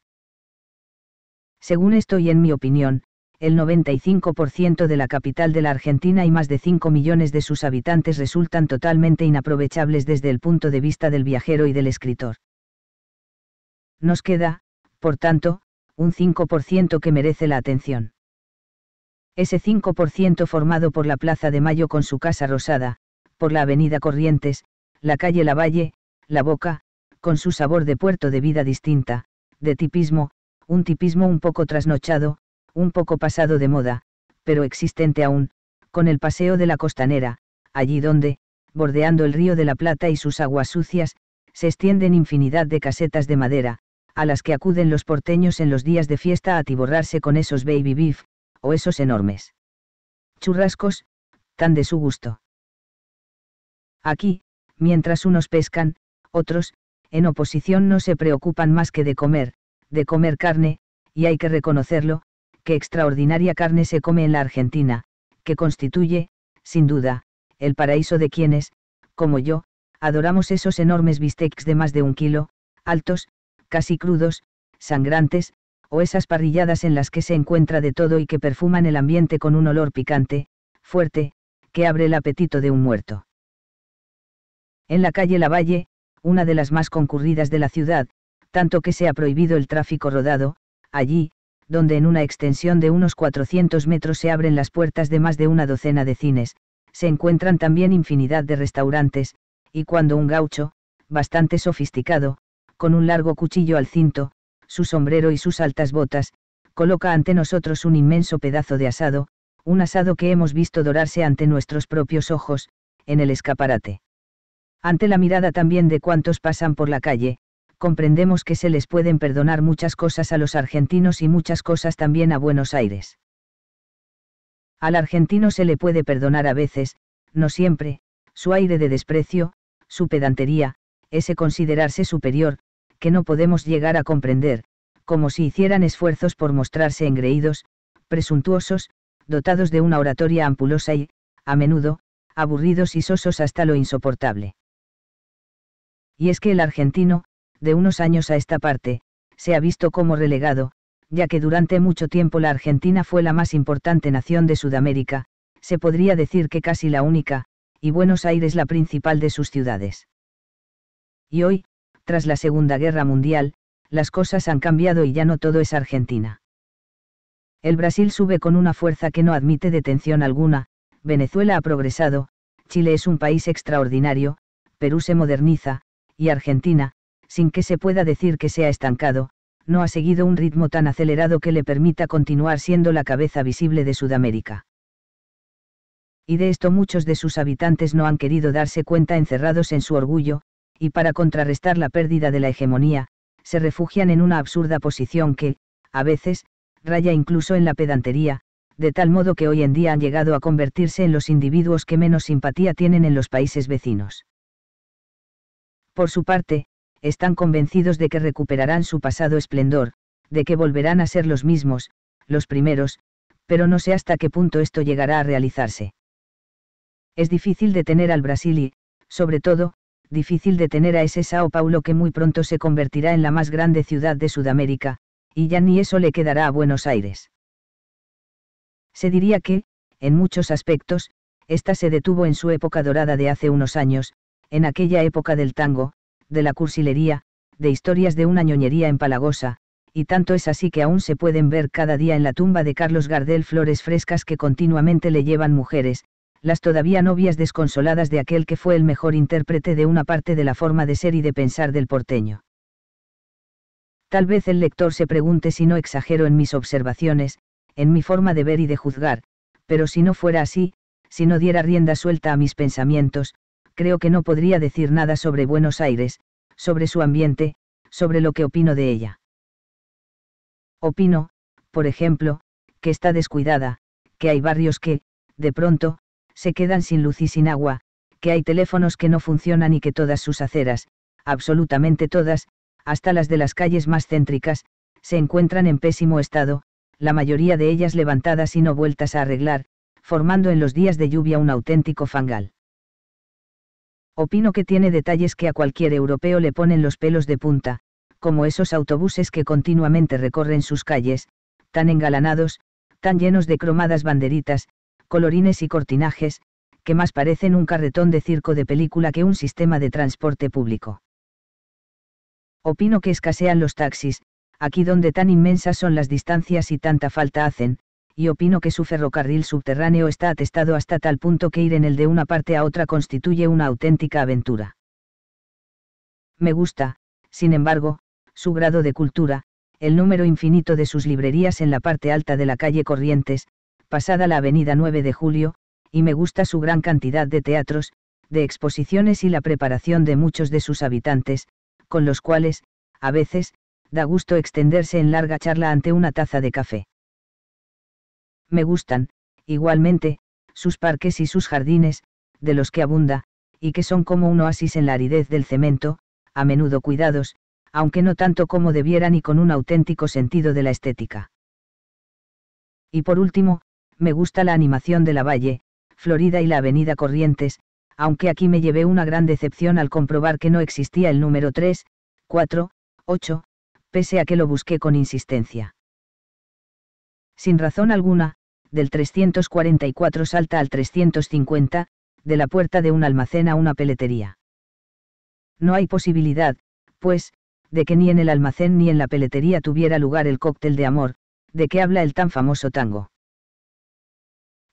Según esto y en mi opinión, el 95% de la capital de la Argentina y más de 5 millones de sus habitantes resultan totalmente inaprovechables desde el punto de vista del viajero y del escritor. Nos queda, por tanto, un 5% que merece la atención. Ese 5% formado por la Plaza de Mayo con su Casa Rosada, por la Avenida Corrientes, la calle Lavalle, la Boca, con su sabor de puerto de vida distinta, de tipismo, un tipismo un poco trasnochado, un poco pasado de moda, pero existente aún, con el paseo de la costanera, allí donde, bordeando el río de la Plata y sus aguas sucias, se extienden infinidad de casetas de madera, a las que acuden los porteños en los días de fiesta a atiborrarse con esos baby beef, o esos enormes churrascos, tan de su gusto. Aquí, mientras unos pescan, otros, en oposición no se preocupan más que de comer, de comer carne, y hay que reconocerlo, que extraordinaria carne se come en la Argentina, que constituye, sin duda, el paraíso de quienes, como yo, adoramos esos enormes bistecs de más de un kilo, altos, casi crudos, sangrantes, o esas parrilladas en las que se encuentra de todo y que perfuman el ambiente con un olor picante, fuerte, que abre el apetito de un muerto. En la calle Lavalle, una de las más concurridas de la ciudad, tanto que se ha prohibido el tráfico rodado, allí, donde en una extensión de unos 400 metros se abren las puertas de más de una docena de cines, se encuentran también infinidad de restaurantes, y cuando un gaucho, bastante sofisticado, con un largo cuchillo al cinto, su sombrero y sus altas botas, coloca ante nosotros un inmenso pedazo de asado, un asado que hemos visto dorarse ante nuestros propios ojos, en el escaparate. Ante la mirada también de cuantos pasan por la calle, comprendemos que se les pueden perdonar muchas cosas a los argentinos y muchas cosas también a Buenos Aires. Al argentino se le puede perdonar a veces, no siempre, su aire de desprecio, su pedantería, ese considerarse superior, que no podemos llegar a comprender, como si hicieran esfuerzos por mostrarse engreídos, presuntuosos, dotados de una oratoria ampulosa y, a menudo, aburridos y sosos hasta lo insoportable. Y es que el argentino, de unos años a esta parte, se ha visto como relegado, ya que durante mucho tiempo la Argentina fue la más importante nación de Sudamérica, se podría decir que casi la única, y Buenos Aires la principal de sus ciudades. Y hoy, tras la Segunda Guerra Mundial, las cosas han cambiado y ya no todo es Argentina. El Brasil sube con una fuerza que no admite detención alguna, Venezuela ha progresado, Chile es un país extraordinario, Perú se moderniza, y Argentina, sin que se pueda decir que se ha estancado, no ha seguido un ritmo tan acelerado que le permita continuar siendo la cabeza visible de Sudamérica. Y de esto muchos de sus habitantes no han querido darse cuenta encerrados en su orgullo, y para contrarrestar la pérdida de la hegemonía, se refugian en una absurda posición que, a veces, raya incluso en la pedantería, de tal modo que hoy en día han llegado a convertirse en los individuos que menos simpatía tienen en los países vecinos. Por su parte, están convencidos de que recuperarán su pasado esplendor, de que volverán a ser los mismos, los primeros, pero no sé hasta qué punto esto llegará a realizarse. Es difícil detener al Brasil y, sobre todo, difícil detener a ese Sao Paulo que muy pronto se convertirá en la más grande ciudad de Sudamérica, y ya ni eso le quedará a Buenos Aires. Se diría que, en muchos aspectos, ésta se detuvo en su época dorada de hace unos años, en aquella época del tango, de la cursilería, de historias de una ñoñería empalagosa, y tanto es así que aún se pueden ver cada día en la tumba de Carlos Gardel flores frescas que continuamente le llevan mujeres, las todavía novias desconsoladas de aquel que fue el mejor intérprete de una parte de la forma de ser y de pensar del porteño. Tal vez el lector se pregunte si no exagero en mis observaciones, en mi forma de ver y de juzgar, pero si no fuera así, si no diera rienda suelta a mis pensamientos, creo que no podría decir nada sobre Buenos Aires, sobre su ambiente, sobre lo que opino de ella. Opino, por ejemplo, que está descuidada, que hay barrios que, de pronto, se quedan sin luz y sin agua, que hay teléfonos que no funcionan y que todas sus aceras, absolutamente todas, hasta las de las calles más céntricas, se encuentran en pésimo estado, la mayoría de ellas levantadas y no vueltas a arreglar, formando en los días de lluvia un auténtico fangal. Opino que tiene detalles que a cualquier europeo le ponen los pelos de punta, como esos autobuses que continuamente recorren sus calles, tan engalanados, tan llenos de cromadas banderitas, colorines y cortinajes, que más parecen un carretón de circo de película que un sistema de transporte público. Opino que escasean los taxis, aquí donde tan inmensas son las distancias y tanta falta hacen, y opino que su ferrocarril subterráneo está atestado hasta tal punto que ir en el de una parte a otra constituye una auténtica aventura. Me gusta, sin embargo, su grado de cultura, el número infinito de sus librerías en la parte alta de la calle Corrientes, pasada la avenida 9 de julio, y me gusta su gran cantidad de teatros, de exposiciones y la preparación de muchos de sus habitantes, con los cuales, a veces, da gusto extenderse en larga charla ante una taza de café. Me gustan, igualmente, sus parques y sus jardines, de los que abunda, y que son como un oasis en la aridez del cemento, a menudo cuidados, aunque no tanto como debieran y con un auténtico sentido de la estética. Y por último, me gusta la animación de la Valle, Florida y la Avenida Corrientes, aunque aquí me llevé una gran decepción al comprobar que no existía el número 3, 4, 8, pese a que lo busqué con insistencia. Sin razón alguna, del 344 salta al 350, de la puerta de un almacén a una peletería. No hay posibilidad, pues, de que ni en el almacén ni en la peletería tuviera lugar el cóctel de amor, de que habla el tan famoso tango.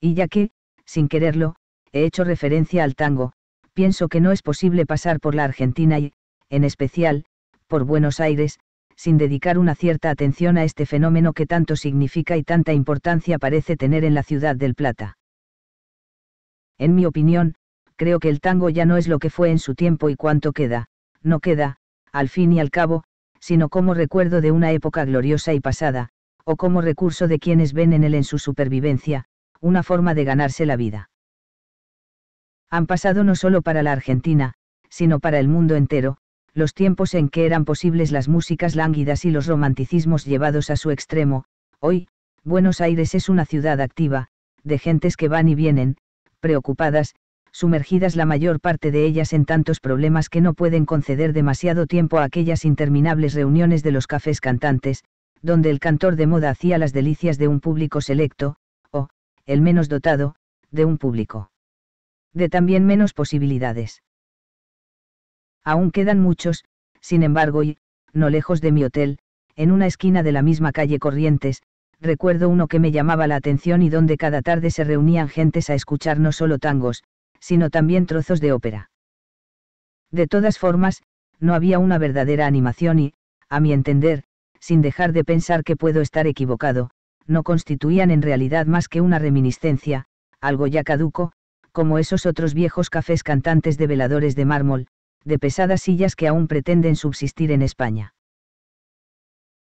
Y ya que, sin quererlo, he hecho referencia al tango, pienso que no es posible pasar por la Argentina y, en especial, por Buenos Aires, sin dedicar una cierta atención a este fenómeno que tanto significa y tanta importancia parece tener en la ciudad del Plata. En mi opinión, creo que el tango ya no es lo que fue en su tiempo y cuánto queda, no queda, al fin y al cabo, sino como recuerdo de una época gloriosa y pasada, o como recurso de quienes ven en él en su supervivencia, una forma de ganarse la vida. Han pasado no solo para la Argentina, sino para el mundo entero, los tiempos en que eran posibles las músicas lánguidas y los romanticismos llevados a su extremo, hoy, Buenos Aires es una ciudad activa, de gentes que van y vienen, preocupadas, sumergidas la mayor parte de ellas en tantos problemas que no pueden conceder demasiado tiempo a aquellas interminables reuniones de los cafés cantantes, donde el cantor de moda hacía las delicias de un público selecto, el menos dotado, de un público. De también menos posibilidades. Aún quedan muchos, sin embargo, y, no lejos de mi hotel, en una esquina de la misma calle Corrientes, recuerdo uno que me llamaba la atención y donde cada tarde se reunían gentes a escuchar no solo tangos, sino también trozos de ópera. De todas formas, no había una verdadera animación y, a mi entender, sin dejar de pensar que puedo estar equivocado, no constituían en realidad más que una reminiscencia, algo ya caduco, como esos otros viejos cafés cantantes de veladores de mármol, de pesadas sillas que aún pretenden subsistir en España.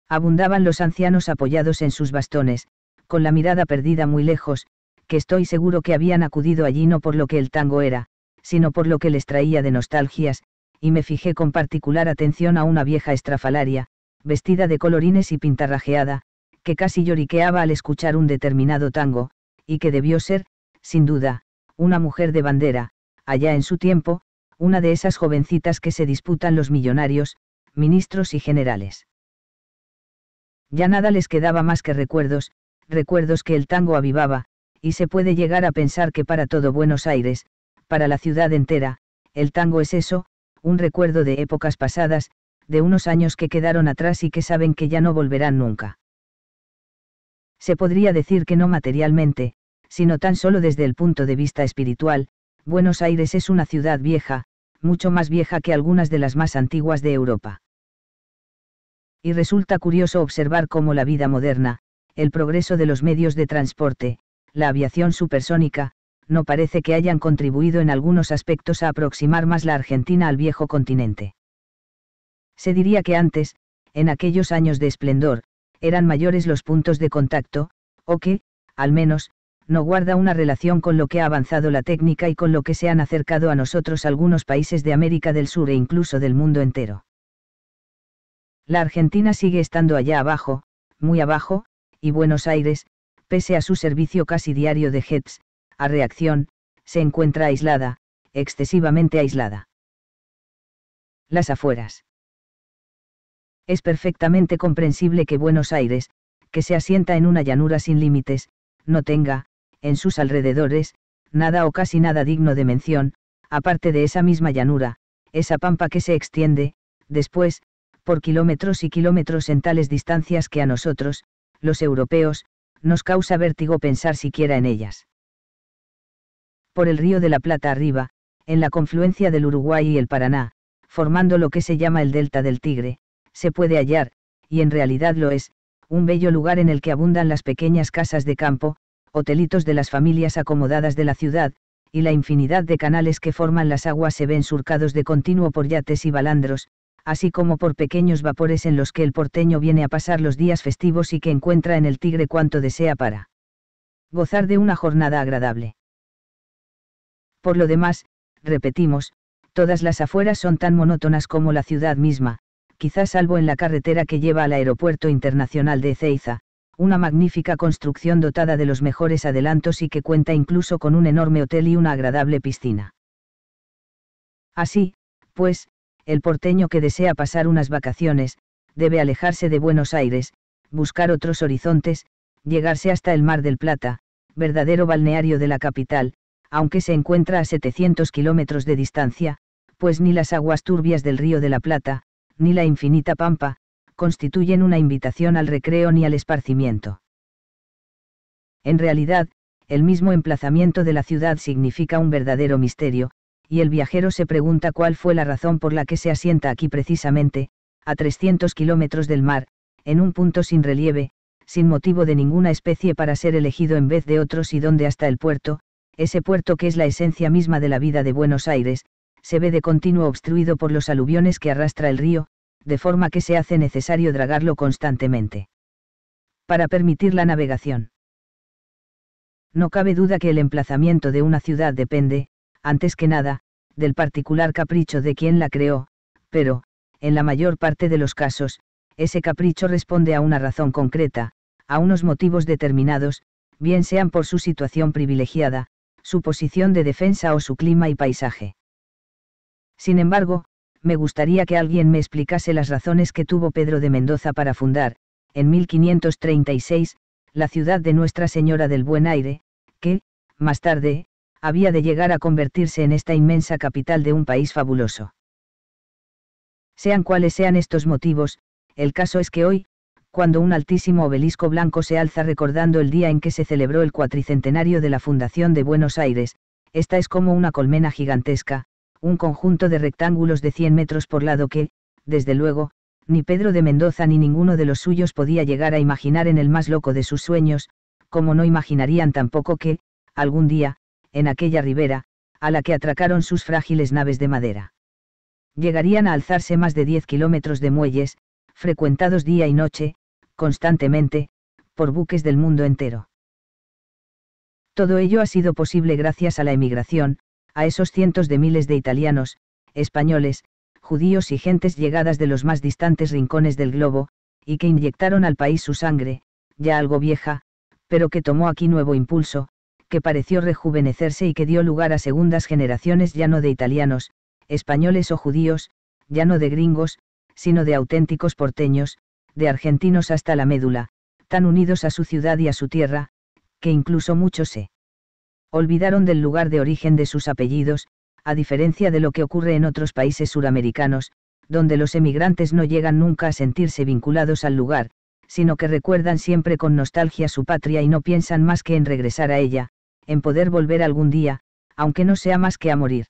Abundaban los ancianos apoyados en sus bastones, con la mirada perdida muy lejos, que estoy seguro que habían acudido allí no por lo que el tango era, sino por lo que les traía de nostalgias, y me fijé con particular atención a una vieja estrafalaria, vestida de colorines y pintarrajeada, que casi lloriqueaba al escuchar un determinado tango, y que debió ser, sin duda, una mujer de bandera, allá en su tiempo, una de esas jovencitas que se disputan los millonarios, ministros y generales. Ya nada les quedaba más que recuerdos, recuerdos que el tango avivaba, y se puede llegar a pensar que para todo Buenos Aires, para la ciudad entera, el tango es eso, un recuerdo de épocas pasadas, de unos años que quedaron atrás y que saben que ya no volverán nunca se podría decir que no materialmente, sino tan solo desde el punto de vista espiritual, Buenos Aires es una ciudad vieja, mucho más vieja que algunas de las más antiguas de Europa. Y resulta curioso observar cómo la vida moderna, el progreso de los medios de transporte, la aviación supersónica, no parece que hayan contribuido en algunos aspectos a aproximar más la Argentina al viejo continente. Se diría que antes, en aquellos años de esplendor, eran mayores los puntos de contacto, o que, al menos, no guarda una relación con lo que ha avanzado la técnica y con lo que se han acercado a nosotros algunos países de América del Sur e incluso del mundo entero. La Argentina sigue estando allá abajo, muy abajo, y Buenos Aires, pese a su servicio casi diario de jets, a reacción, se encuentra aislada, excesivamente aislada. Las afueras. Es perfectamente comprensible que Buenos Aires, que se asienta en una llanura sin límites, no tenga, en sus alrededores, nada o casi nada digno de mención, aparte de esa misma llanura, esa pampa que se extiende, después, por kilómetros y kilómetros en tales distancias que a nosotros, los europeos, nos causa vértigo pensar siquiera en ellas. Por el río de la Plata arriba, en la confluencia del Uruguay y el Paraná, formando lo que se llama el Delta del Tigre, se puede hallar, y en realidad lo es, un bello lugar en el que abundan las pequeñas casas de campo, hotelitos de las familias acomodadas de la ciudad, y la infinidad de canales que forman las aguas se ven surcados de continuo por yates y balandros, así como por pequeños vapores en los que el porteño viene a pasar los días festivos y que encuentra en el Tigre cuanto desea para gozar de una jornada agradable. Por lo demás, repetimos, todas las afueras son tan monótonas como la ciudad misma, quizás salvo en la carretera que lleva al Aeropuerto Internacional de Ezeiza, una magnífica construcción dotada de los mejores adelantos y que cuenta incluso con un enorme hotel y una agradable piscina. Así, pues, el porteño que desea pasar unas vacaciones, debe alejarse de Buenos Aires, buscar otros horizontes, llegarse hasta el Mar del Plata, verdadero balneario de la capital, aunque se encuentra a 700 kilómetros de distancia, pues ni las aguas turbias del Río de la Plata, ni la infinita pampa, constituyen una invitación al recreo ni al esparcimiento. En realidad, el mismo emplazamiento de la ciudad significa un verdadero misterio, y el viajero se pregunta cuál fue la razón por la que se asienta aquí precisamente, a 300 kilómetros del mar, en un punto sin relieve, sin motivo de ninguna especie para ser elegido en vez de otros y donde hasta el puerto, ese puerto que es la esencia misma de la vida de Buenos Aires, se ve de continuo obstruido por los aluviones que arrastra el río, de forma que se hace necesario dragarlo constantemente. Para permitir la navegación. No cabe duda que el emplazamiento de una ciudad depende, antes que nada, del particular capricho de quien la creó, pero, en la mayor parte de los casos, ese capricho responde a una razón concreta, a unos motivos determinados, bien sean por su situación privilegiada, su posición de defensa o su clima y paisaje. Sin embargo, me gustaría que alguien me explicase las razones que tuvo Pedro de Mendoza para fundar, en 1536, la ciudad de Nuestra Señora del Buen Aire, que, más tarde, había de llegar a convertirse en esta inmensa capital de un país fabuloso. Sean cuales sean estos motivos, el caso es que hoy, cuando un altísimo obelisco blanco se alza recordando el día en que se celebró el cuatricentenario de la fundación de Buenos Aires, esta es como una colmena gigantesca, un conjunto de rectángulos de 100 metros por lado que, desde luego, ni Pedro de Mendoza ni ninguno de los suyos podía llegar a imaginar en el más loco de sus sueños, como no imaginarían tampoco que, algún día, en aquella ribera, a la que atracaron sus frágiles naves de madera. Llegarían a alzarse más de 10 kilómetros de muelles, frecuentados día y noche, constantemente, por buques del mundo entero. Todo ello ha sido posible gracias a la emigración, a esos cientos de miles de italianos, españoles, judíos y gentes llegadas de los más distantes rincones del globo, y que inyectaron al país su sangre, ya algo vieja, pero que tomó aquí nuevo impulso, que pareció rejuvenecerse y que dio lugar a segundas generaciones ya no de italianos, españoles o judíos, ya no de gringos, sino de auténticos porteños, de argentinos hasta la médula, tan unidos a su ciudad y a su tierra, que incluso muchos se olvidaron del lugar de origen de sus apellidos, a diferencia de lo que ocurre en otros países suramericanos, donde los emigrantes no llegan nunca a sentirse vinculados al lugar, sino que recuerdan siempre con nostalgia su patria y no piensan más que en regresar a ella, en poder volver algún día, aunque no sea más que a morir.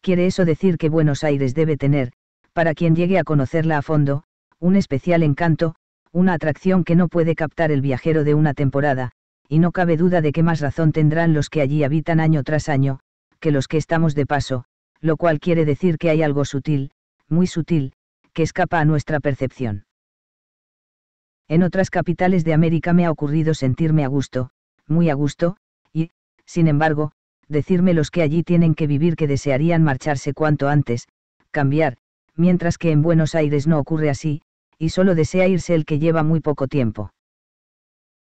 Quiere eso decir que Buenos Aires debe tener, para quien llegue a conocerla a fondo, un especial encanto, una atracción que no puede captar el viajero de una temporada, y no cabe duda de que más razón tendrán los que allí habitan año tras año, que los que estamos de paso, lo cual quiere decir que hay algo sutil, muy sutil, que escapa a nuestra percepción. En otras capitales de América me ha ocurrido sentirme a gusto, muy a gusto, y, sin embargo, decirme los que allí tienen que vivir que desearían marcharse cuanto antes, cambiar, mientras que en Buenos Aires no ocurre así, y solo desea irse el que lleva muy poco tiempo.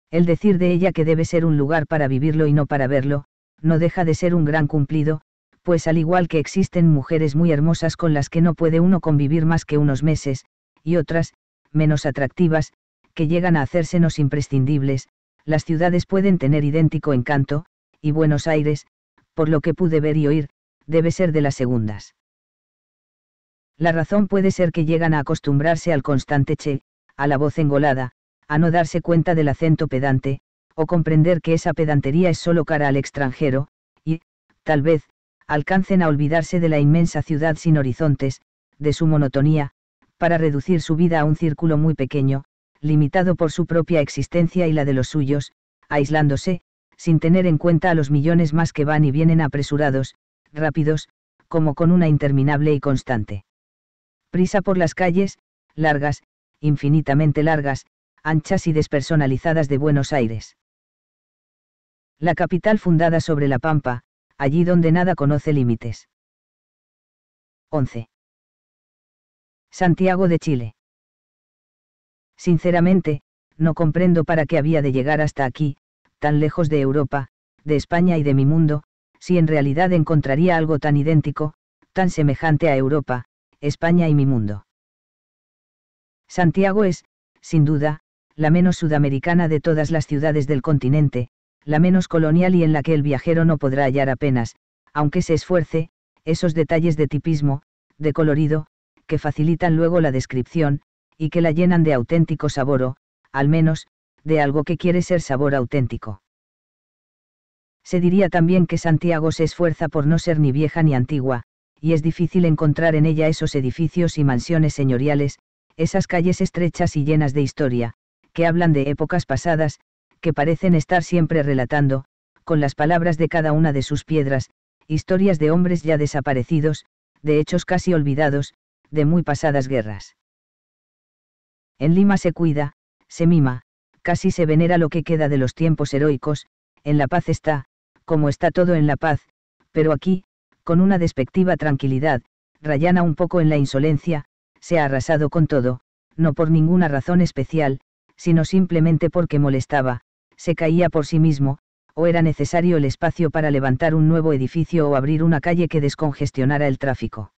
El decir de ella que debe ser un lugar para vivirlo y no para verlo, no deja de ser un gran cumplido, pues al igual que existen mujeres muy hermosas con las que no puede uno convivir más que unos meses, y otras, menos atractivas, que llegan a hacérsenos imprescindibles, las ciudades pueden tener idéntico encanto, y Buenos Aires, por lo que pude ver y oír, debe ser de las segundas. La razón puede ser que llegan a acostumbrarse al constante che, a la voz engolada, a no darse cuenta del acento pedante, o comprender que esa pedantería es solo cara al extranjero, y, tal vez, alcancen a olvidarse de la inmensa ciudad sin horizontes, de su monotonía, para reducir su vida a un círculo muy pequeño, limitado por su propia existencia y la de los suyos, aislándose, sin tener en cuenta a los millones más que van y vienen apresurados, rápidos, como con una interminable y constante. Prisa por las calles, largas, infinitamente largas, anchas y despersonalizadas de Buenos Aires. La capital fundada sobre la pampa, allí donde nada conoce límites. 11. Santiago de Chile. Sinceramente, no comprendo para qué había de llegar hasta aquí, tan lejos de Europa, de España y de mi mundo, si en realidad encontraría algo tan idéntico, tan semejante a Europa, España y mi mundo. Santiago es, sin duda, la menos sudamericana de todas las ciudades del continente, la menos colonial y en la que el viajero no podrá hallar apenas, aunque se esfuerce, esos detalles de tipismo, de colorido, que facilitan luego la descripción, y que la llenan de auténtico sabor o, al menos, de algo que quiere ser sabor auténtico. Se diría también que Santiago se esfuerza por no ser ni vieja ni antigua, y es difícil encontrar en ella esos edificios y mansiones señoriales, esas calles estrechas y llenas de historia, que hablan de épocas pasadas, que parecen estar siempre relatando, con las palabras de cada una de sus piedras, historias de hombres ya desaparecidos, de hechos casi olvidados, de muy pasadas guerras. En Lima se cuida, se mima, casi se venera lo que queda de los tiempos heroicos, en la paz está, como está todo en la paz, pero aquí, con una despectiva tranquilidad, rayana un poco en la insolencia, se ha arrasado con todo, no por ninguna razón especial, sino simplemente porque molestaba, se caía por sí mismo, o era necesario el espacio para levantar un nuevo edificio o abrir una calle que descongestionara el tráfico.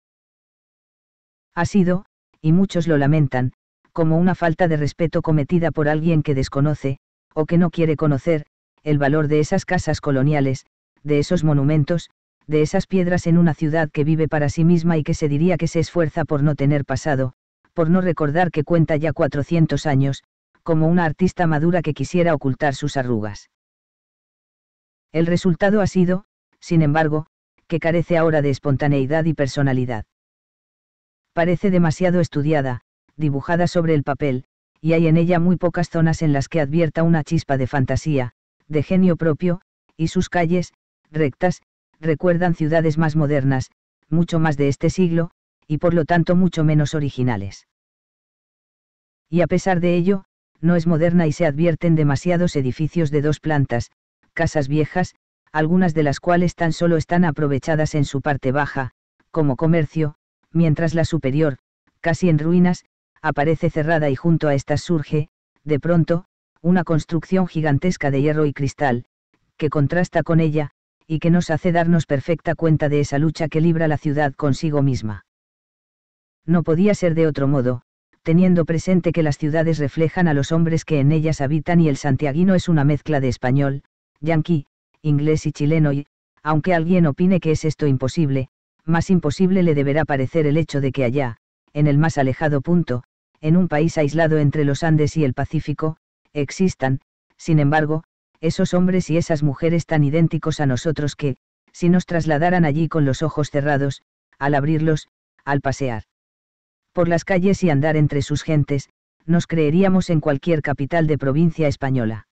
Ha sido, y muchos lo lamentan, como una falta de respeto cometida por alguien que desconoce, o que no quiere conocer, el valor de esas casas coloniales, de esos monumentos, de esas piedras en una ciudad que vive para sí misma y que se diría que se esfuerza por no tener pasado, por no recordar que cuenta ya 400 años, como una artista madura que quisiera ocultar sus arrugas. El resultado ha sido, sin embargo, que carece ahora de espontaneidad y personalidad. Parece demasiado estudiada, dibujada sobre el papel, y hay en ella muy pocas zonas en las que advierta una chispa de fantasía, de genio propio, y sus calles, rectas, recuerdan ciudades más modernas, mucho más de este siglo, y por lo tanto mucho menos originales. Y a pesar de ello, no es moderna y se advierten demasiados edificios de dos plantas, casas viejas, algunas de las cuales tan solo están aprovechadas en su parte baja, como comercio, mientras la superior, casi en ruinas, aparece cerrada y junto a estas surge, de pronto, una construcción gigantesca de hierro y cristal, que contrasta con ella, y que nos hace darnos perfecta cuenta de esa lucha que libra la ciudad consigo misma. No podía ser de otro modo, teniendo presente que las ciudades reflejan a los hombres que en ellas habitan y el santiaguino es una mezcla de español, yanqui, inglés y chileno y, aunque alguien opine que es esto imposible, más imposible le deberá parecer el hecho de que allá, en el más alejado punto, en un país aislado entre los Andes y el Pacífico, existan, sin embargo, esos hombres y esas mujeres tan idénticos a nosotros que, si nos trasladaran allí con los ojos cerrados, al abrirlos, al pasear por las calles y andar entre sus gentes, nos creeríamos en cualquier capital de provincia española.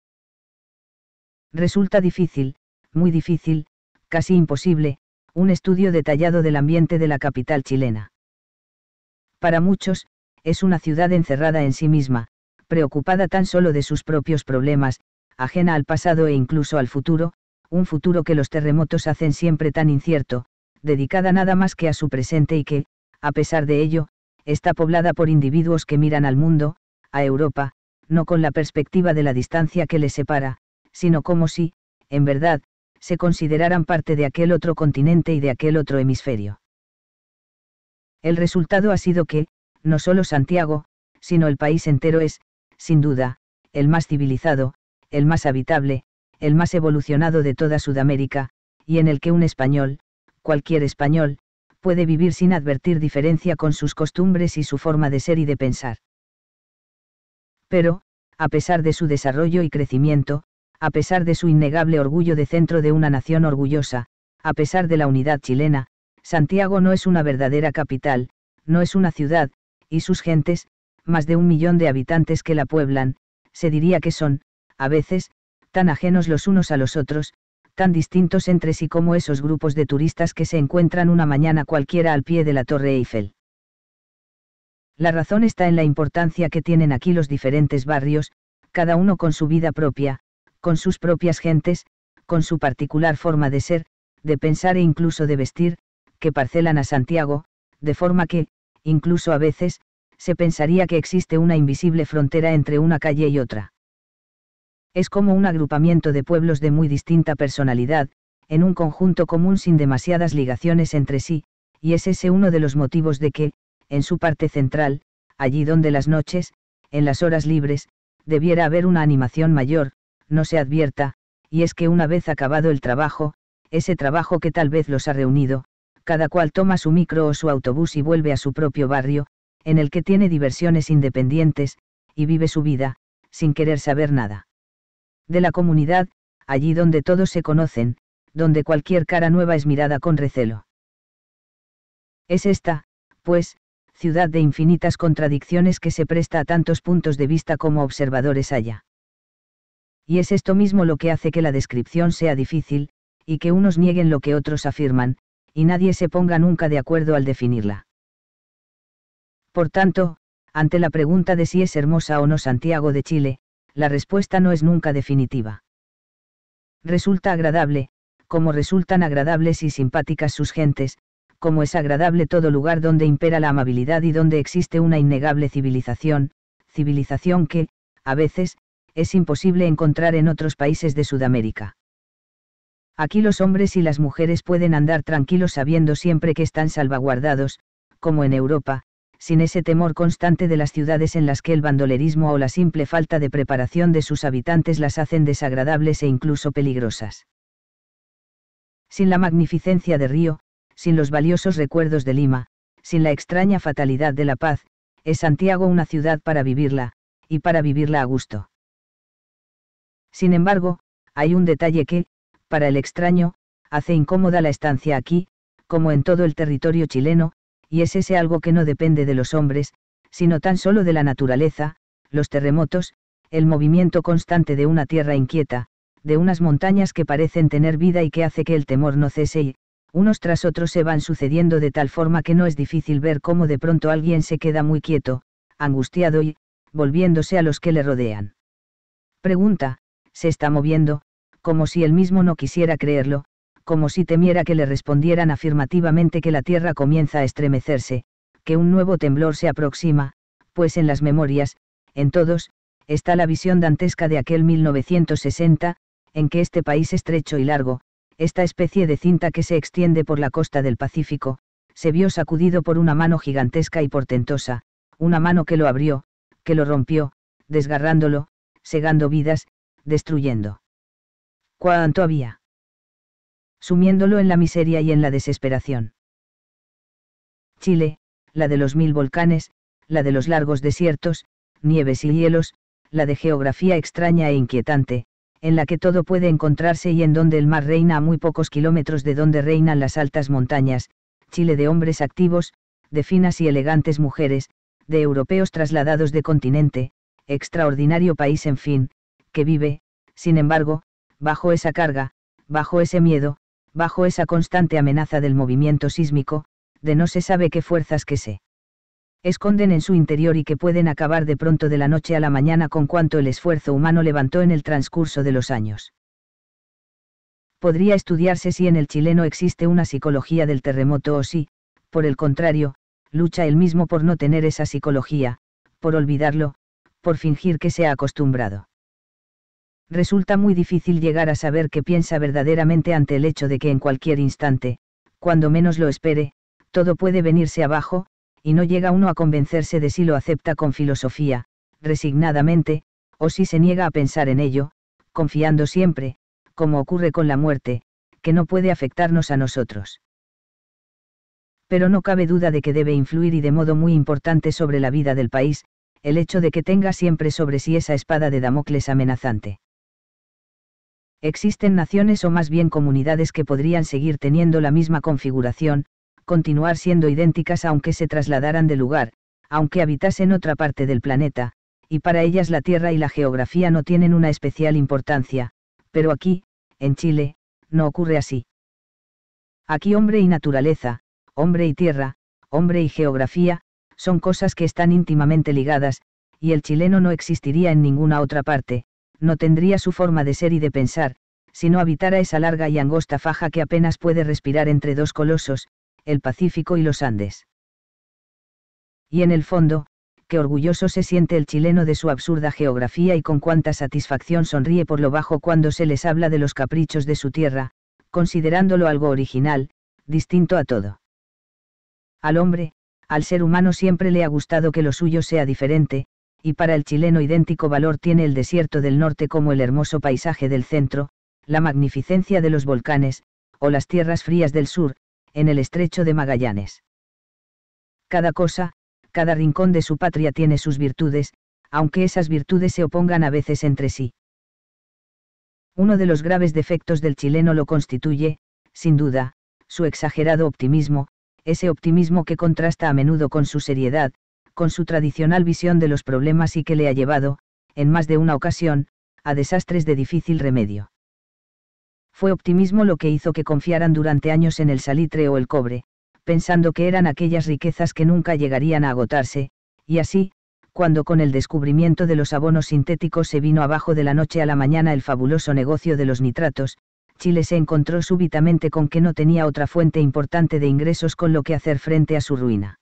Resulta difícil, muy difícil, casi imposible, un estudio detallado del ambiente de la capital chilena. Para muchos, es una ciudad encerrada en sí misma, preocupada tan solo de sus propios problemas, ajena al pasado e incluso al futuro, un futuro que los terremotos hacen siempre tan incierto, dedicada nada más que a su presente y que, a pesar de ello, está poblada por individuos que miran al mundo, a Europa, no con la perspectiva de la distancia que les separa, sino como si, en verdad, se consideraran parte de aquel otro continente y de aquel otro hemisferio. El resultado ha sido que, no solo Santiago, sino el país entero es, sin duda, el más civilizado, el más habitable, el más evolucionado de toda Sudamérica, y en el que un español, cualquier español, puede vivir sin advertir diferencia con sus costumbres y su forma de ser y de pensar. Pero, a pesar de su desarrollo y crecimiento, a pesar de su innegable orgullo de centro de una nación orgullosa, a pesar de la unidad chilena, Santiago no es una verdadera capital, no es una ciudad, y sus gentes, más de un millón de habitantes que la pueblan, se diría que son, a veces, tan ajenos los unos a los otros, tan distintos entre sí como esos grupos de turistas que se encuentran una mañana cualquiera al pie de la Torre Eiffel. La razón está en la importancia que tienen aquí los diferentes barrios, cada uno con su vida propia, con sus propias gentes, con su particular forma de ser, de pensar e incluso de vestir, que parcelan a Santiago, de forma que, incluso a veces, se pensaría que existe una invisible frontera entre una calle y otra es como un agrupamiento de pueblos de muy distinta personalidad, en un conjunto común sin demasiadas ligaciones entre sí, y es ese uno de los motivos de que, en su parte central, allí donde las noches, en las horas libres, debiera haber una animación mayor, no se advierta, y es que una vez acabado el trabajo, ese trabajo que tal vez los ha reunido, cada cual toma su micro o su autobús y vuelve a su propio barrio, en el que tiene diversiones independientes, y vive su vida, sin querer saber nada de la comunidad, allí donde todos se conocen, donde cualquier cara nueva es mirada con recelo. Es esta, pues, ciudad de infinitas contradicciones que se presta a tantos puntos de vista como observadores haya. Y es esto mismo lo que hace que la descripción sea difícil, y que unos nieguen lo que otros afirman, y nadie se ponga nunca de acuerdo al definirla. Por tanto, ante la pregunta de si es hermosa o no Santiago de Chile, la respuesta no es nunca definitiva. Resulta agradable, como resultan agradables y simpáticas sus gentes, como es agradable todo lugar donde impera la amabilidad y donde existe una innegable civilización, civilización que, a veces, es imposible encontrar en otros países de Sudamérica. Aquí los hombres y las mujeres pueden andar tranquilos sabiendo siempre que están salvaguardados, como en Europa, sin ese temor constante de las ciudades en las que el bandolerismo o la simple falta de preparación de sus habitantes las hacen desagradables e incluso peligrosas. Sin la magnificencia de Río, sin los valiosos recuerdos de Lima, sin la extraña fatalidad de la paz, es Santiago una ciudad para vivirla, y para vivirla a gusto. Sin embargo, hay un detalle que, para el extraño, hace incómoda la estancia aquí, como en todo el territorio chileno, y es ese algo que no depende de los hombres, sino tan solo de la naturaleza, los terremotos, el movimiento constante de una tierra inquieta, de unas montañas que parecen tener vida y que hace que el temor no cese y, unos tras otros se van sucediendo de tal forma que no es difícil ver cómo de pronto alguien se queda muy quieto, angustiado y, volviéndose a los que le rodean. Pregunta, se está moviendo, como si él mismo no quisiera creerlo, como si temiera que le respondieran afirmativamente que la tierra comienza a estremecerse, que un nuevo temblor se aproxima, pues en las memorias, en todos, está la visión dantesca de aquel 1960, en que este país estrecho y largo, esta especie de cinta que se extiende por la costa del Pacífico, se vio sacudido por una mano gigantesca y portentosa, una mano que lo abrió, que lo rompió, desgarrándolo, segando vidas, destruyendo. ¿Cuánto había? sumiéndolo en la miseria y en la desesperación. Chile, la de los mil volcanes, la de los largos desiertos, nieves y hielos, la de geografía extraña e inquietante, en la que todo puede encontrarse y en donde el mar reina a muy pocos kilómetros de donde reinan las altas montañas, Chile de hombres activos, de finas y elegantes mujeres, de europeos trasladados de continente, extraordinario país en fin, que vive, sin embargo, bajo esa carga, bajo ese miedo, bajo esa constante amenaza del movimiento sísmico, de no se sabe qué fuerzas que se esconden en su interior y que pueden acabar de pronto de la noche a la mañana con cuanto el esfuerzo humano levantó en el transcurso de los años. Podría estudiarse si en el chileno existe una psicología del terremoto o si, por el contrario, lucha él mismo por no tener esa psicología, por olvidarlo, por fingir que se ha acostumbrado resulta muy difícil llegar a saber qué piensa verdaderamente ante el hecho de que en cualquier instante, cuando menos lo espere, todo puede venirse abajo, y no llega uno a convencerse de si lo acepta con filosofía, resignadamente, o si se niega a pensar en ello, confiando siempre, como ocurre con la muerte, que no puede afectarnos a nosotros. Pero no cabe duda de que debe influir y de modo muy importante sobre la vida del país, el hecho de que tenga siempre sobre sí esa espada de Damocles amenazante. Existen naciones o más bien comunidades que podrían seguir teniendo la misma configuración, continuar siendo idénticas aunque se trasladaran de lugar, aunque habitasen otra parte del planeta, y para ellas la tierra y la geografía no tienen una especial importancia, pero aquí, en Chile, no ocurre así. Aquí hombre y naturaleza, hombre y tierra, hombre y geografía, son cosas que están íntimamente ligadas, y el chileno no existiría en ninguna otra parte, no tendría su forma de ser y de pensar, si no habitara esa larga y angosta faja que apenas puede respirar entre dos colosos, el Pacífico y los Andes. Y en el fondo, qué orgulloso se siente el chileno de su absurda geografía y con cuánta satisfacción sonríe por lo bajo cuando se les habla de los caprichos de su tierra, considerándolo algo original, distinto a todo. Al hombre, al ser humano siempre le ha gustado que lo suyo sea diferente, y para el chileno idéntico valor tiene el desierto del norte como el hermoso paisaje del centro, la magnificencia de los volcanes, o las tierras frías del sur, en el estrecho de Magallanes. Cada cosa, cada rincón de su patria tiene sus virtudes, aunque esas virtudes se opongan a veces entre sí. Uno de los graves defectos del chileno lo constituye, sin duda, su exagerado optimismo, ese optimismo que contrasta a menudo con su seriedad, con su tradicional visión de los problemas y que le ha llevado, en más de una ocasión, a desastres de difícil remedio. Fue optimismo lo que hizo que confiaran durante años en el salitre o el cobre, pensando que eran aquellas riquezas que nunca llegarían a agotarse, y así, cuando con el descubrimiento de los abonos sintéticos se vino abajo de la noche a la mañana el fabuloso negocio de los nitratos, Chile se encontró súbitamente con que no tenía otra fuente importante de ingresos con lo que hacer frente a su ruina.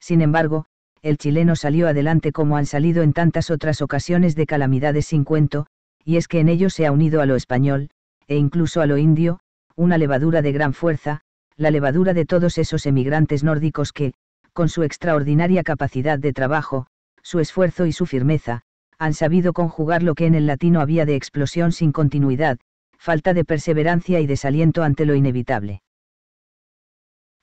Sin embargo, el chileno salió adelante como han salido en tantas otras ocasiones de calamidades sin cuento, y es que en ello se ha unido a lo español, e incluso a lo indio, una levadura de gran fuerza, la levadura de todos esos emigrantes nórdicos que, con su extraordinaria capacidad de trabajo, su esfuerzo y su firmeza, han sabido conjugar lo que en el latino había de explosión sin continuidad, falta de perseverancia y desaliento ante lo inevitable.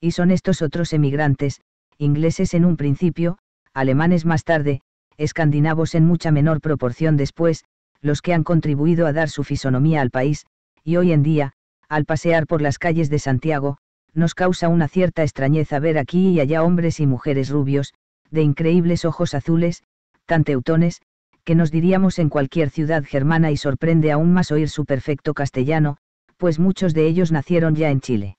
Y son estos otros emigrantes, ingleses en un principio, alemanes más tarde, escandinavos en mucha menor proporción después, los que han contribuido a dar su fisonomía al país, y hoy en día, al pasear por las calles de Santiago, nos causa una cierta extrañeza ver aquí y allá hombres y mujeres rubios, de increíbles ojos azules, tan teutones, que nos diríamos en cualquier ciudad germana y sorprende aún más oír su perfecto castellano, pues muchos de ellos nacieron ya en Chile.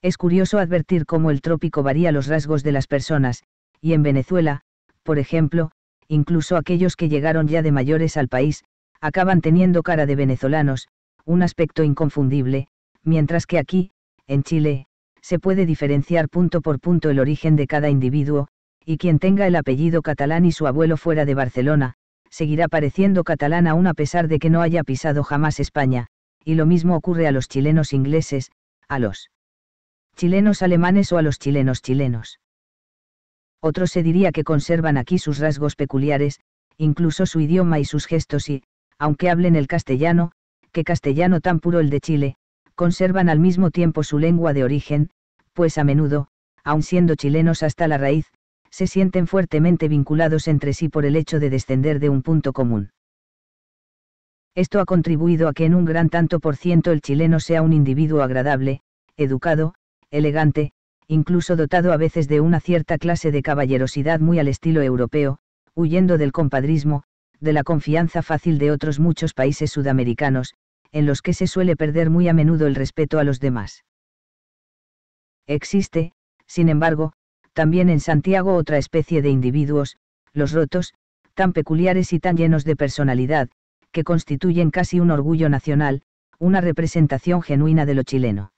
Es curioso advertir cómo el trópico varía los rasgos de las personas, y en Venezuela, por ejemplo, incluso aquellos que llegaron ya de mayores al país, acaban teniendo cara de venezolanos, un aspecto inconfundible, mientras que aquí, en Chile, se puede diferenciar punto por punto el origen de cada individuo, y quien tenga el apellido catalán y su abuelo fuera de Barcelona, seguirá pareciendo catalán aún a pesar de que no haya pisado jamás España, y lo mismo ocurre a los chilenos ingleses, a los chilenos alemanes o a los chilenos chilenos. Otros se diría que conservan aquí sus rasgos peculiares, incluso su idioma y sus gestos y, aunque hablen el castellano, que castellano tan puro el de Chile, conservan al mismo tiempo su lengua de origen, pues a menudo, aun siendo chilenos hasta la raíz, se sienten fuertemente vinculados entre sí por el hecho de descender de un punto común. Esto ha contribuido a que en un gran tanto por ciento el chileno sea un individuo agradable, educado, elegante, incluso dotado a veces de una cierta clase de caballerosidad muy al estilo europeo, huyendo del compadrismo, de la confianza fácil de otros muchos países sudamericanos, en los que se suele perder muy a menudo el respeto a los demás. Existe, sin embargo, también en Santiago otra especie de individuos, los rotos, tan peculiares y tan llenos de personalidad, que constituyen casi un orgullo nacional, una representación genuina de lo chileno.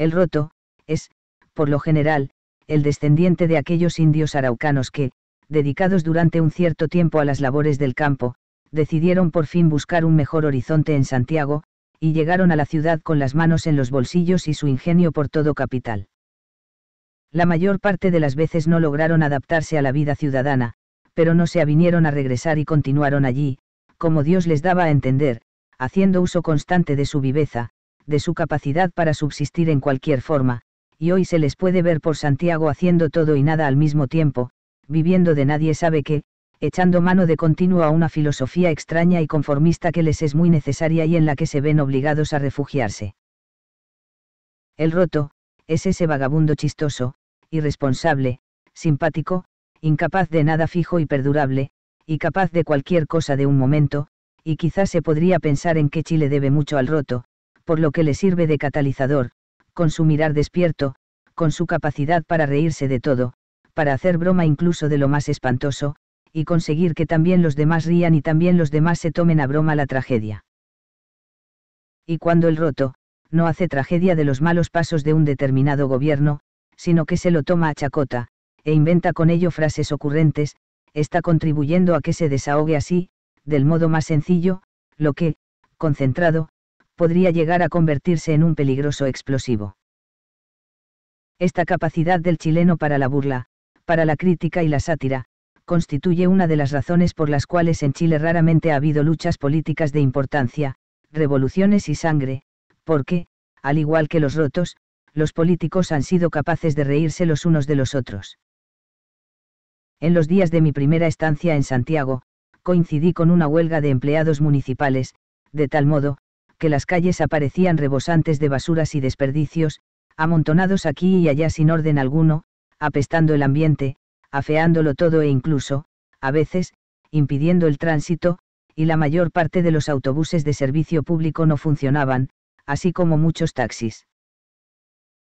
El roto, es, por lo general, el descendiente de aquellos indios araucanos que, dedicados durante un cierto tiempo a las labores del campo, decidieron por fin buscar un mejor horizonte en Santiago, y llegaron a la ciudad con las manos en los bolsillos y su ingenio por todo capital. La mayor parte de las veces no lograron adaptarse a la vida ciudadana, pero no se avinieron a regresar y continuaron allí, como Dios les daba a entender, haciendo uso constante de su viveza, de su capacidad para subsistir en cualquier forma, y hoy se les puede ver por Santiago haciendo todo y nada al mismo tiempo, viviendo de nadie sabe qué, echando mano de continuo a una filosofía extraña y conformista que les es muy necesaria y en la que se ven obligados a refugiarse. El roto, es ese vagabundo chistoso, irresponsable, simpático, incapaz de nada fijo y perdurable, y capaz de cualquier cosa de un momento, y quizás se podría pensar en que Chile debe mucho al roto, por lo que le sirve de catalizador, con su mirar despierto, con su capacidad para reírse de todo, para hacer broma incluso de lo más espantoso, y conseguir que también los demás rían y también los demás se tomen a broma la tragedia. Y cuando el roto, no hace tragedia de los malos pasos de un determinado gobierno, sino que se lo toma a chacota, e inventa con ello frases ocurrentes, está contribuyendo a que se desahogue así, del modo más sencillo, lo que, concentrado, podría llegar a convertirse en un peligroso explosivo. Esta capacidad del chileno para la burla, para la crítica y la sátira, constituye una de las razones por las cuales en Chile raramente ha habido luchas políticas de importancia, revoluciones y sangre, porque, al igual que los rotos, los políticos han sido capaces de reírse los unos de los otros. En los días de mi primera estancia en Santiago, coincidí con una huelga de empleados municipales, de tal modo, que las calles aparecían rebosantes de basuras y desperdicios, amontonados aquí y allá sin orden alguno, apestando el ambiente, afeándolo todo e incluso, a veces, impidiendo el tránsito, y la mayor parte de los autobuses de servicio público no funcionaban, así como muchos taxis.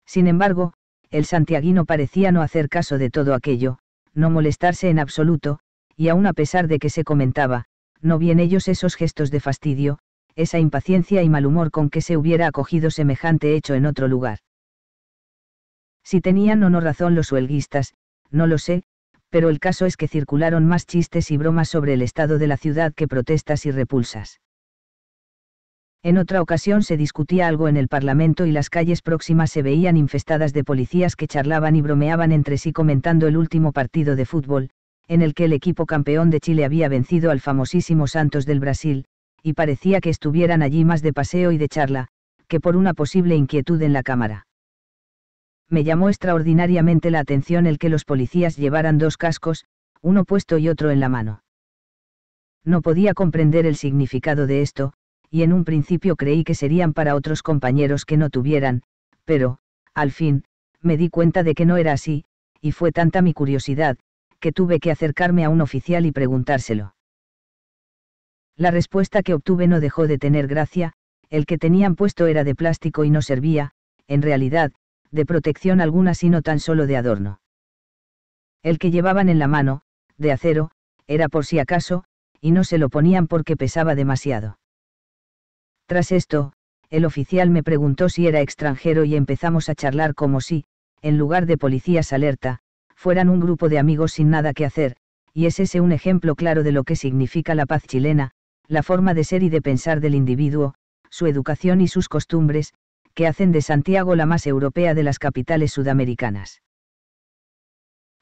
Sin embargo, el santiaguino parecía no hacer caso de todo aquello, no molestarse en absoluto, y aun a pesar de que se comentaba, no bien ellos esos gestos de fastidio, esa impaciencia y mal humor con que se hubiera acogido semejante hecho en otro lugar. Si tenían o no razón los huelguistas, no lo sé, pero el caso es que circularon más chistes y bromas sobre el estado de la ciudad que protestas y repulsas. En otra ocasión se discutía algo en el Parlamento y las calles próximas se veían infestadas de policías que charlaban y bromeaban entre sí comentando el último partido de fútbol, en el que el equipo campeón de Chile había vencido al famosísimo Santos del Brasil, y parecía que estuvieran allí más de paseo y de charla, que por una posible inquietud en la cámara. Me llamó extraordinariamente la atención el que los policías llevaran dos cascos, uno puesto y otro en la mano. No podía comprender el significado de esto, y en un principio creí que serían para otros compañeros que no tuvieran, pero, al fin, me di cuenta de que no era así, y fue tanta mi curiosidad, que tuve que acercarme a un oficial y preguntárselo. La respuesta que obtuve no dejó de tener gracia, el que tenían puesto era de plástico y no servía, en realidad, de protección alguna sino tan solo de adorno. El que llevaban en la mano, de acero, era por si acaso, y no se lo ponían porque pesaba demasiado. Tras esto, el oficial me preguntó si era extranjero y empezamos a charlar como si, en lugar de policías alerta, fueran un grupo de amigos sin nada que hacer, y es ese un ejemplo claro de lo que significa la paz chilena, la forma de ser y de pensar del individuo, su educación y sus costumbres, que hacen de Santiago la más europea de las capitales sudamericanas.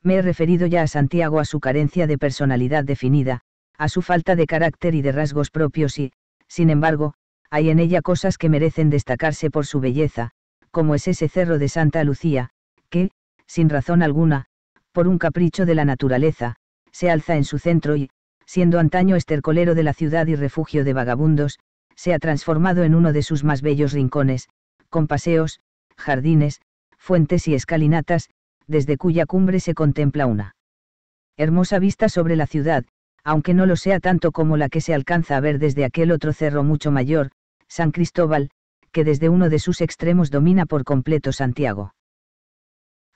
Me he referido ya a Santiago a su carencia de personalidad definida, a su falta de carácter y de rasgos propios y, sin embargo, hay en ella cosas que merecen destacarse por su belleza, como es ese cerro de Santa Lucía, que, sin razón alguna, por un capricho de la naturaleza, se alza en su centro y, siendo antaño estercolero de la ciudad y refugio de vagabundos, se ha transformado en uno de sus más bellos rincones, con paseos, jardines, fuentes y escalinatas, desde cuya cumbre se contempla una hermosa vista sobre la ciudad, aunque no lo sea tanto como la que se alcanza a ver desde aquel otro cerro mucho mayor, San Cristóbal, que desde uno de sus extremos domina por completo Santiago.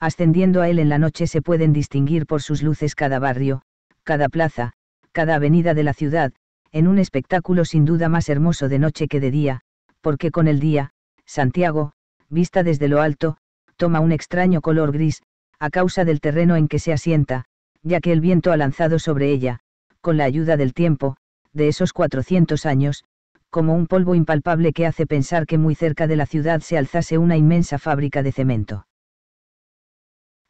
Ascendiendo a él en la noche se pueden distinguir por sus luces cada barrio, cada plaza, cada avenida de la ciudad, en un espectáculo sin duda más hermoso de noche que de día, porque con el día, Santiago, vista desde lo alto, toma un extraño color gris, a causa del terreno en que se asienta, ya que el viento ha lanzado sobre ella, con la ayuda del tiempo, de esos 400 años, como un polvo impalpable que hace pensar que muy cerca de la ciudad se alzase una inmensa fábrica de cemento.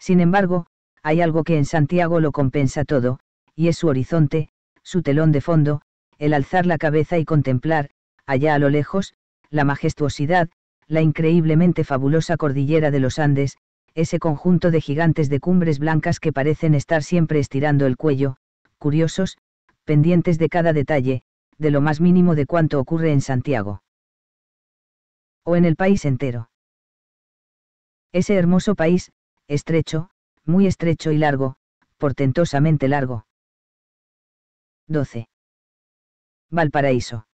Sin embargo, hay algo que en Santiago lo compensa todo, y es su horizonte, su telón de fondo, el alzar la cabeza y contemplar, allá a lo lejos, la majestuosidad, la increíblemente fabulosa cordillera de los Andes, ese conjunto de gigantes de cumbres blancas que parecen estar siempre estirando el cuello, curiosos, pendientes de cada detalle, de lo más mínimo de cuanto ocurre en Santiago. O en el país entero. Ese hermoso país, estrecho, muy estrecho y largo, portentosamente largo. 12. Valparaíso.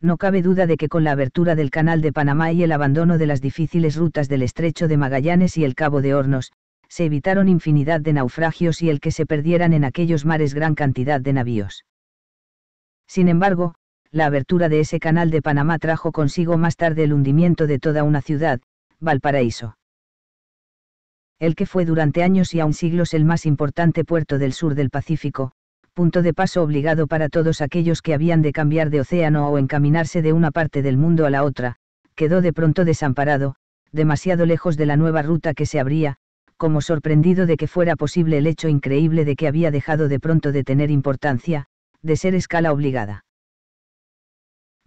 No cabe duda de que con la abertura del Canal de Panamá y el abandono de las difíciles rutas del Estrecho de Magallanes y el Cabo de Hornos, se evitaron infinidad de naufragios y el que se perdieran en aquellos mares gran cantidad de navíos. Sin embargo, la abertura de ese canal de Panamá trajo consigo más tarde el hundimiento de toda una ciudad, Valparaíso. El que fue durante años y aún siglos el más importante puerto del sur del Pacífico, punto de paso obligado para todos aquellos que habían de cambiar de océano o encaminarse de una parte del mundo a la otra, quedó de pronto desamparado, demasiado lejos de la nueva ruta que se abría, como sorprendido de que fuera posible el hecho increíble de que había dejado de pronto de tener importancia, de ser escala obligada.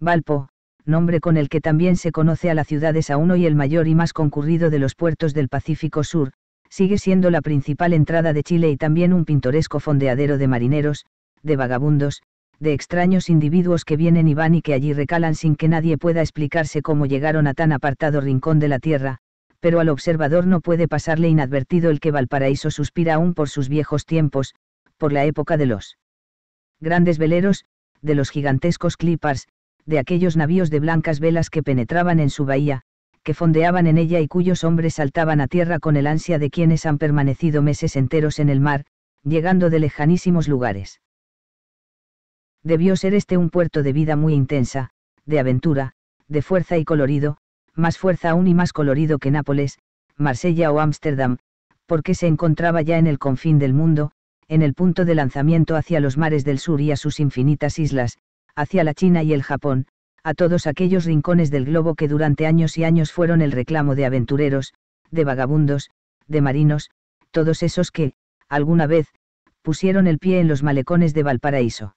Valpo, nombre con el que también se conoce a la ciudad a uno y el mayor y más concurrido de los puertos del Pacífico Sur, sigue siendo la principal entrada de Chile y también un pintoresco fondeadero de marineros, de vagabundos, de extraños individuos que vienen y van y que allí recalan sin que nadie pueda explicarse cómo llegaron a tan apartado rincón de la tierra, pero al observador no puede pasarle inadvertido el que Valparaíso suspira aún por sus viejos tiempos, por la época de los grandes veleros, de los gigantescos clippers, de aquellos navíos de blancas velas que penetraban en su bahía, que fondeaban en ella y cuyos hombres saltaban a tierra con el ansia de quienes han permanecido meses enteros en el mar, llegando de lejanísimos lugares. Debió ser este un puerto de vida muy intensa, de aventura, de fuerza y colorido, más fuerza aún y más colorido que Nápoles, Marsella o Ámsterdam, porque se encontraba ya en el confín del mundo, en el punto de lanzamiento hacia los mares del sur y a sus infinitas islas, hacia la China y el Japón, a todos aquellos rincones del globo que durante años y años fueron el reclamo de aventureros, de vagabundos, de marinos, todos esos que, alguna vez, pusieron el pie en los malecones de Valparaíso.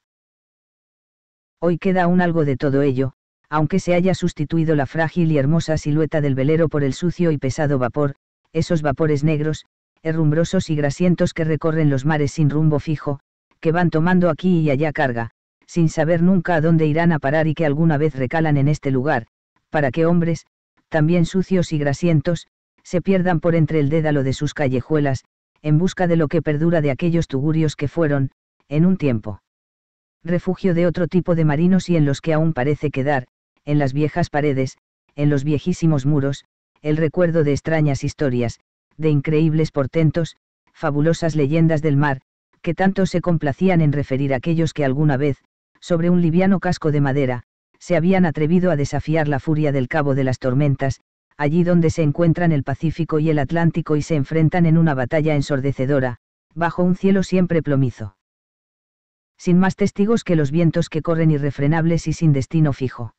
Hoy queda aún algo de todo ello, aunque se haya sustituido la frágil y hermosa silueta del velero por el sucio y pesado vapor, esos vapores negros, herrumbrosos y grasientos que recorren los mares sin rumbo fijo, que van tomando aquí y allá carga, sin saber nunca a dónde irán a parar y que alguna vez recalan en este lugar, para que hombres, también sucios y grasientos, se pierdan por entre el dédalo de sus callejuelas, en busca de lo que perdura de aquellos tugurios que fueron, en un tiempo. Refugio de otro tipo de marinos y en los que aún parece quedar, en las viejas paredes, en los viejísimos muros, el recuerdo de extrañas historias, de increíbles portentos, fabulosas leyendas del mar, que tanto se complacían en referir aquellos que alguna vez, sobre un liviano casco de madera, se habían atrevido a desafiar la furia del Cabo de las Tormentas, allí donde se encuentran el Pacífico y el Atlántico y se enfrentan en una batalla ensordecedora, bajo un cielo siempre plomizo. Sin más testigos que los vientos que corren irrefrenables y sin destino fijo.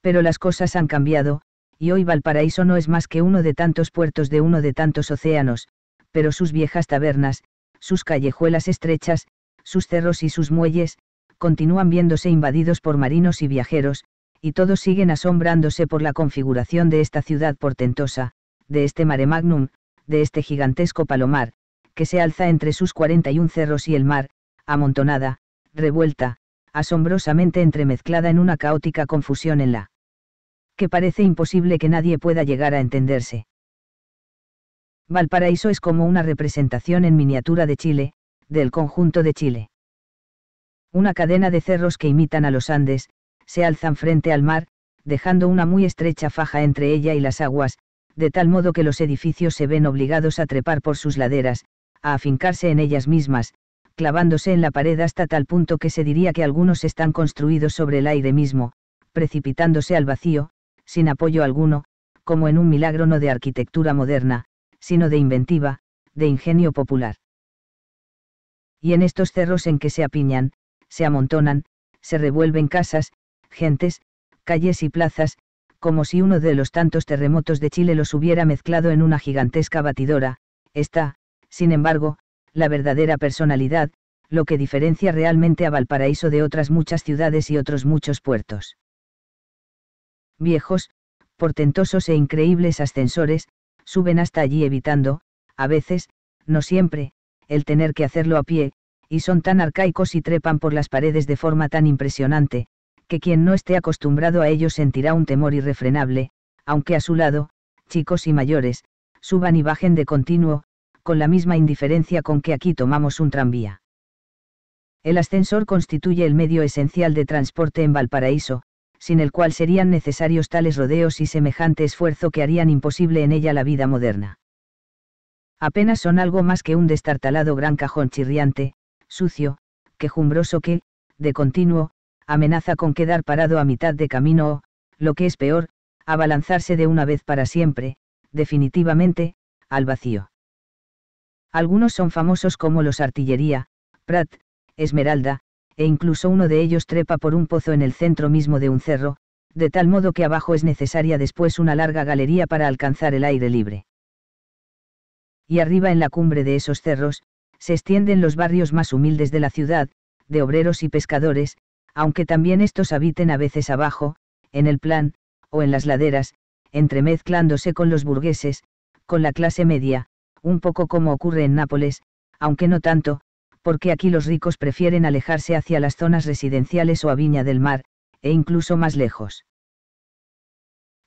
Pero las cosas han cambiado, y hoy Valparaíso no es más que uno de tantos puertos de uno de tantos océanos, pero sus viejas tabernas, sus callejuelas estrechas, sus cerros y sus muelles, continúan viéndose invadidos por marinos y viajeros, y todos siguen asombrándose por la configuración de esta ciudad portentosa, de este mare magnum, de este gigantesco palomar, que se alza entre sus 41 cerros y el mar, amontonada, revuelta, asombrosamente entremezclada en una caótica confusión en la que parece imposible que nadie pueda llegar a entenderse. Valparaíso es como una representación en miniatura de Chile, del conjunto de Chile. Una cadena de cerros que imitan a los Andes, se alzan frente al mar, dejando una muy estrecha faja entre ella y las aguas, de tal modo que los edificios se ven obligados a trepar por sus laderas, a afincarse en ellas mismas, clavándose en la pared hasta tal punto que se diría que algunos están construidos sobre el aire mismo, precipitándose al vacío, sin apoyo alguno, como en un milagro no de arquitectura moderna, sino de inventiva, de ingenio popular y en estos cerros en que se apiñan, se amontonan, se revuelven casas, gentes, calles y plazas, como si uno de los tantos terremotos de Chile los hubiera mezclado en una gigantesca batidora, está, sin embargo, la verdadera personalidad, lo que diferencia realmente a Valparaíso de otras muchas ciudades y otros muchos puertos. Viejos, portentosos e increíbles ascensores, suben hasta allí evitando, a veces, no siempre, el tener que hacerlo a pie, y son tan arcaicos y trepan por las paredes de forma tan impresionante, que quien no esté acostumbrado a ellos sentirá un temor irrefrenable, aunque a su lado, chicos y mayores, suban y bajen de continuo, con la misma indiferencia con que aquí tomamos un tranvía. El ascensor constituye el medio esencial de transporte en Valparaíso, sin el cual serían necesarios tales rodeos y semejante esfuerzo que harían imposible en ella la vida moderna apenas son algo más que un destartalado gran cajón chirriante, sucio, quejumbroso que, de continuo, amenaza con quedar parado a mitad de camino o, lo que es peor, abalanzarse de una vez para siempre, definitivamente, al vacío. Algunos son famosos como los Artillería, Prat, Esmeralda, e incluso uno de ellos trepa por un pozo en el centro mismo de un cerro, de tal modo que abajo es necesaria después una larga galería para alcanzar el aire libre y arriba en la cumbre de esos cerros, se extienden los barrios más humildes de la ciudad, de obreros y pescadores, aunque también estos habiten a veces abajo, en el plan, o en las laderas, entremezclándose con los burgueses, con la clase media, un poco como ocurre en Nápoles, aunque no tanto, porque aquí los ricos prefieren alejarse hacia las zonas residenciales o a Viña del Mar, e incluso más lejos.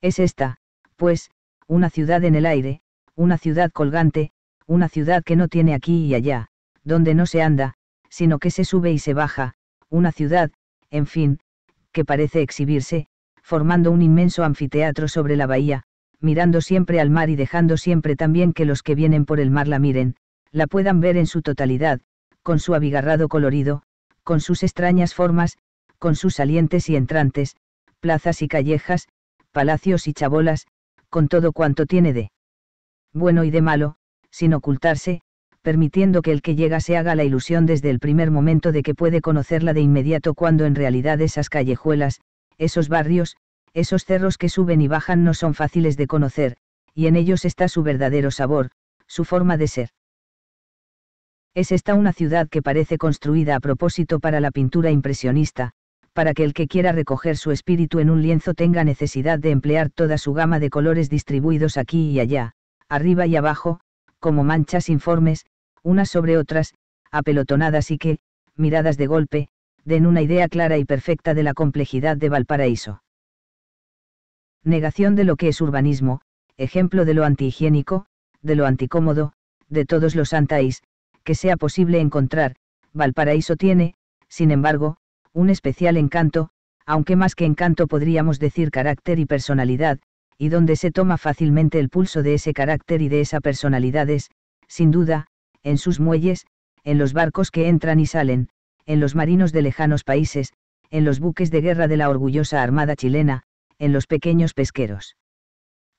Es esta, pues, una ciudad en el aire, una ciudad colgante, una ciudad que no tiene aquí y allá, donde no se anda, sino que se sube y se baja, una ciudad, en fin, que parece exhibirse, formando un inmenso anfiteatro sobre la bahía, mirando siempre al mar y dejando siempre también que los que vienen por el mar la miren, la puedan ver en su totalidad, con su abigarrado colorido, con sus extrañas formas, con sus salientes y entrantes, plazas y callejas, palacios y chabolas, con todo cuanto tiene de bueno y de malo, sin ocultarse, permitiendo que el que llega se haga la ilusión desde el primer momento de que puede conocerla de inmediato cuando en realidad esas callejuelas, esos barrios, esos cerros que suben y bajan no son fáciles de conocer, y en ellos está su verdadero sabor, su forma de ser. Es esta una ciudad que parece construida a propósito para la pintura impresionista, para que el que quiera recoger su espíritu en un lienzo tenga necesidad de emplear toda su gama de colores distribuidos aquí y allá, arriba y abajo, como manchas informes, unas sobre otras, apelotonadas y que, miradas de golpe, den una idea clara y perfecta de la complejidad de Valparaíso. Negación de lo que es urbanismo, ejemplo de lo antihigiénico, de lo anticómodo, de todos los antais, que sea posible encontrar, Valparaíso tiene, sin embargo, un especial encanto, aunque más que encanto podríamos decir carácter y personalidad, y donde se toma fácilmente el pulso de ese carácter y de esa personalidad es, sin duda, en sus muelles, en los barcos que entran y salen, en los marinos de lejanos países, en los buques de guerra de la orgullosa Armada chilena, en los pequeños pesqueros.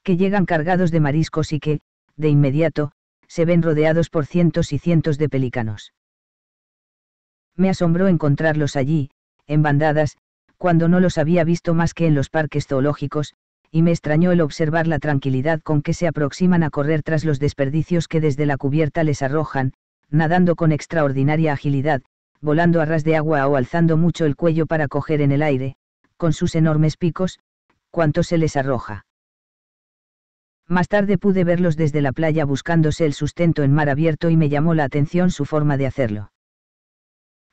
Que llegan cargados de mariscos y que, de inmediato, se ven rodeados por cientos y cientos de pelícanos. Me asombró encontrarlos allí, en bandadas, cuando no los había visto más que en los parques zoológicos, y me extrañó el observar la tranquilidad con que se aproximan a correr tras los desperdicios que desde la cubierta les arrojan, nadando con extraordinaria agilidad, volando a ras de agua o alzando mucho el cuello para coger en el aire, con sus enormes picos, cuanto se les arroja. Más tarde pude verlos desde la playa buscándose el sustento en mar abierto y me llamó la atención su forma de hacerlo.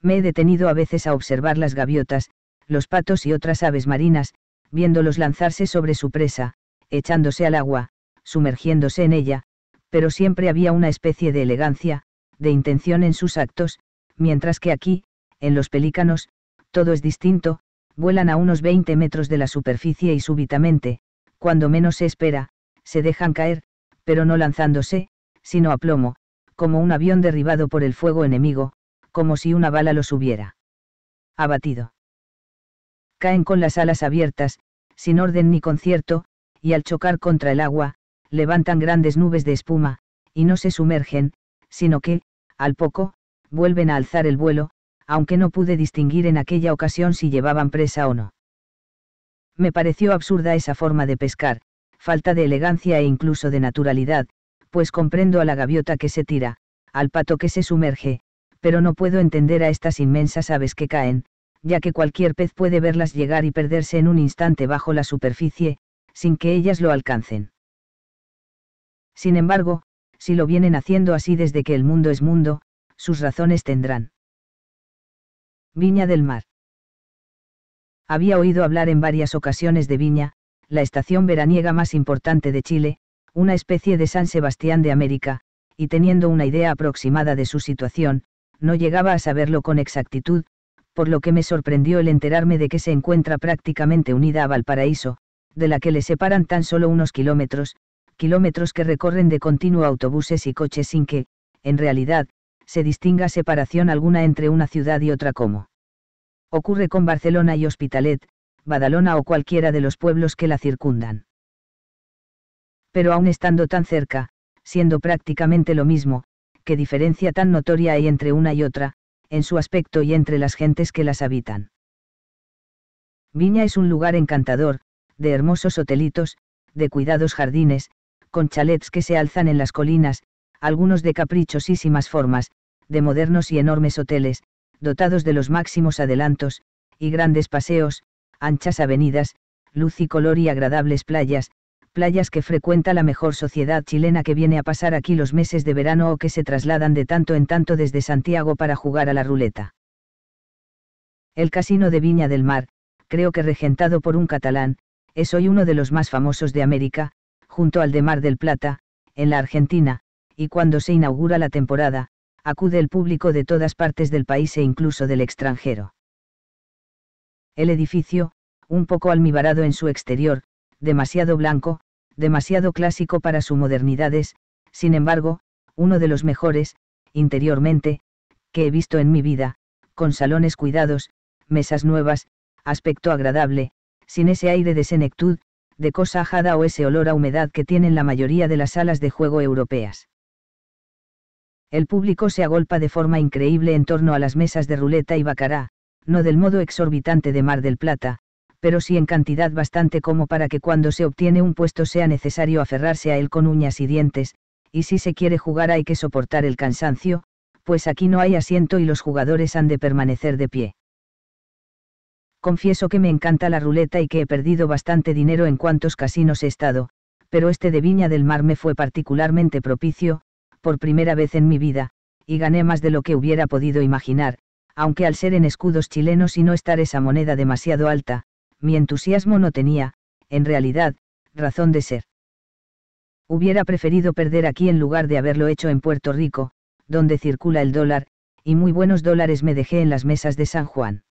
Me he detenido a veces a observar las gaviotas, los patos y otras aves marinas, viéndolos lanzarse sobre su presa, echándose al agua, sumergiéndose en ella, pero siempre había una especie de elegancia, de intención en sus actos, mientras que aquí, en los pelícanos, todo es distinto, vuelan a unos 20 metros de la superficie y súbitamente, cuando menos se espera, se dejan caer, pero no lanzándose, sino a plomo, como un avión derribado por el fuego enemigo, como si una bala los hubiera abatido caen con las alas abiertas, sin orden ni concierto, y al chocar contra el agua, levantan grandes nubes de espuma, y no se sumergen, sino que, al poco, vuelven a alzar el vuelo, aunque no pude distinguir en aquella ocasión si llevaban presa o no. Me pareció absurda esa forma de pescar, falta de elegancia e incluso de naturalidad, pues comprendo a la gaviota que se tira, al pato que se sumerge, pero no puedo entender a estas inmensas aves que caen, ya que cualquier pez puede verlas llegar y perderse en un instante bajo la superficie, sin que ellas lo alcancen. Sin embargo, si lo vienen haciendo así desde que el mundo es mundo, sus razones tendrán. Viña del Mar. Había oído hablar en varias ocasiones de Viña, la estación veraniega más importante de Chile, una especie de San Sebastián de América, y teniendo una idea aproximada de su situación, no llegaba a saberlo con exactitud, por lo que me sorprendió el enterarme de que se encuentra prácticamente unida a Valparaíso, de la que le separan tan solo unos kilómetros, kilómetros que recorren de continuo autobuses y coches sin que, en realidad, se distinga separación alguna entre una ciudad y otra como. Ocurre con Barcelona y Hospitalet, Badalona o cualquiera de los pueblos que la circundan. Pero aún estando tan cerca, siendo prácticamente lo mismo, ¿qué diferencia tan notoria hay entre una y otra, en su aspecto y entre las gentes que las habitan. Viña es un lugar encantador, de hermosos hotelitos, de cuidados jardines, con chalets que se alzan en las colinas, algunos de caprichosísimas formas, de modernos y enormes hoteles, dotados de los máximos adelantos, y grandes paseos, anchas avenidas, luz y color y agradables playas, playas que frecuenta la mejor sociedad chilena que viene a pasar aquí los meses de verano o que se trasladan de tanto en tanto desde Santiago para jugar a la ruleta. El Casino de Viña del Mar, creo que regentado por un catalán, es hoy uno de los más famosos de América, junto al de Mar del Plata, en la Argentina, y cuando se inaugura la temporada, acude el público de todas partes del país e incluso del extranjero. El edificio, un poco almibarado en su exterior, demasiado blanco, demasiado clásico para su modernidad es, sin embargo, uno de los mejores, interiormente, que he visto en mi vida, con salones cuidados, mesas nuevas, aspecto agradable, sin ese aire de senectud, de cosa ajada o ese olor a humedad que tienen la mayoría de las salas de juego europeas. El público se agolpa de forma increíble en torno a las mesas de ruleta y bacará, no del modo exorbitante de Mar del Plata, pero sí en cantidad bastante como para que cuando se obtiene un puesto sea necesario aferrarse a él con uñas y dientes, y si se quiere jugar hay que soportar el cansancio, pues aquí no hay asiento y los jugadores han de permanecer de pie. Confieso que me encanta la ruleta y que he perdido bastante dinero en cuantos casinos he estado, pero este de Viña del Mar me fue particularmente propicio, por primera vez en mi vida, y gané más de lo que hubiera podido imaginar, aunque al ser en escudos chilenos y no estar esa moneda demasiado alta, mi entusiasmo no tenía, en realidad, razón de ser. Hubiera preferido perder aquí en lugar de haberlo hecho en Puerto Rico, donde circula el dólar, y muy buenos dólares me dejé en las mesas de San Juan.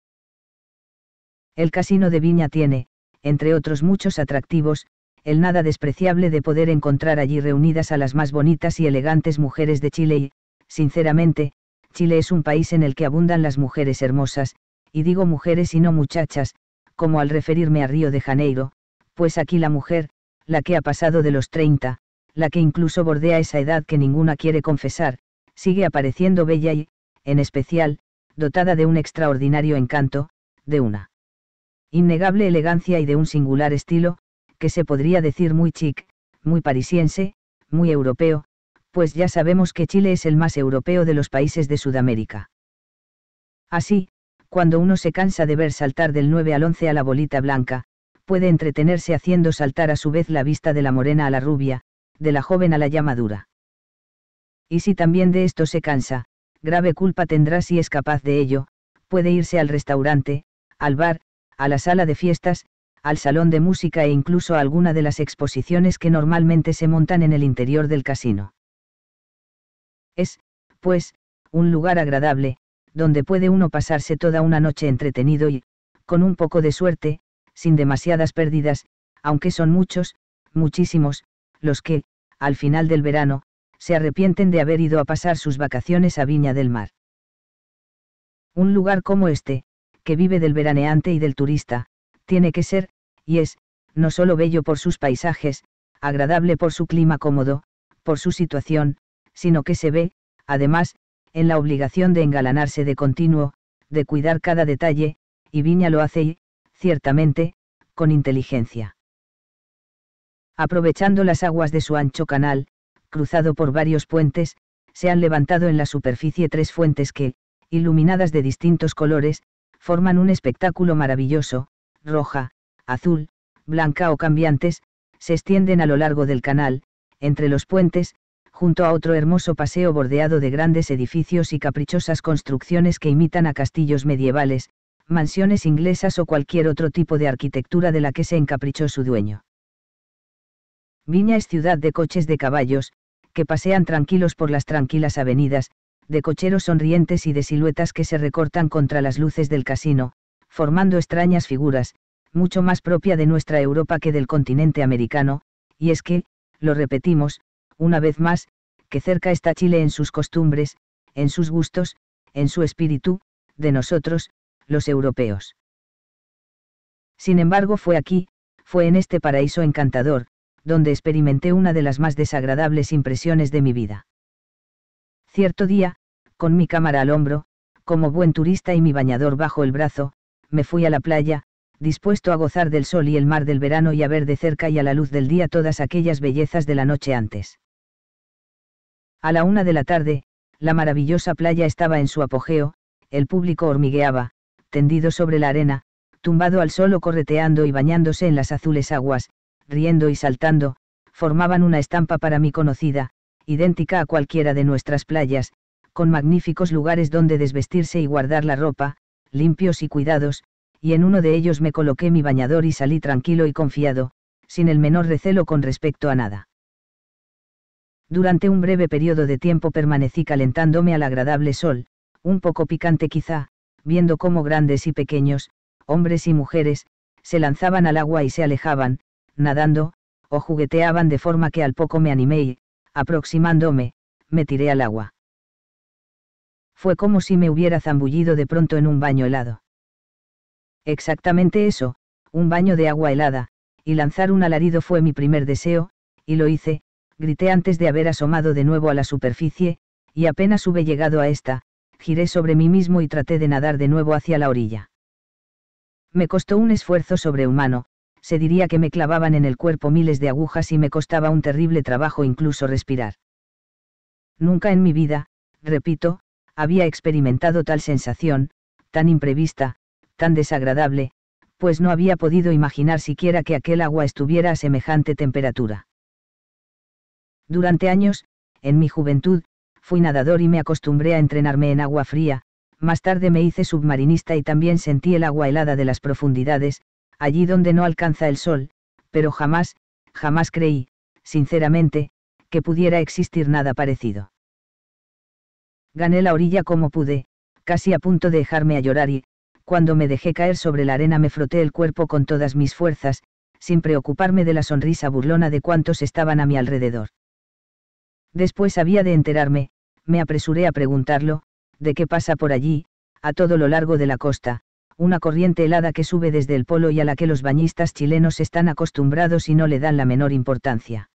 El casino de Viña tiene, entre otros muchos atractivos, el nada despreciable de poder encontrar allí reunidas a las más bonitas y elegantes mujeres de Chile y, sinceramente, Chile es un país en el que abundan las mujeres hermosas, y digo mujeres y no muchachas, como al referirme a Río de Janeiro, pues aquí la mujer, la que ha pasado de los 30, la que incluso bordea esa edad que ninguna quiere confesar, sigue apareciendo bella y, en especial, dotada de un extraordinario encanto, de una innegable elegancia y de un singular estilo, que se podría decir muy chic, muy parisiense, muy europeo, pues ya sabemos que Chile es el más europeo de los países de Sudamérica. Así, cuando uno se cansa de ver saltar del 9 al 11 a la bolita blanca, puede entretenerse haciendo saltar a su vez la vista de la morena a la rubia, de la joven a la ya madura. Y si también de esto se cansa, grave culpa tendrá si es capaz de ello, puede irse al restaurante, al bar, a la sala de fiestas, al salón de música e incluso a alguna de las exposiciones que normalmente se montan en el interior del casino. Es, pues, un lugar agradable, donde puede uno pasarse toda una noche entretenido y, con un poco de suerte, sin demasiadas pérdidas, aunque son muchos, muchísimos, los que, al final del verano, se arrepienten de haber ido a pasar sus vacaciones a Viña del Mar. Un lugar como este, que vive del veraneante y del turista, tiene que ser, y es, no solo bello por sus paisajes, agradable por su clima cómodo, por su situación, sino que se ve, además, en la obligación de engalanarse de continuo, de cuidar cada detalle, y Viña lo hace y, ciertamente, con inteligencia. Aprovechando las aguas de su ancho canal, cruzado por varios puentes, se han levantado en la superficie tres fuentes que, iluminadas de distintos colores, forman un espectáculo maravilloso, roja, azul, blanca o cambiantes, se extienden a lo largo del canal, entre los puentes, junto a otro hermoso paseo bordeado de grandes edificios y caprichosas construcciones que imitan a castillos medievales, mansiones inglesas o cualquier otro tipo de arquitectura de la que se encaprichó su dueño. Viña es ciudad de coches de caballos, que pasean tranquilos por las tranquilas avenidas, de cocheros sonrientes y de siluetas que se recortan contra las luces del casino, formando extrañas figuras, mucho más propia de nuestra Europa que del continente americano, y es que, lo repetimos, una vez más, que cerca está Chile en sus costumbres, en sus gustos, en su espíritu, de nosotros, los europeos. Sin embargo, fue aquí, fue en este paraíso encantador, donde experimenté una de las más desagradables impresiones de mi vida. Cierto día, con mi cámara al hombro, como buen turista y mi bañador bajo el brazo, me fui a la playa, dispuesto a gozar del sol y el mar del verano y a ver de cerca y a la luz del día todas aquellas bellezas de la noche antes. A la una de la tarde, la maravillosa playa estaba en su apogeo, el público hormigueaba, tendido sobre la arena, tumbado al sol o correteando y bañándose en las azules aguas, riendo y saltando, formaban una estampa para mí conocida, idéntica a cualquiera de nuestras playas, con magníficos lugares donde desvestirse y guardar la ropa, limpios y cuidados, y en uno de ellos me coloqué mi bañador y salí tranquilo y confiado, sin el menor recelo con respecto a nada. Durante un breve periodo de tiempo permanecí calentándome al agradable sol, un poco picante quizá, viendo cómo grandes y pequeños, hombres y mujeres, se lanzaban al agua y se alejaban, nadando, o jugueteaban de forma que al poco me animé y, aproximándome, me tiré al agua. Fue como si me hubiera zambullido de pronto en un baño helado. Exactamente eso, un baño de agua helada, y lanzar un alarido fue mi primer deseo, y lo hice, grité antes de haber asomado de nuevo a la superficie, y apenas hube llegado a esta, giré sobre mí mismo y traté de nadar de nuevo hacia la orilla. Me costó un esfuerzo sobrehumano, se diría que me clavaban en el cuerpo miles de agujas y me costaba un terrible trabajo incluso respirar. Nunca en mi vida, repito, había experimentado tal sensación, tan imprevista, tan desagradable, pues no había podido imaginar siquiera que aquel agua estuviera a semejante temperatura. Durante años, en mi juventud, fui nadador y me acostumbré a entrenarme en agua fría, más tarde me hice submarinista y también sentí el agua helada de las profundidades, allí donde no alcanza el sol, pero jamás, jamás creí, sinceramente, que pudiera existir nada parecido. Gané la orilla como pude, casi a punto de dejarme a llorar y, cuando me dejé caer sobre la arena me froté el cuerpo con todas mis fuerzas, sin preocuparme de la sonrisa burlona de cuantos estaban a mi alrededor. Después había de enterarme, me apresuré a preguntarlo, de qué pasa por allí, a todo lo largo de la costa, una corriente helada que sube desde el polo y a la que los bañistas chilenos están acostumbrados y no le dan la menor importancia.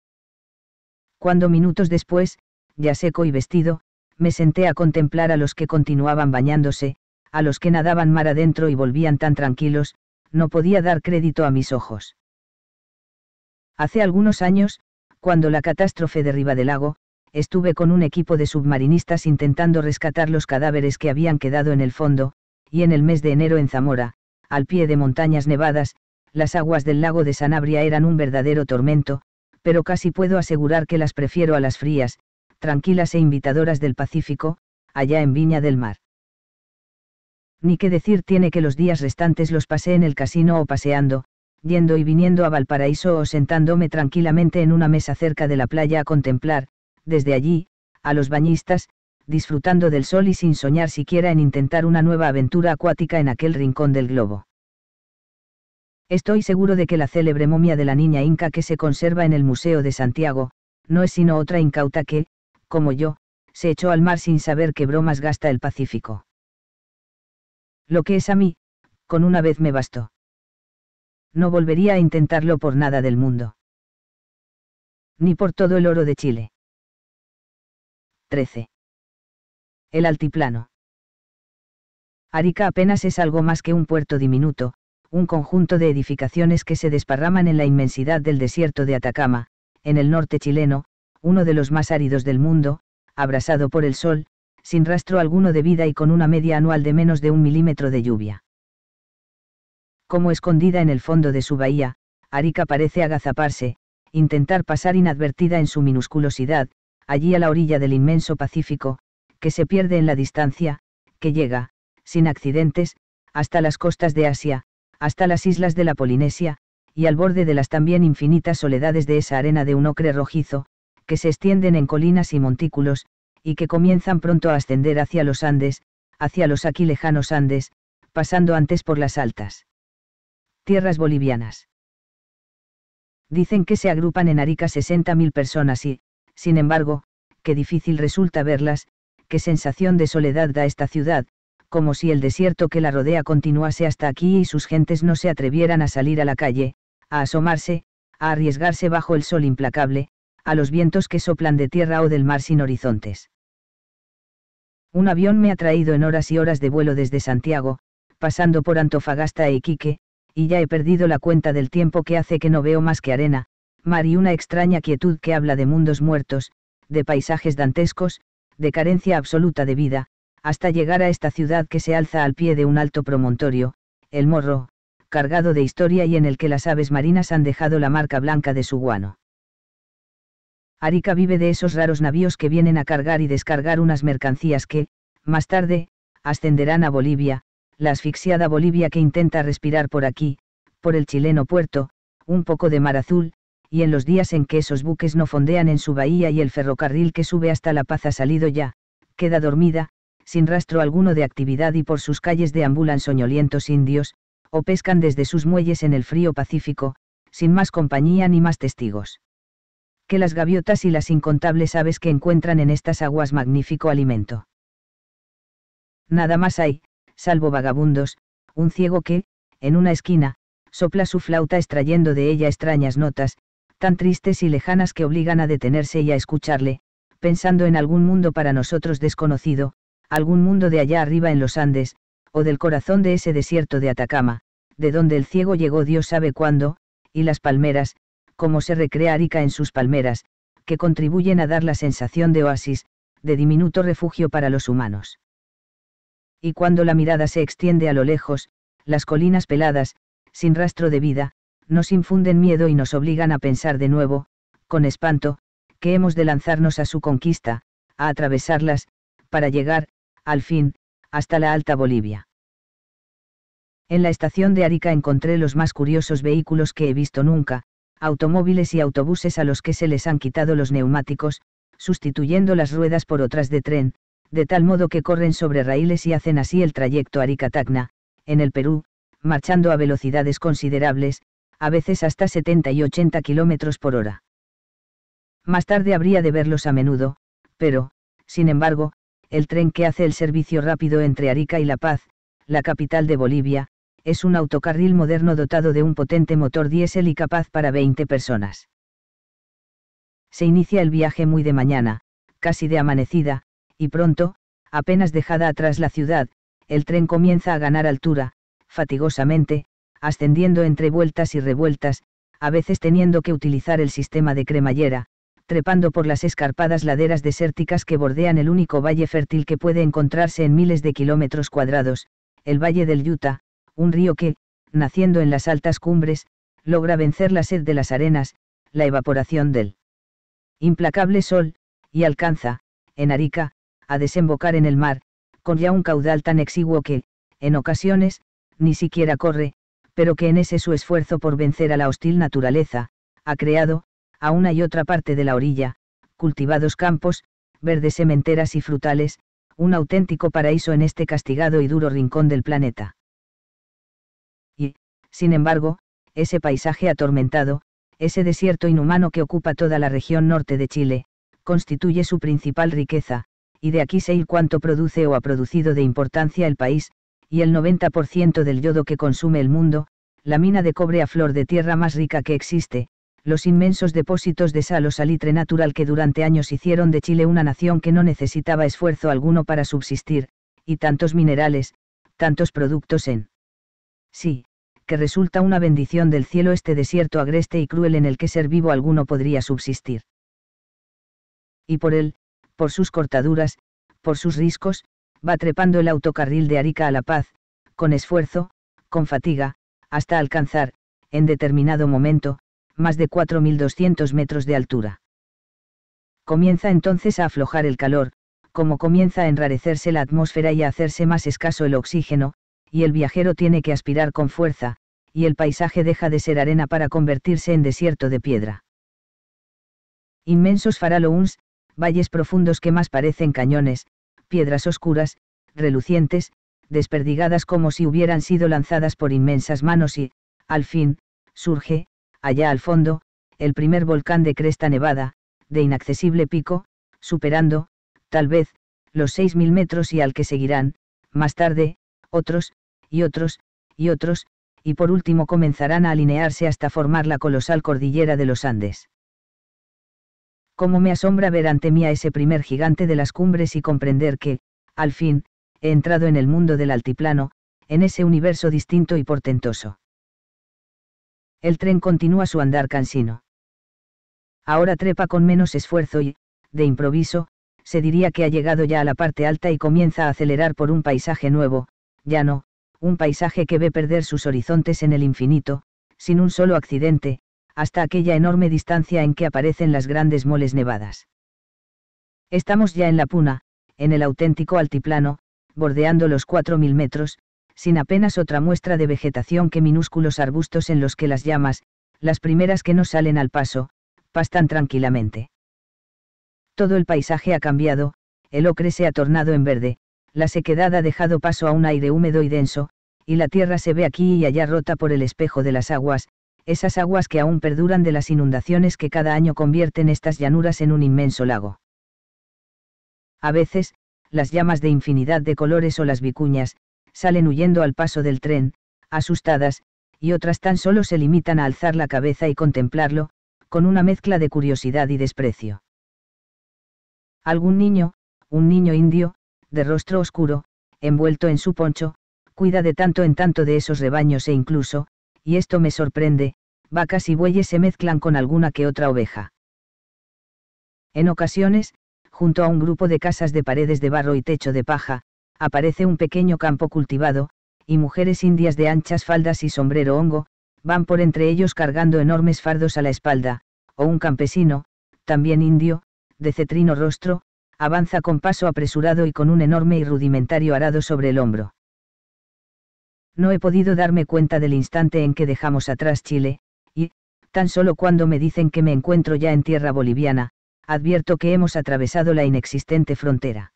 Cuando minutos después, ya seco y vestido, me senté a contemplar a los que continuaban bañándose, a los que nadaban mar adentro y volvían tan tranquilos, no podía dar crédito a mis ojos. Hace algunos años, cuando la catástrofe derriba del lago, estuve con un equipo de submarinistas intentando rescatar los cadáveres que habían quedado en el fondo, y en el mes de enero en Zamora, al pie de montañas nevadas, las aguas del lago de Sanabria eran un verdadero tormento, pero casi puedo asegurar que las prefiero a las frías, tranquilas e invitadoras del Pacífico, allá en Viña del Mar. Ni qué decir tiene que los días restantes los pasé en el casino o paseando, yendo y viniendo a Valparaíso o sentándome tranquilamente en una mesa cerca de la playa a contemplar, desde allí, a los bañistas, disfrutando del sol y sin soñar siquiera en intentar una nueva aventura acuática en aquel rincón del globo. Estoy seguro de que la célebre momia de la niña inca que se conserva en el Museo de Santiago, no es sino otra incauta que, como yo, se echó al mar sin saber qué bromas gasta el Pacífico. Lo que es a mí, con una vez me bastó. No volvería a intentarlo por nada del mundo. Ni por todo el oro de Chile. 13. El altiplano. Arica apenas es algo más que un puerto diminuto, un conjunto de edificaciones que se desparraman en la inmensidad del desierto de Atacama, en el norte chileno, uno de los más áridos del mundo, abrasado por el sol, sin rastro alguno de vida y con una media anual de menos de un milímetro de lluvia como escondida en el fondo de su bahía, Arica parece agazaparse, intentar pasar inadvertida en su minusculosidad, allí a la orilla del inmenso Pacífico, que se pierde en la distancia, que llega, sin accidentes, hasta las costas de Asia, hasta las islas de la Polinesia, y al borde de las también infinitas soledades de esa arena de un ocre rojizo, que se extienden en colinas y montículos, y que comienzan pronto a ascender hacia los Andes, hacia los aquí lejanos Andes, pasando antes por las altas tierras bolivianas. Dicen que se agrupan en Arica 60.000 personas y, sin embargo, qué difícil resulta verlas, qué sensación de soledad da esta ciudad, como si el desierto que la rodea continuase hasta aquí y sus gentes no se atrevieran a salir a la calle, a asomarse, a arriesgarse bajo el sol implacable, a los vientos que soplan de tierra o del mar sin horizontes. Un avión me ha traído en horas y horas de vuelo desde Santiago, pasando por Antofagasta e Iquique, y ya he perdido la cuenta del tiempo que hace que no veo más que arena, mar y una extraña quietud que habla de mundos muertos, de paisajes dantescos, de carencia absoluta de vida, hasta llegar a esta ciudad que se alza al pie de un alto promontorio, el morro, cargado de historia y en el que las aves marinas han dejado la marca blanca de su guano. Arica vive de esos raros navíos que vienen a cargar y descargar unas mercancías que, más tarde, ascenderán a Bolivia, la asfixiada Bolivia que intenta respirar por aquí, por el chileno puerto, un poco de mar azul, y en los días en que esos buques no fondean en su bahía y el ferrocarril que sube hasta La Paz ha salido ya, queda dormida, sin rastro alguno de actividad y por sus calles deambulan soñolientos indios, o pescan desde sus muelles en el frío Pacífico, sin más compañía ni más testigos. Que las gaviotas y las incontables aves que encuentran en estas aguas magnífico alimento. Nada más hay, salvo vagabundos, un ciego que, en una esquina, sopla su flauta extrayendo de ella extrañas notas, tan tristes y lejanas que obligan a detenerse y a escucharle, pensando en algún mundo para nosotros desconocido, algún mundo de allá arriba en los Andes, o del corazón de ese desierto de Atacama, de donde el ciego llegó Dios sabe cuándo, y las palmeras, como se recrea Arica en sus palmeras, que contribuyen a dar la sensación de oasis, de diminuto refugio para los humanos y cuando la mirada se extiende a lo lejos, las colinas peladas, sin rastro de vida, nos infunden miedo y nos obligan a pensar de nuevo, con espanto, que hemos de lanzarnos a su conquista, a atravesarlas, para llegar, al fin, hasta la Alta Bolivia. En la estación de Arica encontré los más curiosos vehículos que he visto nunca, automóviles y autobuses a los que se les han quitado los neumáticos, sustituyendo las ruedas por otras de tren, de tal modo que corren sobre raíles y hacen así el trayecto Arica-Tacna, en el Perú, marchando a velocidades considerables, a veces hasta 70 y 80 kilómetros por hora. Más tarde habría de verlos a menudo, pero, sin embargo, el tren que hace el servicio rápido entre Arica y La Paz, la capital de Bolivia, es un autocarril moderno dotado de un potente motor diésel y capaz para 20 personas. Se inicia el viaje muy de mañana, casi de amanecida, y pronto, apenas dejada atrás la ciudad, el tren comienza a ganar altura, fatigosamente, ascendiendo entre vueltas y revueltas, a veces teniendo que utilizar el sistema de cremallera, trepando por las escarpadas laderas desérticas que bordean el único valle fértil que puede encontrarse en miles de kilómetros cuadrados, el Valle del Utah, un río que, naciendo en las altas cumbres, logra vencer la sed de las arenas, la evaporación del implacable sol, y alcanza, en Arica, a desembocar en el mar, con ya un caudal tan exiguo que, en ocasiones, ni siquiera corre, pero que en ese su esfuerzo por vencer a la hostil naturaleza, ha creado, a una y otra parte de la orilla, cultivados campos, verdes sementeras y frutales, un auténtico paraíso en este castigado y duro rincón del planeta. Y, sin embargo, ese paisaje atormentado, ese desierto inhumano que ocupa toda la región norte de Chile, constituye su principal riqueza, y de aquí sé cuánto produce o ha producido de importancia el país, y el 90% del yodo que consume el mundo, la mina de cobre a flor de tierra más rica que existe, los inmensos depósitos de sal o salitre natural que durante años hicieron de Chile una nación que no necesitaba esfuerzo alguno para subsistir, y tantos minerales, tantos productos en sí, que resulta una bendición del cielo este desierto agreste y cruel en el que ser vivo alguno podría subsistir. Y por él, por sus cortaduras, por sus riscos, va trepando el autocarril de Arica a La Paz, con esfuerzo, con fatiga, hasta alcanzar, en determinado momento, más de 4.200 metros de altura. Comienza entonces a aflojar el calor, como comienza a enrarecerse la atmósfera y a hacerse más escaso el oxígeno, y el viajero tiene que aspirar con fuerza, y el paisaje deja de ser arena para convertirse en desierto de piedra. Inmensos faralouns, valles profundos que más parecen cañones, piedras oscuras, relucientes, desperdigadas como si hubieran sido lanzadas por inmensas manos y, al fin, surge, allá al fondo, el primer volcán de cresta nevada, de inaccesible pico, superando, tal vez, los 6.000 metros y al que seguirán, más tarde, otros, y otros, y otros, y por último comenzarán a alinearse hasta formar la colosal cordillera de los Andes cómo me asombra ver ante mí a ese primer gigante de las cumbres y comprender que, al fin, he entrado en el mundo del altiplano, en ese universo distinto y portentoso. El tren continúa su andar cansino. Ahora trepa con menos esfuerzo y, de improviso, se diría que ha llegado ya a la parte alta y comienza a acelerar por un paisaje nuevo, ya no, un paisaje que ve perder sus horizontes en el infinito, sin un solo accidente, hasta aquella enorme distancia en que aparecen las grandes moles nevadas. Estamos ya en la puna, en el auténtico altiplano, bordeando los 4.000 metros, sin apenas otra muestra de vegetación que minúsculos arbustos en los que las llamas, las primeras que nos salen al paso, pastan tranquilamente. Todo el paisaje ha cambiado, el ocre se ha tornado en verde, la sequedad ha dejado paso a un aire húmedo y denso, y la tierra se ve aquí y allá rota por el espejo de las aguas, esas aguas que aún perduran de las inundaciones que cada año convierten estas llanuras en un inmenso lago. A veces, las llamas de infinidad de colores o las vicuñas, salen huyendo al paso del tren, asustadas, y otras tan solo se limitan a alzar la cabeza y contemplarlo, con una mezcla de curiosidad y desprecio. Algún niño, un niño indio, de rostro oscuro, envuelto en su poncho, cuida de tanto en tanto de esos rebaños e incluso, y esto me sorprende, vacas y bueyes se mezclan con alguna que otra oveja. En ocasiones, junto a un grupo de casas de paredes de barro y techo de paja, aparece un pequeño campo cultivado, y mujeres indias de anchas faldas y sombrero hongo, van por entre ellos cargando enormes fardos a la espalda, o un campesino, también indio, de cetrino rostro, avanza con paso apresurado y con un enorme y rudimentario arado sobre el hombro. No he podido darme cuenta del instante en que dejamos atrás Chile, y, tan solo cuando me dicen que me encuentro ya en tierra boliviana, advierto que hemos atravesado la inexistente frontera.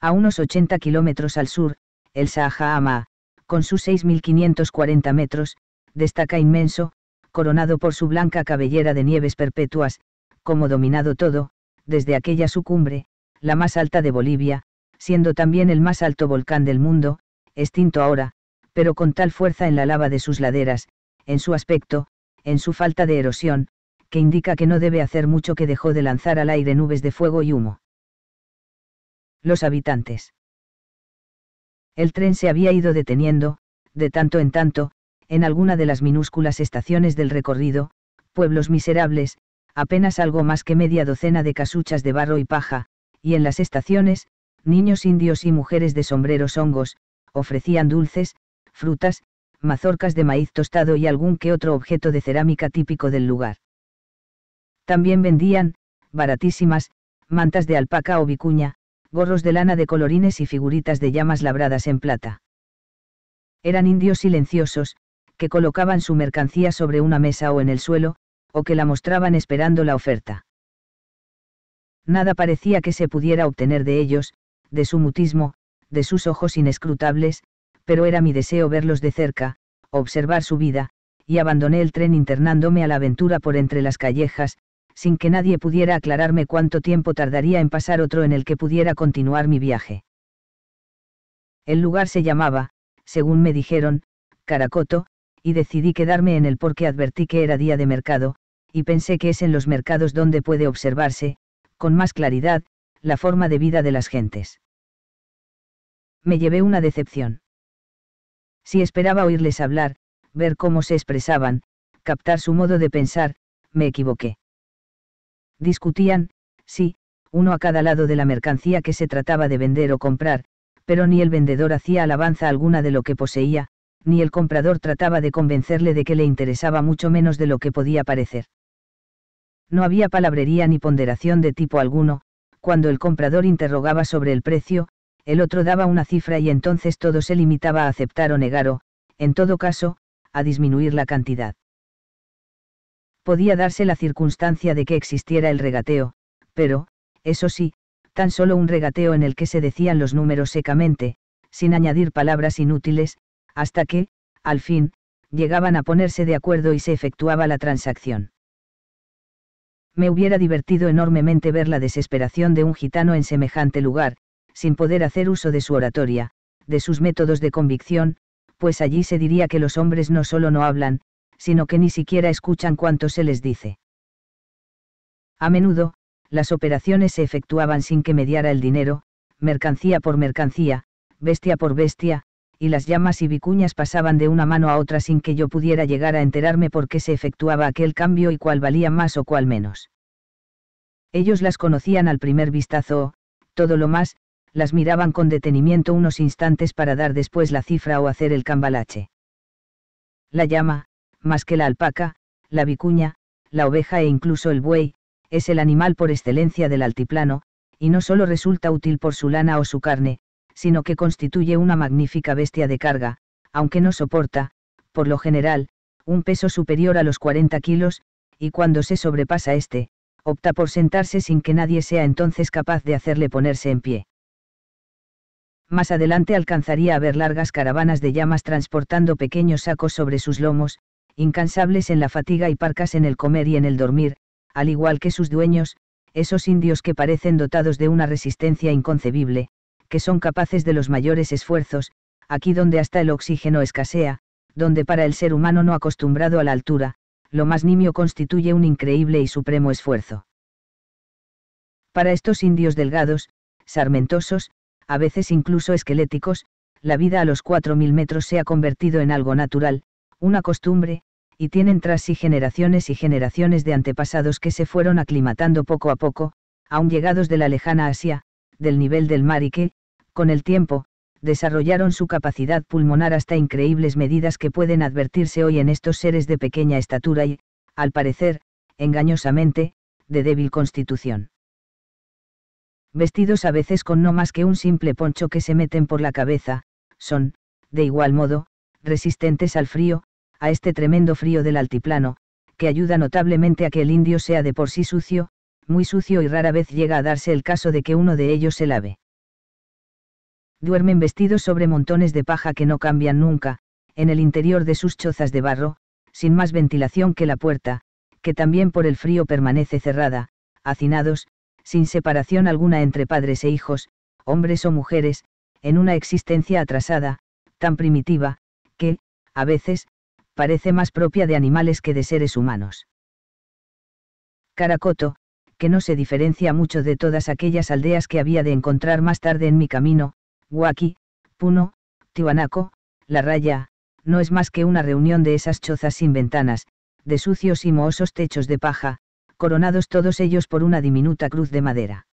A unos 80 kilómetros al sur, el Sahama, con sus 6.540 metros, destaca inmenso, coronado por su blanca cabellera de nieves perpetuas, como dominado todo, desde aquella su cumbre, la más alta de Bolivia, siendo también el más alto volcán del mundo, extinto ahora, pero con tal fuerza en la lava de sus laderas, en su aspecto, en su falta de erosión, que indica que no debe hacer mucho que dejó de lanzar al aire nubes de fuego y humo. Los habitantes. El tren se había ido deteniendo, de tanto en tanto, en alguna de las minúsculas estaciones del recorrido, pueblos miserables, apenas algo más que media docena de casuchas de barro y paja, y en las estaciones, niños indios y mujeres de sombreros hongos, ofrecían dulces, frutas, mazorcas de maíz tostado y algún que otro objeto de cerámica típico del lugar. También vendían, baratísimas, mantas de alpaca o vicuña, gorros de lana de colorines y figuritas de llamas labradas en plata. Eran indios silenciosos, que colocaban su mercancía sobre una mesa o en el suelo, o que la mostraban esperando la oferta. Nada parecía que se pudiera obtener de ellos, de su mutismo, de sus ojos inescrutables, pero era mi deseo verlos de cerca, observar su vida, y abandoné el tren internándome a la aventura por entre las callejas, sin que nadie pudiera aclararme cuánto tiempo tardaría en pasar otro en el que pudiera continuar mi viaje. El lugar se llamaba, según me dijeron, Caracoto, y decidí quedarme en él porque advertí que era día de mercado, y pensé que es en los mercados donde puede observarse, con más claridad, la forma de vida de las gentes me llevé una decepción. Si esperaba oírles hablar, ver cómo se expresaban, captar su modo de pensar, me equivoqué. Discutían, sí, uno a cada lado de la mercancía que se trataba de vender o comprar, pero ni el vendedor hacía alabanza alguna de lo que poseía, ni el comprador trataba de convencerle de que le interesaba mucho menos de lo que podía parecer. No había palabrería ni ponderación de tipo alguno, cuando el comprador interrogaba sobre el precio, el otro daba una cifra y entonces todo se limitaba a aceptar o negar o, en todo caso, a disminuir la cantidad. Podía darse la circunstancia de que existiera el regateo, pero, eso sí, tan solo un regateo en el que se decían los números secamente, sin añadir palabras inútiles, hasta que, al fin, llegaban a ponerse de acuerdo y se efectuaba la transacción. Me hubiera divertido enormemente ver la desesperación de un gitano en semejante lugar, sin poder hacer uso de su oratoria, de sus métodos de convicción, pues allí se diría que los hombres no solo no hablan, sino que ni siquiera escuchan cuanto se les dice. A menudo, las operaciones se efectuaban sin que mediara el dinero, mercancía por mercancía, bestia por bestia, y las llamas y vicuñas pasaban de una mano a otra sin que yo pudiera llegar a enterarme por qué se efectuaba aquel cambio y cuál valía más o cuál menos. Ellos las conocían al primer vistazo, todo lo más, las miraban con detenimiento unos instantes para dar después la cifra o hacer el cambalache. La llama, más que la alpaca, la vicuña, la oveja e incluso el buey, es el animal por excelencia del altiplano, y no solo resulta útil por su lana o su carne, sino que constituye una magnífica bestia de carga, aunque no soporta, por lo general, un peso superior a los 40 kilos, y cuando se sobrepasa este, opta por sentarse sin que nadie sea entonces capaz de hacerle ponerse en pie. Más adelante alcanzaría a ver largas caravanas de llamas transportando pequeños sacos sobre sus lomos, incansables en la fatiga y parcas en el comer y en el dormir, al igual que sus dueños, esos indios que parecen dotados de una resistencia inconcebible, que son capaces de los mayores esfuerzos, aquí donde hasta el oxígeno escasea, donde para el ser humano no acostumbrado a la altura, lo más nimio constituye un increíble y supremo esfuerzo. Para estos indios delgados, sarmentosos, a veces incluso esqueléticos, la vida a los 4.000 metros se ha convertido en algo natural, una costumbre, y tienen tras sí generaciones y generaciones de antepasados que se fueron aclimatando poco a poco, aun llegados de la lejana Asia, del nivel del mar y que, con el tiempo, desarrollaron su capacidad pulmonar hasta increíbles medidas que pueden advertirse hoy en estos seres de pequeña estatura y, al parecer, engañosamente, de débil constitución vestidos a veces con no más que un simple poncho que se meten por la cabeza, son, de igual modo, resistentes al frío, a este tremendo frío del altiplano, que ayuda notablemente a que el indio sea de por sí sucio, muy sucio y rara vez llega a darse el caso de que uno de ellos se lave. Duermen vestidos sobre montones de paja que no cambian nunca, en el interior de sus chozas de barro, sin más ventilación que la puerta, que también por el frío permanece cerrada, hacinados, sin separación alguna entre padres e hijos, hombres o mujeres, en una existencia atrasada, tan primitiva, que, a veces, parece más propia de animales que de seres humanos. Caracoto, que no se diferencia mucho de todas aquellas aldeas que había de encontrar más tarde en mi camino, Huaki, Puno, Tibanaco, La Raya, no es más que una reunión de esas chozas sin ventanas, de sucios y mohosos techos de paja, coronados todos ellos por una diminuta cruz de madera.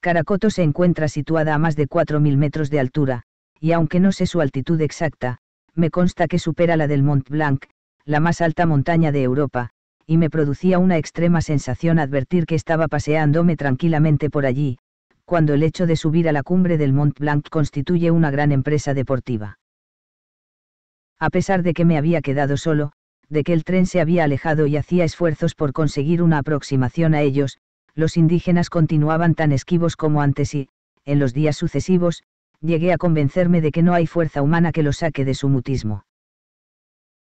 Caracoto se encuentra situada a más de 4.000 metros de altura, y aunque no sé su altitud exacta, me consta que supera la del Mont Blanc, la más alta montaña de Europa, y me producía una extrema sensación advertir que estaba paseándome tranquilamente por allí, cuando el hecho de subir a la cumbre del Mont Blanc constituye una gran empresa deportiva. A pesar de que me había quedado solo, de que el tren se había alejado y hacía esfuerzos por conseguir una aproximación a ellos, los indígenas continuaban tan esquivos como antes y, en los días sucesivos, llegué a convencerme de que no hay fuerza humana que los saque de su mutismo.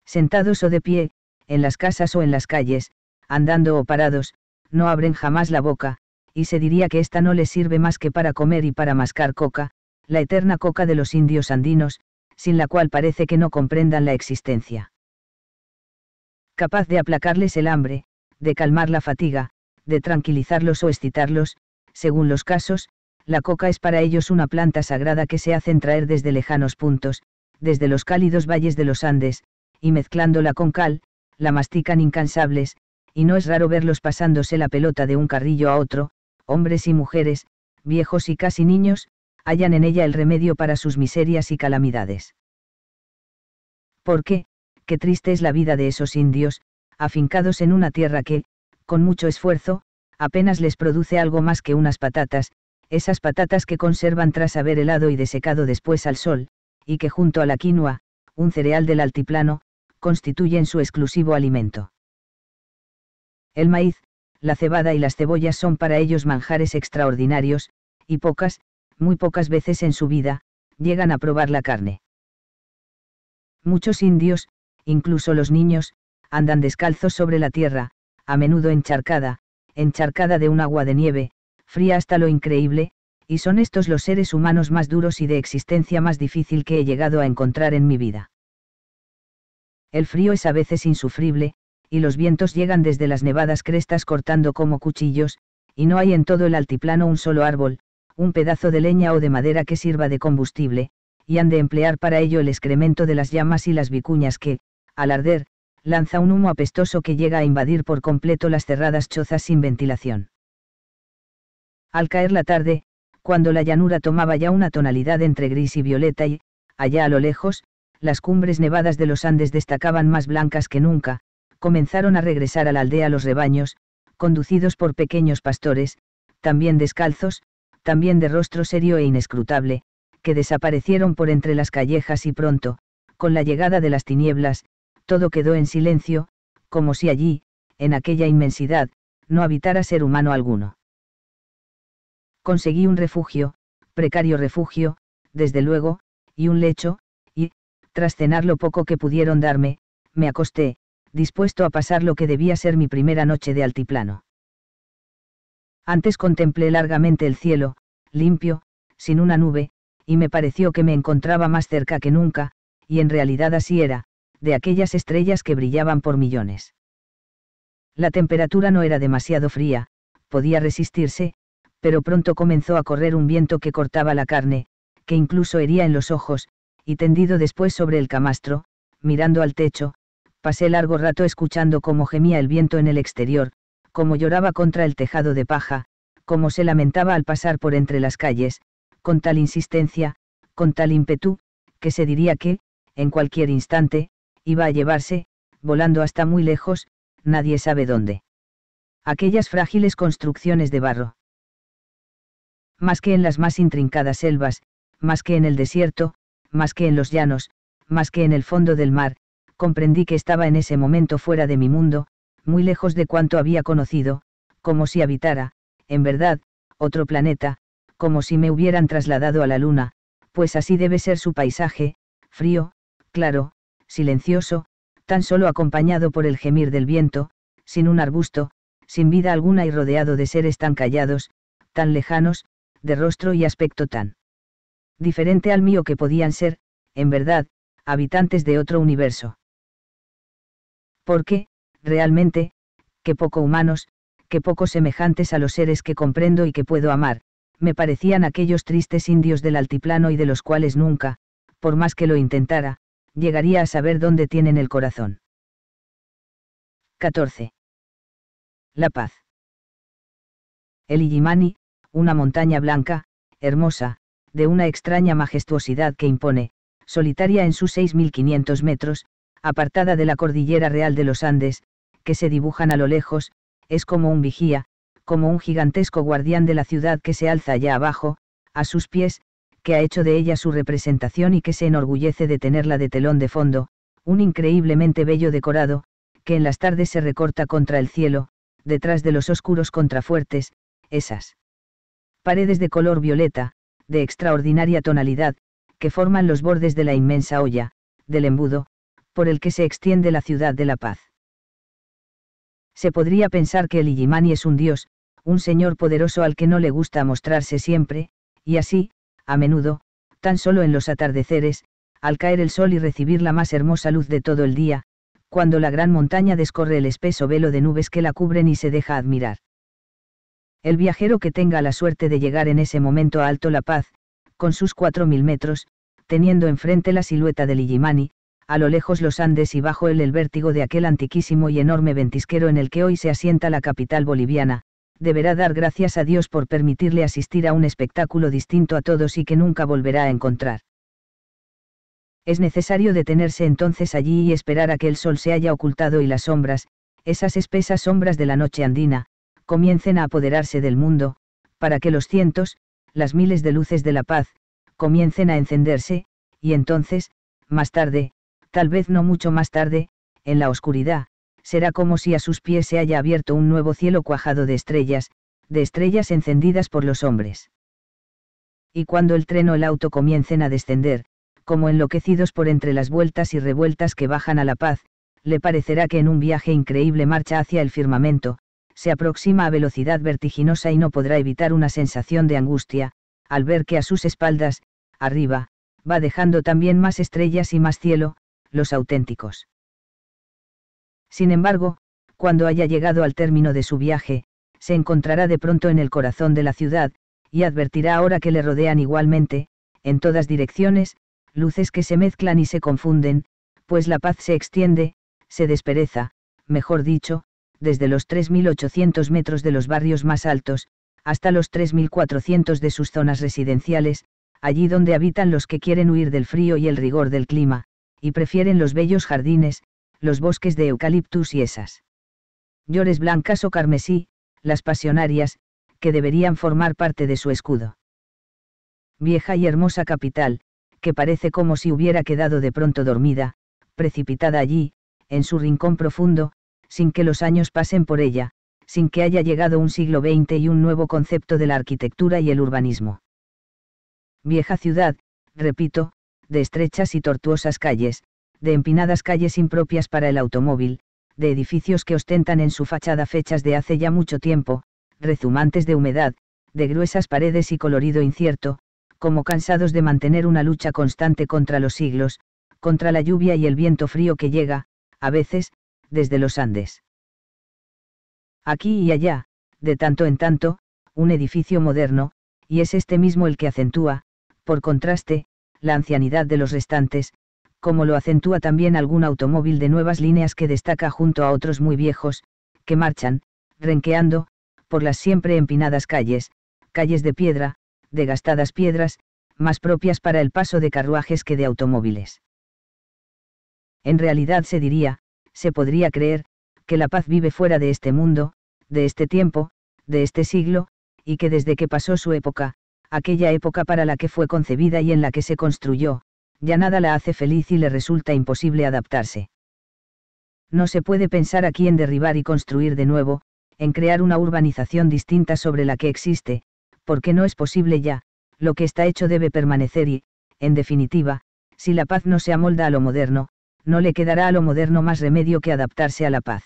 Sentados o de pie, en las casas o en las calles, andando o parados, no abren jamás la boca, y se diría que ésta no les sirve más que para comer y para mascar coca, la eterna coca de los indios andinos, sin la cual parece que no comprendan la existencia capaz de aplacarles el hambre, de calmar la fatiga, de tranquilizarlos o excitarlos, según los casos, la coca es para ellos una planta sagrada que se hacen traer desde lejanos puntos, desde los cálidos valles de los Andes, y mezclándola con cal, la mastican incansables, y no es raro verlos pasándose la pelota de un carrillo a otro, hombres y mujeres, viejos y casi niños, hallan en ella el remedio para sus miserias y calamidades. ¿Por qué? qué triste es la vida de esos indios, afincados en una tierra que, con mucho esfuerzo, apenas les produce algo más que unas patatas, esas patatas que conservan tras haber helado y desecado después al sol, y que junto a la quinoa, un cereal del altiplano, constituyen su exclusivo alimento. El maíz, la cebada y las cebollas son para ellos manjares extraordinarios, y pocas, muy pocas veces en su vida, llegan a probar la carne. Muchos indios, incluso los niños, andan descalzos sobre la tierra, a menudo encharcada, encharcada de un agua de nieve, fría hasta lo increíble, y son estos los seres humanos más duros y de existencia más difícil que he llegado a encontrar en mi vida. El frío es a veces insufrible, y los vientos llegan desde las nevadas crestas cortando como cuchillos, y no hay en todo el altiplano un solo árbol, un pedazo de leña o de madera que sirva de combustible, y han de emplear para ello el excremento de las llamas y las vicuñas que, al arder, lanza un humo apestoso que llega a invadir por completo las cerradas chozas sin ventilación. Al caer la tarde, cuando la llanura tomaba ya una tonalidad entre gris y violeta y, allá a lo lejos, las cumbres nevadas de los Andes destacaban más blancas que nunca, comenzaron a regresar a la aldea los rebaños, conducidos por pequeños pastores, también descalzos, también de rostro serio e inescrutable, que desaparecieron por entre las callejas y pronto, con la llegada de las tinieblas, todo quedó en silencio, como si allí, en aquella inmensidad, no habitara ser humano alguno. Conseguí un refugio, precario refugio, desde luego, y un lecho, y, tras cenar lo poco que pudieron darme, me acosté, dispuesto a pasar lo que debía ser mi primera noche de altiplano. Antes contemplé largamente el cielo, limpio, sin una nube, y me pareció que me encontraba más cerca que nunca, y en realidad así era, de aquellas estrellas que brillaban por millones. La temperatura no era demasiado fría, podía resistirse, pero pronto comenzó a correr un viento que cortaba la carne, que incluso hería en los ojos, y tendido después sobre el camastro, mirando al techo, pasé largo rato escuchando cómo gemía el viento en el exterior, cómo lloraba contra el tejado de paja, cómo se lamentaba al pasar por entre las calles, con tal insistencia, con tal ímpetu, que se diría que, en cualquier instante, iba a llevarse, volando hasta muy lejos, nadie sabe dónde. Aquellas frágiles construcciones de barro. Más que en las más intrincadas selvas, más que en el desierto, más que en los llanos, más que en el fondo del mar, comprendí que estaba en ese momento fuera de mi mundo, muy lejos de cuanto había conocido, como si habitara, en verdad, otro planeta, como si me hubieran trasladado a la luna, pues así debe ser su paisaje, frío, claro, silencioso, tan solo acompañado por el gemir del viento, sin un arbusto, sin vida alguna y rodeado de seres tan callados, tan lejanos, de rostro y aspecto tan diferente al mío que podían ser, en verdad, habitantes de otro universo. Porque, realmente, qué poco humanos, qué poco semejantes a los seres que comprendo y que puedo amar, me parecían aquellos tristes indios del altiplano y de los cuales nunca, por más que lo intentara, llegaría a saber dónde tienen el corazón. 14. La paz. El Illimani, una montaña blanca, hermosa, de una extraña majestuosidad que impone, solitaria en sus 6.500 metros, apartada de la cordillera real de los Andes, que se dibujan a lo lejos, es como un vigía, como un gigantesco guardián de la ciudad que se alza allá abajo, a sus pies, que ha hecho de ella su representación y que se enorgullece de tenerla de telón de fondo, un increíblemente bello decorado, que en las tardes se recorta contra el cielo, detrás de los oscuros contrafuertes, esas paredes de color violeta, de extraordinaria tonalidad, que forman los bordes de la inmensa olla, del embudo, por el que se extiende la ciudad de la paz. Se podría pensar que el Igimani es un dios, un señor poderoso al que no le gusta mostrarse siempre, y así, a menudo, tan solo en los atardeceres, al caer el sol y recibir la más hermosa luz de todo el día, cuando la gran montaña descorre el espeso velo de nubes que la cubren y se deja admirar. El viajero que tenga la suerte de llegar en ese momento a Alto La Paz, con sus 4.000 metros, teniendo enfrente la silueta del Illimani, a lo lejos los Andes y bajo él el vértigo de aquel antiquísimo y enorme ventisquero en el que hoy se asienta la capital boliviana, deberá dar gracias a Dios por permitirle asistir a un espectáculo distinto a todos y que nunca volverá a encontrar. Es necesario detenerse entonces allí y esperar a que el sol se haya ocultado y las sombras, esas espesas sombras de la noche andina, comiencen a apoderarse del mundo, para que los cientos, las miles de luces de la paz, comiencen a encenderse, y entonces, más tarde, tal vez no mucho más tarde, en la oscuridad, será como si a sus pies se haya abierto un nuevo cielo cuajado de estrellas, de estrellas encendidas por los hombres. Y cuando el tren o el auto comiencen a descender, como enloquecidos por entre las vueltas y revueltas que bajan a la paz, le parecerá que en un viaje increíble marcha hacia el firmamento, se aproxima a velocidad vertiginosa y no podrá evitar una sensación de angustia, al ver que a sus espaldas, arriba, va dejando también más estrellas y más cielo, los auténticos. Sin embargo, cuando haya llegado al término de su viaje, se encontrará de pronto en el corazón de la ciudad, y advertirá ahora que le rodean igualmente, en todas direcciones, luces que se mezclan y se confunden, pues la paz se extiende, se despereza, mejor dicho, desde los 3.800 metros de los barrios más altos, hasta los 3.400 de sus zonas residenciales, allí donde habitan los que quieren huir del frío y el rigor del clima, y prefieren los bellos jardines, los bosques de eucaliptus y esas llores blancas o carmesí, las pasionarias, que deberían formar parte de su escudo. Vieja y hermosa capital, que parece como si hubiera quedado de pronto dormida, precipitada allí, en su rincón profundo, sin que los años pasen por ella, sin que haya llegado un siglo XX y un nuevo concepto de la arquitectura y el urbanismo. Vieja ciudad, repito, de estrechas y tortuosas calles, de empinadas calles impropias para el automóvil, de edificios que ostentan en su fachada fechas de hace ya mucho tiempo, rezumantes de humedad, de gruesas paredes y colorido incierto, como cansados de mantener una lucha constante contra los siglos, contra la lluvia y el viento frío que llega, a veces, desde los Andes. Aquí y allá, de tanto en tanto, un edificio moderno, y es este mismo el que acentúa, por contraste, la ancianidad de los restantes, como lo acentúa también algún automóvil de nuevas líneas que destaca junto a otros muy viejos, que marchan, renqueando, por las siempre empinadas calles, calles de piedra, de gastadas piedras, más propias para el paso de carruajes que de automóviles. En realidad se diría, se podría creer, que la paz vive fuera de este mundo, de este tiempo, de este siglo, y que desde que pasó su época, aquella época para la que fue concebida y en la que se construyó, ya nada la hace feliz y le resulta imposible adaptarse. No se puede pensar aquí en derribar y construir de nuevo, en crear una urbanización distinta sobre la que existe, porque no es posible ya, lo que está hecho debe permanecer y, en definitiva, si la paz no se amolda a lo moderno, no le quedará a lo moderno más remedio que adaptarse a la paz.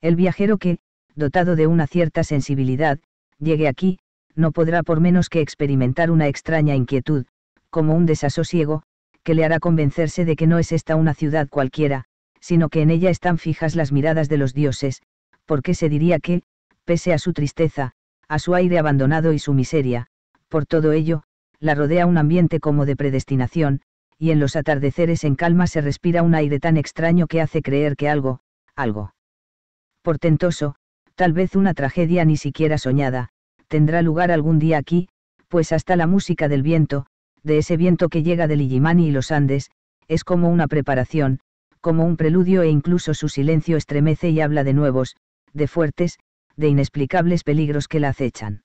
El viajero que, dotado de una cierta sensibilidad, llegue aquí, no podrá por menos que experimentar una extraña inquietud, como un desasosiego, que le hará convencerse de que no es esta una ciudad cualquiera, sino que en ella están fijas las miradas de los dioses, porque se diría que, pese a su tristeza, a su aire abandonado y su miseria, por todo ello, la rodea un ambiente como de predestinación, y en los atardeceres en calma se respira un aire tan extraño que hace creer que algo, algo portentoso, tal vez una tragedia ni siquiera soñada, tendrá lugar algún día aquí, pues hasta la música del viento, de ese viento que llega del Illimani y los Andes, es como una preparación, como un preludio e incluso su silencio estremece y habla de nuevos, de fuertes, de inexplicables peligros que la acechan.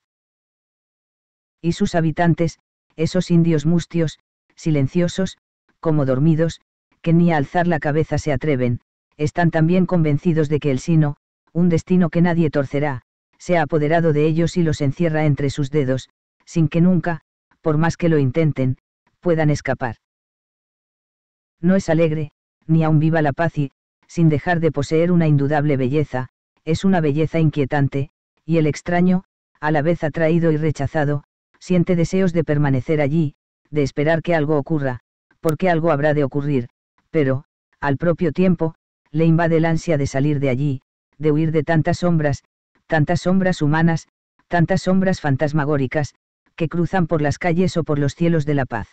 Y sus habitantes, esos indios mustios, silenciosos, como dormidos, que ni a alzar la cabeza se atreven, están también convencidos de que el sino, un destino que nadie torcerá, se ha apoderado de ellos y los encierra entre sus dedos, sin que nunca, por más que lo intenten, puedan escapar. No es alegre, ni aun viva la paz y, sin dejar de poseer una indudable belleza, es una belleza inquietante, y el extraño, a la vez atraído y rechazado, siente deseos de permanecer allí, de esperar que algo ocurra, porque algo habrá de ocurrir, pero, al propio tiempo, le invade el ansia de salir de allí, de huir de tantas sombras, tantas sombras humanas, tantas sombras fantasmagóricas, que cruzan por las calles o por los cielos de la paz.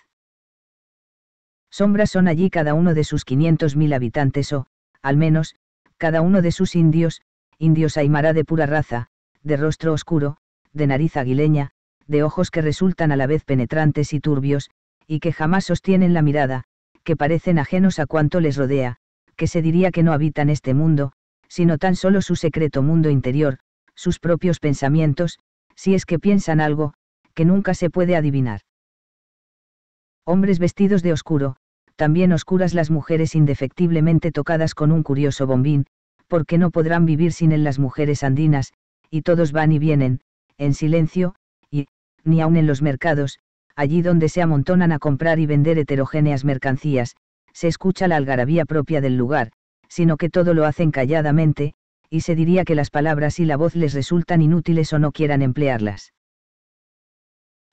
Sombras son allí cada uno de sus 500.000 habitantes o, al menos, cada uno de sus indios, indios aymara de pura raza, de rostro oscuro, de nariz aguileña, de ojos que resultan a la vez penetrantes y turbios, y que jamás sostienen la mirada, que parecen ajenos a cuanto les rodea, que se diría que no habitan este mundo, sino tan solo su secreto mundo interior, sus propios pensamientos, si es que piensan algo, que nunca se puede adivinar. Hombres vestidos de oscuro, también oscuras las mujeres indefectiblemente tocadas con un curioso bombín, porque no podrán vivir sin él las mujeres andinas, y todos van y vienen, en silencio, y, ni aun en los mercados, allí donde se amontonan a comprar y vender heterogéneas mercancías, se escucha la algarabía propia del lugar, sino que todo lo hacen calladamente, y se diría que las palabras y la voz les resultan inútiles o no quieran emplearlas.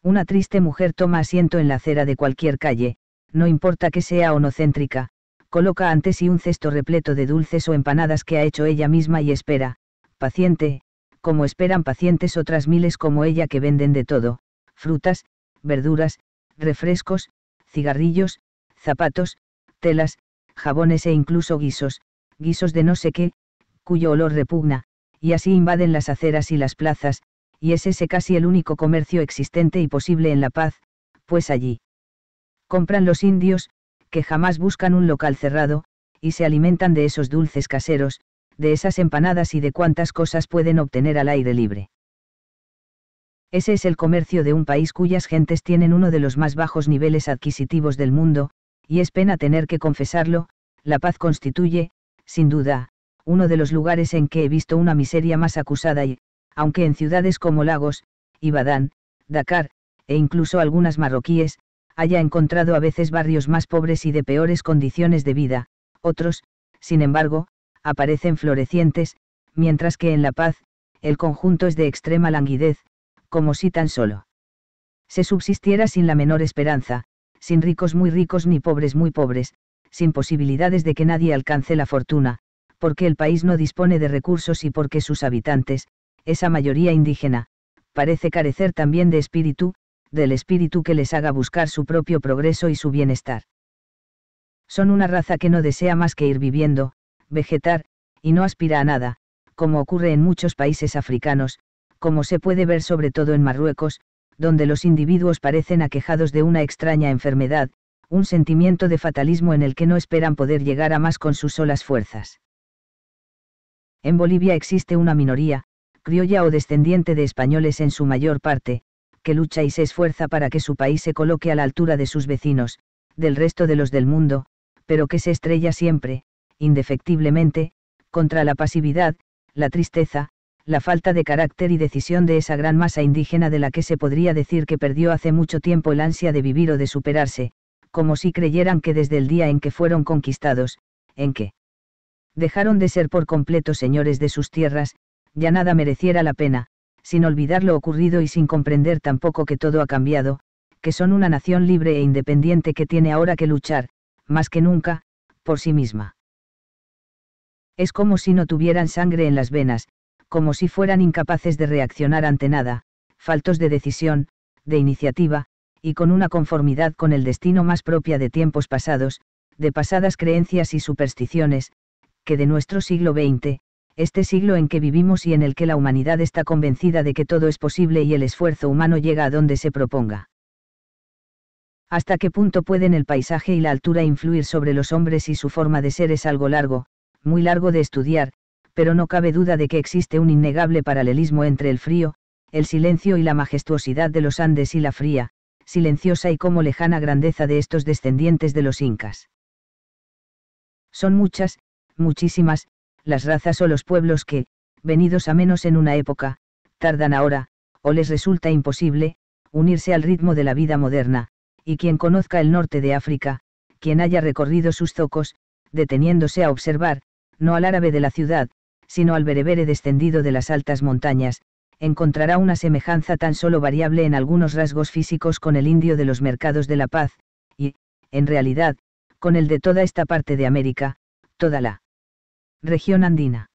Una triste mujer toma asiento en la acera de cualquier calle, no importa que sea onocéntrica, coloca ante sí un cesto repleto de dulces o empanadas que ha hecho ella misma y espera, paciente, como esperan pacientes otras miles como ella que venden de todo, frutas, verduras, refrescos, cigarrillos, zapatos, telas, jabones e incluso guisos, guisos de no sé qué, cuyo olor repugna, y así invaden las aceras y las plazas, y es ese casi el único comercio existente y posible en La Paz, pues allí compran los indios, que jamás buscan un local cerrado, y se alimentan de esos dulces caseros, de esas empanadas y de cuantas cosas pueden obtener al aire libre. Ese es el comercio de un país cuyas gentes tienen uno de los más bajos niveles adquisitivos del mundo, y es pena tener que confesarlo, La Paz constituye, sin duda, uno de los lugares en que he visto una miseria más acusada y, aunque en ciudades como Lagos, Ibadán, Dakar, e incluso algunas marroquíes, haya encontrado a veces barrios más pobres y de peores condiciones de vida, otros, sin embargo, aparecen florecientes, mientras que en La Paz, el conjunto es de extrema languidez, como si tan solo se subsistiera sin la menor esperanza, sin ricos muy ricos ni pobres muy pobres, sin posibilidades de que nadie alcance la fortuna, porque el país no dispone de recursos y porque sus habitantes, esa mayoría indígena, parece carecer también de espíritu, del espíritu que les haga buscar su propio progreso y su bienestar. Son una raza que no desea más que ir viviendo, vegetar, y no aspira a nada, como ocurre en muchos países africanos, como se puede ver sobre todo en Marruecos, donde los individuos parecen aquejados de una extraña enfermedad, un sentimiento de fatalismo en el que no esperan poder llegar a más con sus solas fuerzas. En Bolivia existe una minoría, criolla o descendiente de españoles en su mayor parte, que lucha y se esfuerza para que su país se coloque a la altura de sus vecinos, del resto de los del mundo, pero que se estrella siempre, indefectiblemente, contra la pasividad, la tristeza, la falta de carácter y decisión de esa gran masa indígena de la que se podría decir que perdió hace mucho tiempo el ansia de vivir o de superarse, como si creyeran que desde el día en que fueron conquistados, en que dejaron de ser por completo señores de sus tierras, ya nada mereciera la pena, sin olvidar lo ocurrido y sin comprender tampoco que todo ha cambiado, que son una nación libre e independiente que tiene ahora que luchar, más que nunca, por sí misma. Es como si no tuvieran sangre en las venas, como si fueran incapaces de reaccionar ante nada, faltos de decisión, de iniciativa, y con una conformidad con el destino más propia de tiempos pasados, de pasadas creencias y supersticiones, que de nuestro siglo XX, este siglo en que vivimos y en el que la humanidad está convencida de que todo es posible y el esfuerzo humano llega a donde se proponga. Hasta qué punto pueden el paisaje y la altura influir sobre los hombres y su forma de ser es algo largo, muy largo de estudiar, pero no cabe duda de que existe un innegable paralelismo entre el frío, el silencio y la majestuosidad de los Andes y la fría, silenciosa y como lejana grandeza de estos descendientes de los incas. Son muchas, muchísimas, las razas o los pueblos que, venidos a menos en una época, tardan ahora, o les resulta imposible, unirse al ritmo de la vida moderna, y quien conozca el norte de África, quien haya recorrido sus zocos, deteniéndose a observar, no al árabe de la ciudad, sino al berebere descendido de las altas montañas, encontrará una semejanza tan solo variable en algunos rasgos físicos con el indio de los mercados de la paz, y, en realidad, con el de toda esta parte de América, toda la Región andina.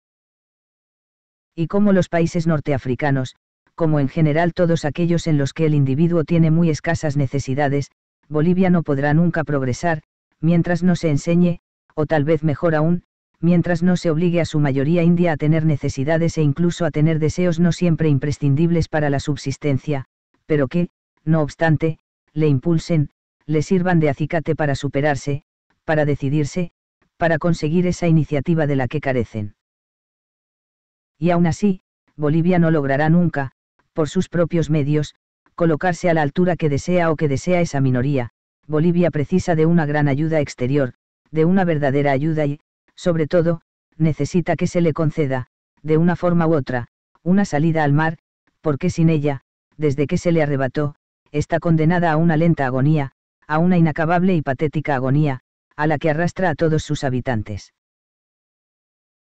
Y como los países norteafricanos, como en general todos aquellos en los que el individuo tiene muy escasas necesidades, Bolivia no podrá nunca progresar, mientras no se enseñe, o tal vez mejor aún, mientras no se obligue a su mayoría india a tener necesidades e incluso a tener deseos no siempre imprescindibles para la subsistencia, pero que, no obstante, le impulsen, le sirvan de acicate para superarse, para decidirse, para conseguir esa iniciativa de la que carecen. Y aún así, Bolivia no logrará nunca, por sus propios medios, colocarse a la altura que desea o que desea esa minoría, Bolivia precisa de una gran ayuda exterior, de una verdadera ayuda y, sobre todo, necesita que se le conceda, de una forma u otra, una salida al mar, porque sin ella, desde que se le arrebató, está condenada a una lenta agonía, a una inacabable y patética agonía, a la que arrastra a todos sus habitantes.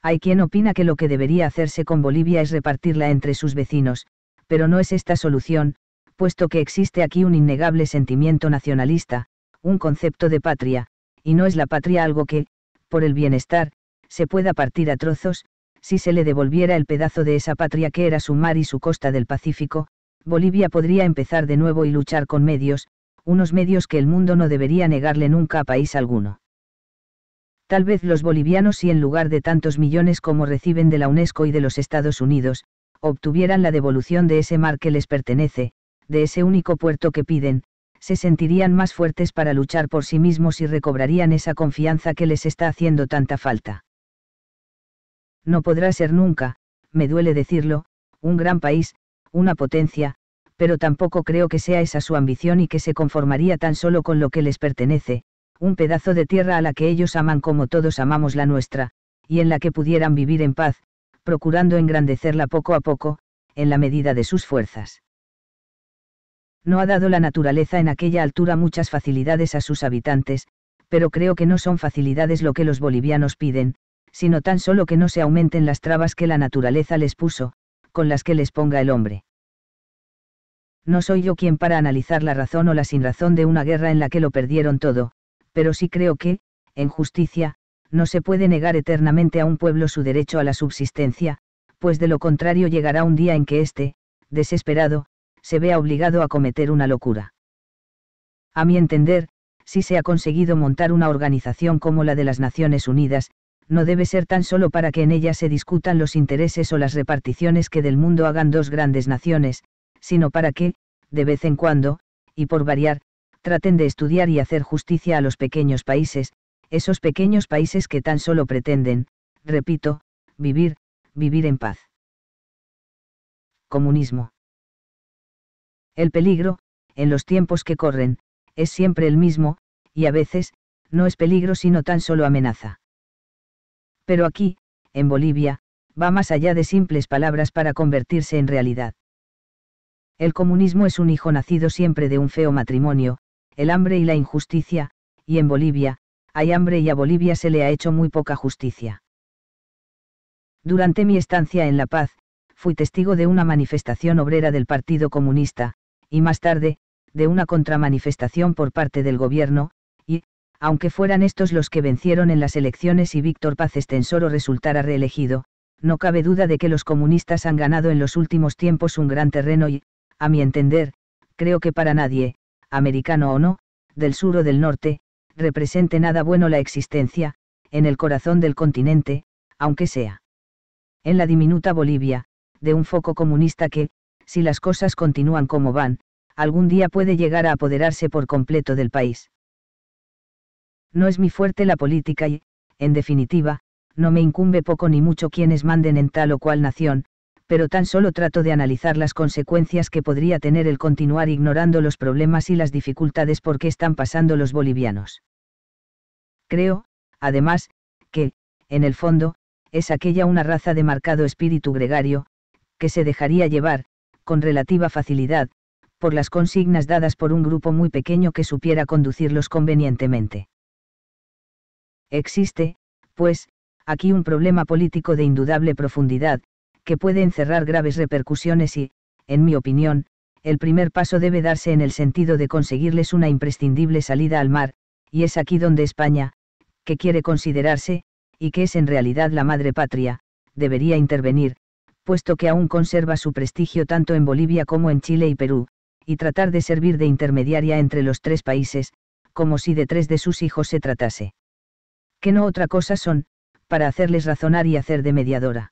Hay quien opina que lo que debería hacerse con Bolivia es repartirla entre sus vecinos, pero no es esta solución, puesto que existe aquí un innegable sentimiento nacionalista, un concepto de patria, y no es la patria algo que, por el bienestar, se pueda partir a trozos, si se le devolviera el pedazo de esa patria que era su mar y su costa del Pacífico, Bolivia podría empezar de nuevo y luchar con medios, unos medios que el mundo no debería negarle nunca a país alguno. Tal vez los bolivianos si en lugar de tantos millones como reciben de la UNESCO y de los Estados Unidos, obtuvieran la devolución de ese mar que les pertenece, de ese único puerto que piden, se sentirían más fuertes para luchar por sí mismos y recobrarían esa confianza que les está haciendo tanta falta. No podrá ser nunca, me duele decirlo, un gran país, una potencia, pero tampoco creo que sea esa su ambición y que se conformaría tan solo con lo que les pertenece, un pedazo de tierra a la que ellos aman como todos amamos la nuestra, y en la que pudieran vivir en paz, procurando engrandecerla poco a poco, en la medida de sus fuerzas. No ha dado la naturaleza en aquella altura muchas facilidades a sus habitantes, pero creo que no son facilidades lo que los bolivianos piden, sino tan solo que no se aumenten las trabas que la naturaleza les puso, con las que les ponga el hombre. No soy yo quien para analizar la razón o la sinrazón de una guerra en la que lo perdieron todo, pero sí creo que, en justicia, no se puede negar eternamente a un pueblo su derecho a la subsistencia, pues de lo contrario llegará un día en que éste, desesperado, se vea obligado a cometer una locura. A mi entender, si se ha conseguido montar una organización como la de las Naciones Unidas, no debe ser tan solo para que en ella se discutan los intereses o las reparticiones que del mundo hagan dos grandes naciones, sino para que, de vez en cuando, y por variar, traten de estudiar y hacer justicia a los pequeños países, esos pequeños países que tan solo pretenden, repito, vivir, vivir en paz. Comunismo. El peligro, en los tiempos que corren, es siempre el mismo, y a veces, no es peligro sino tan solo amenaza. Pero aquí, en Bolivia, va más allá de simples palabras para convertirse en realidad. El comunismo es un hijo nacido siempre de un feo matrimonio, el hambre y la injusticia, y en Bolivia, hay hambre y a Bolivia se le ha hecho muy poca justicia. Durante mi estancia en La Paz, fui testigo de una manifestación obrera del Partido Comunista, y más tarde, de una contramanifestación por parte del gobierno, y, aunque fueran estos los que vencieron en las elecciones y Víctor Paz Estensoro resultara reelegido, no cabe duda de que los comunistas han ganado en los últimos tiempos un gran terreno y, a mi entender, creo que para nadie, americano o no, del sur o del norte, represente nada bueno la existencia, en el corazón del continente, aunque sea. En la diminuta Bolivia, de un foco comunista que, si las cosas continúan como van, algún día puede llegar a apoderarse por completo del país. No es mi fuerte la política y, en definitiva, no me incumbe poco ni mucho quienes manden en tal o cual nación, pero tan solo trato de analizar las consecuencias que podría tener el continuar ignorando los problemas y las dificultades por que están pasando los bolivianos. Creo, además, que, en el fondo, es aquella una raza de marcado espíritu gregario, que se dejaría llevar, con relativa facilidad, por las consignas dadas por un grupo muy pequeño que supiera conducirlos convenientemente. Existe, pues, aquí un problema político de indudable profundidad, que puede encerrar graves repercusiones y, en mi opinión, el primer paso debe darse en el sentido de conseguirles una imprescindible salida al mar, y es aquí donde España, que quiere considerarse, y que es en realidad la madre patria, debería intervenir, puesto que aún conserva su prestigio tanto en Bolivia como en Chile y Perú, y tratar de servir de intermediaria entre los tres países, como si de tres de sus hijos se tratase. Que no otra cosa son, para hacerles razonar y hacer de mediadora.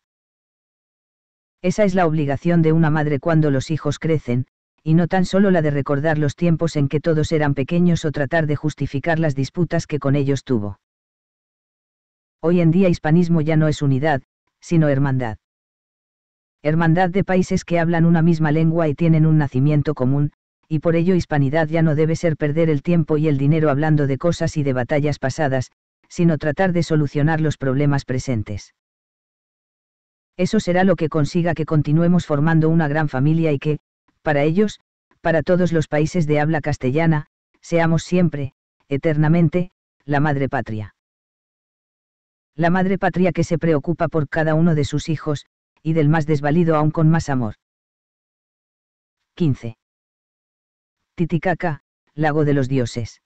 Esa es la obligación de una madre cuando los hijos crecen, y no tan solo la de recordar los tiempos en que todos eran pequeños o tratar de justificar las disputas que con ellos tuvo. Hoy en día hispanismo ya no es unidad, sino hermandad. Hermandad de países que hablan una misma lengua y tienen un nacimiento común, y por ello hispanidad ya no debe ser perder el tiempo y el dinero hablando de cosas y de batallas pasadas, sino tratar de solucionar los problemas presentes. Eso será lo que consiga que continuemos formando una gran familia y que, para ellos, para todos los países de habla castellana, seamos siempre, eternamente, la madre patria. La madre patria que se preocupa por cada uno de sus hijos, y del más desvalido aún con más amor. 15. Titicaca, lago de los dioses.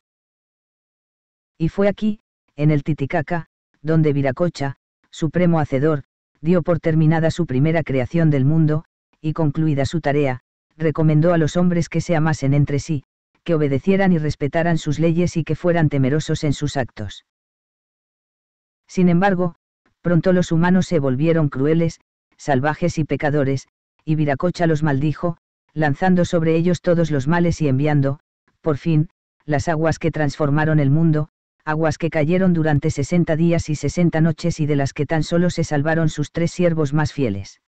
Y fue aquí, en el Titicaca, donde Viracocha, supremo hacedor, dio por terminada su primera creación del mundo, y concluida su tarea, recomendó a los hombres que se amasen entre sí, que obedecieran y respetaran sus leyes y que fueran temerosos en sus actos. Sin embargo, pronto los humanos se volvieron crueles, salvajes y pecadores, y Viracocha los maldijo, lanzando sobre ellos todos los males y enviando, por fin, las aguas que transformaron el mundo, aguas que cayeron durante sesenta días y sesenta noches y de las que tan solo se salvaron sus tres siervos más fieles.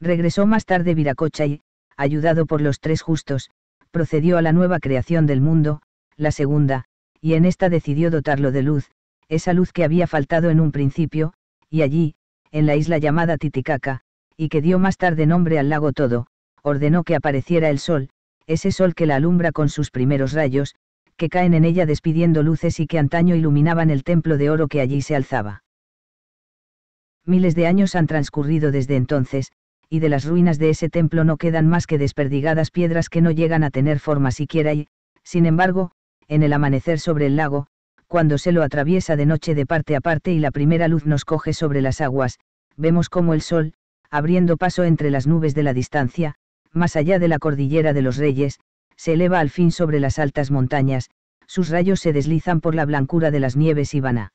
Regresó más tarde Viracocha y, ayudado por los tres justos, procedió a la nueva creación del mundo, la segunda, y en esta decidió dotarlo de luz, esa luz que había faltado en un principio, y allí, en la isla llamada Titicaca, y que dio más tarde nombre al lago Todo, ordenó que apareciera el sol, ese sol que la alumbra con sus primeros rayos, que caen en ella despidiendo luces y que antaño iluminaban el templo de oro que allí se alzaba. Miles de años han transcurrido desde entonces, y de las ruinas de ese templo no quedan más que desperdigadas piedras que no llegan a tener forma siquiera y, sin embargo, en el amanecer sobre el lago, cuando se lo atraviesa de noche de parte a parte y la primera luz nos coge sobre las aguas, vemos como el sol, abriendo paso entre las nubes de la distancia, más allá de la cordillera de los reyes, se eleva al fin sobre las altas montañas, sus rayos se deslizan por la blancura de las nieves y van a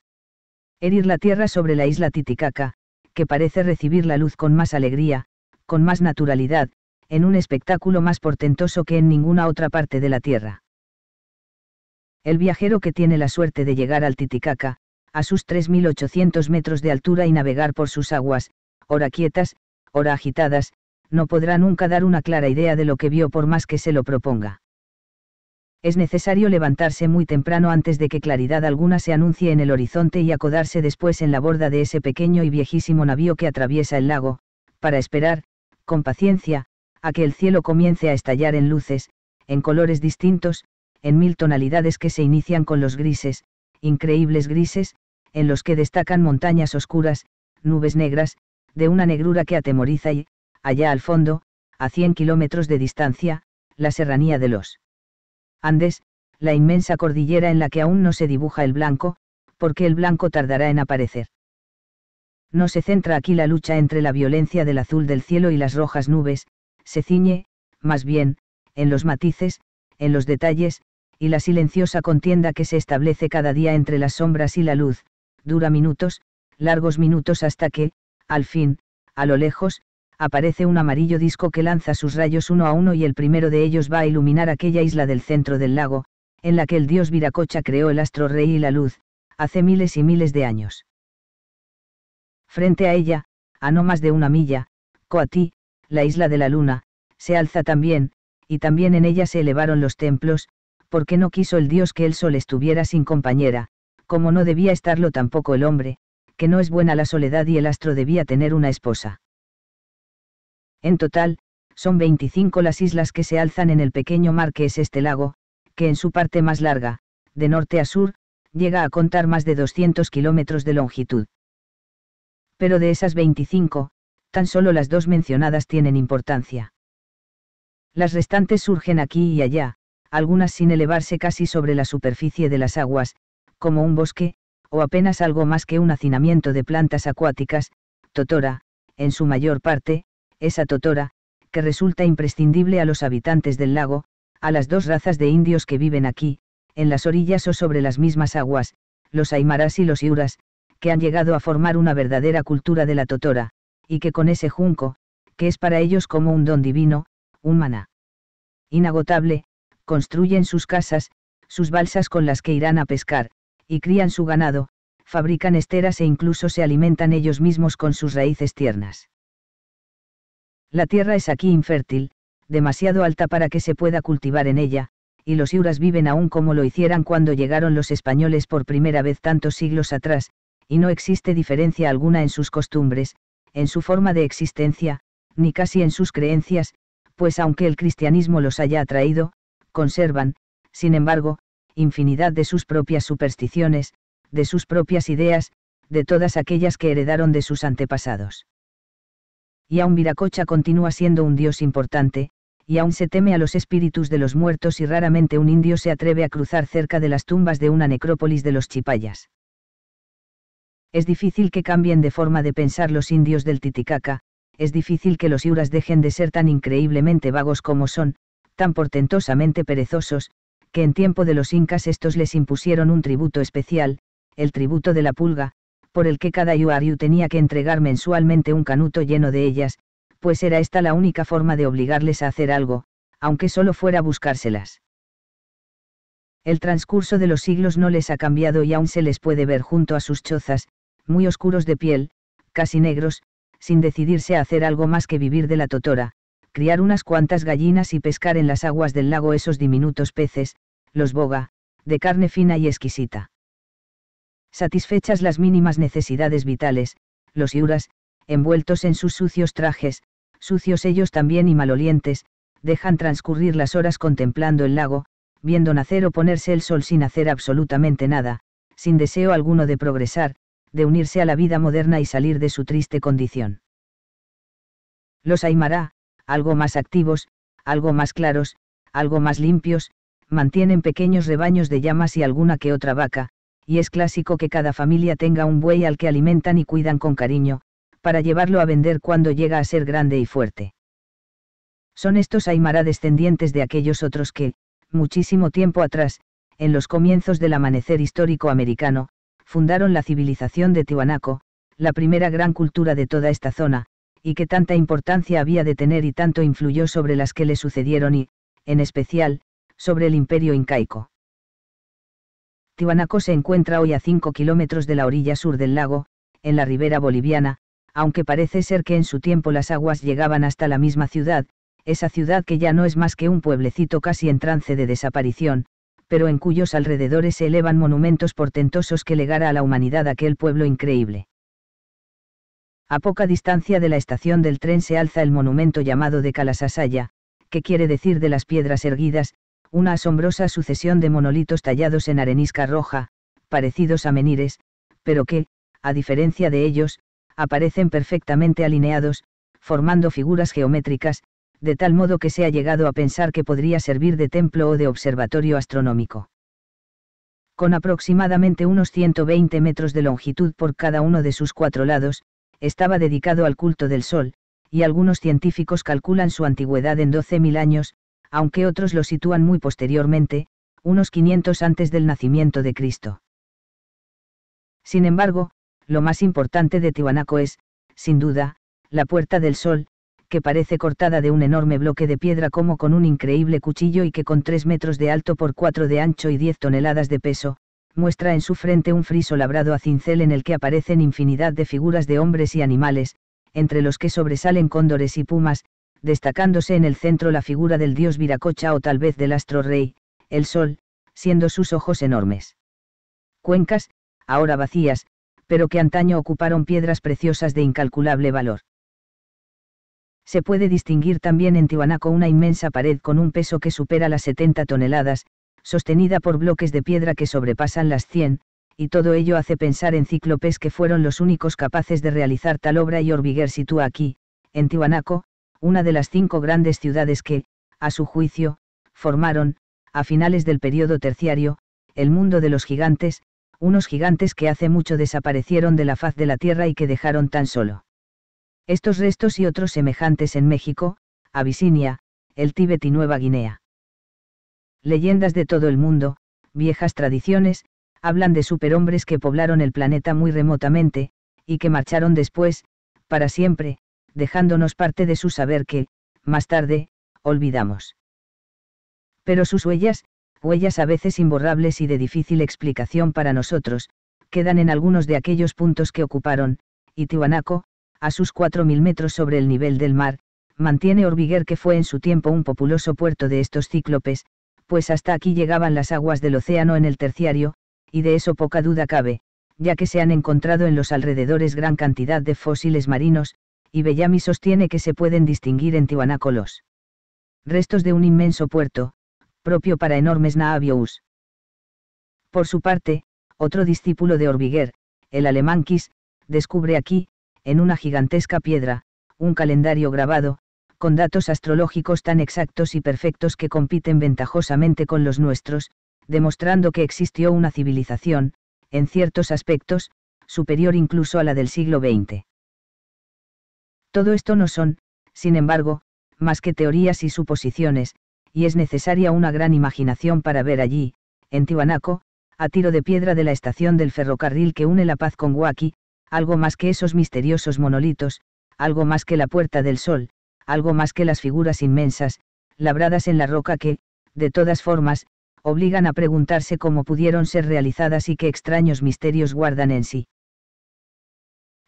herir la tierra sobre la isla Titicaca, que parece recibir la luz con más alegría, con más naturalidad, en un espectáculo más portentoso que en ninguna otra parte de la tierra. El viajero que tiene la suerte de llegar al Titicaca, a sus 3.800 metros de altura y navegar por sus aguas, ora quietas, ora agitadas, no podrá nunca dar una clara idea de lo que vio por más que se lo proponga. Es necesario levantarse muy temprano antes de que claridad alguna se anuncie en el horizonte y acodarse después en la borda de ese pequeño y viejísimo navío que atraviesa el lago, para esperar, con paciencia, a que el cielo comience a estallar en luces, en colores distintos, en mil tonalidades que se inician con los grises, increíbles grises, en los que destacan montañas oscuras, nubes negras, de una negrura que atemoriza y, allá al fondo, a 100 kilómetros de distancia, la serranía de los Andes, la inmensa cordillera en la que aún no se dibuja el blanco, porque el blanco tardará en aparecer. No se centra aquí la lucha entre la violencia del azul del cielo y las rojas nubes, se ciñe, más bien, en los matices, en los detalles, y la silenciosa contienda que se establece cada día entre las sombras y la luz, dura minutos, largos minutos hasta que, al fin, a lo lejos, aparece un amarillo disco que lanza sus rayos uno a uno y el primero de ellos va a iluminar aquella isla del centro del lago, en la que el dios Viracocha creó el astro rey y la luz, hace miles y miles de años. Frente a ella, a no más de una milla, Coati, la isla de la luna, se alza también, y también en ella se elevaron los templos, porque no quiso el dios que el sol estuviera sin compañera, como no debía estarlo tampoco el hombre, que no es buena la soledad y el astro debía tener una esposa. En total, son 25 las islas que se alzan en el pequeño mar que es este lago, que en su parte más larga, de norte a sur, llega a contar más de 200 kilómetros de longitud. Pero de esas 25, tan solo las dos mencionadas tienen importancia. Las restantes surgen aquí y allá, algunas sin elevarse casi sobre la superficie de las aguas, como un bosque, o apenas algo más que un hacinamiento de plantas acuáticas, totora, en su mayor parte, esa totora, que resulta imprescindible a los habitantes del lago, a las dos razas de indios que viven aquí, en las orillas o sobre las mismas aguas, los aymaras y los iuras, que han llegado a formar una verdadera cultura de la totora, y que con ese junco, que es para ellos como un don divino, un inagotable, construyen sus casas, sus balsas con las que irán a pescar, y crían su ganado, fabrican esteras e incluso se alimentan ellos mismos con sus raíces tiernas. La tierra es aquí infértil, demasiado alta para que se pueda cultivar en ella, y los iuras viven aún como lo hicieran cuando llegaron los españoles por primera vez tantos siglos atrás, y no existe diferencia alguna en sus costumbres, en su forma de existencia, ni casi en sus creencias, pues aunque el cristianismo los haya atraído, conservan, sin embargo, infinidad de sus propias supersticiones, de sus propias ideas, de todas aquellas que heredaron de sus antepasados y aún Viracocha continúa siendo un dios importante, y aún se teme a los espíritus de los muertos y raramente un indio se atreve a cruzar cerca de las tumbas de una necrópolis de los chipayas. Es difícil que cambien de forma de pensar los indios del Titicaca, es difícil que los iuras dejen de ser tan increíblemente vagos como son, tan portentosamente perezosos, que en tiempo de los incas estos les impusieron un tributo especial, el tributo de la pulga, por el que cada Yuariu tenía que entregar mensualmente un canuto lleno de ellas, pues era esta la única forma de obligarles a hacer algo, aunque solo fuera buscárselas. El transcurso de los siglos no les ha cambiado y aún se les puede ver junto a sus chozas, muy oscuros de piel, casi negros, sin decidirse a hacer algo más que vivir de la totora, criar unas cuantas gallinas y pescar en las aguas del lago esos diminutos peces, los boga, de carne fina y exquisita satisfechas las mínimas necesidades vitales, los iuras, envueltos en sus sucios trajes, sucios ellos también y malolientes, dejan transcurrir las horas contemplando el lago, viendo nacer o ponerse el sol sin hacer absolutamente nada, sin deseo alguno de progresar, de unirse a la vida moderna y salir de su triste condición. Los aimará, algo más activos, algo más claros, algo más limpios, mantienen pequeños rebaños de llamas y alguna que otra vaca, y es clásico que cada familia tenga un buey al que alimentan y cuidan con cariño, para llevarlo a vender cuando llega a ser grande y fuerte. Son estos Aymara descendientes de aquellos otros que, muchísimo tiempo atrás, en los comienzos del amanecer histórico americano, fundaron la civilización de Tiwanaco, la primera gran cultura de toda esta zona, y que tanta importancia había de tener y tanto influyó sobre las que le sucedieron y, en especial, sobre el imperio incaico. Tibanaco se encuentra hoy a 5 kilómetros de la orilla sur del lago, en la ribera boliviana, aunque parece ser que en su tiempo las aguas llegaban hasta la misma ciudad, esa ciudad que ya no es más que un pueblecito casi en trance de desaparición, pero en cuyos alrededores se elevan monumentos portentosos que legara a la humanidad aquel pueblo increíble. A poca distancia de la estación del tren se alza el monumento llamado de Calasasaya, que quiere decir de las piedras erguidas, una asombrosa sucesión de monolitos tallados en arenisca roja, parecidos a menires, pero que, a diferencia de ellos, aparecen perfectamente alineados, formando figuras geométricas, de tal modo que se ha llegado a pensar que podría servir de templo o de observatorio astronómico. Con aproximadamente unos 120 metros de longitud por cada uno de sus cuatro lados, estaba dedicado al culto del Sol, y algunos científicos calculan su antigüedad en 12.000 años, aunque otros lo sitúan muy posteriormente, unos 500 antes del nacimiento de Cristo. Sin embargo, lo más importante de Tiwanaco es, sin duda, la Puerta del Sol, que parece cortada de un enorme bloque de piedra como con un increíble cuchillo y que con 3 metros de alto por 4 de ancho y 10 toneladas de peso, muestra en su frente un friso labrado a cincel en el que aparecen infinidad de figuras de hombres y animales, entre los que sobresalen cóndores y pumas, destacándose en el centro la figura del dios Viracocha o tal vez del astro rey, el sol, siendo sus ojos enormes. Cuencas, ahora vacías, pero que antaño ocuparon piedras preciosas de incalculable valor. Se puede distinguir también en Tiwanaco una inmensa pared con un peso que supera las 70 toneladas, sostenida por bloques de piedra que sobrepasan las 100, y todo ello hace pensar en cíclopes que fueron los únicos capaces de realizar tal obra y Orbiger sitúa aquí, en Tiwanaco, una de las cinco grandes ciudades que, a su juicio, formaron, a finales del periodo terciario, el mundo de los gigantes, unos gigantes que hace mucho desaparecieron de la faz de la Tierra y que dejaron tan solo. Estos restos y otros semejantes en México, Abisinia, el Tíbet y Nueva Guinea. Leyendas de todo el mundo, viejas tradiciones, hablan de superhombres que poblaron el planeta muy remotamente, y que marcharon después, para siempre, dejándonos parte de su saber que, más tarde, olvidamos. Pero sus huellas, huellas a veces imborrables y de difícil explicación para nosotros, quedan en algunos de aquellos puntos que ocuparon, y Tiwanaku, a sus 4.000 metros sobre el nivel del mar, mantiene Orbiger que fue en su tiempo un populoso puerto de estos cíclopes, pues hasta aquí llegaban las aguas del océano en el terciario, y de eso poca duda cabe, ya que se han encontrado en los alrededores gran cantidad de fósiles marinos, y Bellamy sostiene que se pueden distinguir en Tiwanacolos. Restos de un inmenso puerto, propio para enormes navios. Por su parte, otro discípulo de Orbiger, el alemán descubre aquí, en una gigantesca piedra, un calendario grabado, con datos astrológicos tan exactos y perfectos que compiten ventajosamente con los nuestros, demostrando que existió una civilización, en ciertos aspectos, superior incluso a la del siglo XX. Todo esto no son, sin embargo, más que teorías y suposiciones, y es necesaria una gran imaginación para ver allí, en Tiwanaco, a tiro de piedra de la estación del ferrocarril que une La Paz con Huaki, algo más que esos misteriosos monolitos, algo más que la Puerta del Sol, algo más que las figuras inmensas, labradas en la roca que, de todas formas, obligan a preguntarse cómo pudieron ser realizadas y qué extraños misterios guardan en sí.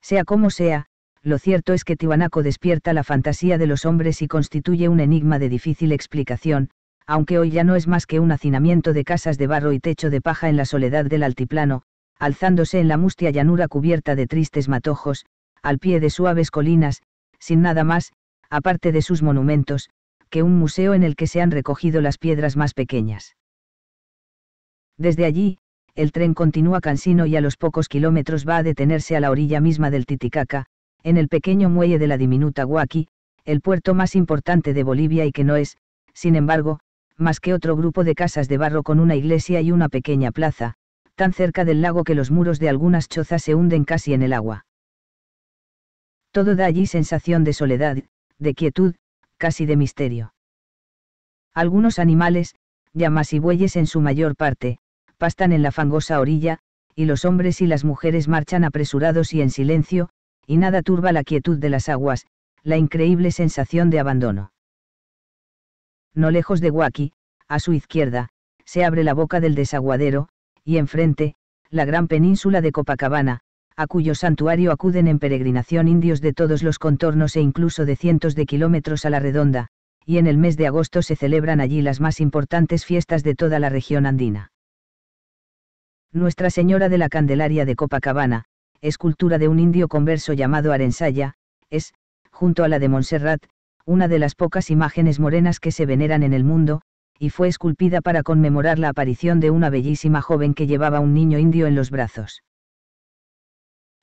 Sea como sea, lo cierto es que Tiwanaku despierta la fantasía de los hombres y constituye un enigma de difícil explicación, aunque hoy ya no es más que un hacinamiento de casas de barro y techo de paja en la soledad del altiplano, alzándose en la mustia llanura cubierta de tristes matojos, al pie de suaves colinas, sin nada más, aparte de sus monumentos, que un museo en el que se han recogido las piedras más pequeñas. Desde allí, el tren continúa cansino y a los pocos kilómetros va a detenerse a la orilla misma del Titicaca, en el pequeño muelle de la diminuta Guaqui, el puerto más importante de Bolivia y que no es, sin embargo, más que otro grupo de casas de barro con una iglesia y una pequeña plaza, tan cerca del lago que los muros de algunas chozas se hunden casi en el agua. Todo da allí sensación de soledad, de quietud, casi de misterio. Algunos animales, llamas y bueyes en su mayor parte, pastan en la fangosa orilla, y los hombres y las mujeres marchan apresurados y en silencio, y nada turba la quietud de las aguas, la increíble sensación de abandono. No lejos de Huaki, a su izquierda, se abre la boca del desaguadero, y enfrente, la gran península de Copacabana, a cuyo santuario acuden en peregrinación indios de todos los contornos e incluso de cientos de kilómetros a la redonda, y en el mes de agosto se celebran allí las más importantes fiestas de toda la región andina. Nuestra Señora de la Candelaria de Copacabana, escultura de un indio converso llamado Arensaya, es, junto a la de Montserrat, una de las pocas imágenes morenas que se veneran en el mundo, y fue esculpida para conmemorar la aparición de una bellísima joven que llevaba un niño indio en los brazos.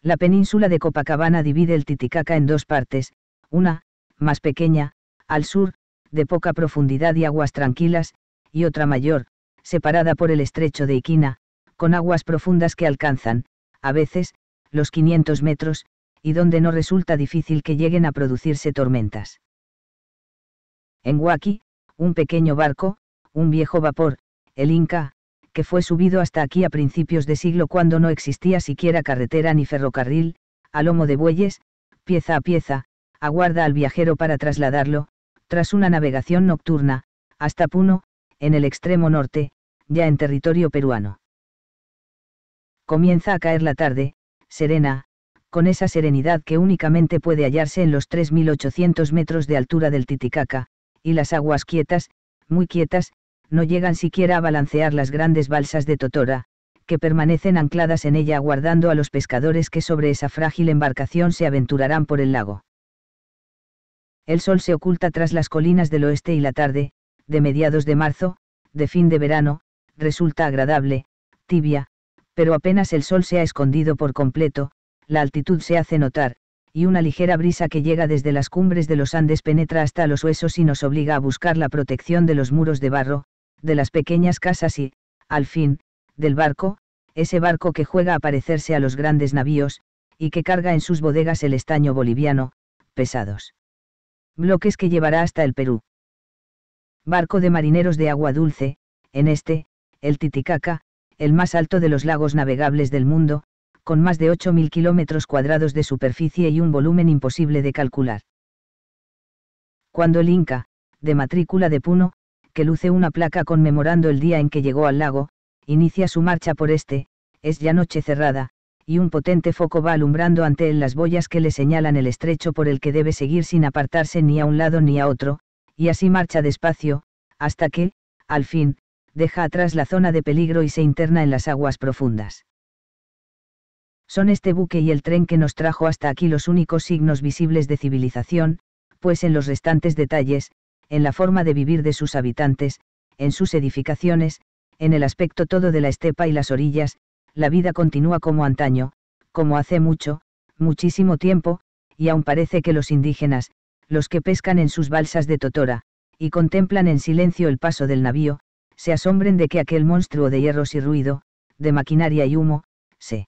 La península de Copacabana divide el Titicaca en dos partes, una, más pequeña, al sur, de poca profundidad y aguas tranquilas, y otra mayor, separada por el estrecho de Iquina, con aguas profundas que alcanzan, a veces, los 500 metros, y donde no resulta difícil que lleguen a producirse tormentas. En Huaki, un pequeño barco, un viejo vapor, el Inca, que fue subido hasta aquí a principios de siglo cuando no existía siquiera carretera ni ferrocarril, a lomo de bueyes, pieza a pieza, aguarda al viajero para trasladarlo, tras una navegación nocturna, hasta Puno, en el extremo norte, ya en territorio peruano. Comienza a caer la tarde, serena, con esa serenidad que únicamente puede hallarse en los 3.800 metros de altura del Titicaca, y las aguas quietas, muy quietas, no llegan siquiera a balancear las grandes balsas de Totora, que permanecen ancladas en ella aguardando a los pescadores que sobre esa frágil embarcación se aventurarán por el lago. El sol se oculta tras las colinas del oeste y la tarde, de mediados de marzo, de fin de verano, resulta agradable, tibia, pero apenas el sol se ha escondido por completo, la altitud se hace notar, y una ligera brisa que llega desde las cumbres de los Andes penetra hasta los huesos y nos obliga a buscar la protección de los muros de barro, de las pequeñas casas y, al fin, del barco, ese barco que juega a parecerse a los grandes navíos, y que carga en sus bodegas el estaño boliviano, pesados. Bloques que llevará hasta el Perú. Barco de marineros de agua dulce, en este, el Titicaca, el más alto de los lagos navegables del mundo, con más de 8.000 kilómetros cuadrados de superficie y un volumen imposible de calcular. Cuando el Inca, de matrícula de Puno, que luce una placa conmemorando el día en que llegó al lago, inicia su marcha por este, es ya noche cerrada, y un potente foco va alumbrando ante él las boyas que le señalan el estrecho por el que debe seguir sin apartarse ni a un lado ni a otro, y así marcha despacio, hasta que, al fin, deja atrás la zona de peligro y se interna en las aguas profundas. Son este buque y el tren que nos trajo hasta aquí los únicos signos visibles de civilización, pues en los restantes detalles, en la forma de vivir de sus habitantes, en sus edificaciones, en el aspecto todo de la estepa y las orillas, la vida continúa como antaño, como hace mucho, muchísimo tiempo, y aún parece que los indígenas, los que pescan en sus balsas de totora, y contemplan en silencio el paso del navío, se asombren de que aquel monstruo de hierros y ruido, de maquinaria y humo, se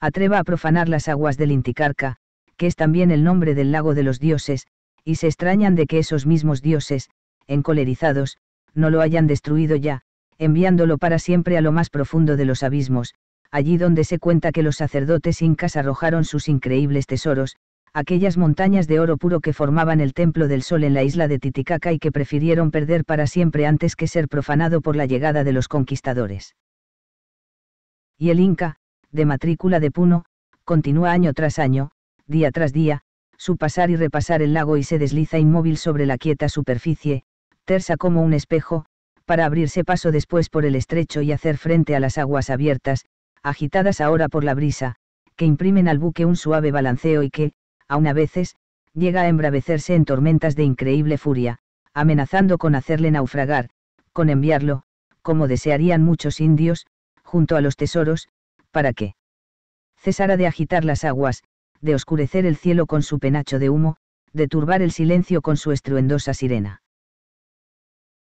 atreva a profanar las aguas del Inticarca, que es también el nombre del lago de los dioses, y se extrañan de que esos mismos dioses, encolerizados, no lo hayan destruido ya, enviándolo para siempre a lo más profundo de los abismos, allí donde se cuenta que los sacerdotes incas arrojaron sus increíbles tesoros, aquellas montañas de oro puro que formaban el templo del sol en la isla de Titicaca y que prefirieron perder para siempre antes que ser profanado por la llegada de los conquistadores. Y el Inca, de matrícula de Puno, continúa año tras año, día tras día, su pasar y repasar el lago y se desliza inmóvil sobre la quieta superficie, tersa como un espejo, para abrirse paso después por el estrecho y hacer frente a las aguas abiertas, agitadas ahora por la brisa, que imprimen al buque un suave balanceo y que, aun a veces, llega a embravecerse en tormentas de increíble furia, amenazando con hacerle naufragar, con enviarlo, como desearían muchos indios, junto a los tesoros, para que cesara de agitar las aguas, de oscurecer el cielo con su penacho de humo, de turbar el silencio con su estruendosa sirena.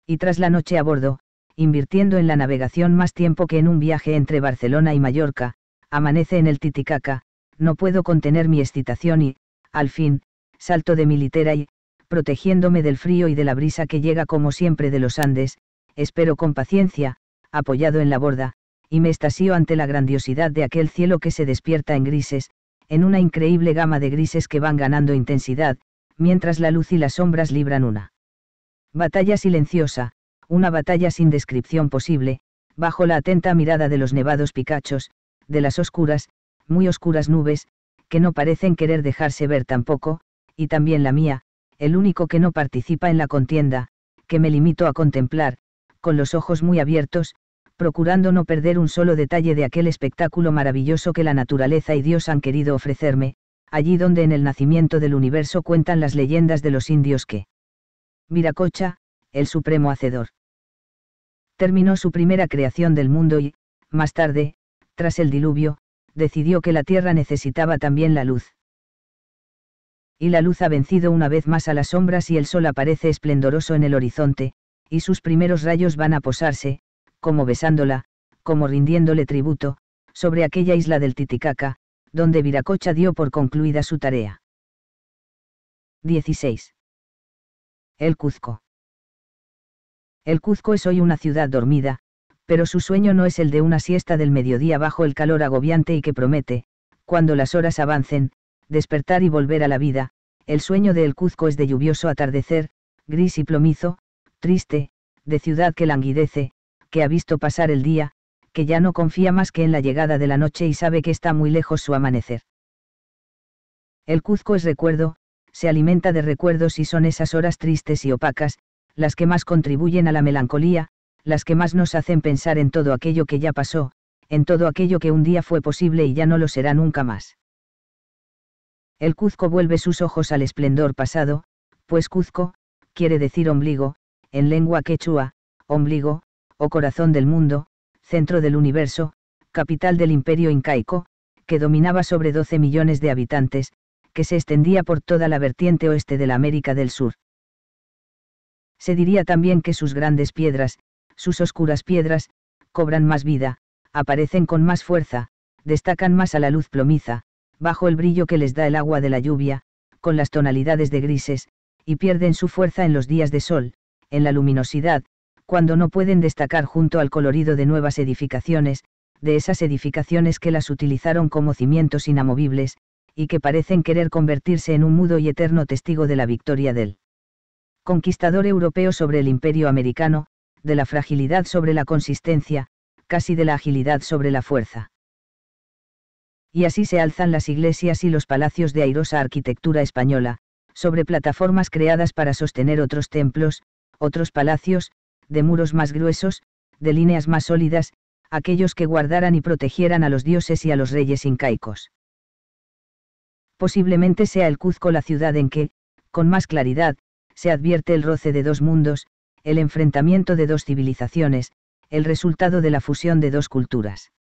Y tras la noche a bordo, invirtiendo en la navegación más tiempo que en un viaje entre Barcelona y Mallorca, amanece en el Titicaca, no puedo contener mi excitación y, al fin, salto de mi litera y, protegiéndome del frío y de la brisa que llega como siempre de los Andes, espero con paciencia, apoyado en la borda, y me estasío ante la grandiosidad de aquel cielo que se despierta en grises, en una increíble gama de grises que van ganando intensidad, mientras la luz y las sombras libran una. Batalla silenciosa, una batalla sin descripción posible, bajo la atenta mirada de los nevados picachos, de las oscuras, muy oscuras nubes, que no parecen querer dejarse ver tampoco, y también la mía, el único que no participa en la contienda, que me limito a contemplar, con los ojos muy abiertos, procurando no perder un solo detalle de aquel espectáculo maravilloso que la naturaleza y Dios han querido ofrecerme, allí donde en el nacimiento del universo cuentan las leyendas de los indios que. Miracocha, el supremo hacedor. Terminó su primera creación del mundo y, más tarde, tras el diluvio, decidió que la Tierra necesitaba también la luz. Y la luz ha vencido una vez más a las sombras y el sol aparece esplendoroso en el horizonte, y sus primeros rayos van a posarse, como besándola, como rindiéndole tributo, sobre aquella isla del Titicaca, donde Viracocha dio por concluida su tarea. 16. El Cuzco. El Cuzco es hoy una ciudad dormida, pero su sueño no es el de una siesta del mediodía bajo el calor agobiante y que promete, cuando las horas avancen, despertar y volver a la vida, el sueño de El Cuzco es de lluvioso atardecer, gris y plomizo, triste, de ciudad que languidece, que ha visto pasar el día, que ya no confía más que en la llegada de la noche y sabe que está muy lejos su amanecer. El Cuzco es recuerdo, se alimenta de recuerdos y son esas horas tristes y opacas, las que más contribuyen a la melancolía, las que más nos hacen pensar en todo aquello que ya pasó, en todo aquello que un día fue posible y ya no lo será nunca más. El Cuzco vuelve sus ojos al esplendor pasado, pues Cuzco, quiere decir ombligo, en lengua quechua, ombligo, o corazón del mundo, centro del universo, capital del imperio incaico, que dominaba sobre 12 millones de habitantes, que se extendía por toda la vertiente oeste de la América del Sur. Se diría también que sus grandes piedras, sus oscuras piedras, cobran más vida, aparecen con más fuerza, destacan más a la luz plomiza, bajo el brillo que les da el agua de la lluvia, con las tonalidades de grises, y pierden su fuerza en los días de sol, en la luminosidad, cuando no pueden destacar junto al colorido de nuevas edificaciones, de esas edificaciones que las utilizaron como cimientos inamovibles, y que parecen querer convertirse en un mudo y eterno testigo de la victoria del conquistador europeo sobre el imperio americano, de la fragilidad sobre la consistencia, casi de la agilidad sobre la fuerza. Y así se alzan las iglesias y los palacios de airosa arquitectura española, sobre plataformas creadas para sostener otros templos, otros palacios, de muros más gruesos, de líneas más sólidas, aquellos que guardaran y protegieran a los dioses y a los reyes incaicos. Posiblemente sea el Cuzco la ciudad en que, con más claridad, se advierte el roce de dos mundos, el enfrentamiento de dos civilizaciones, el resultado de la fusión de dos culturas.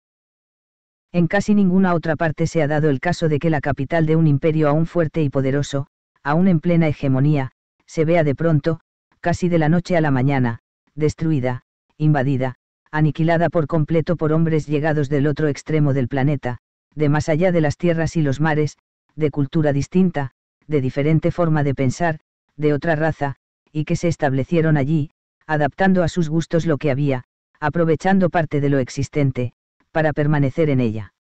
En casi ninguna otra parte se ha dado el caso de que la capital de un imperio aún fuerte y poderoso, aún en plena hegemonía, se vea de pronto, casi de la noche a la mañana, destruida, invadida, aniquilada por completo por hombres llegados del otro extremo del planeta, de más allá de las tierras y los mares, de cultura distinta, de diferente forma de pensar, de otra raza, y que se establecieron allí, adaptando a sus gustos lo que había, aprovechando parte de lo existente, para permanecer en ella.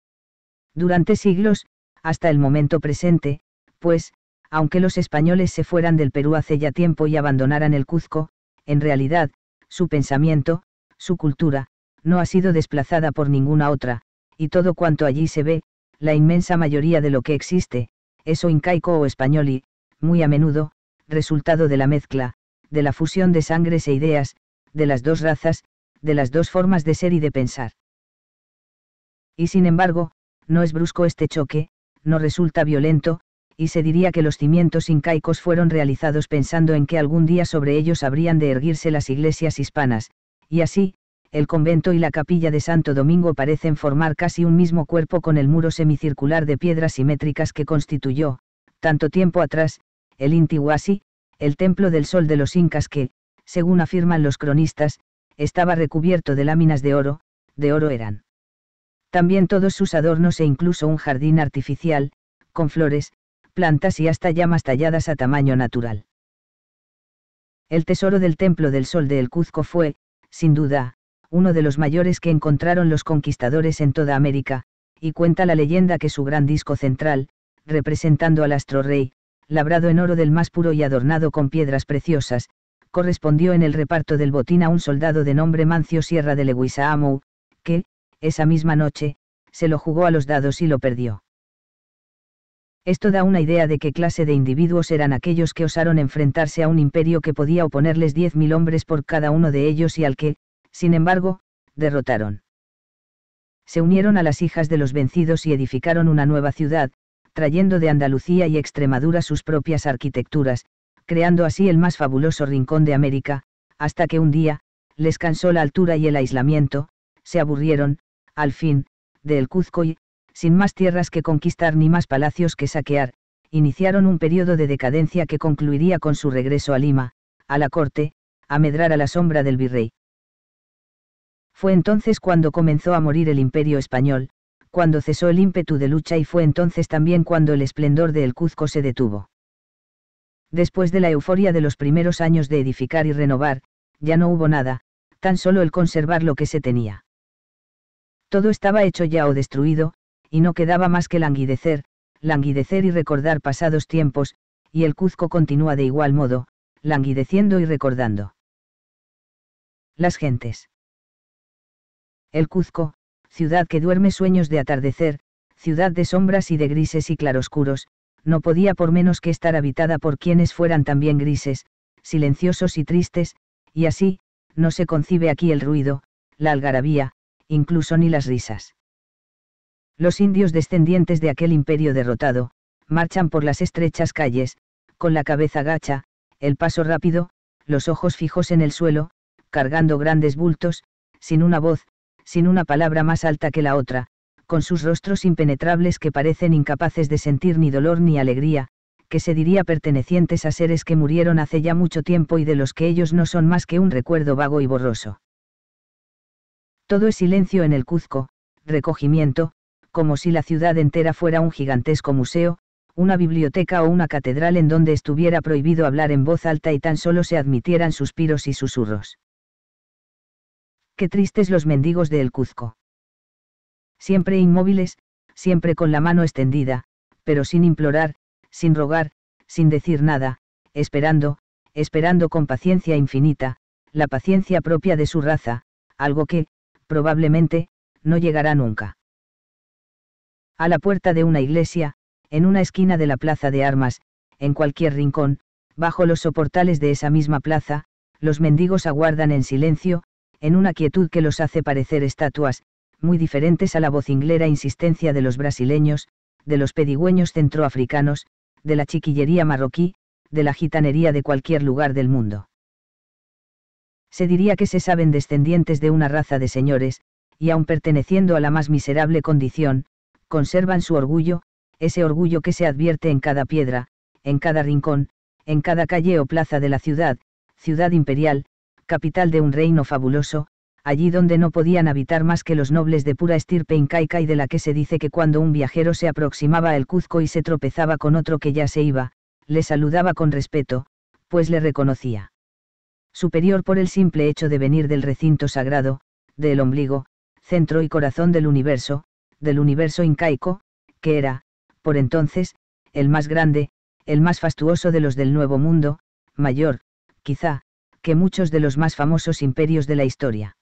Durante siglos, hasta el momento presente, pues, aunque los españoles se fueran del Perú hace ya tiempo y abandonaran el Cuzco, en realidad, su pensamiento, su cultura, no ha sido desplazada por ninguna otra, y todo cuanto allí se ve, la inmensa mayoría de lo que existe, es o incaico o español y, muy a menudo, resultado de la mezcla, de la fusión de sangres e ideas, de las dos razas, de las dos formas de ser y de pensar. Y sin embargo, no es brusco este choque, no resulta violento, y se diría que los cimientos incaicos fueron realizados pensando en que algún día sobre ellos habrían de erguirse las iglesias hispanas, y así, el convento y la capilla de Santo Domingo parecen formar casi un mismo cuerpo con el muro semicircular de piedras simétricas que constituyó, tanto tiempo atrás, el Intihuasi, el templo del sol de los incas que, según afirman los cronistas, estaba recubierto de láminas de oro, de oro eran. También todos sus adornos e incluso un jardín artificial, con flores, plantas y hasta llamas talladas a tamaño natural. El tesoro del templo del sol de El Cuzco fue, sin duda, uno de los mayores que encontraron los conquistadores en toda América, y cuenta la leyenda que su gran disco central, representando al astro rey, labrado en oro del más puro y adornado con piedras preciosas, correspondió en el reparto del botín a un soldado de nombre Mancio Sierra de Leguizamo, que, esa misma noche, se lo jugó a los dados y lo perdió. Esto da una idea de qué clase de individuos eran aquellos que osaron enfrentarse a un imperio que podía oponerles diez mil hombres por cada uno de ellos y al que, sin embargo, derrotaron. Se unieron a las hijas de los vencidos y edificaron una nueva ciudad, trayendo de Andalucía y Extremadura sus propias arquitecturas, creando así el más fabuloso rincón de América, hasta que un día, les cansó la altura y el aislamiento, se aburrieron, al fin, de El Cuzco y, sin más tierras que conquistar ni más palacios que saquear, iniciaron un periodo de decadencia que concluiría con su regreso a Lima, a la corte, a medrar a la sombra del virrey. Fue entonces cuando comenzó a morir el imperio español, cuando cesó el ímpetu de lucha y fue entonces también cuando el esplendor de El Cuzco se detuvo. Después de la euforia de los primeros años de edificar y renovar, ya no hubo nada, tan solo el conservar lo que se tenía. Todo estaba hecho ya o destruido, y no quedaba más que languidecer, languidecer y recordar pasados tiempos, y el Cuzco continúa de igual modo, languideciendo y recordando. Las gentes. El Cuzco, ciudad que duerme sueños de atardecer, ciudad de sombras y de grises y claroscuros, no podía por menos que estar habitada por quienes fueran también grises, silenciosos y tristes, y así, no se concibe aquí el ruido, la algarabía, incluso ni las risas. Los indios descendientes de aquel imperio derrotado, marchan por las estrechas calles, con la cabeza gacha, el paso rápido, los ojos fijos en el suelo, cargando grandes bultos, sin una voz, sin una palabra más alta que la otra, con sus rostros impenetrables que parecen incapaces de sentir ni dolor ni alegría, que se diría pertenecientes a seres que murieron hace ya mucho tiempo y de los que ellos no son más que un recuerdo vago y borroso. Todo es silencio en el Cuzco, recogimiento, como si la ciudad entera fuera un gigantesco museo, una biblioteca o una catedral en donde estuviera prohibido hablar en voz alta y tan solo se admitieran suspiros y susurros qué tristes los mendigos de El Cuzco. Siempre inmóviles, siempre con la mano extendida, pero sin implorar, sin rogar, sin decir nada, esperando, esperando con paciencia infinita, la paciencia propia de su raza, algo que, probablemente, no llegará nunca. A la puerta de una iglesia, en una esquina de la plaza de armas, en cualquier rincón, bajo los soportales de esa misma plaza, los mendigos aguardan en silencio, en una quietud que los hace parecer estatuas, muy diferentes a la vocinglera insistencia de los brasileños, de los pedigüeños centroafricanos, de la chiquillería marroquí, de la gitanería de cualquier lugar del mundo. Se diría que se saben descendientes de una raza de señores, y aun perteneciendo a la más miserable condición, conservan su orgullo, ese orgullo que se advierte en cada piedra, en cada rincón, en cada calle o plaza de la ciudad, ciudad imperial, capital de un reino fabuloso, allí donde no podían habitar más que los nobles de pura estirpe incaica y de la que se dice que cuando un viajero se aproximaba al Cuzco y se tropezaba con otro que ya se iba, le saludaba con respeto, pues le reconocía. Superior por el simple hecho de venir del recinto sagrado, del ombligo, centro y corazón del universo, del universo incaico, que era, por entonces, el más grande, el más fastuoso de los del Nuevo Mundo, mayor, quizá, que muchos de los más famosos imperios de la historia.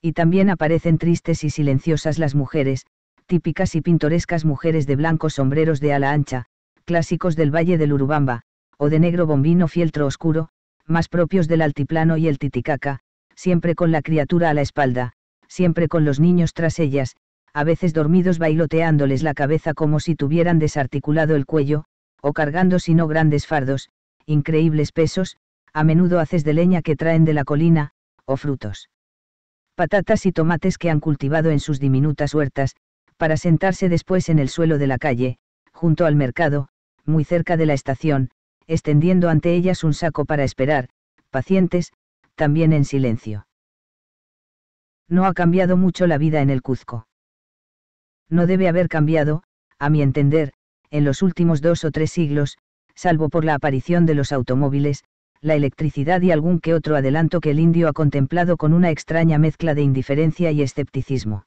Y también aparecen tristes y silenciosas las mujeres, típicas y pintorescas mujeres de blancos sombreros de ala ancha, clásicos del Valle del Urubamba, o de negro bombino fieltro oscuro, más propios del altiplano y el Titicaca, siempre con la criatura a la espalda, siempre con los niños tras ellas, a veces dormidos bailoteándoles la cabeza como si tuvieran desarticulado el cuello, o cargando si no grandes fardos, increíbles pesos, a menudo haces de leña que traen de la colina, o frutos. Patatas y tomates que han cultivado en sus diminutas huertas, para sentarse después en el suelo de la calle, junto al mercado, muy cerca de la estación, extendiendo ante ellas un saco para esperar, pacientes, también en silencio. No ha cambiado mucho la vida en el Cuzco. No debe haber cambiado, a mi entender, en los últimos dos o tres siglos, salvo por la aparición de los automóviles, la electricidad y algún que otro adelanto que el indio ha contemplado con una extraña mezcla de indiferencia y escepticismo.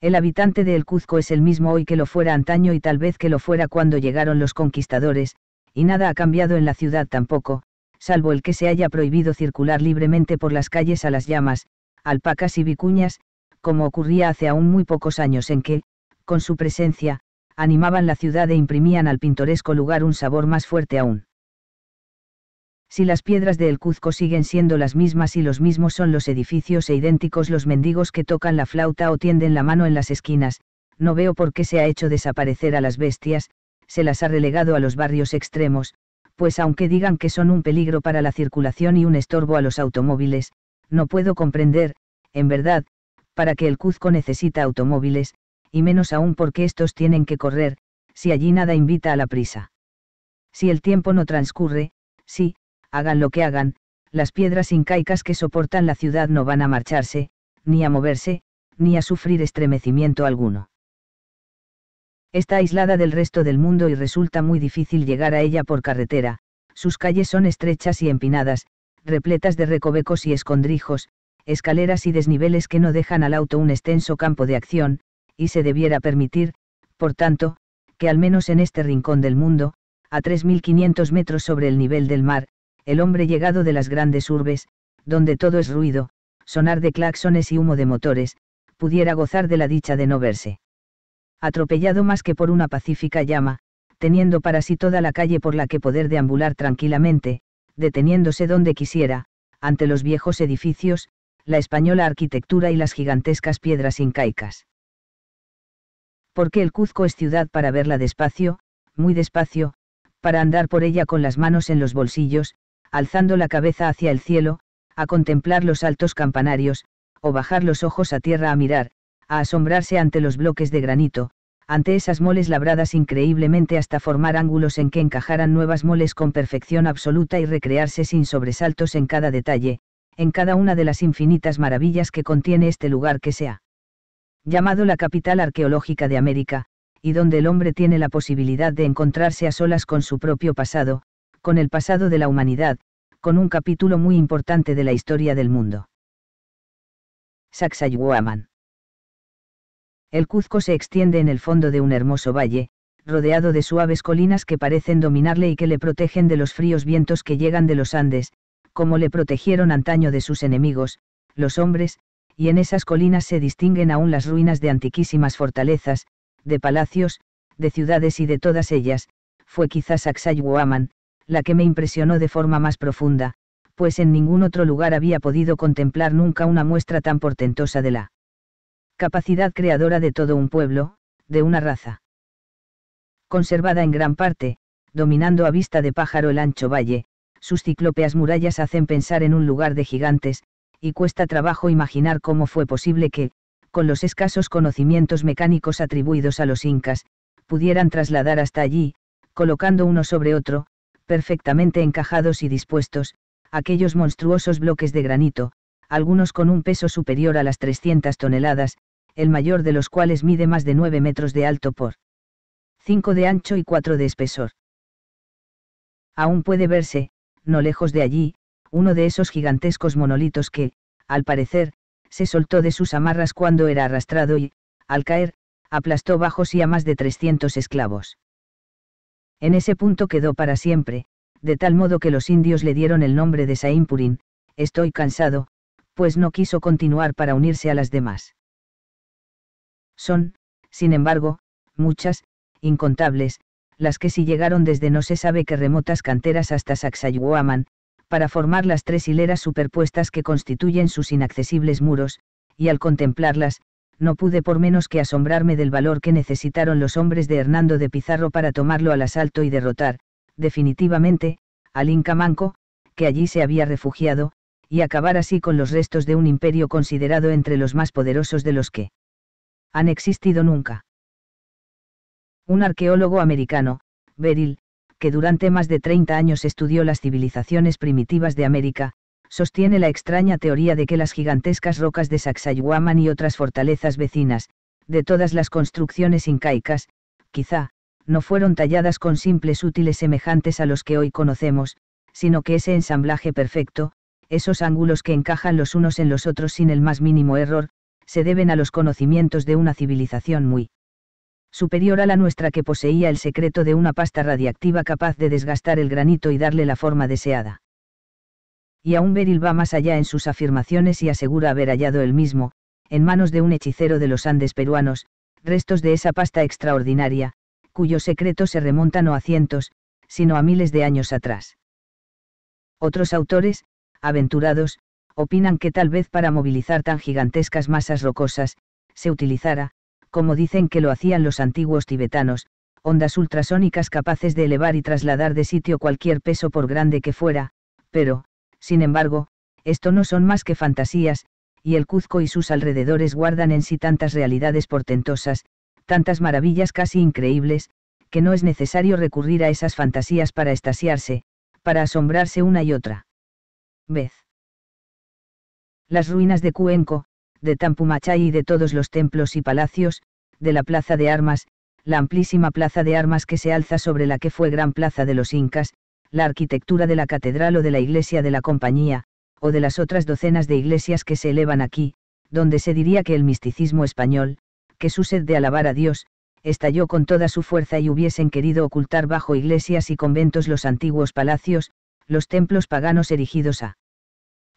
El habitante de El Cuzco es el mismo hoy que lo fuera antaño y tal vez que lo fuera cuando llegaron los conquistadores, y nada ha cambiado en la ciudad tampoco, salvo el que se haya prohibido circular libremente por las calles a las llamas, alpacas y vicuñas, como ocurría hace aún muy pocos años en que, con su presencia, animaban la ciudad e imprimían al pintoresco lugar un sabor más fuerte aún si las piedras de El Cuzco siguen siendo las mismas y los mismos son los edificios e idénticos los mendigos que tocan la flauta o tienden la mano en las esquinas, no veo por qué se ha hecho desaparecer a las bestias, se las ha relegado a los barrios extremos, pues aunque digan que son un peligro para la circulación y un estorbo a los automóviles, no puedo comprender, en verdad, para qué el Cuzco necesita automóviles, y menos aún por qué estos tienen que correr, si allí nada invita a la prisa. Si el tiempo no transcurre, sí hagan lo que hagan, las piedras incaicas que soportan la ciudad no van a marcharse, ni a moverse, ni a sufrir estremecimiento alguno. Está aislada del resto del mundo y resulta muy difícil llegar a ella por carretera, sus calles son estrechas y empinadas, repletas de recovecos y escondrijos, escaleras y desniveles que no dejan al auto un extenso campo de acción, y se debiera permitir, por tanto, que al menos en este rincón del mundo, a 3.500 metros sobre el nivel del mar, el hombre llegado de las grandes urbes, donde todo es ruido, sonar de claxones y humo de motores, pudiera gozar de la dicha de no verse. Atropellado más que por una pacífica llama, teniendo para sí toda la calle por la que poder deambular tranquilamente, deteniéndose donde quisiera, ante los viejos edificios, la española arquitectura y las gigantescas piedras incaicas. Porque el Cuzco es ciudad para verla despacio, muy despacio, para andar por ella con las manos en los bolsillos, alzando la cabeza hacia el cielo, a contemplar los altos campanarios, o bajar los ojos a tierra a mirar, a asombrarse ante los bloques de granito, ante esas moles labradas increíblemente hasta formar ángulos en que encajaran nuevas moles con perfección absoluta y recrearse sin sobresaltos en cada detalle, en cada una de las infinitas maravillas que contiene este lugar que sea llamado la capital arqueológica de América, y donde el hombre tiene la posibilidad de encontrarse a solas con su propio pasado, con el pasado de la humanidad, con un capítulo muy importante de la historia del mundo. Sacsayhuaman. El Cuzco se extiende en el fondo de un hermoso valle, rodeado de suaves colinas que parecen dominarle y que le protegen de los fríos vientos que llegan de los Andes, como le protegieron antaño de sus enemigos, los hombres, y en esas colinas se distinguen aún las ruinas de antiquísimas fortalezas, de palacios, de ciudades y de todas ellas, fue quizás Sacsayhuaman, la que me impresionó de forma más profunda, pues en ningún otro lugar había podido contemplar nunca una muestra tan portentosa de la capacidad creadora de todo un pueblo, de una raza. Conservada en gran parte, dominando a vista de pájaro el ancho valle, sus ciclópeas murallas hacen pensar en un lugar de gigantes, y cuesta trabajo imaginar cómo fue posible que, con los escasos conocimientos mecánicos atribuidos a los incas, pudieran trasladar hasta allí, colocando uno sobre otro, perfectamente encajados y dispuestos, aquellos monstruosos bloques de granito, algunos con un peso superior a las 300 toneladas, el mayor de los cuales mide más de 9 metros de alto por 5 de ancho y 4 de espesor. Aún puede verse, no lejos de allí, uno de esos gigantescos monolitos que, al parecer, se soltó de sus amarras cuando era arrastrado y, al caer, aplastó bajos y a más de 300 esclavos. En ese punto quedó para siempre, de tal modo que los indios le dieron el nombre de Saimpurin, estoy cansado, pues no quiso continuar para unirse a las demás. Son, sin embargo, muchas, incontables, las que si llegaron desde no se sabe qué remotas canteras hasta Saxayuaman, para formar las tres hileras superpuestas que constituyen sus inaccesibles muros, y al contemplarlas, no pude por menos que asombrarme del valor que necesitaron los hombres de Hernando de Pizarro para tomarlo al asalto y derrotar, definitivamente, al Inca Manco, que allí se había refugiado, y acabar así con los restos de un imperio considerado entre los más poderosos de los que han existido nunca. Un arqueólogo americano, Beryl, que durante más de 30 años estudió las civilizaciones primitivas de América, sostiene la extraña teoría de que las gigantescas rocas de Sacsayhuaman y otras fortalezas vecinas, de todas las construcciones incaicas, quizá, no fueron talladas con simples útiles semejantes a los que hoy conocemos, sino que ese ensamblaje perfecto, esos ángulos que encajan los unos en los otros sin el más mínimo error, se deben a los conocimientos de una civilización muy superior a la nuestra que poseía el secreto de una pasta radiactiva capaz de desgastar el granito y darle la forma deseada y aún Beryl va más allá en sus afirmaciones y asegura haber hallado el mismo, en manos de un hechicero de los Andes peruanos, restos de esa pasta extraordinaria, cuyo secreto se remonta no a cientos, sino a miles de años atrás. Otros autores, aventurados, opinan que tal vez para movilizar tan gigantescas masas rocosas, se utilizara, como dicen que lo hacían los antiguos tibetanos, ondas ultrasónicas capaces de elevar y trasladar de sitio cualquier peso por grande que fuera, pero, sin embargo, esto no son más que fantasías, y el Cuzco y sus alrededores guardan en sí tantas realidades portentosas, tantas maravillas casi increíbles, que no es necesario recurrir a esas fantasías para estasiarse, para asombrarse una y otra. Vez. Las ruinas de Cuenco, de Tampumachay y de todos los templos y palacios, de la plaza de armas, la amplísima plaza de armas que se alza sobre la que fue gran plaza de los incas, la arquitectura de la catedral o de la iglesia de la compañía, o de las otras docenas de iglesias que se elevan aquí, donde se diría que el misticismo español, que su sed de alabar a Dios, estalló con toda su fuerza y hubiesen querido ocultar bajo iglesias y conventos los antiguos palacios, los templos paganos erigidos a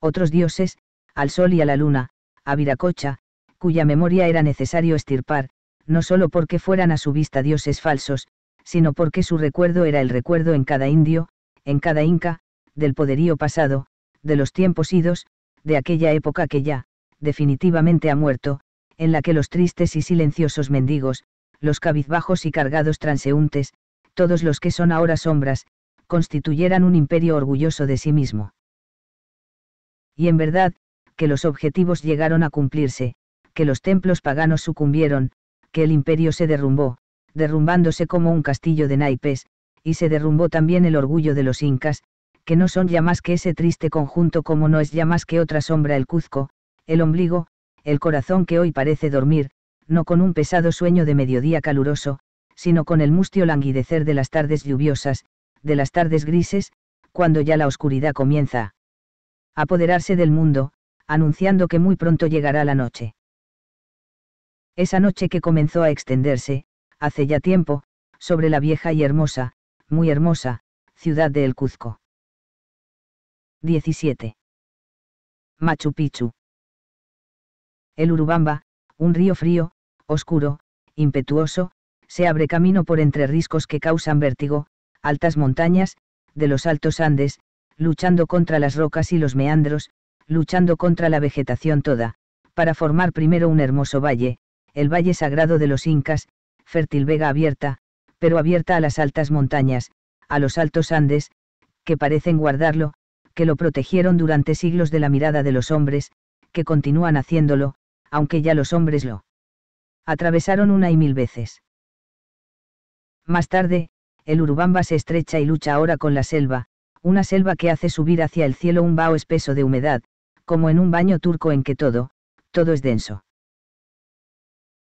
otros dioses, al sol y a la luna, a Viracocha, cuya memoria era necesario estirpar, no solo porque fueran a su vista dioses falsos, sino porque su recuerdo era el recuerdo en cada indio, en cada inca, del poderío pasado, de los tiempos idos, de aquella época que ya, definitivamente ha muerto, en la que los tristes y silenciosos mendigos, los cabizbajos y cargados transeúntes, todos los que son ahora sombras, constituyeran un imperio orgulloso de sí mismo. Y en verdad, que los objetivos llegaron a cumplirse, que los templos paganos sucumbieron, que el imperio se derrumbó, derrumbándose como un castillo de naipes, y se derrumbó también el orgullo de los incas, que no son ya más que ese triste conjunto como no es ya más que otra sombra el Cuzco, el ombligo, el corazón que hoy parece dormir, no con un pesado sueño de mediodía caluroso, sino con el mustio languidecer de las tardes lluviosas, de las tardes grises, cuando ya la oscuridad comienza a apoderarse del mundo, anunciando que muy pronto llegará la noche. Esa noche que comenzó a extenderse, hace ya tiempo, sobre la vieja y hermosa, muy hermosa, ciudad de El Cuzco. 17. Machu Picchu. El Urubamba, un río frío, oscuro, impetuoso, se abre camino por entre riscos que causan vértigo, altas montañas, de los altos Andes, luchando contra las rocas y los meandros, luchando contra la vegetación toda, para formar primero un hermoso valle, el Valle Sagrado de los Incas, fértil vega abierta, pero abierta a las altas montañas, a los altos Andes, que parecen guardarlo, que lo protegieron durante siglos de la mirada de los hombres, que continúan haciéndolo, aunque ya los hombres lo atravesaron una y mil veces. Más tarde, el Urubamba se estrecha y lucha ahora con la selva, una selva que hace subir hacia el cielo un vaho espeso de humedad, como en un baño turco en que todo, todo es denso.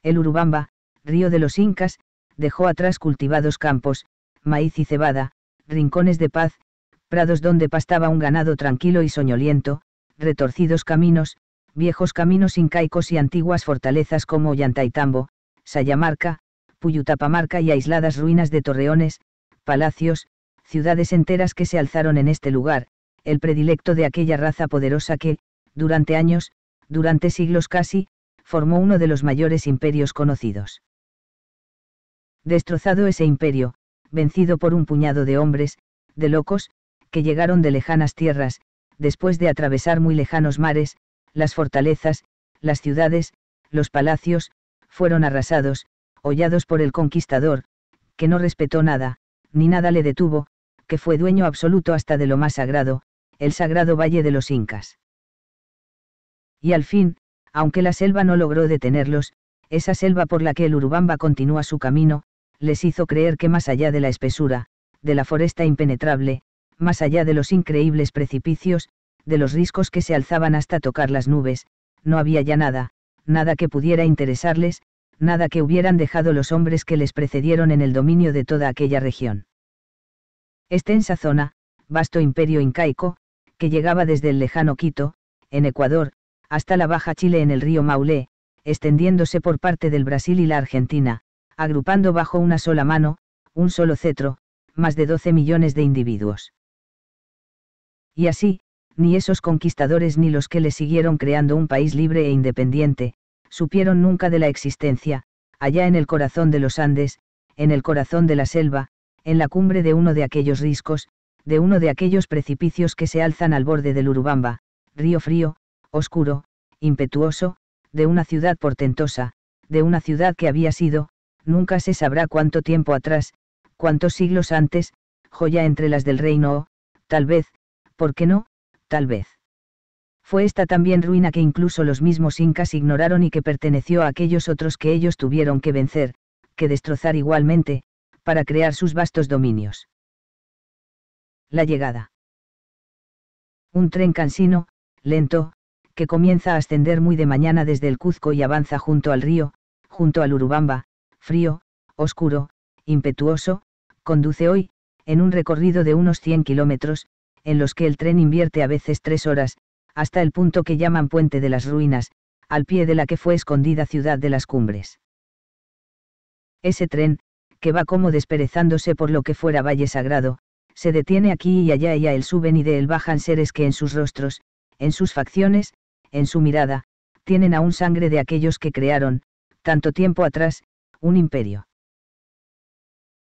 El Urubamba, río de los Incas, dejó atrás cultivados campos, maíz y cebada, rincones de paz, prados donde pastaba un ganado tranquilo y soñoliento, retorcidos caminos, viejos caminos incaicos y antiguas fortalezas como Ollantaytambo, Sayamarca, Puyutapamarca y aisladas ruinas de torreones, palacios, ciudades enteras que se alzaron en este lugar, el predilecto de aquella raza poderosa que, durante años, durante siglos casi, formó uno de los mayores imperios conocidos. Destrozado ese imperio, vencido por un puñado de hombres, de locos, que llegaron de lejanas tierras, después de atravesar muy lejanos mares, las fortalezas, las ciudades, los palacios, fueron arrasados, hollados por el conquistador, que no respetó nada, ni nada le detuvo, que fue dueño absoluto hasta de lo más sagrado, el sagrado valle de los incas. Y al fin, aunque la selva no logró detenerlos, esa selva por la que el Urubamba continúa su camino, les hizo creer que más allá de la espesura, de la foresta impenetrable, más allá de los increíbles precipicios, de los riscos que se alzaban hasta tocar las nubes, no había ya nada, nada que pudiera interesarles, nada que hubieran dejado los hombres que les precedieron en el dominio de toda aquella región. Extensa zona, vasto imperio incaico, que llegaba desde el lejano Quito, en Ecuador, hasta la Baja Chile en el río Maule, extendiéndose por parte del Brasil y la Argentina, agrupando bajo una sola mano, un solo cetro, más de 12 millones de individuos. Y así, ni esos conquistadores ni los que le siguieron creando un país libre e independiente, supieron nunca de la existencia, allá en el corazón de los Andes, en el corazón de la selva, en la cumbre de uno de aquellos riscos, de uno de aquellos precipicios que se alzan al borde del Urubamba, río frío, oscuro, impetuoso, de una ciudad portentosa, de una ciudad que había sido, nunca se sabrá cuánto tiempo atrás, cuántos siglos antes, joya entre las del reino o, tal vez, ¿por qué no? Tal vez. Fue esta también ruina que incluso los mismos incas ignoraron y que perteneció a aquellos otros que ellos tuvieron que vencer, que destrozar igualmente, para crear sus vastos dominios. La llegada. Un tren cansino, lento, que comienza a ascender muy de mañana desde el Cuzco y avanza junto al río, junto al Urubamba, frío, oscuro, impetuoso, conduce hoy, en un recorrido de unos 100 kilómetros, en los que el tren invierte a veces tres horas, hasta el punto que llaman Puente de las Ruinas, al pie de la que fue escondida Ciudad de las Cumbres. Ese tren, que va como desperezándose por lo que fuera Valle Sagrado, se detiene aquí y allá y a él suben y de él bajan seres que en sus rostros, en sus facciones, en su mirada, tienen aún sangre de aquellos que crearon, tanto tiempo atrás, un imperio.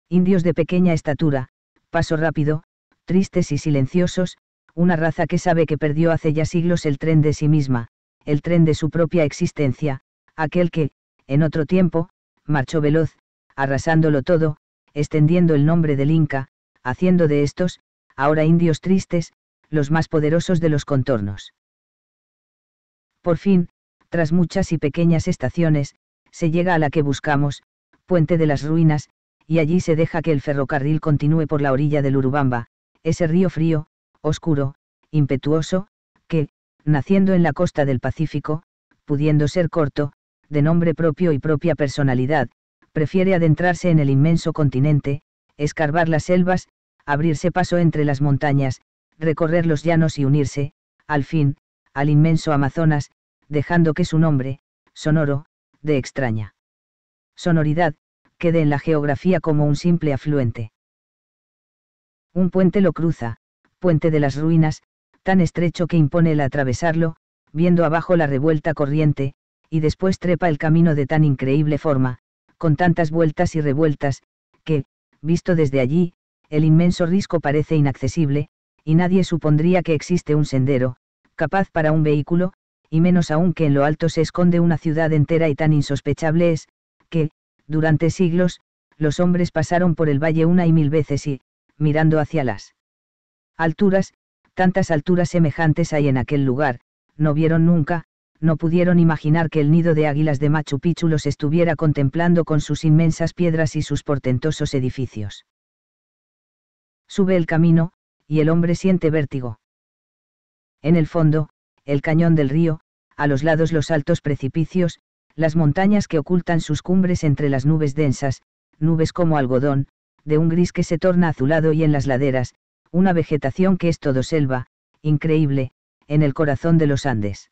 Indios de pequeña estatura, paso rápido, tristes y silenciosos, una raza que sabe que perdió hace ya siglos el tren de sí misma, el tren de su propia existencia, aquel que, en otro tiempo, marchó veloz, arrasándolo todo, extendiendo el nombre del Inca, haciendo de estos, ahora indios tristes, los más poderosos de los contornos. Por fin, tras muchas y pequeñas estaciones, se llega a la que buscamos, puente de las ruinas, y allí se deja que el ferrocarril continúe por la orilla del Urubamba, ese río frío, oscuro, impetuoso, que, naciendo en la costa del Pacífico, pudiendo ser corto, de nombre propio y propia personalidad, prefiere adentrarse en el inmenso continente, escarbar las selvas, abrirse paso entre las montañas, recorrer los llanos y unirse, al fin, al inmenso Amazonas, dejando que su nombre, sonoro, de extraña sonoridad, quede en la geografía como un simple afluente. Un puente lo cruza, puente de las ruinas, tan estrecho que impone el atravesarlo, viendo abajo la revuelta corriente, y después trepa el camino de tan increíble forma, con tantas vueltas y revueltas, que, visto desde allí, el inmenso risco parece inaccesible, y nadie supondría que existe un sendero, capaz para un vehículo, y menos aún que en lo alto se esconde una ciudad entera y tan insospechable es, que, durante siglos, los hombres pasaron por el valle una y mil veces y, mirando hacia las alturas, tantas alturas semejantes hay en aquel lugar, no vieron nunca, no pudieron imaginar que el nido de águilas de Machu Picchu los estuviera contemplando con sus inmensas piedras y sus portentosos edificios. Sube el camino, y el hombre siente vértigo. En el fondo, el cañón del río, a los lados los altos precipicios, las montañas que ocultan sus cumbres entre las nubes densas, nubes como algodón, de un gris que se torna azulado y en las laderas, una vegetación que es todo selva, increíble, en el corazón de los Andes.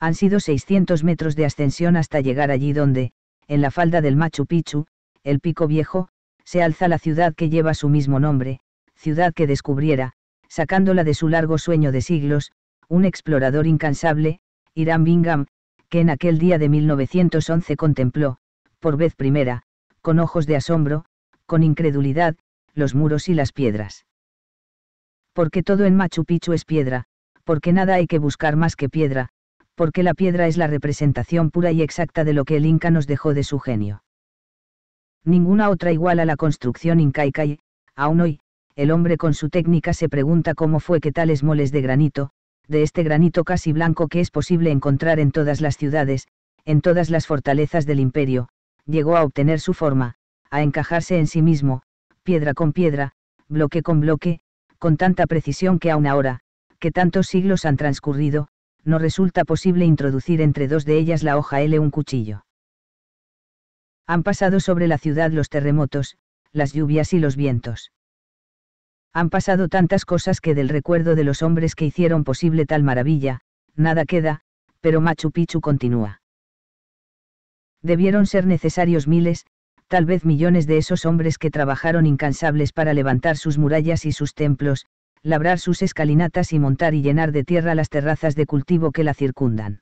Han sido 600 metros de ascensión hasta llegar allí donde, en la falda del Machu Picchu, el pico viejo, se alza la ciudad que lleva su mismo nombre, ciudad que descubriera, sacándola de su largo sueño de siglos, un explorador incansable, Irán Bingham, que en aquel día de 1911 contempló, por vez primera, con ojos de asombro, con incredulidad, los muros y las piedras. Porque todo en Machu Picchu es piedra, porque nada hay que buscar más que piedra, porque la piedra es la representación pura y exacta de lo que el Inca nos dejó de su genio. Ninguna otra igual a la construcción incaica y, aún hoy, el hombre con su técnica se pregunta cómo fue que tales moles de granito, de este granito casi blanco que es posible encontrar en todas las ciudades, en todas las fortalezas del imperio, llegó a obtener su forma, a encajarse en sí mismo, piedra con piedra, bloque con bloque, con tanta precisión que aún ahora, que tantos siglos han transcurrido, no resulta posible introducir entre dos de ellas la hoja L un cuchillo. Han pasado sobre la ciudad los terremotos, las lluvias y los vientos. Han pasado tantas cosas que del recuerdo de los hombres que hicieron posible tal maravilla, nada queda, pero Machu Picchu continúa. Debieron ser necesarios miles, tal vez millones de esos hombres que trabajaron incansables para levantar sus murallas y sus templos, labrar sus escalinatas y montar y llenar de tierra las terrazas de cultivo que la circundan.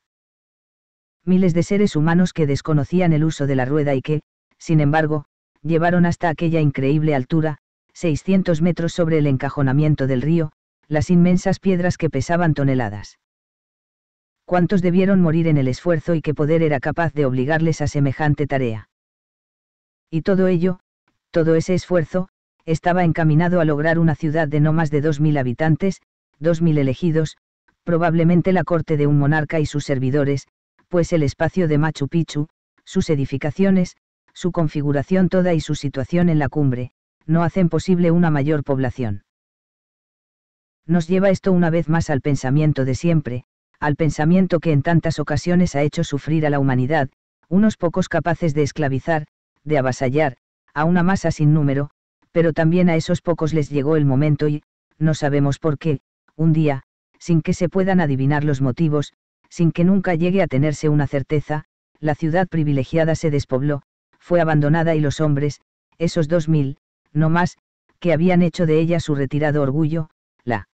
Miles de seres humanos que desconocían el uso de la rueda y que, sin embargo, llevaron hasta aquella increíble altura, 600 metros sobre el encajonamiento del río, las inmensas piedras que pesaban toneladas. ¿Cuántos debieron morir en el esfuerzo y qué poder era capaz de obligarles a semejante tarea? Y todo ello, todo ese esfuerzo, estaba encaminado a lograr una ciudad de no más de 2.000 habitantes, dos 2.000 elegidos, probablemente la corte de un monarca y sus servidores, pues el espacio de Machu Picchu, sus edificaciones, su configuración toda y su situación en la cumbre, no hacen posible una mayor población. Nos lleva esto una vez más al pensamiento de siempre, al pensamiento que en tantas ocasiones ha hecho sufrir a la humanidad, unos pocos capaces de esclavizar, de avasallar, a una masa sin número, pero también a esos pocos les llegó el momento y, no sabemos por qué, un día, sin que se puedan adivinar los motivos, sin que nunca llegue a tenerse una certeza, la ciudad privilegiada se despobló, fue abandonada y los hombres, esos dos mil, no más, que habían hecho de ella su retirado orgullo, la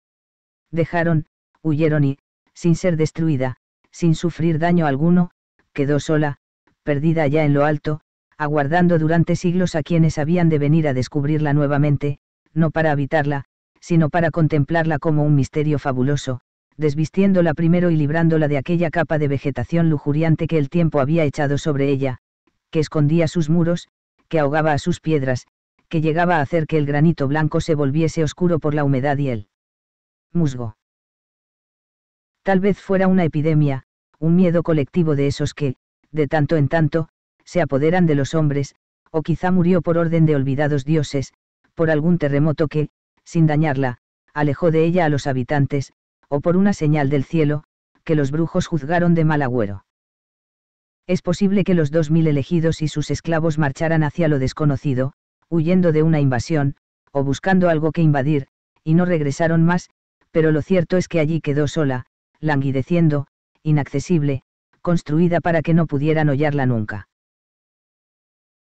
dejaron, huyeron y, sin ser destruida, sin sufrir daño alguno, quedó sola, perdida allá en lo alto, aguardando durante siglos a quienes habían de venir a descubrirla nuevamente, no para habitarla, sino para contemplarla como un misterio fabuloso, desvistiéndola primero y librándola de aquella capa de vegetación lujuriante que el tiempo había echado sobre ella, que escondía sus muros, que ahogaba a sus piedras, que llegaba a hacer que el granito blanco se volviese oscuro por la humedad y el musgo. Tal vez fuera una epidemia, un miedo colectivo de esos que, de tanto en tanto, se apoderan de los hombres, o quizá murió por orden de olvidados dioses, por algún terremoto que, sin dañarla, alejó de ella a los habitantes, o por una señal del cielo, que los brujos juzgaron de mal agüero. Es posible que los dos mil elegidos y sus esclavos marcharan hacia lo desconocido, huyendo de una invasión, o buscando algo que invadir, y no regresaron más, pero lo cierto es que allí quedó sola, languideciendo, inaccesible, construida para que no pudieran hollarla nunca.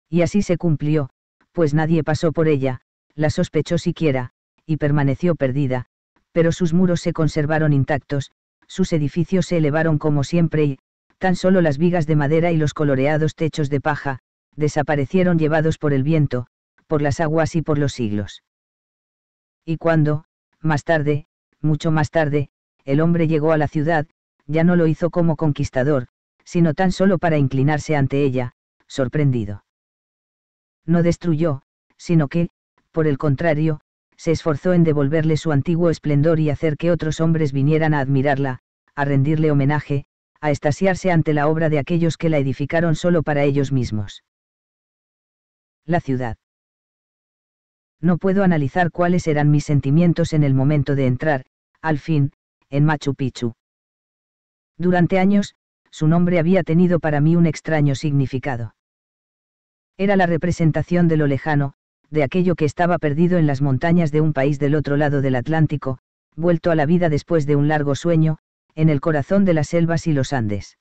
Y así se cumplió, pues nadie pasó por ella, la sospechó siquiera, y permaneció perdida, pero sus muros se conservaron intactos, sus edificios se elevaron como siempre y, tan solo las vigas de madera y los coloreados techos de paja, desaparecieron llevados por el viento, por las aguas y por los siglos. Y cuando, más tarde, mucho más tarde, el hombre llegó a la ciudad, ya no lo hizo como conquistador, sino tan solo para inclinarse ante ella, sorprendido. No destruyó, sino que, por el contrario, se esforzó en devolverle su antiguo esplendor y hacer que otros hombres vinieran a admirarla, a rendirle homenaje, a estasiarse ante la obra de aquellos que la edificaron solo para ellos mismos. La ciudad. No puedo analizar cuáles eran mis sentimientos en el momento de entrar, al fin, en Machu Picchu. Durante años, su nombre había tenido para mí un extraño significado. Era la representación de lo lejano, de aquello que estaba perdido en las montañas de un país del otro lado del Atlántico, vuelto a la vida después de un largo sueño, en el corazón de las selvas y los Andes.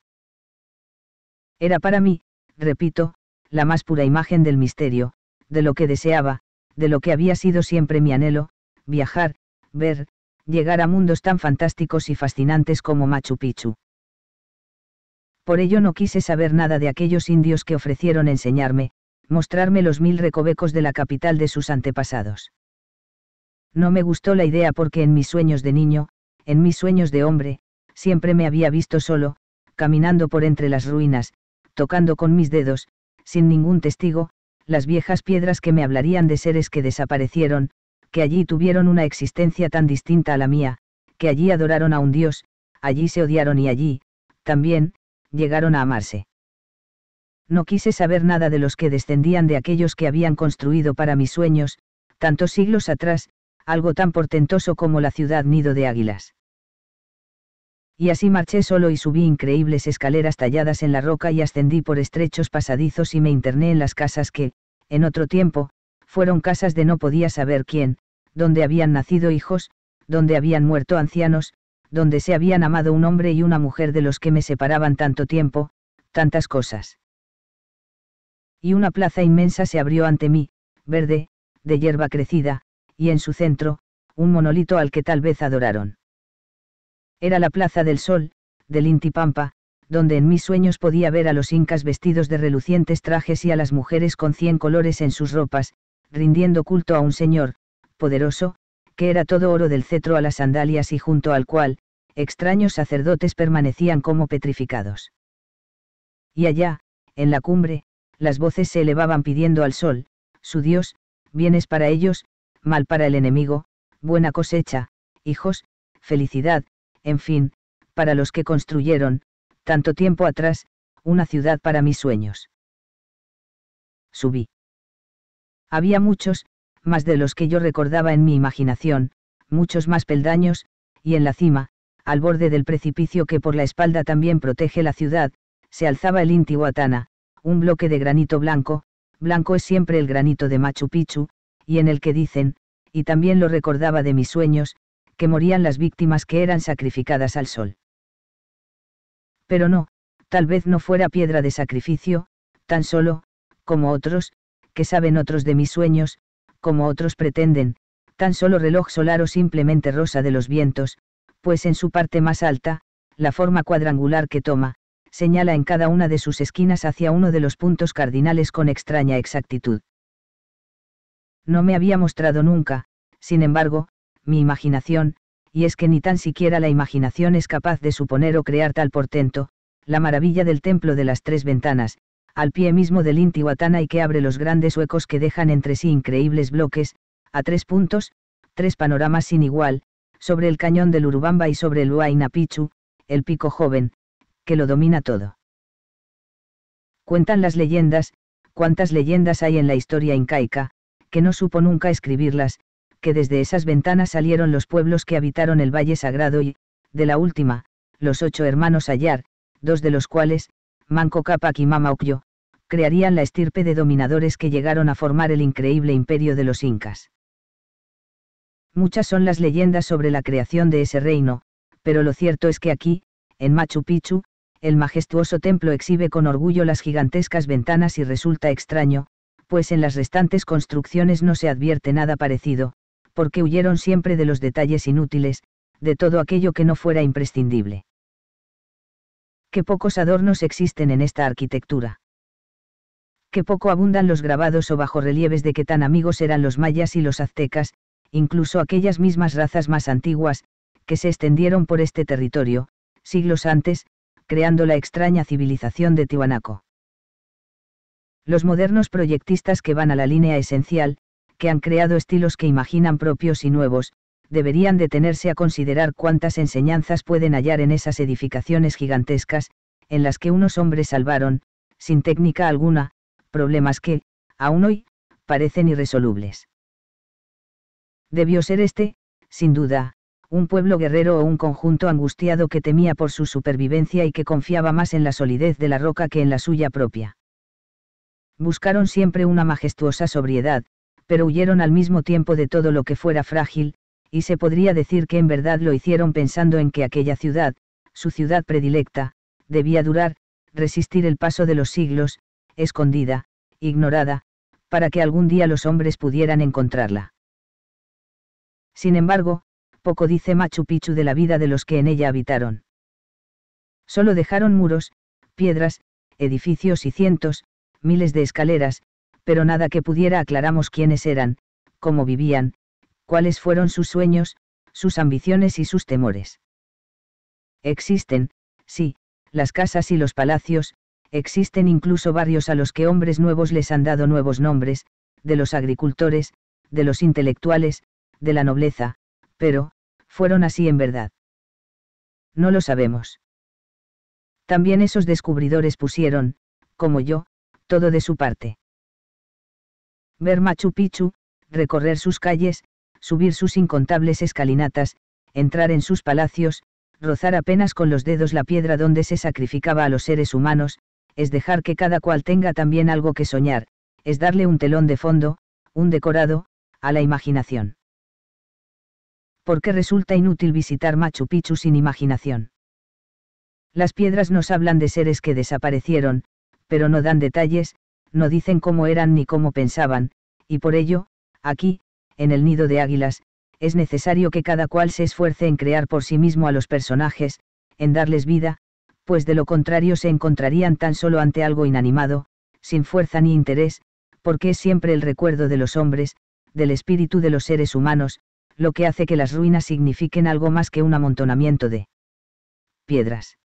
Era para mí, repito, la más pura imagen del misterio, de lo que deseaba, de lo que había sido siempre mi anhelo, viajar, ver, llegar a mundos tan fantásticos y fascinantes como Machu Picchu. Por ello no quise saber nada de aquellos indios que ofrecieron enseñarme, mostrarme los mil recovecos de la capital de sus antepasados. No me gustó la idea porque en mis sueños de niño, en mis sueños de hombre, siempre me había visto solo, caminando por entre las ruinas, tocando con mis dedos, sin ningún testigo, las viejas piedras que me hablarían de seres que desaparecieron, que allí tuvieron una existencia tan distinta a la mía, que allí adoraron a un dios, allí se odiaron y allí, también, llegaron a amarse. No quise saber nada de los que descendían de aquellos que habían construido para mis sueños, tantos siglos atrás, algo tan portentoso como la ciudad nido de águilas y así marché solo y subí increíbles escaleras talladas en la roca y ascendí por estrechos pasadizos y me interné en las casas que, en otro tiempo, fueron casas de no podía saber quién, donde habían nacido hijos, donde habían muerto ancianos, donde se habían amado un hombre y una mujer de los que me separaban tanto tiempo, tantas cosas. Y una plaza inmensa se abrió ante mí, verde, de hierba crecida, y en su centro, un monolito al que tal vez adoraron. Era la Plaza del Sol, del Intipampa, donde en mis sueños podía ver a los incas vestidos de relucientes trajes y a las mujeres con cien colores en sus ropas, rindiendo culto a un señor, poderoso, que era todo oro del cetro a las sandalias y junto al cual, extraños sacerdotes permanecían como petrificados. Y allá, en la cumbre, las voces se elevaban pidiendo al sol, su Dios, bienes para ellos, mal para el enemigo, buena cosecha, hijos, felicidad, en fin, para los que construyeron, tanto tiempo atrás, una ciudad para mis sueños. Subí. Había muchos, más de los que yo recordaba en mi imaginación, muchos más peldaños, y en la cima, al borde del precipicio que por la espalda también protege la ciudad, se alzaba el Intihuatana, un bloque de granito blanco, blanco es siempre el granito de Machu Picchu, y en el que dicen, y también lo recordaba de mis sueños, que morían las víctimas que eran sacrificadas al sol. Pero no, tal vez no fuera piedra de sacrificio, tan solo, como otros, que saben otros de mis sueños, como otros pretenden, tan solo reloj solar o simplemente rosa de los vientos, pues en su parte más alta, la forma cuadrangular que toma, señala en cada una de sus esquinas hacia uno de los puntos cardinales con extraña exactitud. No me había mostrado nunca, sin embargo, mi imaginación, y es que ni tan siquiera la imaginación es capaz de suponer o crear tal portento, la maravilla del templo de las tres ventanas, al pie mismo del Intihuatana y que abre los grandes huecos que dejan entre sí increíbles bloques, a tres puntos, tres panoramas sin igual, sobre el cañón del Urubamba y sobre el Huayna Picchu, el pico joven, que lo domina todo. Cuentan las leyendas, cuántas leyendas hay en la historia incaica, que no supo nunca escribirlas, que desde esas ventanas salieron los pueblos que habitaron el Valle Sagrado y, de la última, los ocho hermanos Ayar, dos de los cuales, Manco Capac y Ocllo, crearían la estirpe de dominadores que llegaron a formar el increíble imperio de los incas. Muchas son las leyendas sobre la creación de ese reino, pero lo cierto es que aquí, en Machu Picchu, el majestuoso templo exhibe con orgullo las gigantescas ventanas y resulta extraño, pues en las restantes construcciones no se advierte nada parecido, porque huyeron siempre de los detalles inútiles, de todo aquello que no fuera imprescindible. Qué pocos adornos existen en esta arquitectura. Qué poco abundan los grabados o bajorrelieves de que tan amigos eran los mayas y los aztecas, incluso aquellas mismas razas más antiguas, que se extendieron por este territorio, siglos antes, creando la extraña civilización de Tiwanaco. Los modernos proyectistas que van a la línea esencial, que han creado estilos que imaginan propios y nuevos, deberían detenerse a considerar cuántas enseñanzas pueden hallar en esas edificaciones gigantescas, en las que unos hombres salvaron, sin técnica alguna, problemas que, aún hoy, parecen irresolubles. Debió ser este, sin duda, un pueblo guerrero o un conjunto angustiado que temía por su supervivencia y que confiaba más en la solidez de la roca que en la suya propia. Buscaron siempre una majestuosa sobriedad, pero huyeron al mismo tiempo de todo lo que fuera frágil, y se podría decir que en verdad lo hicieron pensando en que aquella ciudad, su ciudad predilecta, debía durar, resistir el paso de los siglos, escondida, ignorada, para que algún día los hombres pudieran encontrarla. Sin embargo, poco dice Machu Picchu de la vida de los que en ella habitaron. Solo dejaron muros, piedras, edificios y cientos, miles de escaleras, pero nada que pudiera aclaramos quiénes eran, cómo vivían, cuáles fueron sus sueños, sus ambiciones y sus temores. Existen, sí, las casas y los palacios, existen incluso barrios a los que hombres nuevos les han dado nuevos nombres, de los agricultores, de los intelectuales, de la nobleza, pero, ¿fueron así en verdad? No lo sabemos. También esos descubridores pusieron, como yo, todo de su parte ver Machu Picchu, recorrer sus calles, subir sus incontables escalinatas, entrar en sus palacios, rozar apenas con los dedos la piedra donde se sacrificaba a los seres humanos, es dejar que cada cual tenga también algo que soñar, es darle un telón de fondo, un decorado, a la imaginación. Porque resulta inútil visitar Machu Picchu sin imaginación? Las piedras nos hablan de seres que desaparecieron, pero no dan detalles, no dicen cómo eran ni cómo pensaban, y por ello, aquí, en el nido de águilas, es necesario que cada cual se esfuerce en crear por sí mismo a los personajes, en darles vida, pues de lo contrario se encontrarían tan solo ante algo inanimado, sin fuerza ni interés, porque es siempre el recuerdo de los hombres, del espíritu de los seres humanos, lo que hace que las ruinas signifiquen algo más que un amontonamiento de piedras.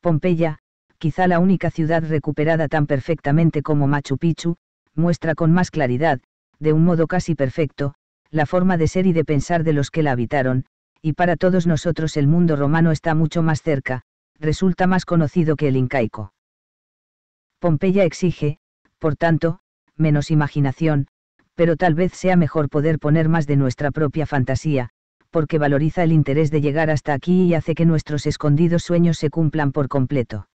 Pompeya, quizá la única ciudad recuperada tan perfectamente como Machu Picchu, muestra con más claridad, de un modo casi perfecto, la forma de ser y de pensar de los que la habitaron, y para todos nosotros el mundo romano está mucho más cerca, resulta más conocido que el incaico. Pompeya exige, por tanto, menos imaginación, pero tal vez sea mejor poder poner más de nuestra propia fantasía, porque valoriza el interés de llegar hasta aquí y hace que nuestros escondidos sueños se cumplan por completo.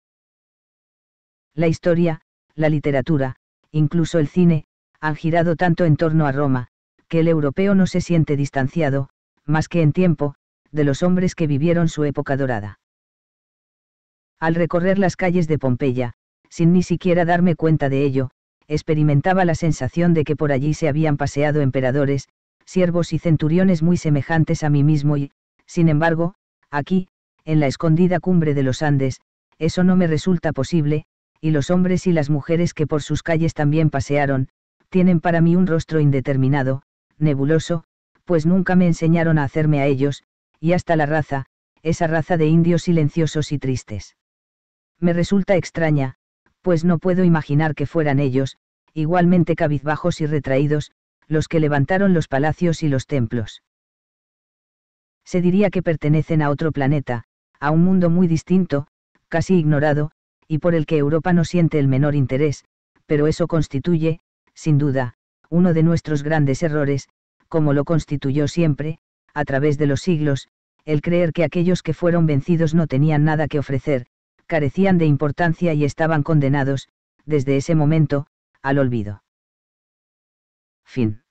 La historia, la literatura, incluso el cine, han girado tanto en torno a Roma, que el europeo no se siente distanciado, más que en tiempo, de los hombres que vivieron su época dorada. Al recorrer las calles de Pompeya, sin ni siquiera darme cuenta de ello, experimentaba la sensación de que por allí se habían paseado emperadores, siervos y centuriones muy semejantes a mí mismo y, sin embargo, aquí, en la escondida cumbre de los Andes, eso no me resulta posible, y los hombres y las mujeres que por sus calles también pasearon, tienen para mí un rostro indeterminado, nebuloso, pues nunca me enseñaron a hacerme a ellos, y hasta la raza, esa raza de indios silenciosos y tristes. Me resulta extraña, pues no puedo imaginar que fueran ellos, igualmente cabizbajos y retraídos, los que levantaron los palacios y los templos. Se diría que pertenecen a otro planeta, a un mundo muy distinto, casi ignorado, y por el que Europa no siente el menor interés, pero eso constituye, sin duda, uno de nuestros grandes errores, como lo constituyó siempre, a través de los siglos, el creer que aquellos que fueron vencidos no tenían nada que ofrecer, carecían de importancia y estaban condenados, desde ese momento, al olvido. Fin.